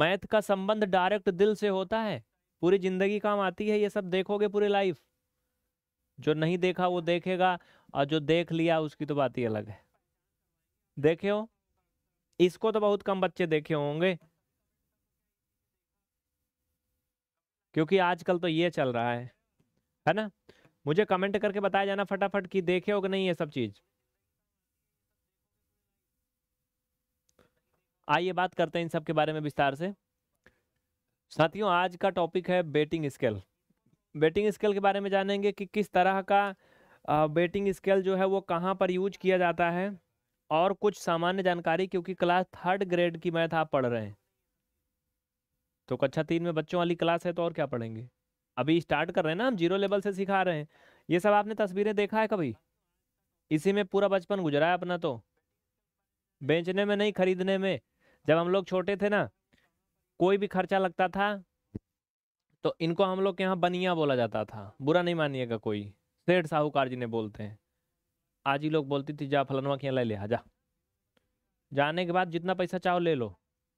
मैथ का संबंध डायरेक्ट दिल से होता है पूरी ज़िंदगी काम आती है ये सब देखोगे पूरी लाइफ जो नहीं देखा वो देखेगा और जो देख लिया उसकी तो बात ही अलग है देखे हो इसको तो बहुत कम बच्चे देखे होंगे क्योंकि आजकल तो ये चल रहा है है ना मुझे कमेंट करके बताया जाना फटाफट कि देखे हो कि नहीं ये सब चीज आइए बात करते हैं इन सब के बारे में विस्तार से साथियों आज का टॉपिक है बेटिंग स्केल बेटिंग स्केल के बारे में जानेंगे कि किस तरह का बेटिंग स्केल जो है वो कहाँ पर यूज किया जाता है और कुछ सामान्य जानकारी क्योंकि क्लास थर्ड ग्रेड की मैथ आप पढ़ रहे हैं तो कक्षा तीन में बच्चों वाली क्लास है तो और क्या पढ़ेंगे अभी स्टार्ट कर रहे हैं ना हम जीरो लेवल से सिखा रहे हैं ये सब आपने तस्वीरें देखा है कभी इसी में पूरा बचपन गुजरा है अपना तो बेचने में नहीं खरीदने में जब हम लोग छोटे थे ना कोई भी खर्चा लगता था तो इनको हम लोग के यहाँ बनिया बोला जाता था बुरा नहीं मानिएगा कोई सेठ साहूकार जी ने बोलते हैं आज ही लोग बोलती थी जा फलनवा के यहाँ ले ले जा जाने के बाद जितना पैसा चाहो ले लो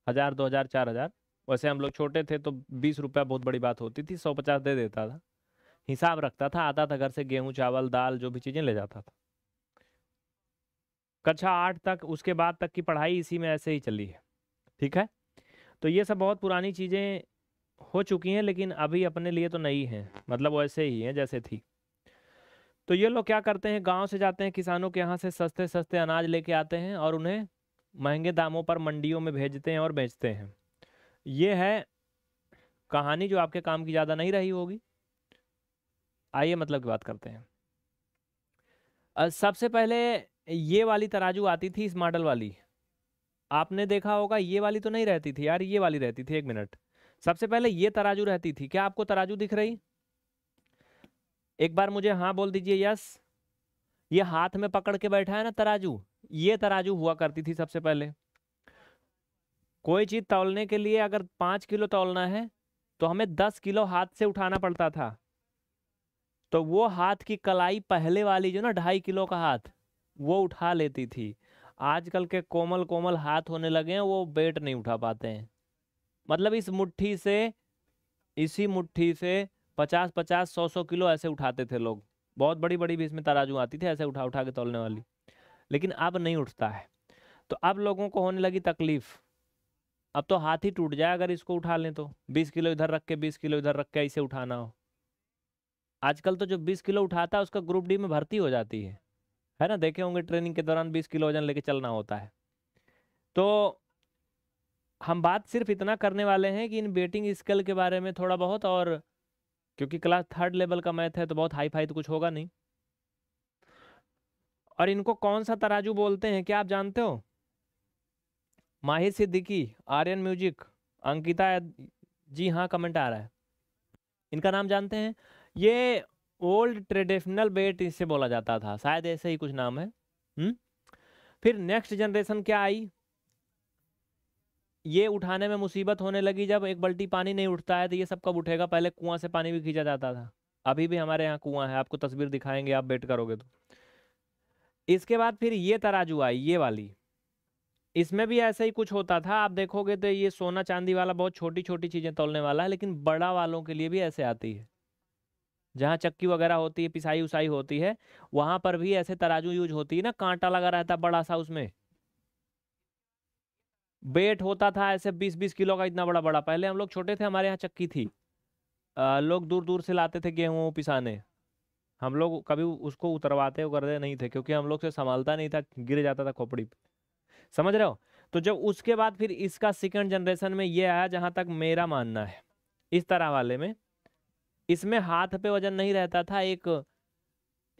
हज़ार दो हज़ार चार हज़ार वैसे हम लोग छोटे थे तो बीस रुपया बहुत बड़ी बात होती थी सौ पचास दे देता था हिसाब रखता था आता था घर से गेहूँ चावल दाल जो भी चीज़ें ले जाता था कक्षा आठ तक उसके बाद तक की पढ़ाई इसी में ऐसे ही चली है ठीक है तो ये सब बहुत पुरानी चीज़ें हो चुकी हैं लेकिन अभी अपने लिए तो नहीं हैं मतलब वैसे ही हैं जैसे थी तो ये लोग क्या करते हैं गांव से जाते हैं किसानों के यहाँ से सस्ते सस्ते अनाज लेके आते हैं और उन्हें महंगे दामों पर मंडियों में भेजते हैं और बेचते हैं ये है कहानी जो आपके काम की ज़्यादा नहीं रही होगी आइए मतलब की बात करते हैं सबसे पहले ये वाली तराजू आती थी इस मॉडल वाली आपने देखा होगा ये वाली तो नहीं रहती थी यार ये वाली रहती थी एक मिनट सबसे पहले ये तराजू रहती थी क्या आपको तराजू दिख रही एक बार मुझे हाँ बोल दीजिए यस ये हाथ में पकड़ के बैठा है ना तराजू ये तराजू हुआ करती थी सबसे पहले कोई चीज तौलने के लिए अगर पांच किलो तौलना है तो हमें दस किलो हाथ से उठाना पड़ता था तो वो हाथ की कलाई पहले वाली जो ना ढाई किलो का हाथ वो उठा लेती थी आजकल के कोमल कोमल हाथ होने लगे हैं वो वेट नहीं उठा पाते हैं मतलब इस मुट्ठी से इसी मुट्ठी से पचास पचास सौ सौ किलो ऐसे उठाते थे लोग बहुत बड़ी बड़ी भी इसमें तराजू आती थी ऐसे उठा उठा के तोलने वाली लेकिन अब नहीं उठता है तो अब लोगों को होने लगी तकलीफ अब तो हाथ ही टूट जाए अगर इसको उठा लें तो बीस किलो इधर रख के बीस किलो इधर रख के ऐसे उठाना हो आजकल तो जो बीस किलो उठाता है उसका ग्रुप डी में भर्ती हो जाती है है ना देखे होंगे ट्रेनिंग के दौरान बीस किलो वजन लेके चलना होता है तो हम बात सिर्फ इतना करने वाले हैं कि इन बेटिंग स्किल के बारे में थोड़ा बहुत और क्योंकि क्लास थर्ड लेवल का मैथ है तो बहुत हाई फाई तो कुछ होगा नहीं और इनको कौन सा तराजू बोलते हैं क्या आप जानते हो माहिर सिद्दीकी आर्यन म्यूजिक अंकिता जी हाँ कमेंट आ रहा है इनका नाम जानते हैं ये ओल्ड ट्रेडिशनल बेट इससे बोला जाता था शायद ऐसे ही कुछ नाम है हुँ? हम्म? फिर नेक्स्ट जनरेशन क्या आई ये उठाने में मुसीबत होने लगी जब एक बल्टी पानी नहीं उठता है तो ये सब कब उठेगा पहले कुआं से पानी भी खींचा जाता था अभी भी हमारे यहाँ कुआं है आपको तस्वीर दिखाएंगे आप बैठ करोगे तो इसके बाद फिर ये तराजू आई ये वाली इसमें भी ऐसा ही कुछ होता था आप देखोगे तो ये सोना चांदी वाला बहुत छोटी छोटी चीज़ें तोलने वाला है लेकिन बड़ा वालों के लिए भी ऐसे आती है जहाँ चक्की वगैरह होती है पिसाई उसाई होती है वहां पर भी ऐसे तराजू यूज होती है ना कांटा लगा रहता बड़ा सा उसमें वेट होता था ऐसे बीस बीस किलो का इतना बड़ा बड़ा पहले हम लोग छोटे थे हमारे यहाँ चक्की थी आ, लोग दूर दूर से लाते थे गेहूँ पिसाने हम लोग कभी उसको उतरवाते करते नहीं थे क्योंकि हम लोग से संभालता नहीं था गिर जाता था खोपड़ी समझ रहे हो तो जब उसके बाद फिर इसका सेकेंड जनरेशन में ये आया जहाँ तक मेरा मानना है इस तरह वाले में इसमें हाथ पे वजन नहीं रहता था एक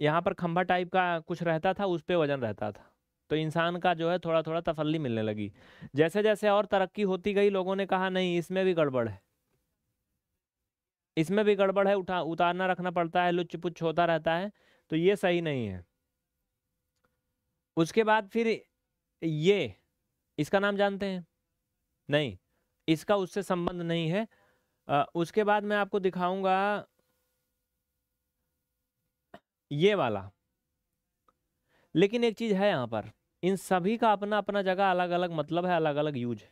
यहाँ पर खंभा टाइप का कुछ रहता था उस पर वजन रहता था तो इंसान का जो है थोड़ा थोड़ा तफल्ली मिलने लगी जैसे जैसे और तरक्की होती गई लोगों ने कहा नहीं इसमें भी गड़बड़ है इसमें भी गड़बड़ है उठा उतारना रखना पड़ता है लुच्च पुच्छ होता रहता है तो ये सही नहीं है उसके बाद फिर ये इसका नाम जानते हैं नहीं इसका उससे संबंध नहीं है आ, उसके बाद मैं आपको दिखाऊंगा ये वाला लेकिन एक चीज़ है यहां पर इन सभी का अपना अपना जगह अलग अलग मतलब है अलग अलग यूज है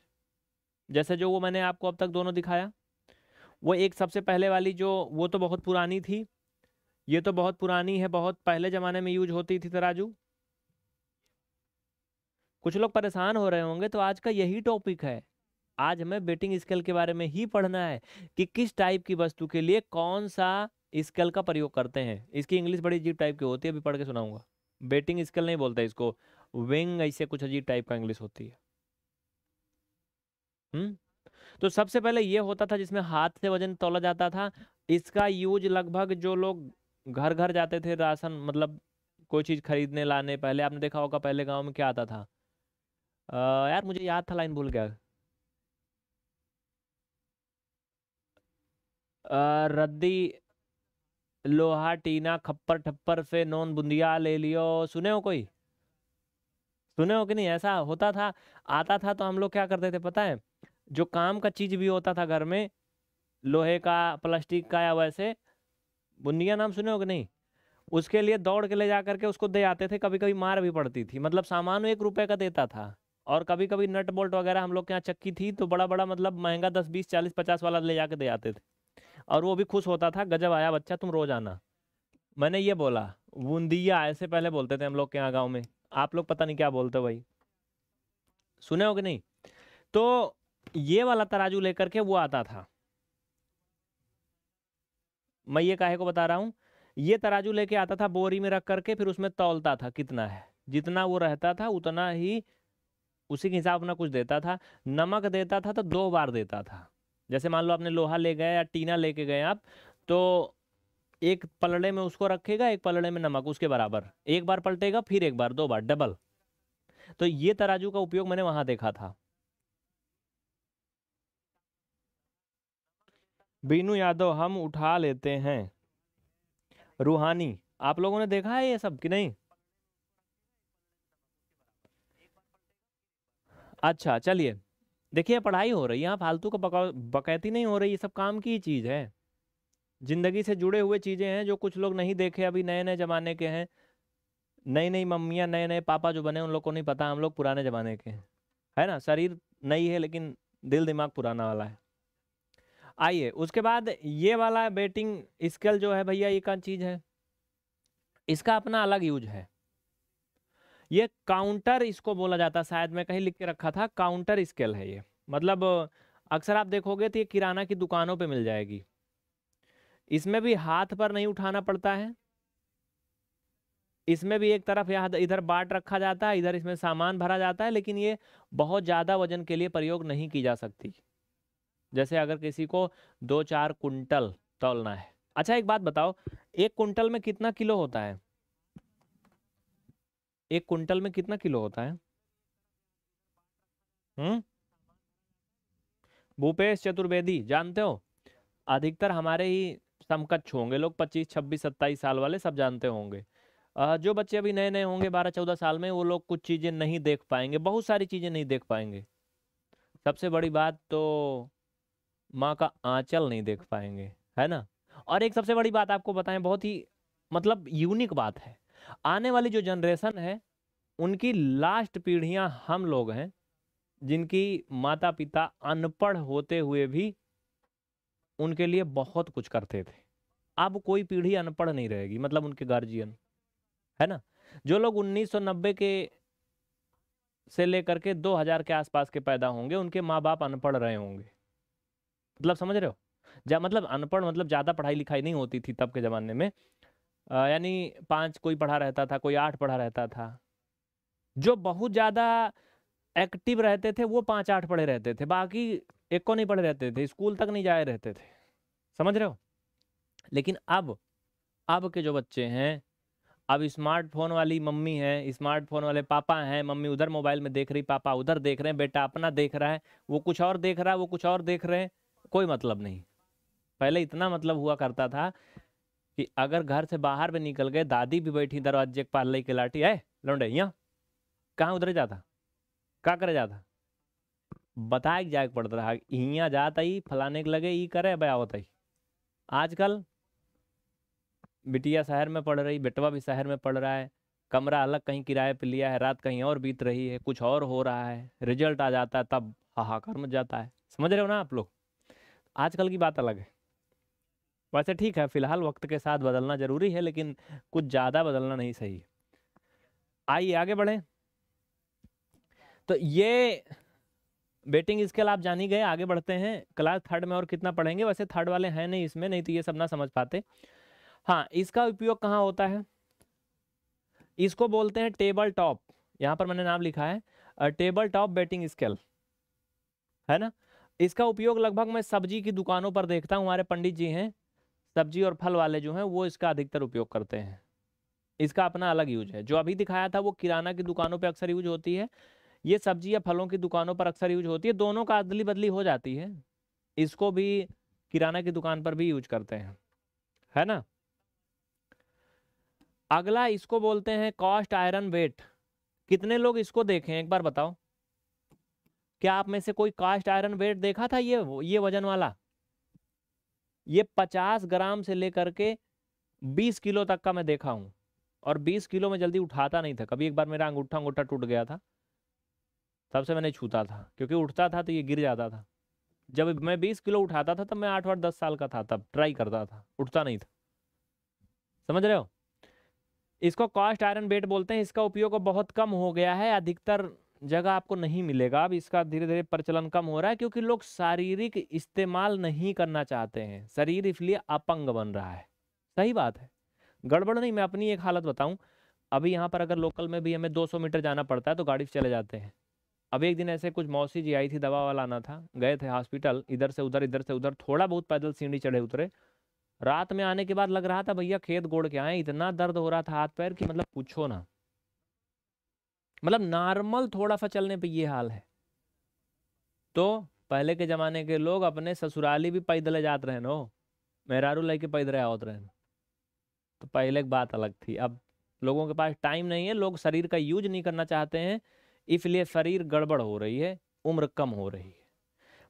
जैसे जो वो मैंने आपको अब तक दोनों दिखाया वो एक सबसे पहले वाली जो वो तो बहुत पुरानी थी ये तो बहुत पुरानी है बहुत पहले ज़माने में यूज होती थी तराजू कुछ लोग परेशान हो रहे होंगे तो आज का यही टॉपिक है आज हमें बेटिंग स्केल के बारे में ही पढ़ना है कि किस टाइप की वस्तु के लिए कौन सा स्केल का प्रयोग करते हैं इसकी इंग्लिश बड़ी जीप टाइप की होती है अभी पढ़ के सुनाऊंगा बेटिंग स्केल नहीं बोलते इसको विंग ऐसे कुछ अजीब टाइप का इंग्लिश होती है हम्म तो सबसे पहले ये होता था जिसमें हाथ से वजन तोला जाता था इसका यूज लगभग जो लोग घर घर जाते थे राशन मतलब कोई चीज़ खरीदने लाने पहले आपने देखा होगा पहले गांव में क्या आता था आ, यार मुझे याद था लाइन भूल गया आ, रद्दी लोहा टीना खप्पर ठप्पर से नॉन बुंदिया ले लियो सुने हो कोई सुने हो कि नहीं ऐसा होता था आता था तो हम लोग क्या करते थे पता है जो काम का चीज भी होता था घर में लोहे का प्लास्टिक का या वैसे बुनिया नाम सुने हो कि नहीं उसके लिए दौड़ के ले जा करके उसको दे आते थे कभी कभी मार भी पड़ती थी मतलब सामान एक रुपए का देता था और कभी कभी नट बोल्ट वगैरह हम लोग के यहाँ चक्की थी तो बड़ा बड़ा मतलब महंगा दस बीस चालीस पचास वाला ले जाके दे आते थे और वो भी खुश होता था गजब आया बच्चा तुम रोज आना मैंने ये बोला बूंदिया ऐसे पहले बोलते थे हम लोग के यहाँ गाँव में आप लोग पता नहीं क्या बोलते भाई सुने हो कि नहीं तो ये वाला तराजू लेकर के वो आता था मैं ये काहे को बता रहा हूं ये तराजू लेके आता था बोरी में रख करके फिर उसमें तौलता था कितना है जितना वो रहता था उतना ही उसी के हिसाब अपना कुछ देता था नमक देता था तो दो बार देता था जैसे मान लो आपने लोहा ले गए या टीना लेके गए आप तो एक पलड़े में उसको रखेगा एक पलड़े में नमक उसके बराबर एक बार पलटेगा फिर एक बार दो बार डबल तो ये तराजू का उपयोग मैंने वहां देखा था बीनू यादव हम उठा लेते हैं रूहानी आप लोगों ने देखा है ये सब कि नहीं अच्छा चलिए देखिए पढ़ाई हो रही है यहाँ फालतू का बकैती नहीं हो रही ये सब काम की चीज़ है ज़िंदगी से जुड़े हुए चीज़ें हैं जो कुछ लोग नहीं देखे अभी नए नए ज़माने के हैं नई नई मम्मियाँ नए नए पापा जो बने उन लोग को नहीं पता हम लोग पुराने ज़माने के हैं है ना शरीर नई है लेकिन दिल दिमाग पुराना वाला है आइए उसके बाद ये वाला बेटिंग स्केल जो है भैया ये का चीज़ है इसका अपना अलग यूज है ये काउंटर इसको बोला जाता शायद मैं कहीं लिख के रखा था काउंटर स्केल है ये मतलब अक्सर आप देखोगे तो ये किराना की दुकानों पे मिल जाएगी इसमें भी हाथ पर नहीं उठाना पड़ता है इसमें भी एक तरफ यहाँ इधर बाट रखा जाता है इधर इसमें सामान भरा जाता है लेकिन ये बहुत ज़्यादा वजन के लिए प्रयोग नहीं की जा सकती जैसे अगर किसी को दो चार कुंटल तोलना है अच्छा एक बात बताओ एक कुंटल में कितना किलो होता है एक कुंटल में कितना किलो होता है हम्म भूपेश चतुर्वेदी जानते हो अधिकतर हमारे ही समकक्ष होंगे लोग पच्चीस छब्बीस सत्ताईस साल वाले सब जानते होंगे जो बच्चे अभी नए नए होंगे बारह चौदह साल में वो लोग कुछ चीज़ें नहीं देख पाएंगे बहुत सारी चीज़ें नहीं देख पाएंगे सबसे बड़ी बात तो माँ का आंचल नहीं देख पाएंगे है ना और एक सबसे बड़ी बात आपको बताएं बहुत ही मतलब यूनिक बात है आने वाली जो जनरेशन है उनकी लास्ट पीढ़ियाँ हम लोग हैं जिनकी माता पिता अनपढ़ होते हुए भी उनके लिए बहुत कुछ करते थे अब कोई पीढ़ी अनपढ़ नहीं रहेगी मतलब उनके गार्जियन है ना जो लोग 1990 के से लेकर के 2000 के आसपास के पैदा होंगे उनके माँ बाप अनपढ़ रहे होंगे मतलब समझ रहे हो जब मतलब अनपढ़ मतलब ज़्यादा पढ़ाई लिखाई नहीं होती थी तब के ज़माने में यानी पाँच कोई पढ़ा रहता था कोई आठ पढ़ा रहता था जो बहुत ज़्यादा एक्टिव रहते थे वो पाँच आठ पढ़े रहते थे बाकी एक को नहीं पढ़े रहते थे स्कूल तक नहीं जाए रहते थे समझ रहे हो लेकिन अब अब के जो बच्चे हैं अब स्मार्टफोन वाली मम्मी है स्मार्टफोन वाले पापा हैं मम्मी उधर मोबाइल में देख रही पापा उधर देख रहे हैं बेटा अपना देख रहा है वो कुछ और देख रहा है वो कुछ और देख रहे हैं कोई मतलब नहीं पहले इतना मतलब हुआ करता था कि अगर घर से बाहर भी निकल गए दादी भी बैठी दरवाजे पाल की लाठी है लौंडे यहाँ कहाँ उधर जाता कहाँ करे जाता बताए जाए पड़ता रहा हियाँ जाता ही फलाने के लगे ई करे बया होता ही आजकल बिटिया शहर में पढ़ रही बेटवा भी शहर में पढ़ रहा है कमरा अलग कहीं किराए पे लिया है रात कहीं और बीत रही है कुछ और हो रहा है रिजल्ट आ जाता है तब हाहाकार मच जाता है समझ रहे हो ना आप लोग आजकल की बात अलग है वैसे ठीक है फिलहाल वक्त के साथ बदलना ज़रूरी है लेकिन कुछ ज़्यादा बदलना नहीं सही है आइए आगे बढ़ें तो ये बेटिंग स्केल आप जान ही गए आगे बढ़ते हैं क्लास थर्ड में और कितना पढ़ेंगे वैसे थर्ड वाले हैं नहीं इसमें नहीं तो ये सब ना समझ पाते हाँ इसका उपयोग कहाँ होता है इसको बोलते हैं टेबल टॉप यहाँ पर मैंने नाम लिखा है टेबल टॉप बेटिंग स्केल है ना इसका उपयोग लगभग मैं सब्जी की दुकानों पर देखता हूँ हमारे पंडित जी हैं सब्जी और फल वाले जो हैं वो इसका अधिकतर उपयोग करते हैं इसका अपना अलग यूज है जो अभी दिखाया था वो किराना की दुकानों पर अक्सर यूज होती है ये सब्जी या फलों की दुकानों पर अक्सर यूज होती है दोनों का अदली बदली हो जाती है इसको भी किराना की दुकान पर भी यूज करते हैं है ना अगला इसको बोलते हैं कॉस्ट आयरन वेट कितने लोग इसको देखे एक बार बताओ क्या आप में से कोई कास्ट आयरन वेट देखा था ये ये वजन वाला ये पचास ग्राम से लेकर के बीस किलो तक का मैं देखा हूं और बीस किलो में जल्दी उठाता नहीं था कभी एक बार मेरा अंगूठा अंगूठा टूट गया था तब से मैंने छूता था क्योंकि उठता था तो ये गिर जाता था जब मैं बीस किलो उठाता था तब मैं आठ आठ दस साल का था तब ट्राई करता था उठता नहीं था समझ रहे हो इसको कॉस्ट आयरन बेट बोलते हैं इसका उपयोग बहुत कम हो गया है अधिकतर जगह आपको नहीं मिलेगा अब इसका धीरे धीरे प्रचलन कम हो रहा है क्योंकि लोग शारीरिक इस्तेमाल नहीं करना चाहते हैं शरीर इसलिए अपंग बन रहा है सही बात है गड़बड़ नहीं मैं अपनी एक हालत बताऊं अभी यहाँ पर अगर लोकल में भी हमें 200 मीटर जाना पड़ता है तो गाड़ी से चले जाते हैं अब एक दिन ऐसे कुछ मौसी जी आई थी दवा वाला आना था गए थे हॉस्पिटल इधर से उधर इधर से उधर थोड़ा बहुत पैदल सीढ़ी चढ़े उतरे रात में आने के बाद लग रहा था भैया खेत गोड़ के आए इतना दर्द हो रहा था हाथ पैर कि मतलब पूछो ना मतलब नॉर्मल थोड़ा सा चलने पर ये हाल है तो पहले के ज़माने के लोग अपने ससुराली भी पैदल जाते रहे नो मेहरारू लेके पैदल आते रहे तो पहले बात अलग थी अब लोगों के पास टाइम नहीं है लोग शरीर का यूज नहीं करना चाहते हैं इसलिए शरीर गड़बड़ हो रही है उम्र कम हो रही है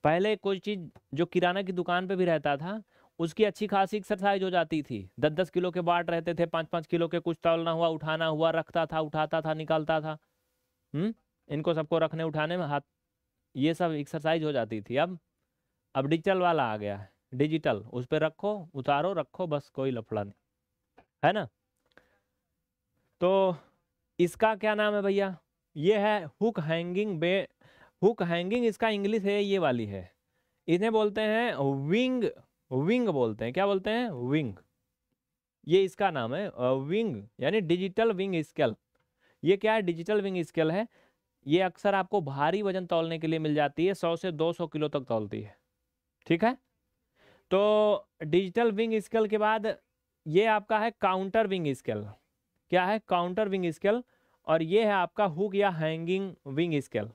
पहले कोई चीज़ जो किराना की दुकान पे भी रहता था उसकी अच्छी खासी एक्सरसाइज हो जाती थी दस दस किलो के बाट रहते थे पाँच पाँच किलो के कुछ तौलना हुआ उठाना हुआ रखता था उठाता था निकालता था हम्म इनको सबको रखने उठाने में हाथ ये सब एक्सरसाइज हो जाती थी अब अब डिजिटल वाला आ गया है डिजिटल उस पर रखो उतारो रखो बस कोई लफड़ा नहीं है ना तो इसका क्या नाम है भैया ये है हुक हैंगिंग बे हुक हैंगिंग इसका इंग्लिश है ये वाली है इन्हें बोलते हैं विंग विंग बोलते हैं क्या बोलते हैं विंग ये इसका नाम है विंग यानी डिजिटल विंग स्केल ये क्या है डिजिटल विंग स्केल है ये अक्सर आपको भारी वजन तौलने के लिए मिल जाती है सौ से दो सौ किलो तक तौलती है ठीक है तो डिजिटल विंग स्केल के बाद ये आपका है काउंटर विंग स्केल क्या है काउंटर विंग स्केल और ये है आपका हुक या हैंगिंग विंग स्केल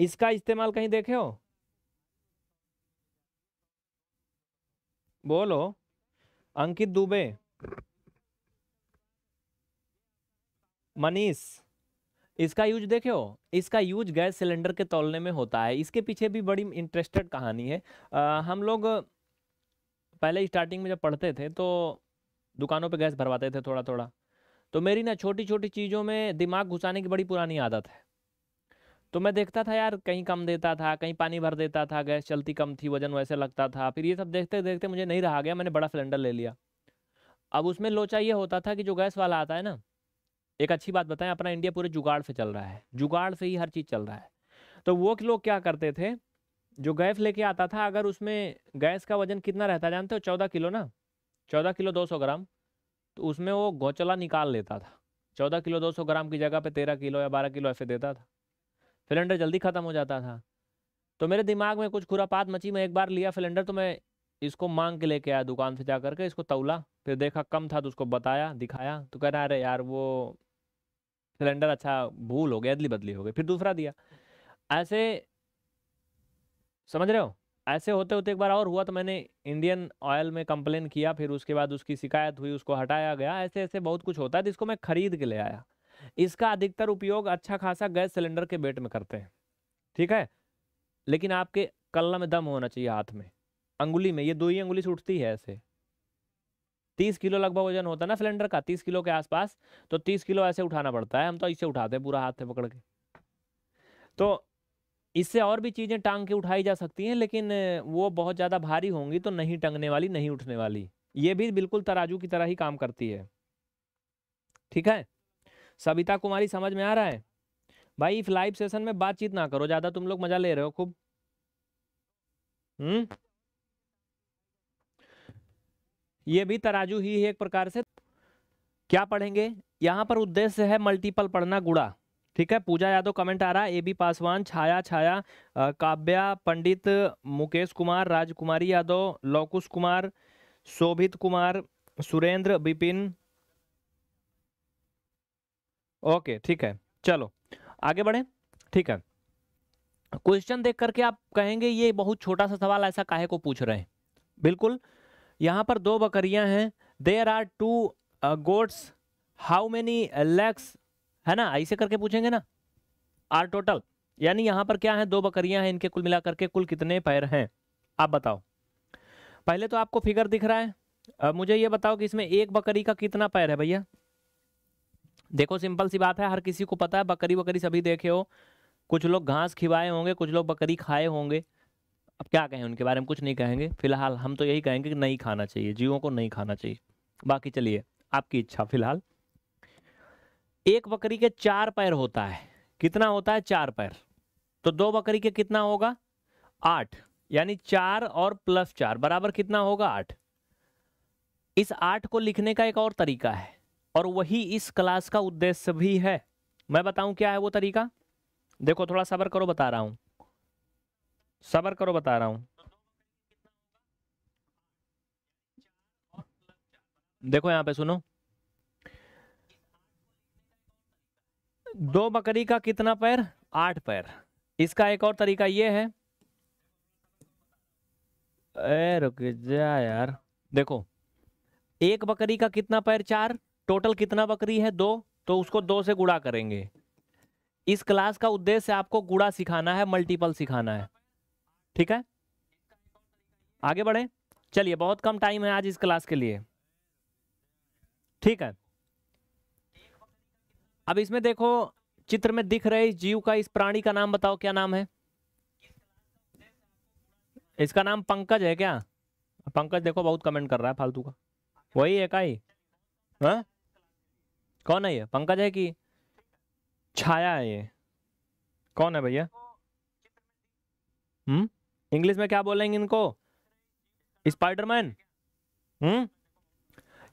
इसका इस्तेमाल कहीं देखे हो बोलो अंकित दुबे मनीष इसका यूज देखे हो इसका यूज गैस सिलेंडर के तोलने में होता है इसके पीछे भी बड़ी इंटरेस्टेड कहानी है आ, हम लोग पहले स्टार्टिंग में जब पढ़ते थे तो दुकानों पे गैस भरवाते थे थोड़ा थोड़ा तो मेरी ना छोटी छोटी चीज़ों में दिमाग घुसाने की बड़ी पुरानी आदत है तो मैं देखता था यार कहीं कम देता था कहीं पानी भर देता था गैस चलती कम थी वजन वैसे लगता था फिर ये सब देखते देखते मुझे नहीं रहा गया मैंने बड़ा सिलेंडर ले लिया अब उसमें लोचा ये होता था कि जो गैस वाला आता है ना एक अच्छी बात बताएं अपना इंडिया पूरे जुगाड़ से चल रहा है जुगाड़ से ही हर चीज़ चल रहा है तो वो लोग क्या करते थे जो गैस लेके आता था अगर उसमें गैस का वजन कितना रहता जानते हो चौदह किलो ना चौदह किलो दो सौ ग्राम तो उसमें वो गौचला निकाल लेता था चौदह किलो दो सौ ग्राम की जगह पे तेरह किलो या बारह किलो ऐसे देता था सिलेंडर जल्दी ख़त्म हो जाता था तो मेरे दिमाग में कुछ खुरापात मची मैं एक बार लिया सिलेंडर तो मैं इसको मांग के लेके आया दुकान से जा करके इसको तौला फिर देखा कम था तो उसको बताया दिखाया तो कह रहा अरे यार वो सिलेंडर अच्छा भूल हो गया अदली बदली हो गई फिर दूसरा दिया ऐसे समझ रहे हो ऐसे होते होते एक बार और हुआ तो मैंने इंडियन ऑयल में कंप्लेन किया फिर उसके बाद उसकी शिकायत हुई उसको हटाया गया ऐसे ऐसे बहुत कुछ होता है जिसको मैं खरीद के ले आया इसका अधिकतर उपयोग अच्छा खासा गैस सिलेंडर के बेट में करते हैं ठीक है लेकिन आपके कल्ला में दम होना चाहिए हाथ में अंगुली में ये दो ही अंगुली से उठती है ऐसे तीस किलो लगभग वजन होता है ना सिलेंडर का तीस किलो के आसपास तो तीस किलो ऐसे उठाना पड़ता है हम तो इसे उठाते हैं पूरा हाथ से पकड़ के तो इससे और भी चीज़ें टांग के उठाई जा सकती हैं लेकिन वो बहुत ज़्यादा भारी होंगी तो नहीं टंगने वाली नहीं उठने वाली ये भी बिल्कुल तराजू की तरह ही काम करती है ठीक है सविता कुमारी समझ में आ रहा है भाई इफ लाइव सेशन में बातचीत ना करो ज़्यादा तुम लोग मज़ा ले रहे हो खूब हम्म ये भी तराजू ही है एक प्रकार से क्या पढ़ेंगे यहाँ पर उद्देश्य है मल्टीपल पढ़ना गुड़ा ठीक है पूजा यादव कमेंट आ रहा है A B Paswan Chhaya Chhaya Kavya Pandit Mukesh Kumar Rajkumari Yadav Laukush Kumar Shobhit Kumar Surendra Bipin okay ठीक है चलो आगे बढ़े ठीक है क्वेश्चन देख करके आप कहेंगे ये बहुत छोटा सा सवाल ऐसा काहे को पूछ रहे हैं बिल्कुल यहाँ पर दो बकरियां हैं there are two goats how many legs है ना ऐसे करके पूछेंगे ना आर टोटल यानी यहाँ पर क्या है दो बकरियां हैं इनके कुल मिला करके कुल कितने पैर हैं आप बताओ पहले तो आपको फिगर दिख रहा है अब मुझे ये बताओ कि इसमें एक बकरी का कितना पैर है भैया देखो सिंपल सी बात है हर किसी को पता है बकरी बकरी सभी देखे हो कुछ लोग घास खिवाए होंगे कुछ लोग बकरी खाए होंगे अब क्या कहें उनके बारे में कुछ नहीं कहेंगे फिलहाल हम तो यही कहेंगे कि नहीं खाना चाहिए जीवों को नहीं खाना चाहिए बाकी चलिए आपकी इच्छा फिलहाल एक बकरी के चार पैर होता है कितना होता है चार पैर तो दो बकरी के कितना होगा आठ यानी चार और प्लस चार बराबर कितना होगा आठ इस आठ को लिखने का एक और तरीका है और वही इस क्लास का उद्देश्य भी है मैं बताऊं क्या है वो तरीका देखो थोड़ा सबर करो बता रहा हूं सबर करो बता रहा हूं देखो यहां पे सुनो दो बकरी का कितना पैर आठ पैर इसका एक और तरीका ये है रुक जा यार देखो एक बकरी का कितना पैर चार टोटल कितना बकरी है दो तो उसको दो से गुड़ा करेंगे इस क्लास का उद्देश्य आपको गुड़ा सिखाना है मल्टीपल सिखाना है ठीक है आगे बढ़े चलिए बहुत कम टाइम है आज इस क्लास के लिए ठीक है अब इसमें देखो चित्र में दिख रहे इस जीव का इस प्राणी का नाम बताओ क्या नाम है इसका नाम पंकज है क्या पंकज देखो बहुत कमेंट कर रहा है फालतू का वही है का हाँ कौन है ये पंकज है कि छाया है ये कौन है भैया हम्म इंग्लिश में क्या बोलेंगे इनको स्पाइडरमैन हम्म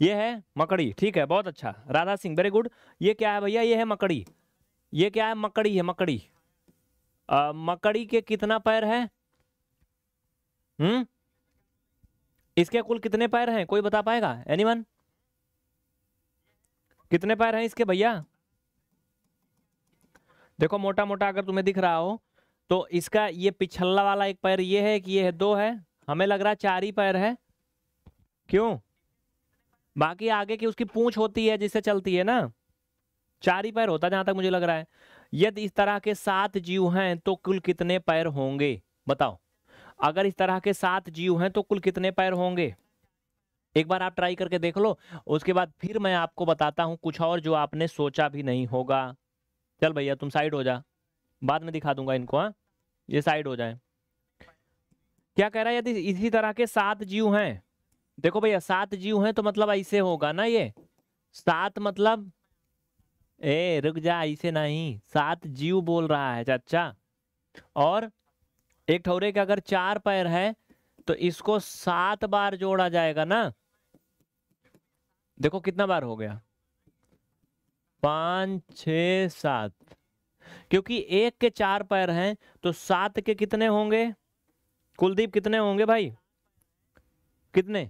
ये है मकड़ी ठीक है बहुत अच्छा राधा सिंह वेरी गुड ये क्या है भैया ये है मकड़ी ये क्या है मकड़ी है मकड़ी आ, मकड़ी के कितना पैर है हम्म इसके कुल कितने पैर हैं कोई बता पाएगा एनीवन कितने पैर हैं इसके भैया देखो मोटा मोटा अगर तुम्हें दिख रहा हो तो इसका ये पिछला वाला एक पैर ये है कि ये है दो है हमें लग रहा है चार ही पैर है क्यों बाकी आगे की उसकी पूंछ होती है जिससे चलती है ना चार ही पैर होता जहां तक मुझे लग रहा है यदि इस तरह के सात जीव हैं तो कुल कितने पैर होंगे बताओ अगर इस तरह के सात जीव हैं तो कुल कितने पैर होंगे एक बार आप ट्राई करके देख लो उसके बाद फिर मैं आपको बताता हूं कुछ और जो आपने सोचा भी नहीं होगा चल भैया तुम साइड हो जा बाद में दिखा दूंगा इनको हाँ ये साइड हो जाए क्या कह रहा है यदि इसी तरह के सात जीव हैं देखो भैया सात जीव हैं तो मतलब ऐसे होगा ना ये सात मतलब ए रुक जा ऐसे नहीं सात जीव बोल रहा है चाचा और एक ठौरे के अगर चार पैर है तो इसको सात बार जोड़ा जाएगा ना देखो कितना बार हो गया पांच छ सात क्योंकि एक के चार पैर हैं तो सात के कितने होंगे कुलदीप कितने होंगे भाई कितने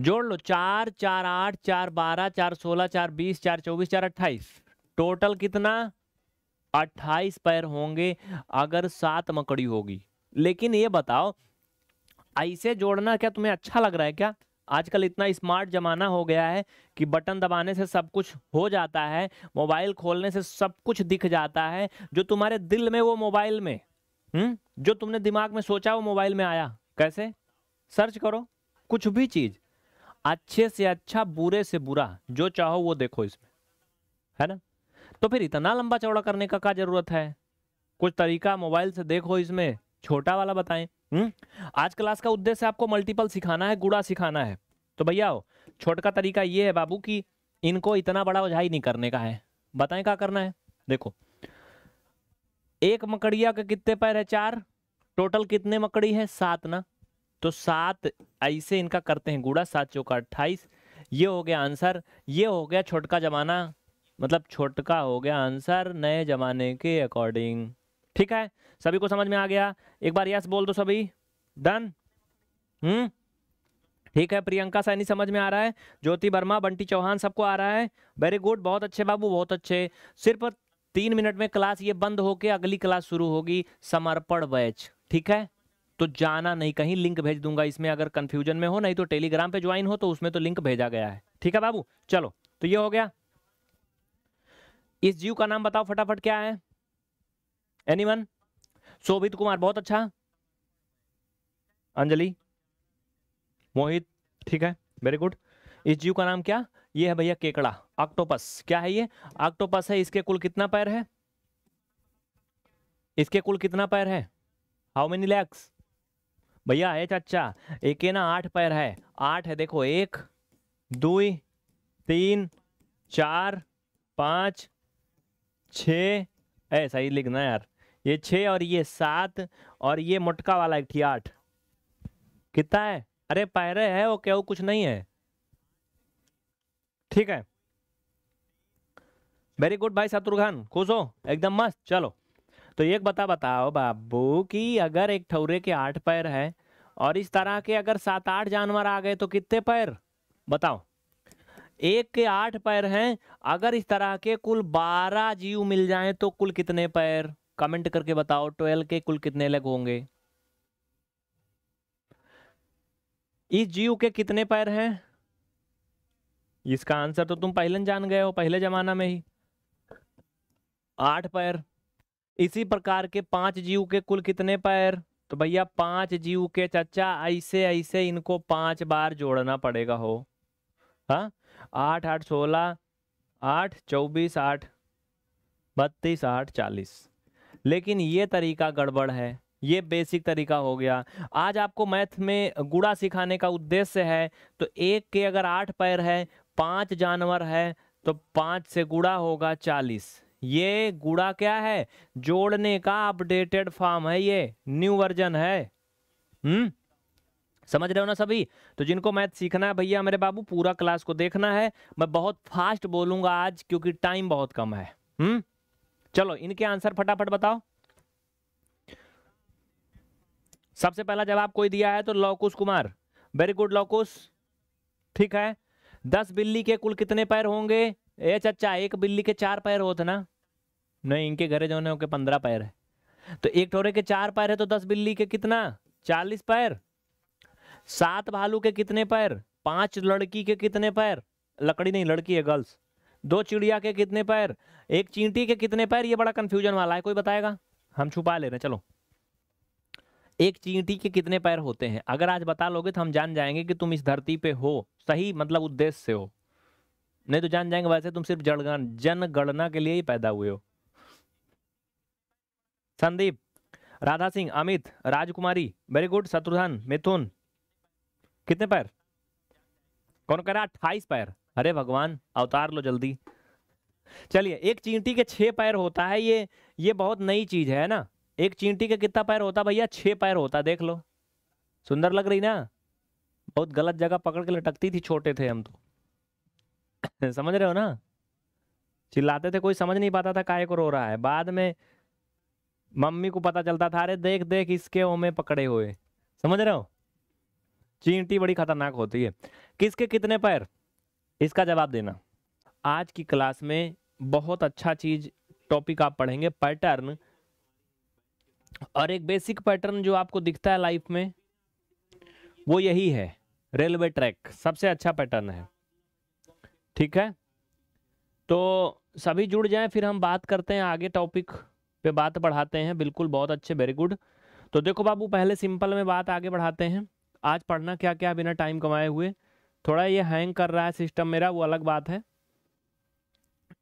जोड़ लो चार चार आठ चार बारह चार सोलह चार बीस चार चौबीस चार अट्ठाईस टोटल कितना अट्ठाईस पैर होंगे अगर सात मकड़ी होगी लेकिन ये बताओ ऐसे जोड़ना क्या तुम्हें अच्छा लग रहा है क्या आजकल इतना स्मार्ट जमाना हो गया है कि बटन दबाने से सब कुछ हो जाता है मोबाइल खोलने से सब कुछ दिख जाता है जो तुम्हारे दिल में वो मोबाइल में हुँ? हम्म? जो तुमने दिमाग में सोचा वो मोबाइल में आया कैसे सर्च करो कुछ भी चीज़ अच्छे से अच्छा बुरे से बुरा जो चाहो वो देखो इसमें है ना तो फिर इतना लंबा चौड़ा करने का क्या जरूरत है कुछ तरीका मोबाइल से देखो इसमें छोटा वाला बताएं हम्म आज क्लास का उद्देश्य आपको मल्टीपल सिखाना है गुड़ा सिखाना है तो भैया छोटका तरीका ये है बाबू कि इनको इतना बड़ा ओझाई नहीं करने का है बताएं क्या करना है देखो एक मकड़िया के कितने पैर है चार टोटल कितने मकड़ी है सात ना तो सात ऐसे इनका करते हैं गुड़ा सात चौका अट्ठाईस ये हो गया आंसर ये हो गया छोटका जमाना मतलब छोटका हो गया आंसर नए जमाने के अकॉर्डिंग ठीक है सभी को समझ में आ गया एक बार यस बोल दो सभी डन हम्म ठीक है प्रियंका सैनी समझ में आ रहा है ज्योति वर्मा बंटी चौहान सबको आ रहा है वेरी गुड बहुत अच्छे बाबू बहुत अच्छे सिर्फ तीन मिनट में क्लास ये बंद होके अगली क्लास शुरू होगी समर्पण बैच ठीक है तो जाना नहीं कहीं लिंक भेज दूंगा इसमें अगर कंफ्यूजन में हो नहीं तो टेलीग्राम पे ज्वाइन हो तो उसमें तो लिंक भेजा गया है ठीक है बाबू चलो तो ये हो गया इस जीव का नाम बताओ फटाफट क्या है एनीवन शोभित कुमार बहुत अच्छा अंजलि मोहित ठीक है वेरी गुड इस जीव का नाम क्या ये है भैया केकड़ा ऑक्टोपस क्या है ये ऑक्टोपस है इसके कुल कितना पैर है इसके कुल कितना पैर है हाउ मेनी लैक्स भैया है चाचा एक ना आठ पैर है आठ है देखो एक दो तीन चार पाँच छ ऐसा ही लिखना यार ये छ और ये सात और ये मोटका वाला एक थी आठ कितना है अरे पैरे है वो क्या वो कुछ नहीं है ठीक है वेरी गुड भाई शत्रुघ्न खुश हो एकदम मस्त चलो तो एक बता बताओ बाबू कि अगर एक ठौरे के आठ पैर है और इस तरह के अगर सात आठ जानवर आ गए तो कितने पैर बताओ एक के आठ पैर हैं अगर इस तरह के कुल बारह जीव मिल जाएं तो कुल कितने पैर कमेंट करके बताओ ट्वेल्व के कुल कितने लग होंगे इस जीव के कितने पैर हैं इसका आंसर तो तुम पहले जान गए हो पहले जमाना में ही आठ पैर इसी प्रकार के पांच जीव के कुल कितने पैर तो भैया पांच जीव के चचा ऐसे ऐसे इनको पांच बार जोड़ना पड़ेगा हो हा? आठ आठ सोलह आठ चौबीस आठ बत्तीस आठ चालीस लेकिन ये तरीका गड़बड़ है ये बेसिक तरीका हो गया आज आपको मैथ में गुड़ा सिखाने का उद्देश्य है तो एक के अगर आठ पैर है पांच जानवर है तो पांच से गुड़ा होगा चालीस ये गुड़ा क्या है जोड़ने का अपडेटेड फॉर्म है ये न्यू वर्जन है हम्म समझ रहे हो ना सभी तो जिनको मैथ सीखना है भैया मेरे बाबू पूरा क्लास को देखना है मैं बहुत फास्ट बोलूंगा आज क्योंकि टाइम बहुत कम है हम्म चलो इनके आंसर फटाफट बताओ सबसे पहला जवाब कोई दिया है तो लौकुश कुमार वेरी गुड लौकुश ठीक है दस बिल्ली के कुल कितने पैर होंगे ए चचा एक बिल्ली के चार पैर होते ना नहीं इनके घरे जो है पंद्रह पैर है तो एक ठोरे के चार पैर है तो दस बिल्ली के कितना चालीस पैर सात भालू के कितने पैर पांच लड़की के कितने पैर लकड़ी नहीं लड़की है गर्ल्स दो चिड़िया के कितने पैर एक चींटी के कितने पैर ये बड़ा कन्फ्यूजन वाला है कोई बताएगा हम छुपा ले रहे चलो एक चींटी के कितने पैर होते हैं अगर आज बता लोगे तो हम जान जाएंगे कि तुम इस धरती पे हो सही मतलब उद्देश्य से हो नहीं तो जान जाएंगे वैसे तुम सिर्फ जनगणना के लिए ही पैदा हुए हो संदीप राधा सिंह अमित राजकुमारी वेरी गुड शत्रुधन मिथुन कितने पैर कौन कह रहा अट्ठाईस पैर अरे भगवान अवतार लो जल्दी चलिए एक चींटी के छह पैर होता है ये ये बहुत नई चीज है ना एक चींटी का कितना पैर होता भैया छह पैर होता देख लो सुंदर लग रही ना बहुत गलत जगह पकड़ के लटकती थी छोटे थे हम तो [coughs] समझ रहे हो ना चिल्लाते थे कोई समझ नहीं पाता था काय को रो रहा है बाद में मम्मी को पता चलता था अरे देख देख इसके में पकड़े हुए समझ रहे हो चींटी बड़ी खतरनाक होती है किसके कितने पैर इसका जवाब देना आज की क्लास में बहुत अच्छा चीज टॉपिक आप पढ़ेंगे पैटर्न और एक बेसिक पैटर्न जो आपको दिखता है लाइफ में वो यही है रेलवे ट्रैक सबसे अच्छा पैटर्न है ठीक है तो सभी जुड़ जाएं फिर हम बात करते हैं आगे टॉपिक पे बात पढ़ाते हैं बिल्कुल बहुत अच्छे वेरी गुड तो देखो बाबू पहले सिंपल में बात आगे बढ़ाते हैं आज पढ़ना क्या क्या बिना टाइम कमाए हुए थोड़ा ये हैंग कर रहा है सिस्टम मेरा वो अलग बात है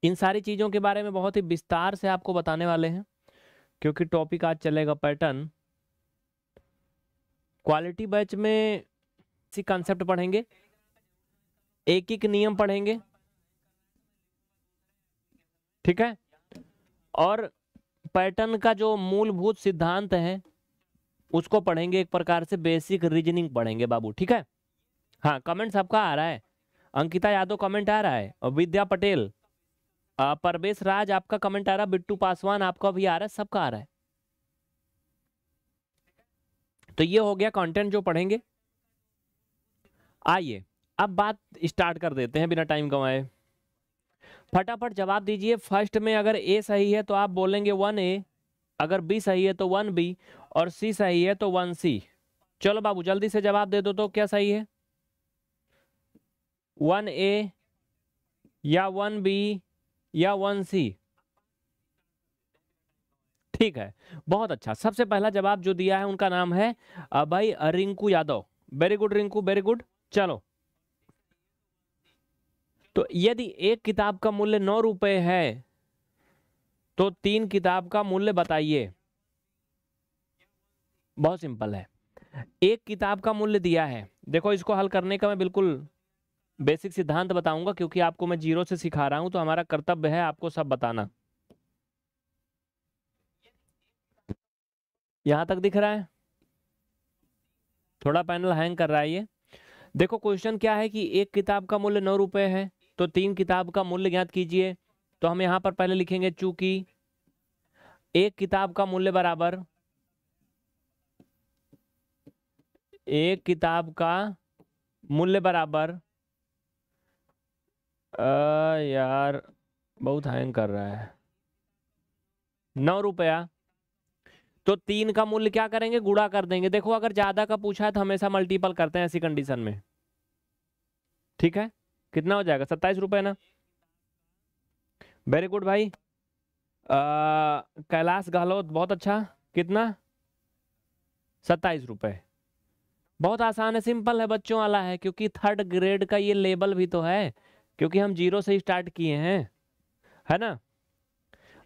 इन सारी चीज़ों के बारे में बहुत ही विस्तार से आपको बताने वाले हैं क्योंकि टॉपिक आज चलेगा पैटर्न क्वालिटी बैच में सी कॉन्सेप्ट पढ़ेंगे एक एक नियम पढ़ेंगे ठीक है और पैटर्न का जो मूलभूत सिद्धांत है उसको पढ़ेंगे एक प्रकार से बेसिक रीजनिंग पढ़ेंगे बाबू ठीक है हाँ कमेंट सबका आ रहा है अंकिता यादव कमेंट आ रहा है और विद्या पटेल परवेश राज आपका कमेंट आ रहा है बिट्टू पासवान आपका भी आ रहा है सबका आ रहा है तो ये हो गया कंटेंट जो पढ़ेंगे आइए अब बात स्टार्ट कर देते हैं बिना टाइम गंवाए फटाफट जवाब दीजिए फर्स्ट में अगर ए सही है तो आप बोलेंगे वन ए अगर बी सही है तो वन बी और सी सही है तो वन सी चलो बाबू जल्दी से जवाब दे दो तो क्या सही है वन ए या वन बी या वन सी ठीक है बहुत अच्छा सबसे पहला जवाब जो दिया है उनका नाम है भाई Rinku Yadav very good Rinku very good चलो तो यदि एक किताब का मूल्य नौ रुपये है तो तीन किताब का मूल्य बताइए बहुत सिंपल है एक किताब का मूल्य दिया है देखो इसको हल करने का मैं बिल्कुल बेसिक सिद्धांत बताऊंगा क्योंकि आपको मैं जीरो से सिखा रहा हूं तो हमारा कर्तव्य है आपको सब बताना यहां तक दिख रहा है थोड़ा पैनल हैंग कर रहा है ये देखो क्वेश्चन क्या है कि एक किताब का मूल्य नौ रुपये है तो तीन किताब का मूल्य ज्ञात कीजिए तो हम यहाँ पर पहले लिखेंगे चूंकि एक किताब का मूल्य बराबर एक किताब का मूल्य बराबर आ, यार बहुत हैंग कर रहा है नौ रुपया तो तीन का मूल्य क्या करेंगे गुड़ा कर देंगे देखो अगर ज्यादा का पूछा है तो हमेशा मल्टीपल करते हैं ऐसी कंडीशन में ठीक है कितना हो जाएगा सत्ताईस रुपये ना वेरी गुड भाई कैलाश गहलोत बहुत अच्छा कितना सत्ताईस रुपये बहुत आसान है सिंपल है बच्चों वाला है क्योंकि थर्ड ग्रेड का ये लेबल भी तो है क्योंकि हम जीरो से स्टार्ट किए हैं है ना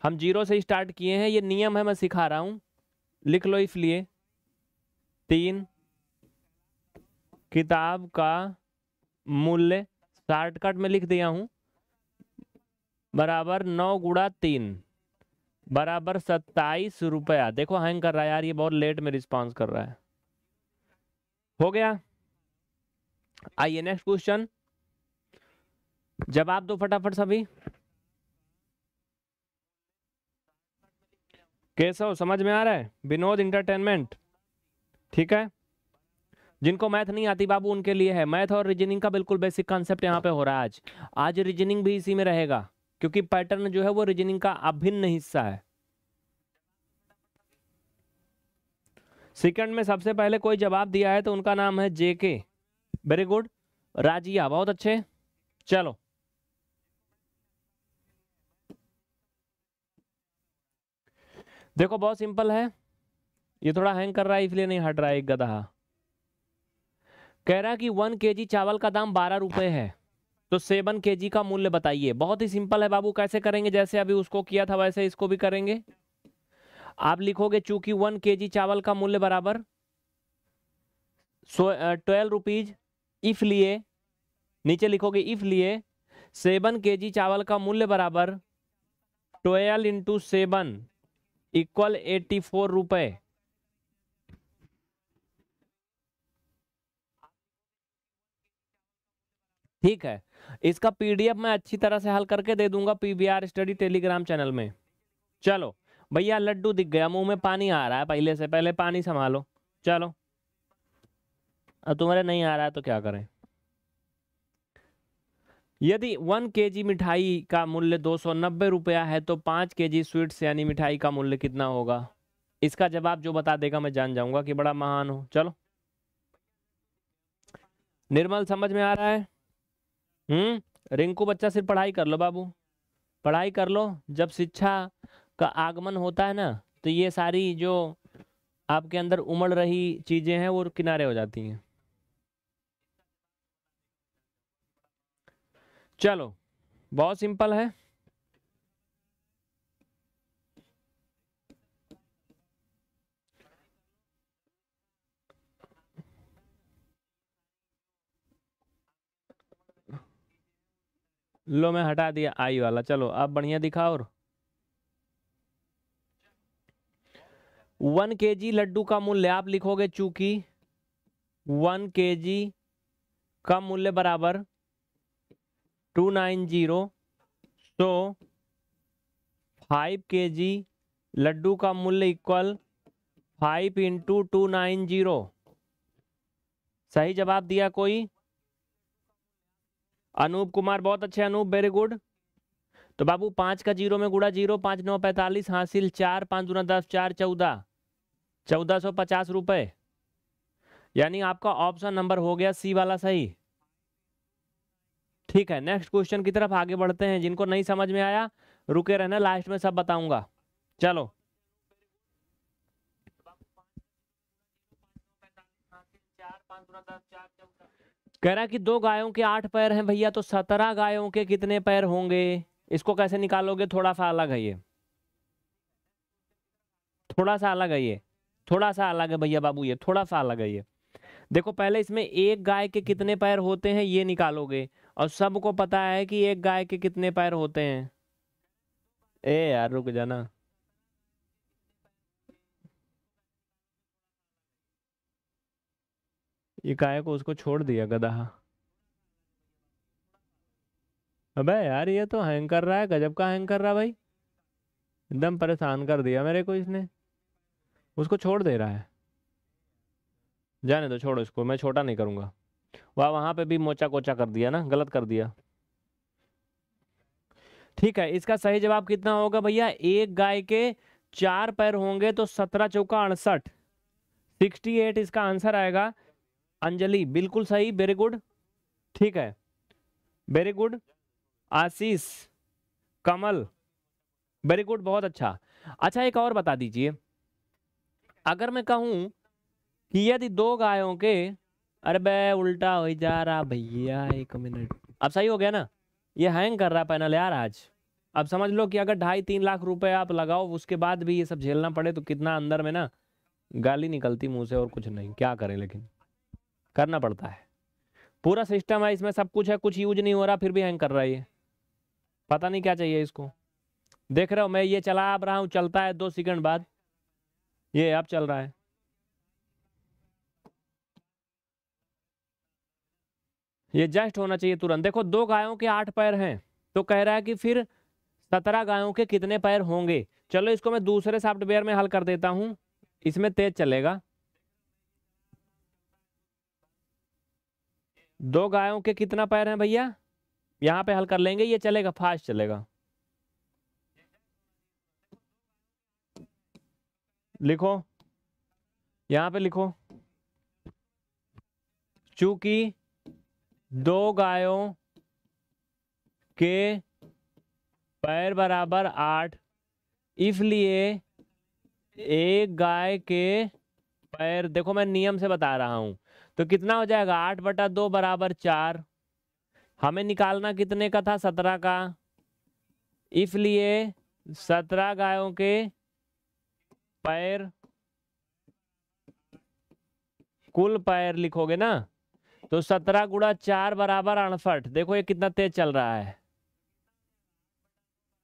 हम जीरो से स्टार्ट किए हैं ये नियम है मैं सिखा रहा हूँ लिख लो इसलिए तीन किताब का मूल्य शॉर्टकट में लिख दिया हूँ बराबर नौ गुड़ा तीन बराबर सत्ताईस रुपया देखो हैंग कर रहा है यार ये बहुत लेट में रिस्पॉन्स कर रहा है हो गया आइए नेक्स्ट क्वेश्चन जवाब दो फटाफट सभी हो समझ में आ रहा है विनोद इंटरटेनमेंट ठीक है जिनको मैथ नहीं आती बाबू उनके लिए है मैथ और रीजनिंग का बिल्कुल बेसिक कॉन्सेप्ट यहाँ पे हो रहा है आज आज रीजनिंग भी इसी में रहेगा क्योंकि पैटर्न जो है वो रीजनिंग का अभिन्न हिस्सा है सेकंड में सबसे पहले कोई जवाब दिया है तो उनका नाम है जेके वेरी गुड राजिया बहुत अच्छे चलो देखो बहुत सिंपल है ये थोड़ा हैंग कर रहा है इसलिए नहीं हट रहा है एक गधा कह रहा है कि वन के जी चावल का दाम बारह रुपये है तो सेवन के जी का मूल्य बताइए बहुत ही सिंपल है बाबू कैसे करेंगे जैसे अभी उसको किया था वैसे इसको भी करेंगे आप लिखोगे चूंकि वन के जी चावल का मूल्य बराबर सो ट्वेल्व रुपीज इफ लिए नीचे लिखोगे इफ लिए सेवन के जी चावल का मूल्य बराबर twelve into seven equal eighty four रुपये ठीक है इसका पीडीएफ मैं अच्छी तरह से हल करके दे दूंगा पीवीआर स्टडी टेलीग्राम चैनल में चलो भैया लड्डू दिख गया मुंह में पानी आ रहा है पहले से पहले पानी संभालो चलो अब तुम्हारे नहीं आ रहा है तो क्या करें यदि वन के जी मिठाई का मूल्य दो सौ नब्बे रुपया है तो पाँच के जी स्वीट्स यानी मिठाई का मूल्य कितना होगा इसका जवाब जो बता देगा मैं जान जाऊंगा कि बड़ा महान हो चलो निर्मल समझ में आ रहा है हम्म रिंकू बच्चा सिर्फ पढ़ाई कर लो बाबू पढ़ाई कर लो जब शिक्षा का आगमन होता है ना तो ये सारी जो आपके अंदर उमड़ रही चीज़ें हैं वो किनारे हो जाती हैं चलो बहुत सिंपल है लो मैं हटा दिया आई वाला चलो अब बढ़िया दिखा और वन के जी लड्डू का मूल्य आप लिखोगे चूंकि वन के जी का मूल्य बराबर two nine zero so five K G लड्डू का मूल्य equal five into two nine zero सही जवाब दिया कोई अनूप कुमार बहुत अच्छे अनूप वेरी गुड तो बाबू पांच का जीरो में गुड़ा जीरो पांच नौ पैंतालीस हासिल चार पांच दूना दस चार चौदह चौदह सौ पचास रुपए यानी आपका ऑप्शन नंबर हो गया सी वाला सही ठीक है नेक्स्ट क्वेश्चन की तरफ आगे बढ़ते हैं जिनको नहीं समझ में आया रुके रहना लास्ट में सब बताऊंगा चलो कह रहा कि दो गायों के आठ पैर हैं भैया तो सत्रह गायों के कितने पैर होंगे इसको कैसे निकालोगे थोड़ा सा अलग है ये थोड़ा सा अलग है ये थोड़ा सा अलग है भैया बाबू ये थोड़ा सा अलग है ये देखो पहले इसमें एक गाय के कितने पैर होते हैं ये निकालोगे और सबको पता है कि एक गाय के कितने पैर होते हैं ए यार रुक जाना ये काय को उसको छोड़ दिया गधा अबे यार ये तो हैंग कर रहा है गजब का हैंग कर रहा भाई एकदम परेशान कर दिया मेरे को इसने उसको छोड़ दे रहा है जाने दो छोड़ो इसको मैं छोटा नहीं करूँगा वाह वहाँ पे भी मोचा कोचा कर दिया ना गलत कर दिया ठीक है इसका सही जवाब कितना होगा भैया एक गाय के चार पैर होंगे तो सत्रह चौका अड़सठ सिक्सटी एट इसका आंसर आएगा अंजलि बिल्कुल सही वेरी गुड ठीक है very good Ashish Kamal very good बहुत अच्छा अच्छा एक और बता दीजिए अगर मैं कहूं कि यदि दो गायों के अरे उल्टा हो जा रहा भैया एक मिनट अब सही हो गया ना ये हैंग कर रहा पैनल यार आज अब समझ लो कि अगर ढाई तीन लाख रुपए आप लगाओ उसके बाद भी ये सब झेलना पड़े तो कितना अंदर में ना गाली निकलती मुंह से और कुछ नहीं क्या करें लेकिन करना पड़ता है पूरा सिस्टम है इसमें सब कुछ है कुछ यूज नहीं हो रहा फिर भी हैंग कर रहा है ये पता नहीं क्या चाहिए इसको देख रहे हो मैं ये चला आप रहा हूँ चलता है दो सेकंड बाद ये अब चल रहा है ये जस्ट होना चाहिए तुरंत देखो दो गायों के आठ पैर हैं तो कह रहा है कि फिर सत्रह गायों के कितने पैर होंगे चलो इसको मैं दूसरे सॉफ्टवेयर में हल कर देता हूँ इसमें तेज चलेगा दो गायों के कितना पैर हैं भैया यहाँ पे हल कर लेंगे ये चलेगा फास्ट चलेगा लिखो यहाँ पे लिखो चूंकि दो गायों के पैर बराबर आठ इसलिए एक गाय के पैर देखो मैं नियम से बता रहा हूँ तो कितना हो जाएगा आठ बटा दो बराबर चार हमें निकालना कितने का था सत्रह का इसलिए सत्रह गायों के पैर कुल पैर लिखोगे ना तो सत्रह गुड़ा चार बराबर अड़सठ देखो ये कितना तेज चल रहा है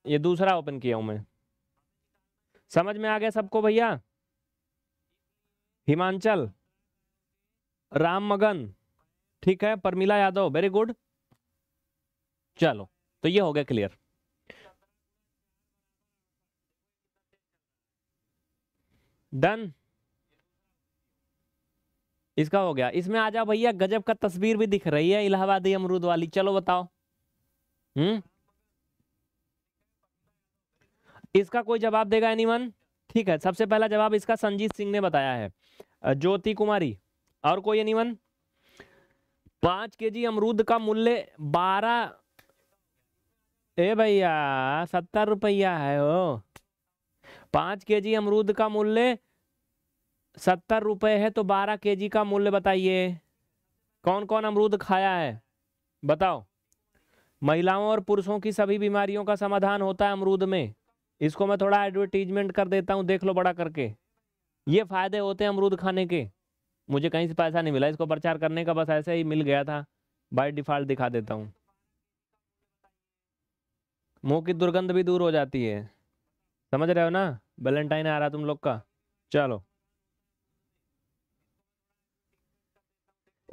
ये दूसरा ओपन किया हूं मैं समझ में आ गया सबको भैया हिमांचल राम मगन ठीक है परमिला यादव वेरी गुड चलो तो ये हो गया क्लियर डन इसका हो गया इसमें आ जाओ भैया गजब का तस्वीर भी दिख रही है इलाहाबादी अमरूद वाली चलो बताओ हम्म इसका कोई जवाब देगा एनीवन ठीक है सबसे पहला जवाब इसका संजीत सिंह ने बताया है ज्योति कुमारी और कोई वन पांच के जी अमरूद का मूल्य बारह ए भैया सत्तर रुपया है ओ पांच के जी अमरूद का मूल्य सत्तर रुपए है तो बारह के जी का मूल्य बताइए कौन कौन अमरूद खाया है बताओ महिलाओं और पुरुषों की सभी बीमारियों का समाधान होता है अमरूद में इसको मैं थोड़ा एडवर्टीजमेंट कर देता हूँ देख लो बड़ा करके ये फ़ायदे होते हैं अमरूद खाने के मुझे कहीं से पैसा नहीं मिला इसको प्रचार करने का बस ऐसे ही मिल गया था बाई डिफ़ॉल्ट दिखा देता हूँ मुँह की दुर्गंध भी दूर हो जाती है समझ रहे हो ना वैलेंटाइन आ रहा तुम लोग का चलो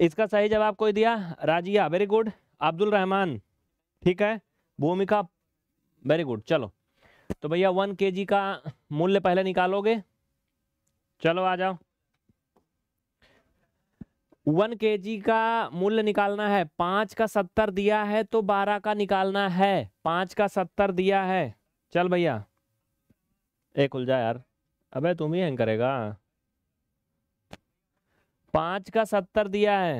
इसका सही जवाब कोई दिया राजिया वेरी गुड अब्दुल रहमान ठीक है भूमिका वेरी गुड चलो तो भैया वन केजी का मूल्य पहले निकालोगे चलो आ जाओ वन के जी का मूल्य निकालना है पांच का सत्तर दिया है तो बारह का निकालना है पांच का सत्तर दिया है चल भैया एक उलझा यार अबे तुम ही हैंग करेगा पांच का सत्तर दिया है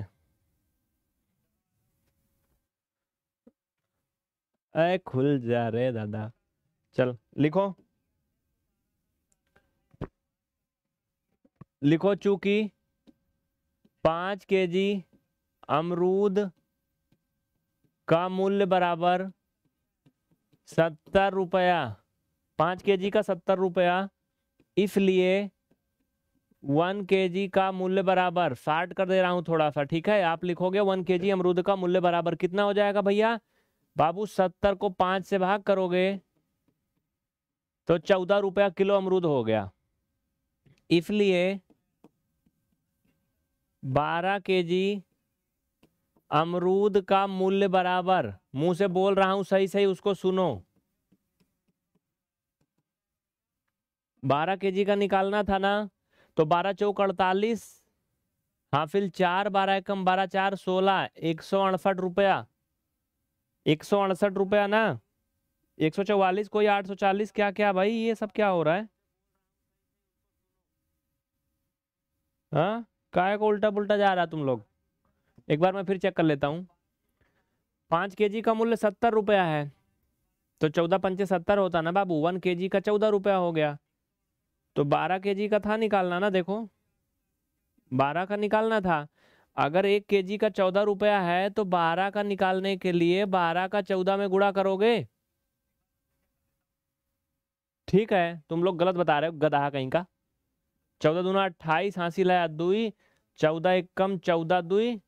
अरे खुल जा रे दादा चल लिखो लिखो चूंकि पाँच के जी अमरूद का मूल्य बराबर सत्तर रुपया पाँच के जी का सत्तर रुपया इसलिए वन के जी का मूल्य बराबर साठ कर दे रहा हूँ थोड़ा सा ठीक है आप लिखोगे वन के जी अमरूद का मूल्य बराबर कितना हो जाएगा भैया बाबू सत्तर को पाँच से भाग करोगे तो चौदह रुपया किलो अमरूद हो गया इसलिए बारह के जी अमरूद का मूल्य बराबर मुंह से बोल रहा हूं सही सही उसको सुनो बारह के जी का निकालना था ना तो बारह चौक अड़तालीस हाफिल चार बारह एकम बारह चार सोलह एक सौ अड़सठ रुपया एक सौ अड़सठ रुपया ना एक सौ चौवालीस कोई आठ सौ चालीस क्या क्या भाई ये सब क्या हो रहा है हाँ काय को उल्टा पुल्टा जा रहा तुम लोग एक बार मैं फिर चेक कर लेता हूँ पाँच के का मूल्य सत्तर रुपया है तो चौदह पंचे सत्तर होता ना बाबू वन के का चौदह रुपया हो गया तो बारह के का था निकालना ना देखो बारह का निकालना था अगर एक के का चौदह रुपया है तो बारह का निकालने के लिए बारह का चौदह में गुड़ा करोगे ठीक है तुम लोग गलत बता रहे हो गधा कहीं का चौदह दूना अट्ठाईस हाँसी लाया दुई चौदह एक कम चौदह दुई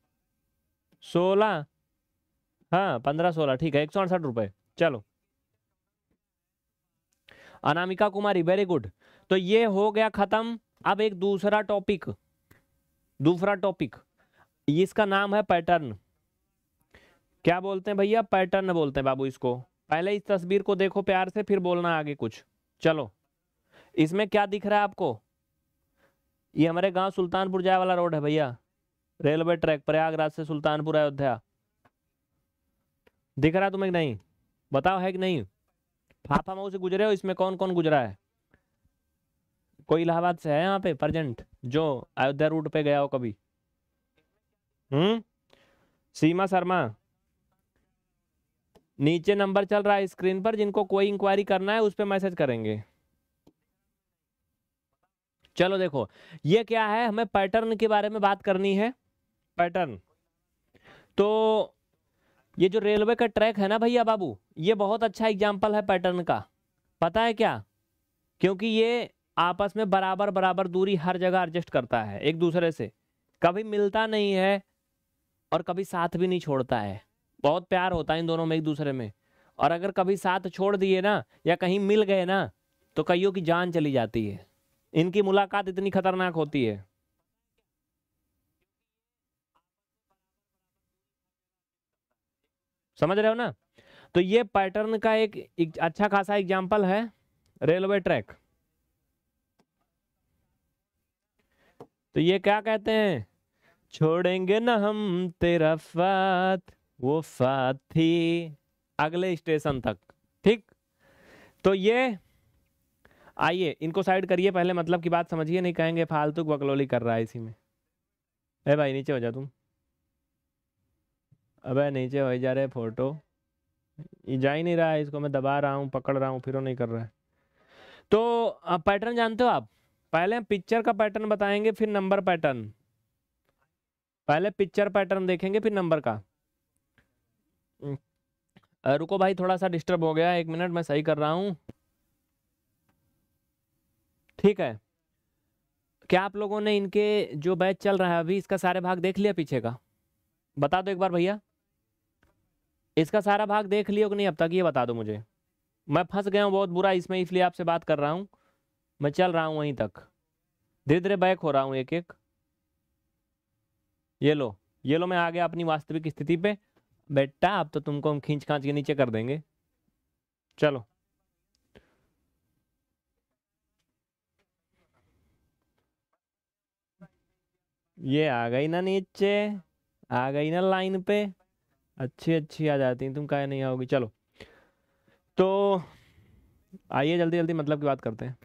सोलह हाँ पंद्रह सोलह ठीक है एक सौ अड़सठ रुपये चलो अनामिका कुमारी वेरी गुड तो ये हो गया खत्म अब एक दूसरा टॉपिक दूसरा टॉपिक इसका नाम है पैटर्न क्या बोलते हैं भैया पैटर्न बोलते हैं बाबू इसको पहले इस तस्वीर को देखो प्यार से फिर बोलना आगे कुछ चलो इसमें क्या दिख रहा है आपको ये हमारे गांव सुल्तानपुर जाए वाला रोड है भैया रेलवे ट्रैक प्रयागराज से सुल्तानपुर अयोध्या दिख रहा तुम्हें नहीं बताओ है कि नहीं फाफा मऊ से गुजरे हो इसमें कौन कौन गुजरा है कोई इलाहाबाद से है यहाँ पे प्रजेंट जो अयोध्या रूट पे गया हो कभी हम्म सीमा शर्मा नीचे नंबर चल रहा है स्क्रीन पर जिनको कोई इंक्वायरी करना है उस पर मैसेज करेंगे चलो देखो ये क्या है हमें पैटर्न के बारे में बात करनी है पैटर्न तो ये जो रेलवे का ट्रैक है ना भैया बाबू ये बहुत अच्छा एग्जाम्पल है पैटर्न का पता है क्या क्योंकि ये आपस में बराबर बराबर दूरी हर जगह एडजस्ट करता है एक दूसरे से कभी मिलता नहीं है और कभी साथ भी नहीं छोड़ता है बहुत प्यार होता है इन दोनों में एक दूसरे में और अगर कभी साथ छोड़ दिए ना या कहीं मिल गए ना तो कईयों की जान चली जाती है इनकी मुलाकात इतनी खतरनाक होती है समझ रहे हो ना तो ये पैटर्न का एक, एक अच्छा खासा एग्जाम्पल है रेलवे ट्रैक तो ये क्या कहते हैं छोड़ेंगे ना हम तेरा फात वो फात थी अगले स्टेशन तक ठीक तो ये आइए इनको साइड करिए पहले मतलब की बात समझिए नहीं कहेंगे फालतू बकलोली कर रहा है इसी में अरे भाई नीचे हो जा तुम अबे नीचे हो जा रहे फोटो ये जा ही नहीं रहा है इसको मैं दबा रहा हूँ पकड़ रहा हूँ फिर वो नहीं कर रहा है तो पैटर्न जानते हो आप पहले हम पिक्चर का पैटर्न बताएंगे फिर नंबर पैटर्न पहले पिक्चर पैटर्न देखेंगे फिर नंबर का रुको भाई थोड़ा सा डिस्टर्ब हो गया एक मिनट मैं सही कर रहा हूँ ठीक है क्या आप लोगों ने इनके जो बैच चल रहा है अभी इसका सारे भाग देख लिया पीछे का बता दो एक बार भैया इसका सारा भाग देख लियो कि नहीं अब तक ये बता दो मुझे मैं फंस गया हूँ बहुत बुरा इसमें इसलिए आपसे बात कर रहा हूँ मैं चल रहा हूँ वहीं तक धीरे धीरे बैक हो रहा हूँ एक एक ये लो ये लो मैं आ गया अपनी वास्तविक स्थिति पे बेटा अब तो तुमको हम खींच खांच के नीचे कर देंगे चलो ये आ गई ना नीचे आ गई ना लाइन पे अच्छी अच्छी आ जाती है तुम कह नहीं आओगी चलो तो आइए जल्दी जल्दी मतलब की बात करते हैं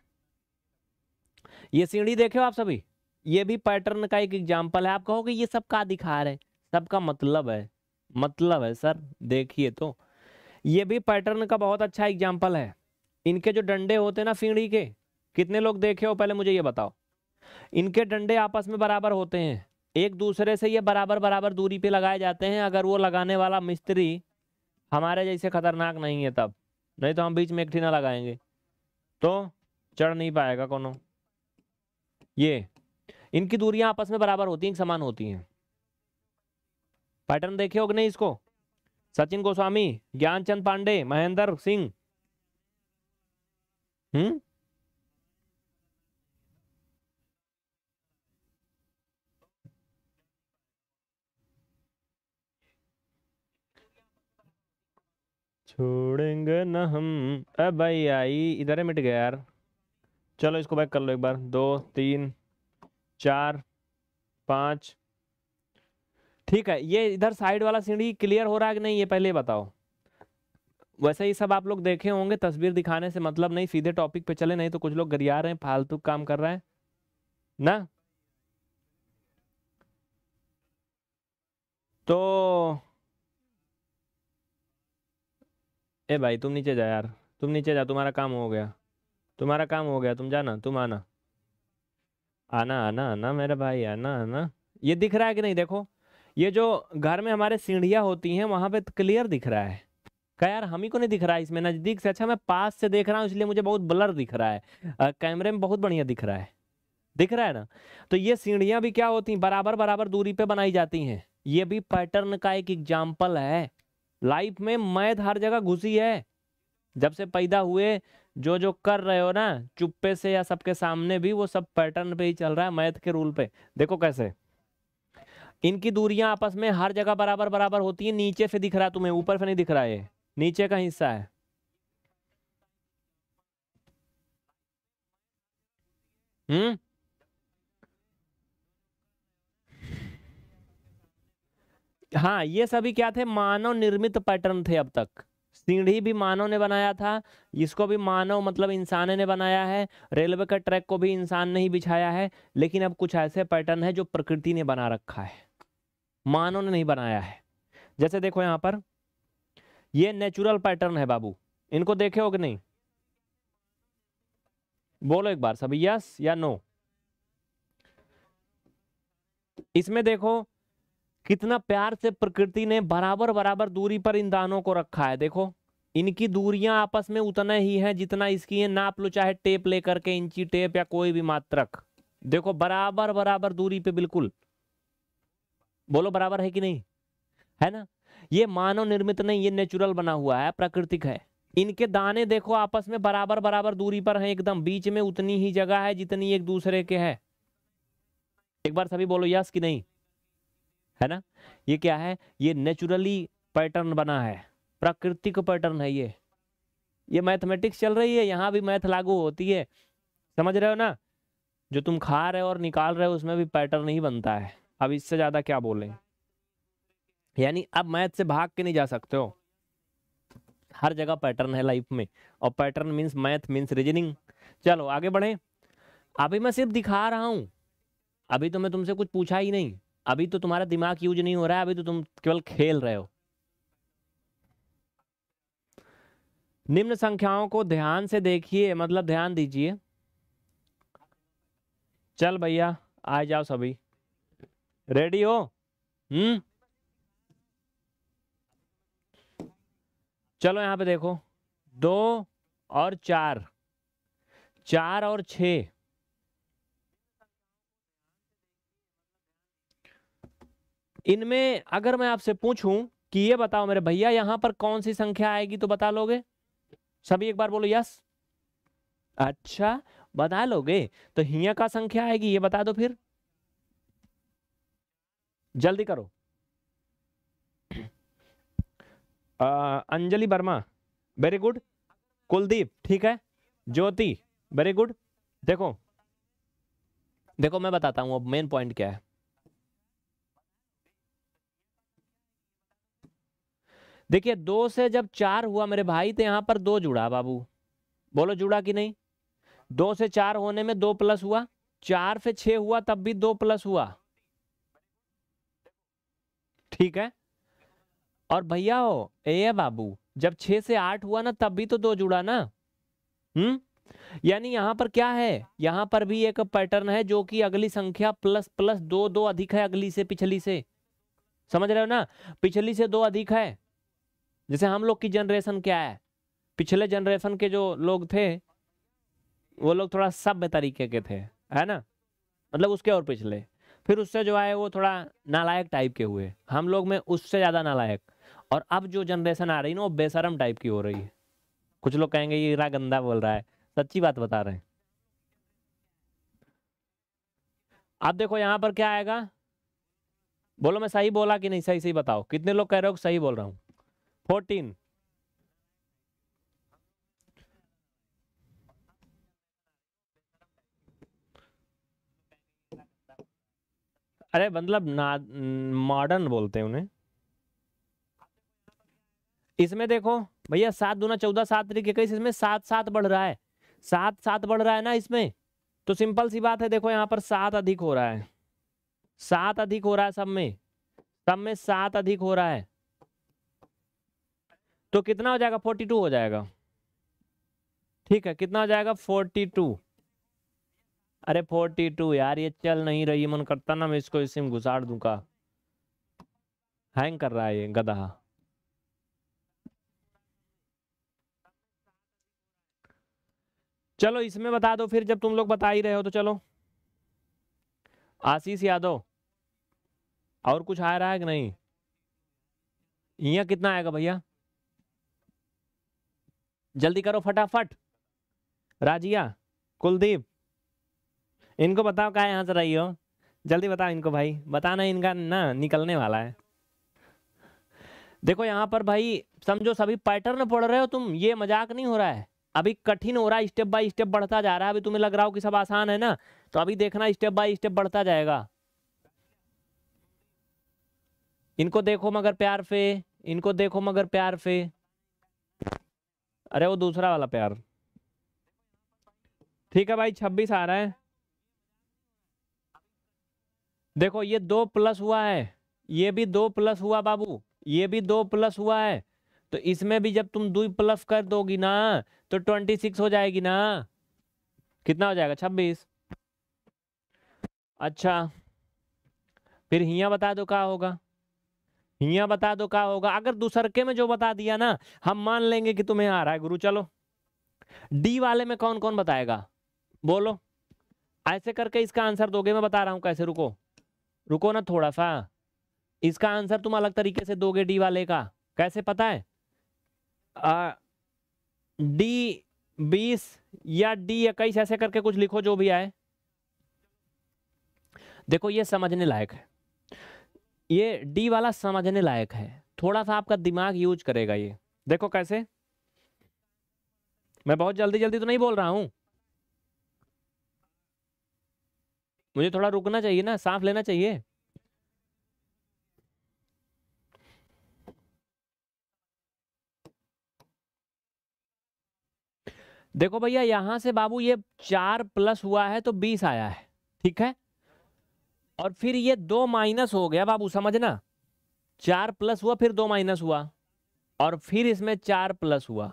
ये सीढ़ी देखे हो आप सभी ये भी पैटर्न का एक एग्जाम्पल है आप कहोगे ये सब का दिखा है सबका मतलब है मतलब है सर देखिए तो ये भी पैटर्न का बहुत अच्छा एग्जाम्पल है इनके जो डंडे होते हैं ना सीढ़ी के कितने लोग देखे हो पहले मुझे ये बताओ इनके डंडे आपस में बराबर होते हैं एक दूसरे से ये बराबर बराबर दूरी पे लगाए जाते हैं अगर वो लगाने वाला मिस्त्री हमारे जैसे खतरनाक नहीं है तब नहीं तो हम बीच में एक ठीना लगाएंगे तो चढ़ नहीं पाएगा कोनो ये इनकी दूरियां आपस में बराबर होती हैं समान होती हैं पैटर्न देखे हो नहीं इसको सचिन गोस्वामी ज्ञानचंद पांडे महेंद्र सिंह हम्म छोड़ेंगे न हम अब भाई आई इधर मिट गया यार चलो इसको बैक कर लो एक बार दो तीन चार पाँच ठीक है ये इधर साइड वाला सीढ़ी क्लियर हो रहा है कि नहीं ये पहले बताओ वैसे ही सब आप लोग देखे होंगे तस्वीर दिखाने से मतलब नहीं सीधे टॉपिक पे चले नहीं तो कुछ लोग गरिया रहे हैं फालतू काम कर रहे हैं ना तो ए भाई तुम नीचे जा यार तुम नीचे जा तुम्हारा काम हो गया तुम्हारा काम हो गया तुम जाना तुम आना आना आना आना मेरा भाई आना आना ये दिख रहा है कि नहीं देखो ये जो घर में हमारे सीढ़ियाँ होती हैं वहाँ पे क्लियर दिख रहा है क्या यार हम ही को नहीं दिख रहा है इसमें नज़दीक से अच्छा मैं पास से देख रहा हूँ इसलिए मुझे बहुत ब्लर दिख रहा है कैमरे में बहुत बढ़िया दिख रहा है दिख रहा है ना तो ये सीढ़ियाँ भी क्या होती हैं बराबर बराबर दूरी पे बनाई जाती हैं ये भी पैटर्न का एक एग्जाम्पल है लाइफ में मैद हर जगह घुसी है जब से पैदा हुए जो जो कर रहे हो ना चुप्पे से या सबके सामने भी वो सब पैटर्न पे ही चल रहा है मैथ के रूल पे देखो कैसे इनकी दूरियां आपस में हर जगह बराबर बराबर होती है नीचे से दिख रहा है तुम्हें ऊपर से नहीं दिख रहा है नीचे का हिस्सा है हम्म हाँ ये सभी क्या थे मानव निर्मित पैटर्न थे अब तक सीढ़ी भी मानव ने बनाया था इसको भी मानव मतलब इंसान ने बनाया है रेलवे का ट्रैक को भी इंसान ने ही बिछाया है लेकिन अब कुछ ऐसे पैटर्न है जो प्रकृति ने बना रखा है मानव ने नहीं बनाया है जैसे देखो यहाँ पर ये नेचुरल पैटर्न है बाबू इनको देखे हो कि नहीं बोलो एक बार सभी यस या नो इसमें देखो कितना प्यार से प्रकृति ने बराबर बराबर दूरी पर इन दानों को रखा है देखो इनकी दूरियां आपस में उतना ही हैं जितना इसकी है नाप लो चाहे टेप लेकर के इंची टेप या कोई भी मात्रक देखो बराबर बराबर दूरी पे बिल्कुल बोलो बराबर है कि नहीं है ना ये मानव निर्मित नहीं ये नेचुरल बना हुआ है प्राकृतिक है इनके दाने देखो आपस में बराबर बराबर दूरी पर हैं एकदम बीच में उतनी ही जगह है जितनी एक दूसरे के है एक बार सभी बोलो यस कि नहीं है ना ये क्या है ये नेचुरली पैटर्न बना है प्राकृतिक पैटर्न है ये ये मैथमेटिक्स चल रही है यहाँ भी मैथ लागू होती है समझ रहे हो ना जो तुम खा रहे हो और निकाल रहे हो उसमें भी पैटर्न ही बनता है अब इससे ज़्यादा क्या बोलें यानी अब मैथ से भाग के नहीं जा सकते हो हर जगह पैटर्न है लाइफ में और pattern means math means reasoning चलो आगे बढ़े अभी मैं सिर्फ दिखा रहा हूँ अभी तो मैं तुमसे कुछ पूछा ही नहीं अभी तो तुम्हारा दिमाग यूज नहीं हो रहा है अभी तो तुम केवल खेल रहे हो निम्न संख्याओं को ध्यान से देखिए मतलब ध्यान दीजिए चल भैया आ जाओ सभी रेडी हो हम्म चलो यहां पे देखो दो और चार चार और छ इनमें अगर मैं आपसे पूछूं कि ये बताओ मेरे भैया यहां पर कौन सी संख्या आएगी तो बता लोगे सभी एक बार बोलो यस अच्छा बता लोगे तो हिया का संख्या आएगी ये बता दो फिर जल्दी करो अंजलि वर्मा वेरी गुड कुलदीप ठीक है ज्योति वेरी गुड देखो देखो मैं बताता हूं अब मेन पॉइंट क्या है देखिए दो से जब चार हुआ मेरे भाई तो यहाँ पर दो जुड़ा बाबू बोलो जुड़ा कि नहीं दो से चार होने में दो प्लस हुआ चार से छ हुआ तब भी दो प्लस हुआ ठीक है और भैया हो ए बाबू जब छ से आठ हुआ ना तब भी तो दो जुड़ा ना हम्म यानी यहां पर क्या है यहां पर भी एक पैटर्न है जो कि अगली संख्या प्लस प्लस दो दो अधिक है अगली से पिछली से समझ रहे हो ना पिछली से दो अधिक है जैसे हम लोग की जनरेशन क्या है पिछले जनरेशन के जो लोग थे वो लोग थोड़ा सभ्य तरीके के थे है ना मतलब उसके और पिछले फिर उससे जो है वो थोड़ा नालायक टाइप के हुए हम लोग में उससे ज़्यादा नालायक और अब जो जनरेशन आ रही ना वो बेसरम टाइप की हो रही है कुछ लोग कहेंगे ये रा गंदा बोल रहा है सच्ची बात बता रहे हैं अब देखो यहाँ पर क्या आएगा बोलो मैं सही बोला कि नहीं सही सही बताओ कितने लोग कह रहे हो सही बोल रहा हूँ फोर्टीन अरे मतलब मॉडर्न बोलते हैं उन्हें इसमें देखो भैया सात दूना चौदह सात तरीके इक्कीस इसमें सात सात बढ़ रहा है सात सात बढ़ रहा है ना इसमें तो सिंपल सी बात है देखो यहाँ पर सात अधिक हो रहा है सात अधिक हो रहा है सब में सब में सात अधिक हो रहा है तो कितना हो जाएगा फोर्टी टू हो जाएगा ठीक है कितना हो जाएगा फोर्टी टू अरे फोर्टी टू यार ये चल नहीं रही मन करता ना मैं इसको इसी में दू दूंगा हैंग कर रहा है ये गधा चलो इसमें बता दो फिर जब तुम लोग बता ही रहे हो तो चलो आशीष यादव और कुछ आ रहा है कि नहीं यहाँ कितना आएगा भैया जल्दी करो फटाफट राजिया कुलदीप इनको बताओ कहा यहाँ से रही हो जल्दी बताओ इनको भाई बताना इनका ना निकलने वाला है देखो यहाँ पर भाई समझो सभी पैटर्न पढ़ रहे हो तुम ये मजाक नहीं हो रहा है अभी कठिन हो रहा है स्टेप बाय स्टेप बढ़ता जा रहा है अभी तुम्हें लग रहा हो कि सब आसान है ना तो अभी देखना स्टेप बाय स्टेप बढ़ता जाएगा इनको देखो मगर प्यार से इनको देखो मगर प्यार से अरे वो दूसरा वाला प्यार ठीक है भाई छब्बीस आ रहा है देखो ये दो प्लस हुआ है ये भी दो प्लस हुआ बाबू ये भी दो प्लस हुआ है तो इसमें भी जब तुम दो प्लस कर दोगी ना तो ट्वेंटी सिक्स हो जाएगी ना कितना हो जाएगा छब्बीस अच्छा फिर हिया बता दो क्या होगा यहाँ बता दो क्या होगा अगर दूसरके में जो बता दिया ना हम मान लेंगे कि तुम्हें आ रहा है गुरु चलो डी वाले में कौन कौन बताएगा बोलो ऐसे करके इसका आंसर दोगे मैं बता रहा हूँ कैसे रुको रुको ना थोड़ा सा इसका आंसर तुम अलग तरीके से दोगे डी वाले का कैसे पता है आ, डी बीस या डी इक्कीस ऐसे करके कुछ लिखो जो भी आए देखो ये समझने लायक है ये डी वाला समझने लायक है थोड़ा सा आपका दिमाग यूज करेगा ये देखो कैसे मैं बहुत जल्दी जल्दी तो नहीं बोल रहा हूं मुझे थोड़ा रुकना चाहिए ना सांस लेना चाहिए देखो भैया यहां से बाबू ये चार प्लस हुआ है तो बीस आया है ठीक है और फिर ये दो माइनस हो गया बाबू समझना चार प्लस हुआ फिर दो माइनस हुआ और फिर इसमें चार प्लस हुआ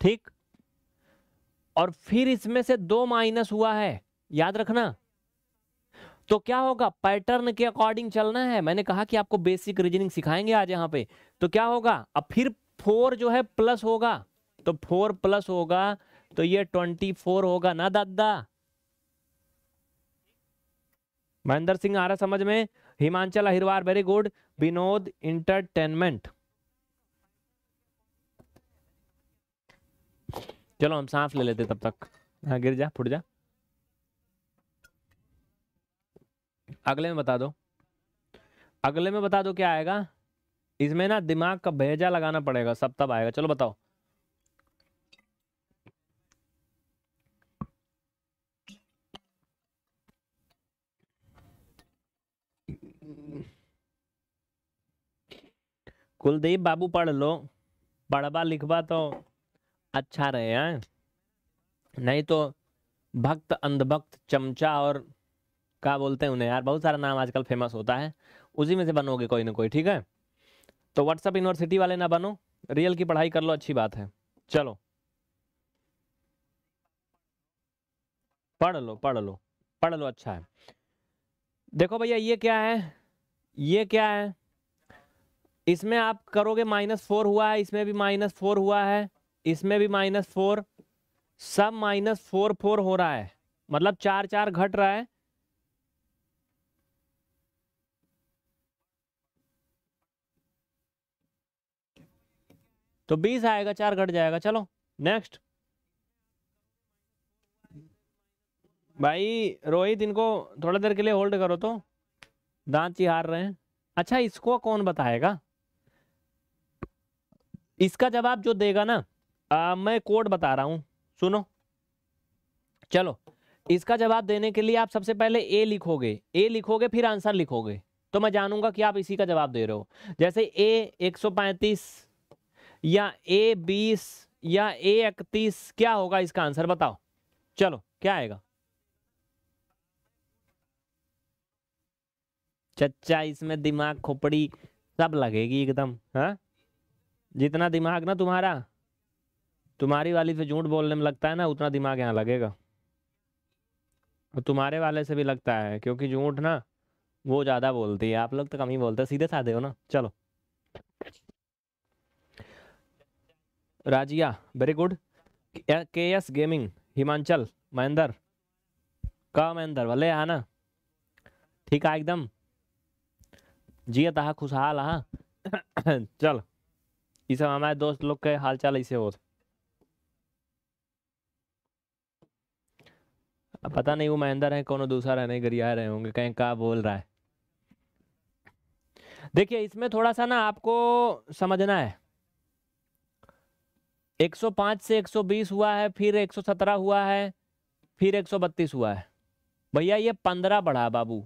ठीक और फिर इसमें से दो माइनस हुआ है याद रखना तो क्या होगा पैटर्न के अकॉर्डिंग चलना है मैंने कहा कि आपको बेसिक रीजनिंग सिखाएंगे आज यहां पे तो क्या होगा अब फिर फोर जो है प्लस होगा तो फोर प्लस होगा तो ये ट्वेंटी फोर होगा ना दादा महेंद्र सिंह आ रहा समझ में Himachal Ahirwar very good Vinod entertainment चलो हम सांस ले लेते तब तक हाँ गिर जा फुट जा अगले में बता दो अगले में बता दो क्या आएगा इसमें ना दिमाग का भेजा लगाना पड़ेगा सब तब आएगा चलो बताओ कुलदीप बाबू पढ़ लो पढ़वा लिखवा तो अच्छा रहे हैं नहीं तो भक्त अंधभक्त चमचा और क्या बोलते हैं उन्हें यार बहुत सारा नाम आजकल फेमस होता है उसी में से बनोगे कोई ना कोई ठीक है तो व्हाट्सअप यूनिवर्सिटी वाले ना बनो रियल की पढ़ाई कर लो अच्छी बात है चलो पढ़ लो पढ़ लो पढ़ लो अच्छा है देखो भैया ये क्या है ये क्या है इसमें आप करोगे माइनस फोर हुआ है इसमें भी माइनस फोर हुआ है इसमें भी माइनस फोर सब माइनस फोर फोर हो रहा है मतलब चार चार घट रहा है तो बीस आएगा चार घट जाएगा चलो नेक्स्ट भाई रोहित इनको थोड़ा देर के लिए होल्ड करो तो दांत चिहार रहे हैं अच्छा इसको कौन बताएगा इसका जवाब जो देगा ना आ, मैं कोड बता रहा हूं सुनो चलो इसका जवाब देने के लिए आप सबसे पहले ए लिखोगे ए लिखोगे फिर आंसर लिखोगे तो मैं जानूंगा कि आप इसी का जवाब दे रहे हो जैसे ए 135 या ए 20 या ए 31 क्या होगा इसका आंसर बताओ चलो क्या आएगा चच्चा इसमें दिमाग खोपड़ी सब लगेगी एकदम हाँ जितना दिमाग ना तुम्हारा तुम्हारी वाली से झूठ बोलने में लगता है ना उतना दिमाग यहाँ लगेगा और तुम्हारे वाले से भी लगता है क्योंकि झूठ ना वो ज़्यादा बोलती है आप लोग तो कम ही बोलते सीधे साधे हो ना चलो Razia very good K S gaming Himachal Mahendra का महेंद्र भले हाँ ना ठीक है एकदम जी तहा खुशहाल हाँ [coughs] चल इ सब हमारे दोस्त लोग के हाल चाल ऐसे हो पता नहीं वो महेंद्र है कौन दूसरा है नहीं गरिया रहे होंगे कहीं का बोल रहा है देखिए इसमें थोड़ा सा ना आपको समझना है 105 से 120 हुआ है फिर 117 हुआ है फिर 132 हुआ है भैया ये 15 बढ़ा बाबू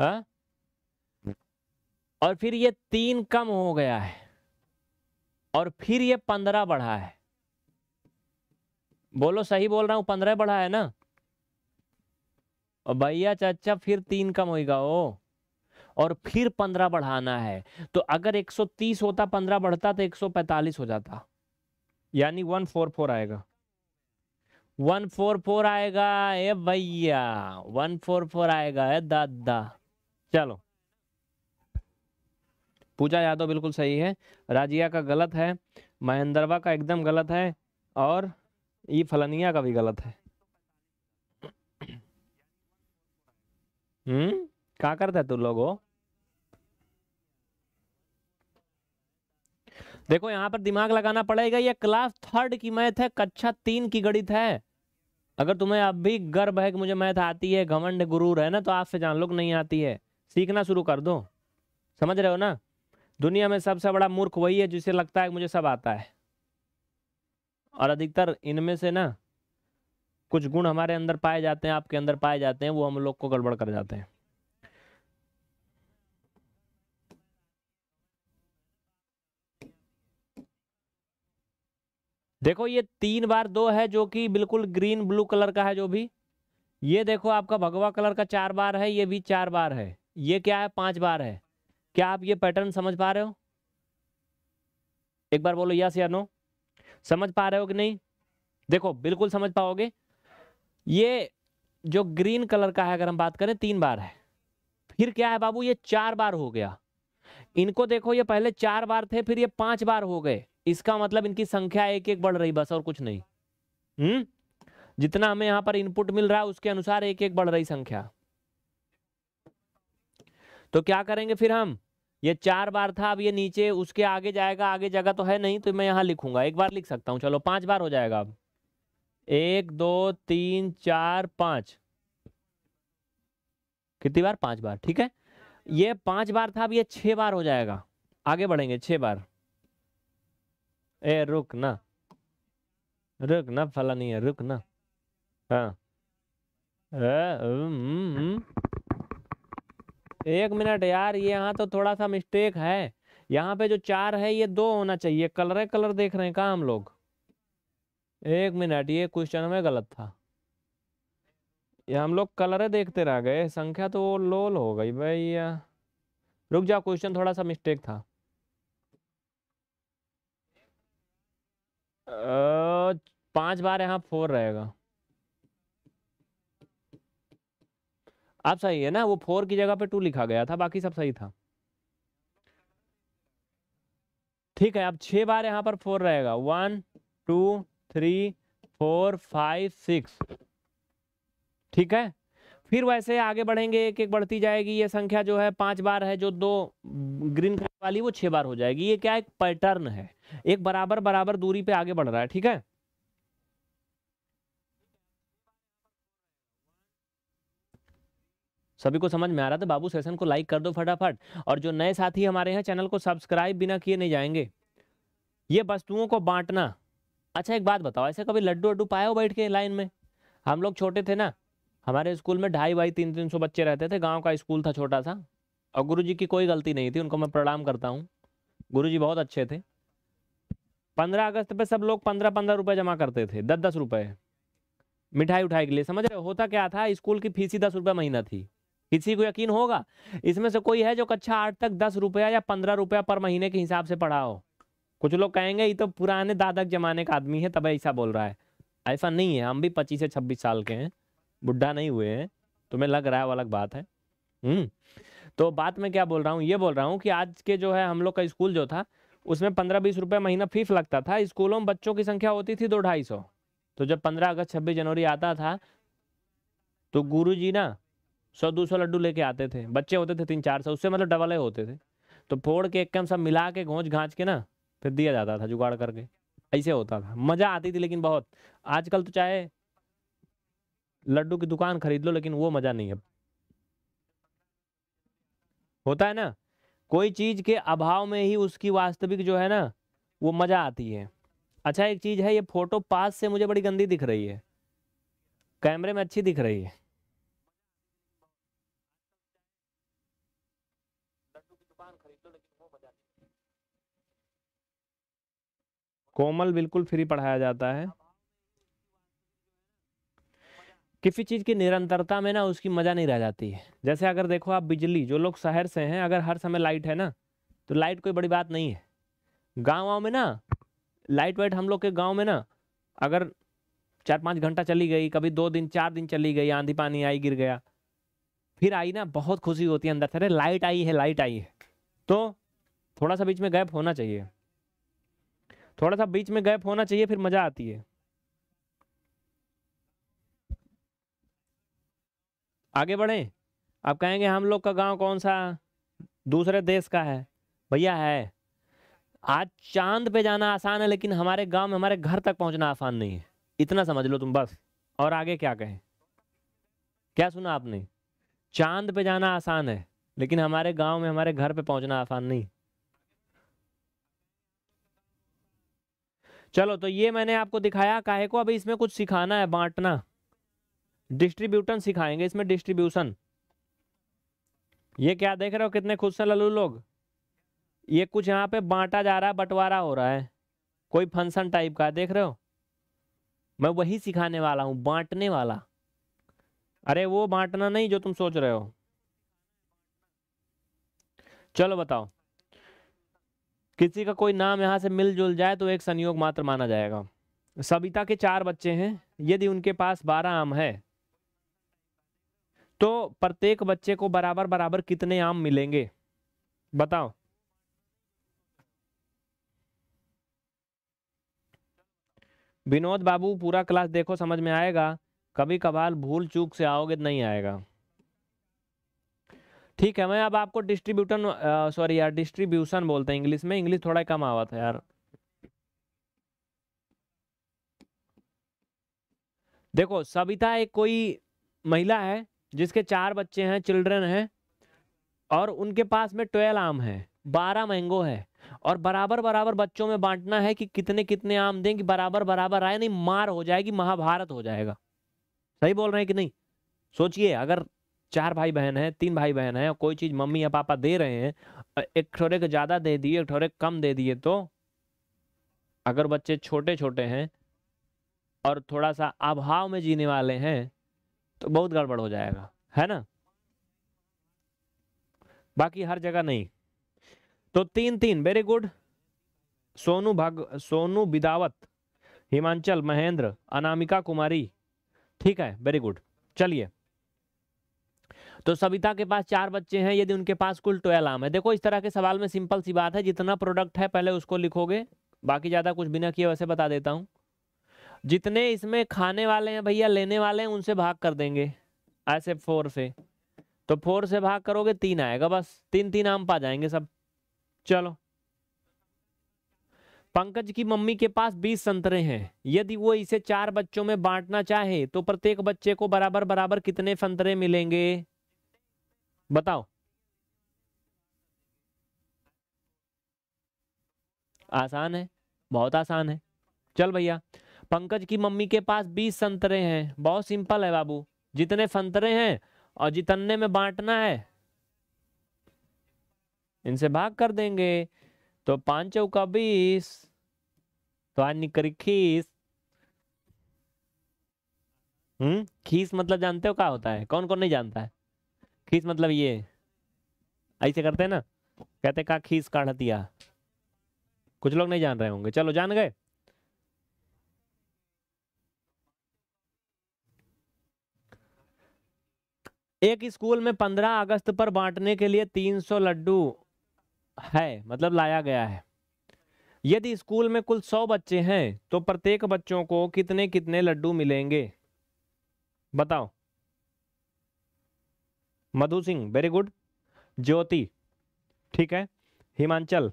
हाँ और फिर ये तीन कम हो गया है और फिर ये पंद्रह बढ़ा है बोलो सही बोल रहा हूं पंद्रह बढ़ा है ना और भैया चाचा फिर तीन कम होगा ओ और फिर पंद्रह बढ़ाना है तो अगर एक सौ तीस होता पंद्रह बढ़ता तो एक सौ पैतालीस हो जाता यानी वन फोर फोर आएगा वन फोर फोर आएगा ए भैया फोर आएगा ए दादा चलो पूजा यादव बिल्कुल सही है राजिया का गलत है महेंद्रवा का एकदम गलत है और ये फलनिया का भी गलत है हम्म क्या करता है तुम लोगों देखो यहाँ पर दिमाग लगाना पड़ेगा ये क्लास थर्ड की मैथ है कक्षा तीन की गणित है अगर तुम्हें अब भी गर्व है कि मुझे मैथ आती है घमंड गुरूर है ना तो आपसे जान लोग नहीं आती है सीखना शुरू कर दो समझ रहे हो ना दुनिया में सबसे बड़ा मूर्ख वही है जिसे लगता है मुझे सब आता है और अधिकतर इनमें से ना कुछ गुण हमारे अंदर पाए जाते हैं आपके अंदर पाए जाते हैं वो हम लोग को गड़बड़ कर जाते हैं देखो ये तीन बार दो है जो कि बिल्कुल ग्रीन ब्लू कलर का है जो भी ये देखो आपका भगवा कलर का चार बार है ये भी चार बार है ये क्या है पांच बार है क्या आप ये पैटर्न समझ पा रहे हो एक बार बोलो यस या नो समझ पा रहे हो कि नहीं देखो बिल्कुल समझ पाओगे ये जो ग्रीन कलर का है अगर हम बात करें तीन बार है फिर क्या है बाबू ये चार बार हो गया इनको देखो ये पहले चार बार थे फिर ये पांच बार हो गए इसका मतलब इनकी संख्या एक एक बढ़ रही बस और कुछ नहीं हम्म जितना हमें यहां पर इनपुट मिल रहा है उसके अनुसार एक एक बढ़ रही संख्या तो क्या करेंगे फिर हम ये चार बार था अब ये नीचे उसके आगे जाएगा आगे जगह तो है नहीं तो मैं यहाँ लिखूंगा एक बार लिख सकता हूँ चलो पांच बार हो जाएगा अब एक दो तीन चार पांच कितनी बार पांच बार ठीक है ये पांच बार था अब ये छह बार हो जाएगा आगे बढ़ेंगे छह बार ए रुक ना रुक ना फला नहीं है रुक ना हाँ एक मिनट यार ये यहाँ तो थोड़ा सा मिस्टेक है यहाँ पे जो चार है ये दो होना चाहिए कलर है कलर देख रहे हैं कहाँ हम लोग एक मिनट ये क्वेश्चन में गलत था ये हम लोग कलर देखते रह गए संख्या तो लोल हो गई भाई रुक जाओ क्वेश्चन थोड़ा सा मिस्टेक था पांच बार यहाँ फोर रहेगा आप सही है ना वो फोर की जगह पे टू लिखा गया था बाकी सब सही था ठीक है अब छह बार यहां पर फोर रहेगा one two three four five six ठीक है फिर वैसे आगे बढ़ेंगे एक एक बढ़ती जाएगी ये संख्या जो है पांच बार है जो दो ग्रीन कलर वाली वो छह बार हो जाएगी ये क्या एक पैटर्न है एक बराबर बराबर दूरी पे आगे बढ़ रहा है ठीक है सभी को समझ में आ रहा था बाबू सेशन को लाइक कर दो फटाफट और जो नए साथी हमारे हैं चैनल को सब्सक्राइब बिना किए नहीं जाएंगे ये वस्तुओं को बांटना अच्छा एक बात बताओ ऐसे कभी लड्डू वड्डू पाए हो बैठ के लाइन में हम लोग छोटे थे ना हमारे स्कूल में ढाई बाई तीन तीन सौ बच्चे रहते थे गाँव का स्कूल था छोटा सा और गुरु जी की कोई गलती नहीं थी उनको मैं प्रणाम करता हूँ गुरु जी बहुत अच्छे थे पंद्रह अगस्त पे सब लोग पंद्रह पंद्रह रुपए जमा करते थे दस दस रुपए मिठाई उठाई के लिए समझ रहे होता क्या था स्कूल की फीस ही दस रुपये महीना थी किसी को यकीन होगा इसमें से कोई है जो कक्षा आठ तक दस रुपया या पंद्रह रुपया पर महीने के हिसाब से पढ़ा हो कुछ लोग कहेंगे ये तो पुराने दादक जमाने का आदमी है तब ऐसा बोल रहा है ऐसा नहीं है हम भी पच्चीस से छब्बीस साल के हैं बुढ़ा नहीं हुए हैं तुम्हें लग रहा है अलग बात है हम्म तो बात में क्या बोल रहा हूँ ये बोल रहा हूँ कि आज के जो है हम लोग का स्कूल जो था उसमें पंद्रह बीस रुपये महीना फीस लगता था स्कूलों में बच्चों की संख्या होती थी दो ढाई सौ तो जब पंद्रह अगस्त छब्बीस जनवरी आता था तो गुरु जी ना सौ दो सौ लड्डू लेके आते थे बच्चे होते थे तीन चार सौ उससे मतलब डबल होते थे तो फोड़ के एकदम सब मिला के घोंच घाँच के ना फिर दिया जाता था जुगाड़ करके ऐसे होता था मजा आती थी लेकिन बहुत आजकल तो चाहे लड्डू की दुकान खरीद लो लेकिन वो मजा नहीं है होता है ना कोई चीज के अभाव में ही उसकी वास्तविक जो है ना वो मजा आती है अच्छा एक चीज है ये फोटो पास से मुझे बड़ी गंदी दिख रही है कैमरे में अच्छी दिख रही है कोमल बिल्कुल फ्री पढ़ाया जाता है किसी चीज़ की निरंतरता में ना उसकी मज़ा नहीं रह जाती है जैसे अगर देखो आप बिजली जो लोग शहर से हैं अगर हर समय लाइट है ना तो लाइट कोई बड़ी बात नहीं है गाँव वाँव में ना लाइट वाइट हम लोग के गाँव में ना अगर चार पाँच घंटा चली गई कभी दो दिन चार दिन चली गई आंधी पानी आई गिर गया फिर आई ना बहुत खुशी होती है अंदर से अरे लाइट आई है लाइट आई है तो थोड़ा सा बीच में गैप होना चाहिए थोड़ा सा बीच में गैप होना चाहिए फिर मज़ा आती है आगे बढ़ें आप कहेंगे हम लोग का गांव कौन सा दूसरे देश का है भैया है आज चांद पे जाना आसान है लेकिन हमारे गांव में हमारे घर तक पहुंचना आसान नहीं है इतना समझ लो तुम बस और आगे क्या कहें क्या सुना आपने चांद पे जाना आसान है लेकिन हमारे गांव में हमारे घर पे पहुंचना आसान नहीं चलो तो ये मैंने आपको दिखाया काहे को अभी इसमें कुछ सिखाना है बांटना डिस्ट्रीब्यूटन सिखाएंगे इसमें डिस्ट्रीब्यूशन ये क्या देख रहे हो कितने खुश से ललू लोग ये कुछ यहाँ पे बांटा जा रहा है बंटवारा हो रहा है कोई फंक्शन टाइप का देख रहे हो मैं वही सिखाने वाला हूँ बांटने वाला अरे वो बांटना नहीं जो तुम सोच रहे हो चलो बताओ किसी का कोई नाम यहाँ से मिलजुल जाए तो एक संयोग मात्र माना जाएगा सविता के चार बच्चे हैं यदि उनके पास बारह आम है तो प्रत्येक बच्चे को बराबर बराबर कितने आम मिलेंगे बताओ विनोद बाबू पूरा क्लास देखो समझ में आएगा कभी कभार भूल चूक से आओगे तो नहीं आएगा ठीक है मैं अब आपको डिस्ट्रीब्यूटन सॉरी यार डिस्ट्रीब्यूशन बोलते हैं इंग्लिश में इंग्लिश थोड़ा कम आवा था यार देखो सविता एक कोई महिला है जिसके चार बच्चे हैं चिल्ड्रन हैं और उनके पास में ट्वेल्व आम है बारह मैंगो है और बराबर बराबर बच्चों में बांटना है कि कितने कितने आम दें कि बराबर बराबर आए नहीं मार हो जाएगी महाभारत हो जाएगा सही बोल रहे हैं कि नहीं सोचिए अगर चार भाई बहन है तीन भाई बहन है कोई चीज़ मम्मी या पापा दे रहे हैं एक ठोरे को ज़्यादा दे दिए एक ठोरे कम दे दिए तो अगर बच्चे छोटे छोटे हैं और थोड़ा सा अभाव में जीने वाले हैं तो बहुत गड़बड़ हो जाएगा है ना बाकी हर जगह नहीं तो तीन तीन वेरी गुड सोनू भग सोनू बिदावत हिमांचल महेंद्र अनामिका कुमारी ठीक है वेरी गुड चलिए तो सविता के पास चार बच्चे हैं यदि उनके पास कुल ट्वेल्व आम है देखो इस तरह के सवाल में सिंपल सी बात है जितना प्रोडक्ट है पहले उसको लिखोगे बाकी ज़्यादा कुछ बिना किए वैसे बता देता हूँ जितने इसमें खाने वाले हैं भैया लेने वाले हैं उनसे भाग कर देंगे ऐसे फोर से तो फोर से भाग करोगे तीन आएगा बस तीन तीन आम पा जाएंगे सब चलो पंकज की मम्मी के पास बीस संतरे हैं यदि वो इसे चार बच्चों में बांटना चाहे तो प्रत्येक बच्चे को बराबर बराबर कितने संतरे मिलेंगे बताओ आसान है बहुत आसान है चल भैया पंकज की मम्मी के पास बीस संतरे हैं बहुत सिंपल है बाबू जितने संतरे हैं और जितने में बांटना है इनसे भाग कर देंगे तो पांच का बीस तो आज निकल खीस हम्म खीस मतलब जानते हो क्या होता है कौन कौन नहीं जानता है खीस मतलब ये ऐसे करते हैं ना कहते का खीस काढ़ दिया कुछ लोग नहीं जान रहे होंगे चलो जान गए एक स्कूल में 15 अगस्त पर बांटने के लिए 300 लड्डू है मतलब लाया गया है यदि स्कूल में कुल 100 बच्चे हैं तो प्रत्येक बच्चों को कितने कितने लड्डू मिलेंगे बताओ मधु सिंह वेरी गुड ज्योति ठीक है हिमांचल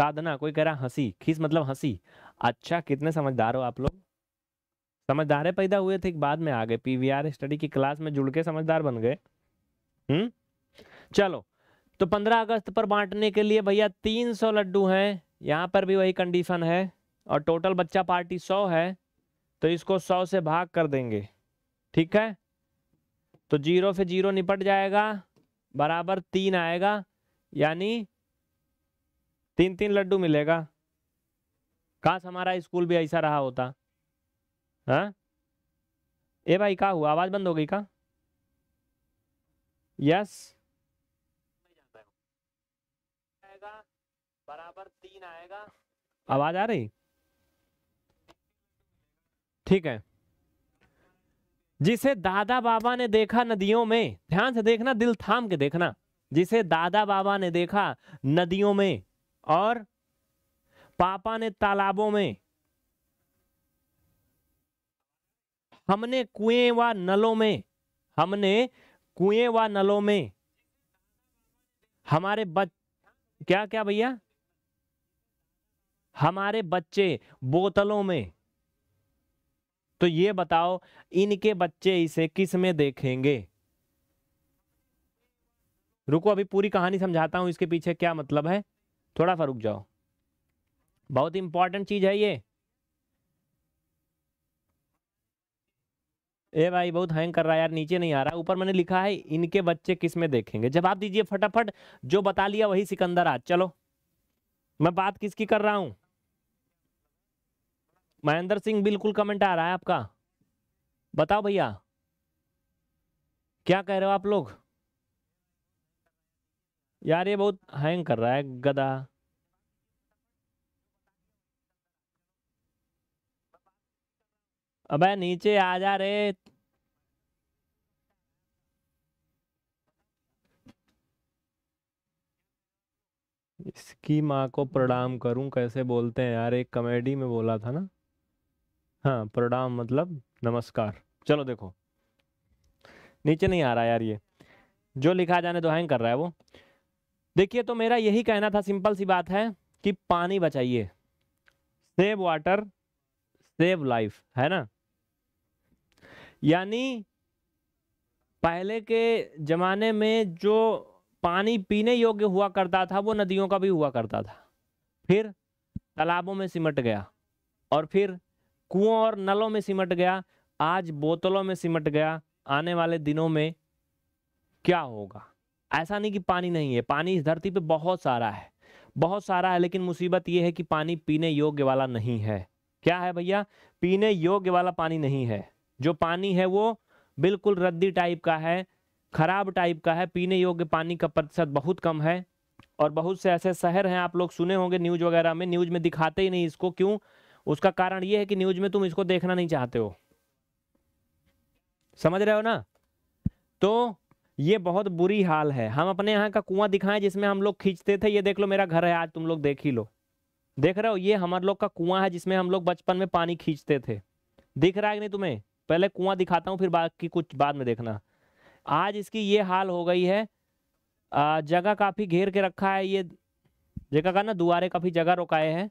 साधना कोई कह रहा हंसी खीस मतलब हंसी अच्छा कितने समझदार हो आप लोग है पैदा हुए थे बाद में आ गए पीवीआर स्टडी की क्लास में जुड़ के समझदार बन गए हम्म चलो तो 15 अगस्त पर बांटने के लिए भैया 300 लड्डू हैं यहाँ पर भी वही कंडीशन है और टोटल बच्चा पार्टी 100 है तो इसको 100 से भाग कर देंगे ठीक है तो जीरो से जीरो निपट जाएगा बराबर तीन आएगा यानी तीन तीन लड्डू मिलेगा काश हमारा स्कूल भी ऐसा रहा होता है हाँ? ए भाई का हुआ आवाज़ बंद हो गई का यस बराबर तीन आएगा आवाज़ आ रही ठीक है जिसे दादा बाबा ने देखा नदियों में ध्यान से देखना दिल थाम के देखना जिसे दादा बाबा ने देखा नदियों में और पापा ने तालाबों में हमने कुएं व नलों में हमने कुएं व नलों में हमारे बच क्या क्या भैया हमारे बच्चे बोतलों में तो ये बताओ इनके बच्चे इसे किस में देखेंगे रुको अभी पूरी कहानी समझाता हूं इसके पीछे क्या मतलब है थोड़ा सा रुक जाओ बहुत इंपॉर्टेंट चीज है ये ए भाई बहुत हैंग कर रहा है यार नीचे नहीं आ रहा ऊपर मैंने लिखा है इनके बच्चे किस में देखेंगे जवाब दीजिए फटाफट जो बता लिया वही सिकंदर आज चलो मैं बात किसकी कर रहा हूं महेंद्र सिंह बिल्कुल कमेंट आ रहा है आपका बताओ भैया क्या कह रहे हो आप लोग यार ये बहुत हैंग कर रहा है गदा अबे नीचे आ जा रे इसकी माँ को प्रणाम करूं कैसे बोलते हैं यार एक कॉमेडी में बोला था ना हाँ प्रणाम मतलब नमस्कार चलो देखो नीचे नहीं आ रहा यार ये जो लिखा जाने तो हैंग कर रहा है वो देखिए तो मेरा यही कहना था सिंपल सी बात है कि पानी बचाइए सेव वाटर सेव लाइफ है ना यानी पहले के ज़माने में जो पानी पीने योग्य हुआ करता था वो नदियों का भी हुआ करता था फिर तालाबों में सिमट गया और फिर कुओं और नलों में सिमट गया आज बोतलों में सिमट गया आने वाले दिनों में क्या होगा ऐसा नहीं कि पानी नहीं है पानी इस धरती पे बहुत सारा है बहुत सारा है लेकिन मुसीबत ये है कि पानी पीने योग्य वाला नहीं है क्या है भैया पीने योग्य वाला पानी नहीं है जो पानी है वो बिल्कुल रद्दी टाइप का है खराब टाइप का है पीने योग्य पानी का प्रतिशत बहुत कम है और बहुत से ऐसे शहर हैं आप लोग सुने होंगे न्यूज वगैरह में न्यूज में दिखाते ही नहीं इसको क्यों उसका कारण यह है कि न्यूज में तुम इसको देखना नहीं चाहते हो समझ रहे हो ना तो ये बहुत बुरी हाल है हम अपने यहाँ का कुआं दिखाएं जिसमें हम लोग खींचते थे ये देख लो मेरा घर है आज तुम लोग देख ही लो देख रहे हो ये हमारे लोग का कुआं है जिसमें हम लोग बचपन में पानी खींचते थे दिख रहा है कि नहीं तुम्हें पहले कुआं दिखाता हूँ फिर बाकी कुछ बाद में देखना आज इसकी ये हाल हो गई है जगह काफ़ी घेर के रखा है ये जगह का ना दुआरे काफ़ी जगह रोकाए हैं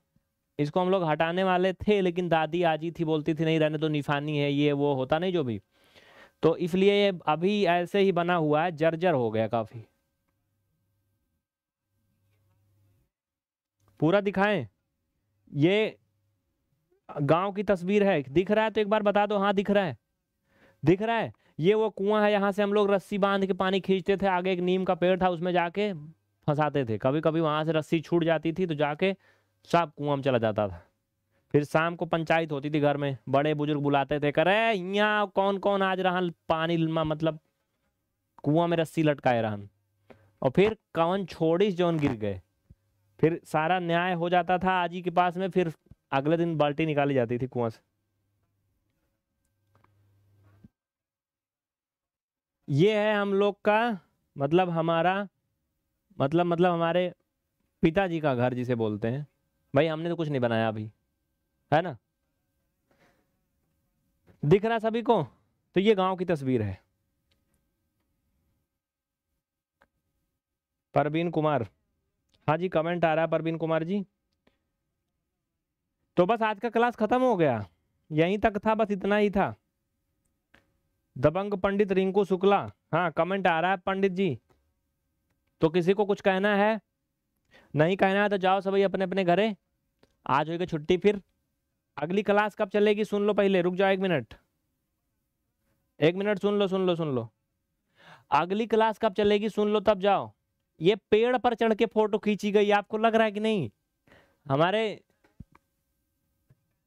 इसको हम लोग हटाने वाले थे लेकिन दादी आजी थी बोलती थी नहीं रहने तो निशानी है ये वो होता नहीं जो भी तो इसलिए ये अभी ऐसे ही बना हुआ है जर्जर हो गया काफ़ी पूरा दिखाएं ये गांव की तस्वीर है दिख रहा है तो एक बार बता दो हाँ दिख रहा है दिख रहा है ये वो कुआं है यहाँ से हम लोग रस्सी बांध के पानी खींचते थे आगे एक नीम का पेड़ था उसमें जाके फंसाते थे कभी कभी वहां से रस्सी छूट जाती थी तो जाके सब कुआं में चला जाता था फिर शाम को पंचायत होती थी घर में बड़े बुजुर्ग बुलाते थे करे यहाँ कौन कौन आज रहा पानी मतलब कुआं में रस्सी लटकाए रहन और फिर कौन छोड़ी जौन गिर गए फिर सारा न्याय हो जाता था आज ही के पास में फिर अगले दिन बाल्टी निकाली जाती थी कुआं से ये है हम लोग का मतलब हमारा मतलब मतलब हमारे पिताजी का घर जिसे बोलते हैं भाई हमने तो कुछ नहीं बनाया अभी है ना दिख रहा सभी को तो ये गांव की तस्वीर है परवीन कुमार हाँ जी कमेंट आ रहा है परवीन कुमार जी तो बस आज का क्लास खत्म हो गया यहीं तक था बस इतना ही था दबंग पंडित रिंकू शुक्ला हाँ कमेंट आ रहा है पंडित जी तो किसी को कुछ कहना है नहीं कहना है तो जाओ सभी अपने अपने घरे आज होगी छुट्टी फिर अगली क्लास कब चलेगी सुन लो पहले रुक जाओ एक मिनट एक मिनट सुन लो सुन लो सुन लो अगली क्लास कब चलेगी सुन लो तब जाओ ये पेड़ पर चढ़ के फोटो खींची गई आपको लग रहा है कि नहीं हमारे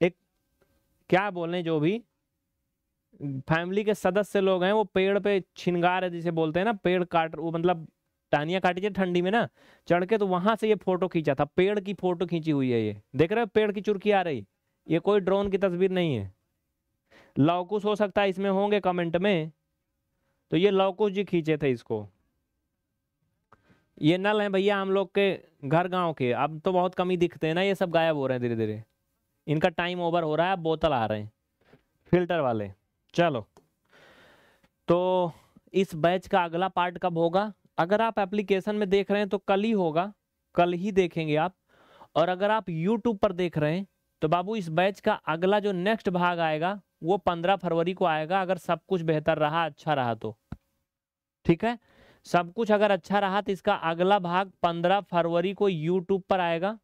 एक क्या बोले जो भी फैमिली के सदस्य लोग हैं वो पेड़ पे छिंगार है जिसे बोलते हैं ना पेड़ काट वो मतलब टानिया काटी थी ठंडी में ना चढ़ के तो वहां से ये फोटो खींचा था पेड़ की फोटो खींची हुई है ये देख रहे हो पेड़ की चुरकी आ रही ये कोई ड्रोन की तस्वीर नहीं है लौकुस हो सकता है इसमें होंगे कमेंट में तो ये लौकुस जी खींचे थे इसको ये नल है भैया हम लोग के घर गांव के अब तो बहुत कमी दिखते हैं ना ये सब गायब हो रहे हैं धीरे धीरे इनका टाइम ओवर हो रहा है बोतल आ रहे हैं फिल्टर वाले चलो तो इस बैच का अगला पार्ट कब होगा अगर आप एप्लीकेशन में देख रहे हैं तो कल ही होगा कल ही देखेंगे आप और अगर आप यूट्यूब पर देख रहे हैं तो बाबू इस बैच का अगला जो नेक्स्ट भाग आएगा वो पंद्रह फरवरी को आएगा अगर सब कुछ बेहतर रहा अच्छा रहा तो ठीक है सब कुछ अगर अच्छा रहा तो इसका अगला भाग पंद्रह फरवरी को यूट्यूब पर आएगा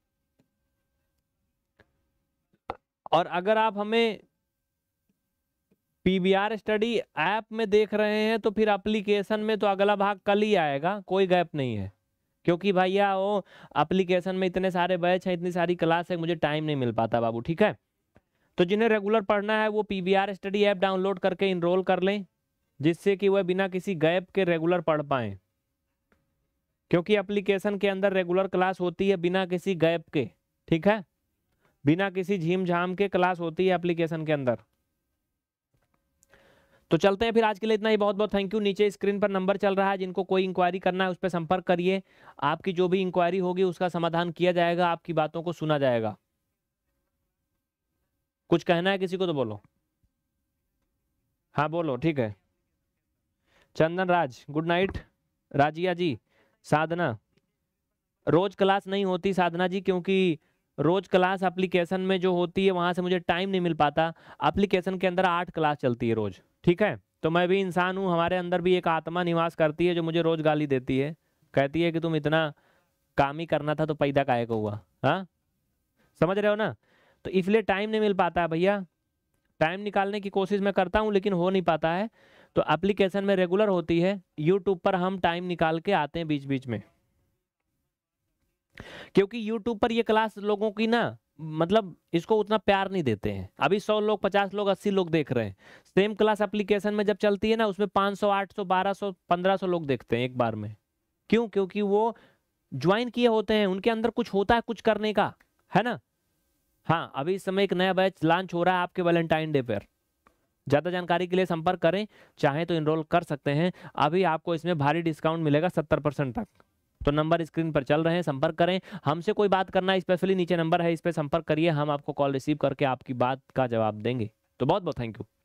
और अगर आप हमें पीबीआर स्टडी ऐप में देख रहे हैं तो फिर एप्लीकेशन में तो अगला भाग कल ही आएगा कोई गैप नहीं है क्योंकि भैया वो एप्लीकेशन में इतने सारे बैच हैं इतनी सारी क्लास है मुझे टाइम नहीं मिल पाता बाबू ठीक है तो जिन्हें रेगुलर पढ़ना है वो पी स्टडी ऐप डाउनलोड करके इनरोल कर लें जिससे कि वह बिना किसी गैप के रेगुलर पढ़ पाए क्योंकि एप्लीकेशन के अंदर रेगुलर क्लास होती है बिना किसी गैप के ठीक है बिना किसी झीम झाम के क्लास होती है एप्लीकेशन के अंदर तो चलते हैं फिर आज के लिए इतना ही बहुत बहुत थैंक यू नीचे स्क्रीन पर नंबर चल रहा है जिनको कोई इंक्वायरी करना है उस पर संपर्क करिए आपकी जो भी इंक्वायरी होगी उसका समाधान किया जाएगा आपकी बातों को सुना जाएगा कुछ कहना है किसी को तो बोलो हाँ बोलो ठीक है चंदन राज गुड नाइट राजिया जी साधना रोज क्लास नहीं होती साधना जी क्योंकि रोज क्लास एप्लीकेशन में जो होती है वहां से मुझे टाइम नहीं मिल पाता एप्लीकेशन के अंदर आठ क्लास चलती है रोज़ ठीक है तो मैं भी इंसान हूँ हमारे अंदर भी एक आत्मा निवास करती है जो मुझे रोज गाली देती है कहती है कि तुम इतना काम ही करना था तो पैदा काय को हुआ हाँ समझ रहे हो ना तो इसलिए टाइम नहीं मिल पाता है भैया टाइम निकालने की कोशिश मैं करता हूँ लेकिन हो नहीं पाता है तो एप्लीकेशन में रेगुलर होती है यूट्यूब पर हम टाइम निकाल के आते हैं बीच बीच में क्योंकि यूट्यूब पर ये क्लास लोगों की ना मतलब इसको उतना प्यार नहीं देते हैं अभी सौ लोग पचास लोग अस्सी लोग देख रहे हैं सेम क्लास एप्लीकेशन में जब चलती है ना उसमें पाँच सौ आठ सौ बारह सौ पंद्रह सौ लोग देखते हैं एक बार में क्यों क्योंकि वो ज्वाइन किए होते हैं उनके अंदर कुछ होता है कुछ करने का है ना हाँ अभी इस समय एक नया बैच लॉन्च हो रहा है आपके वैलेंटाइन डे पर ज़्यादा जानकारी के लिए संपर्क करें चाहें तो इनरोल कर सकते हैं अभी आपको इसमें भारी डिस्काउंट मिलेगा सत्तर तक तो नंबर स्क्रीन पर चल रहे हैं संपर्क करें हमसे कोई बात करना है स्पेशली नीचे नंबर है इस पर संपर्क करिए हम आपको कॉल रिसीव करके आपकी बात का जवाब देंगे तो बहुत बहुत थैंक यू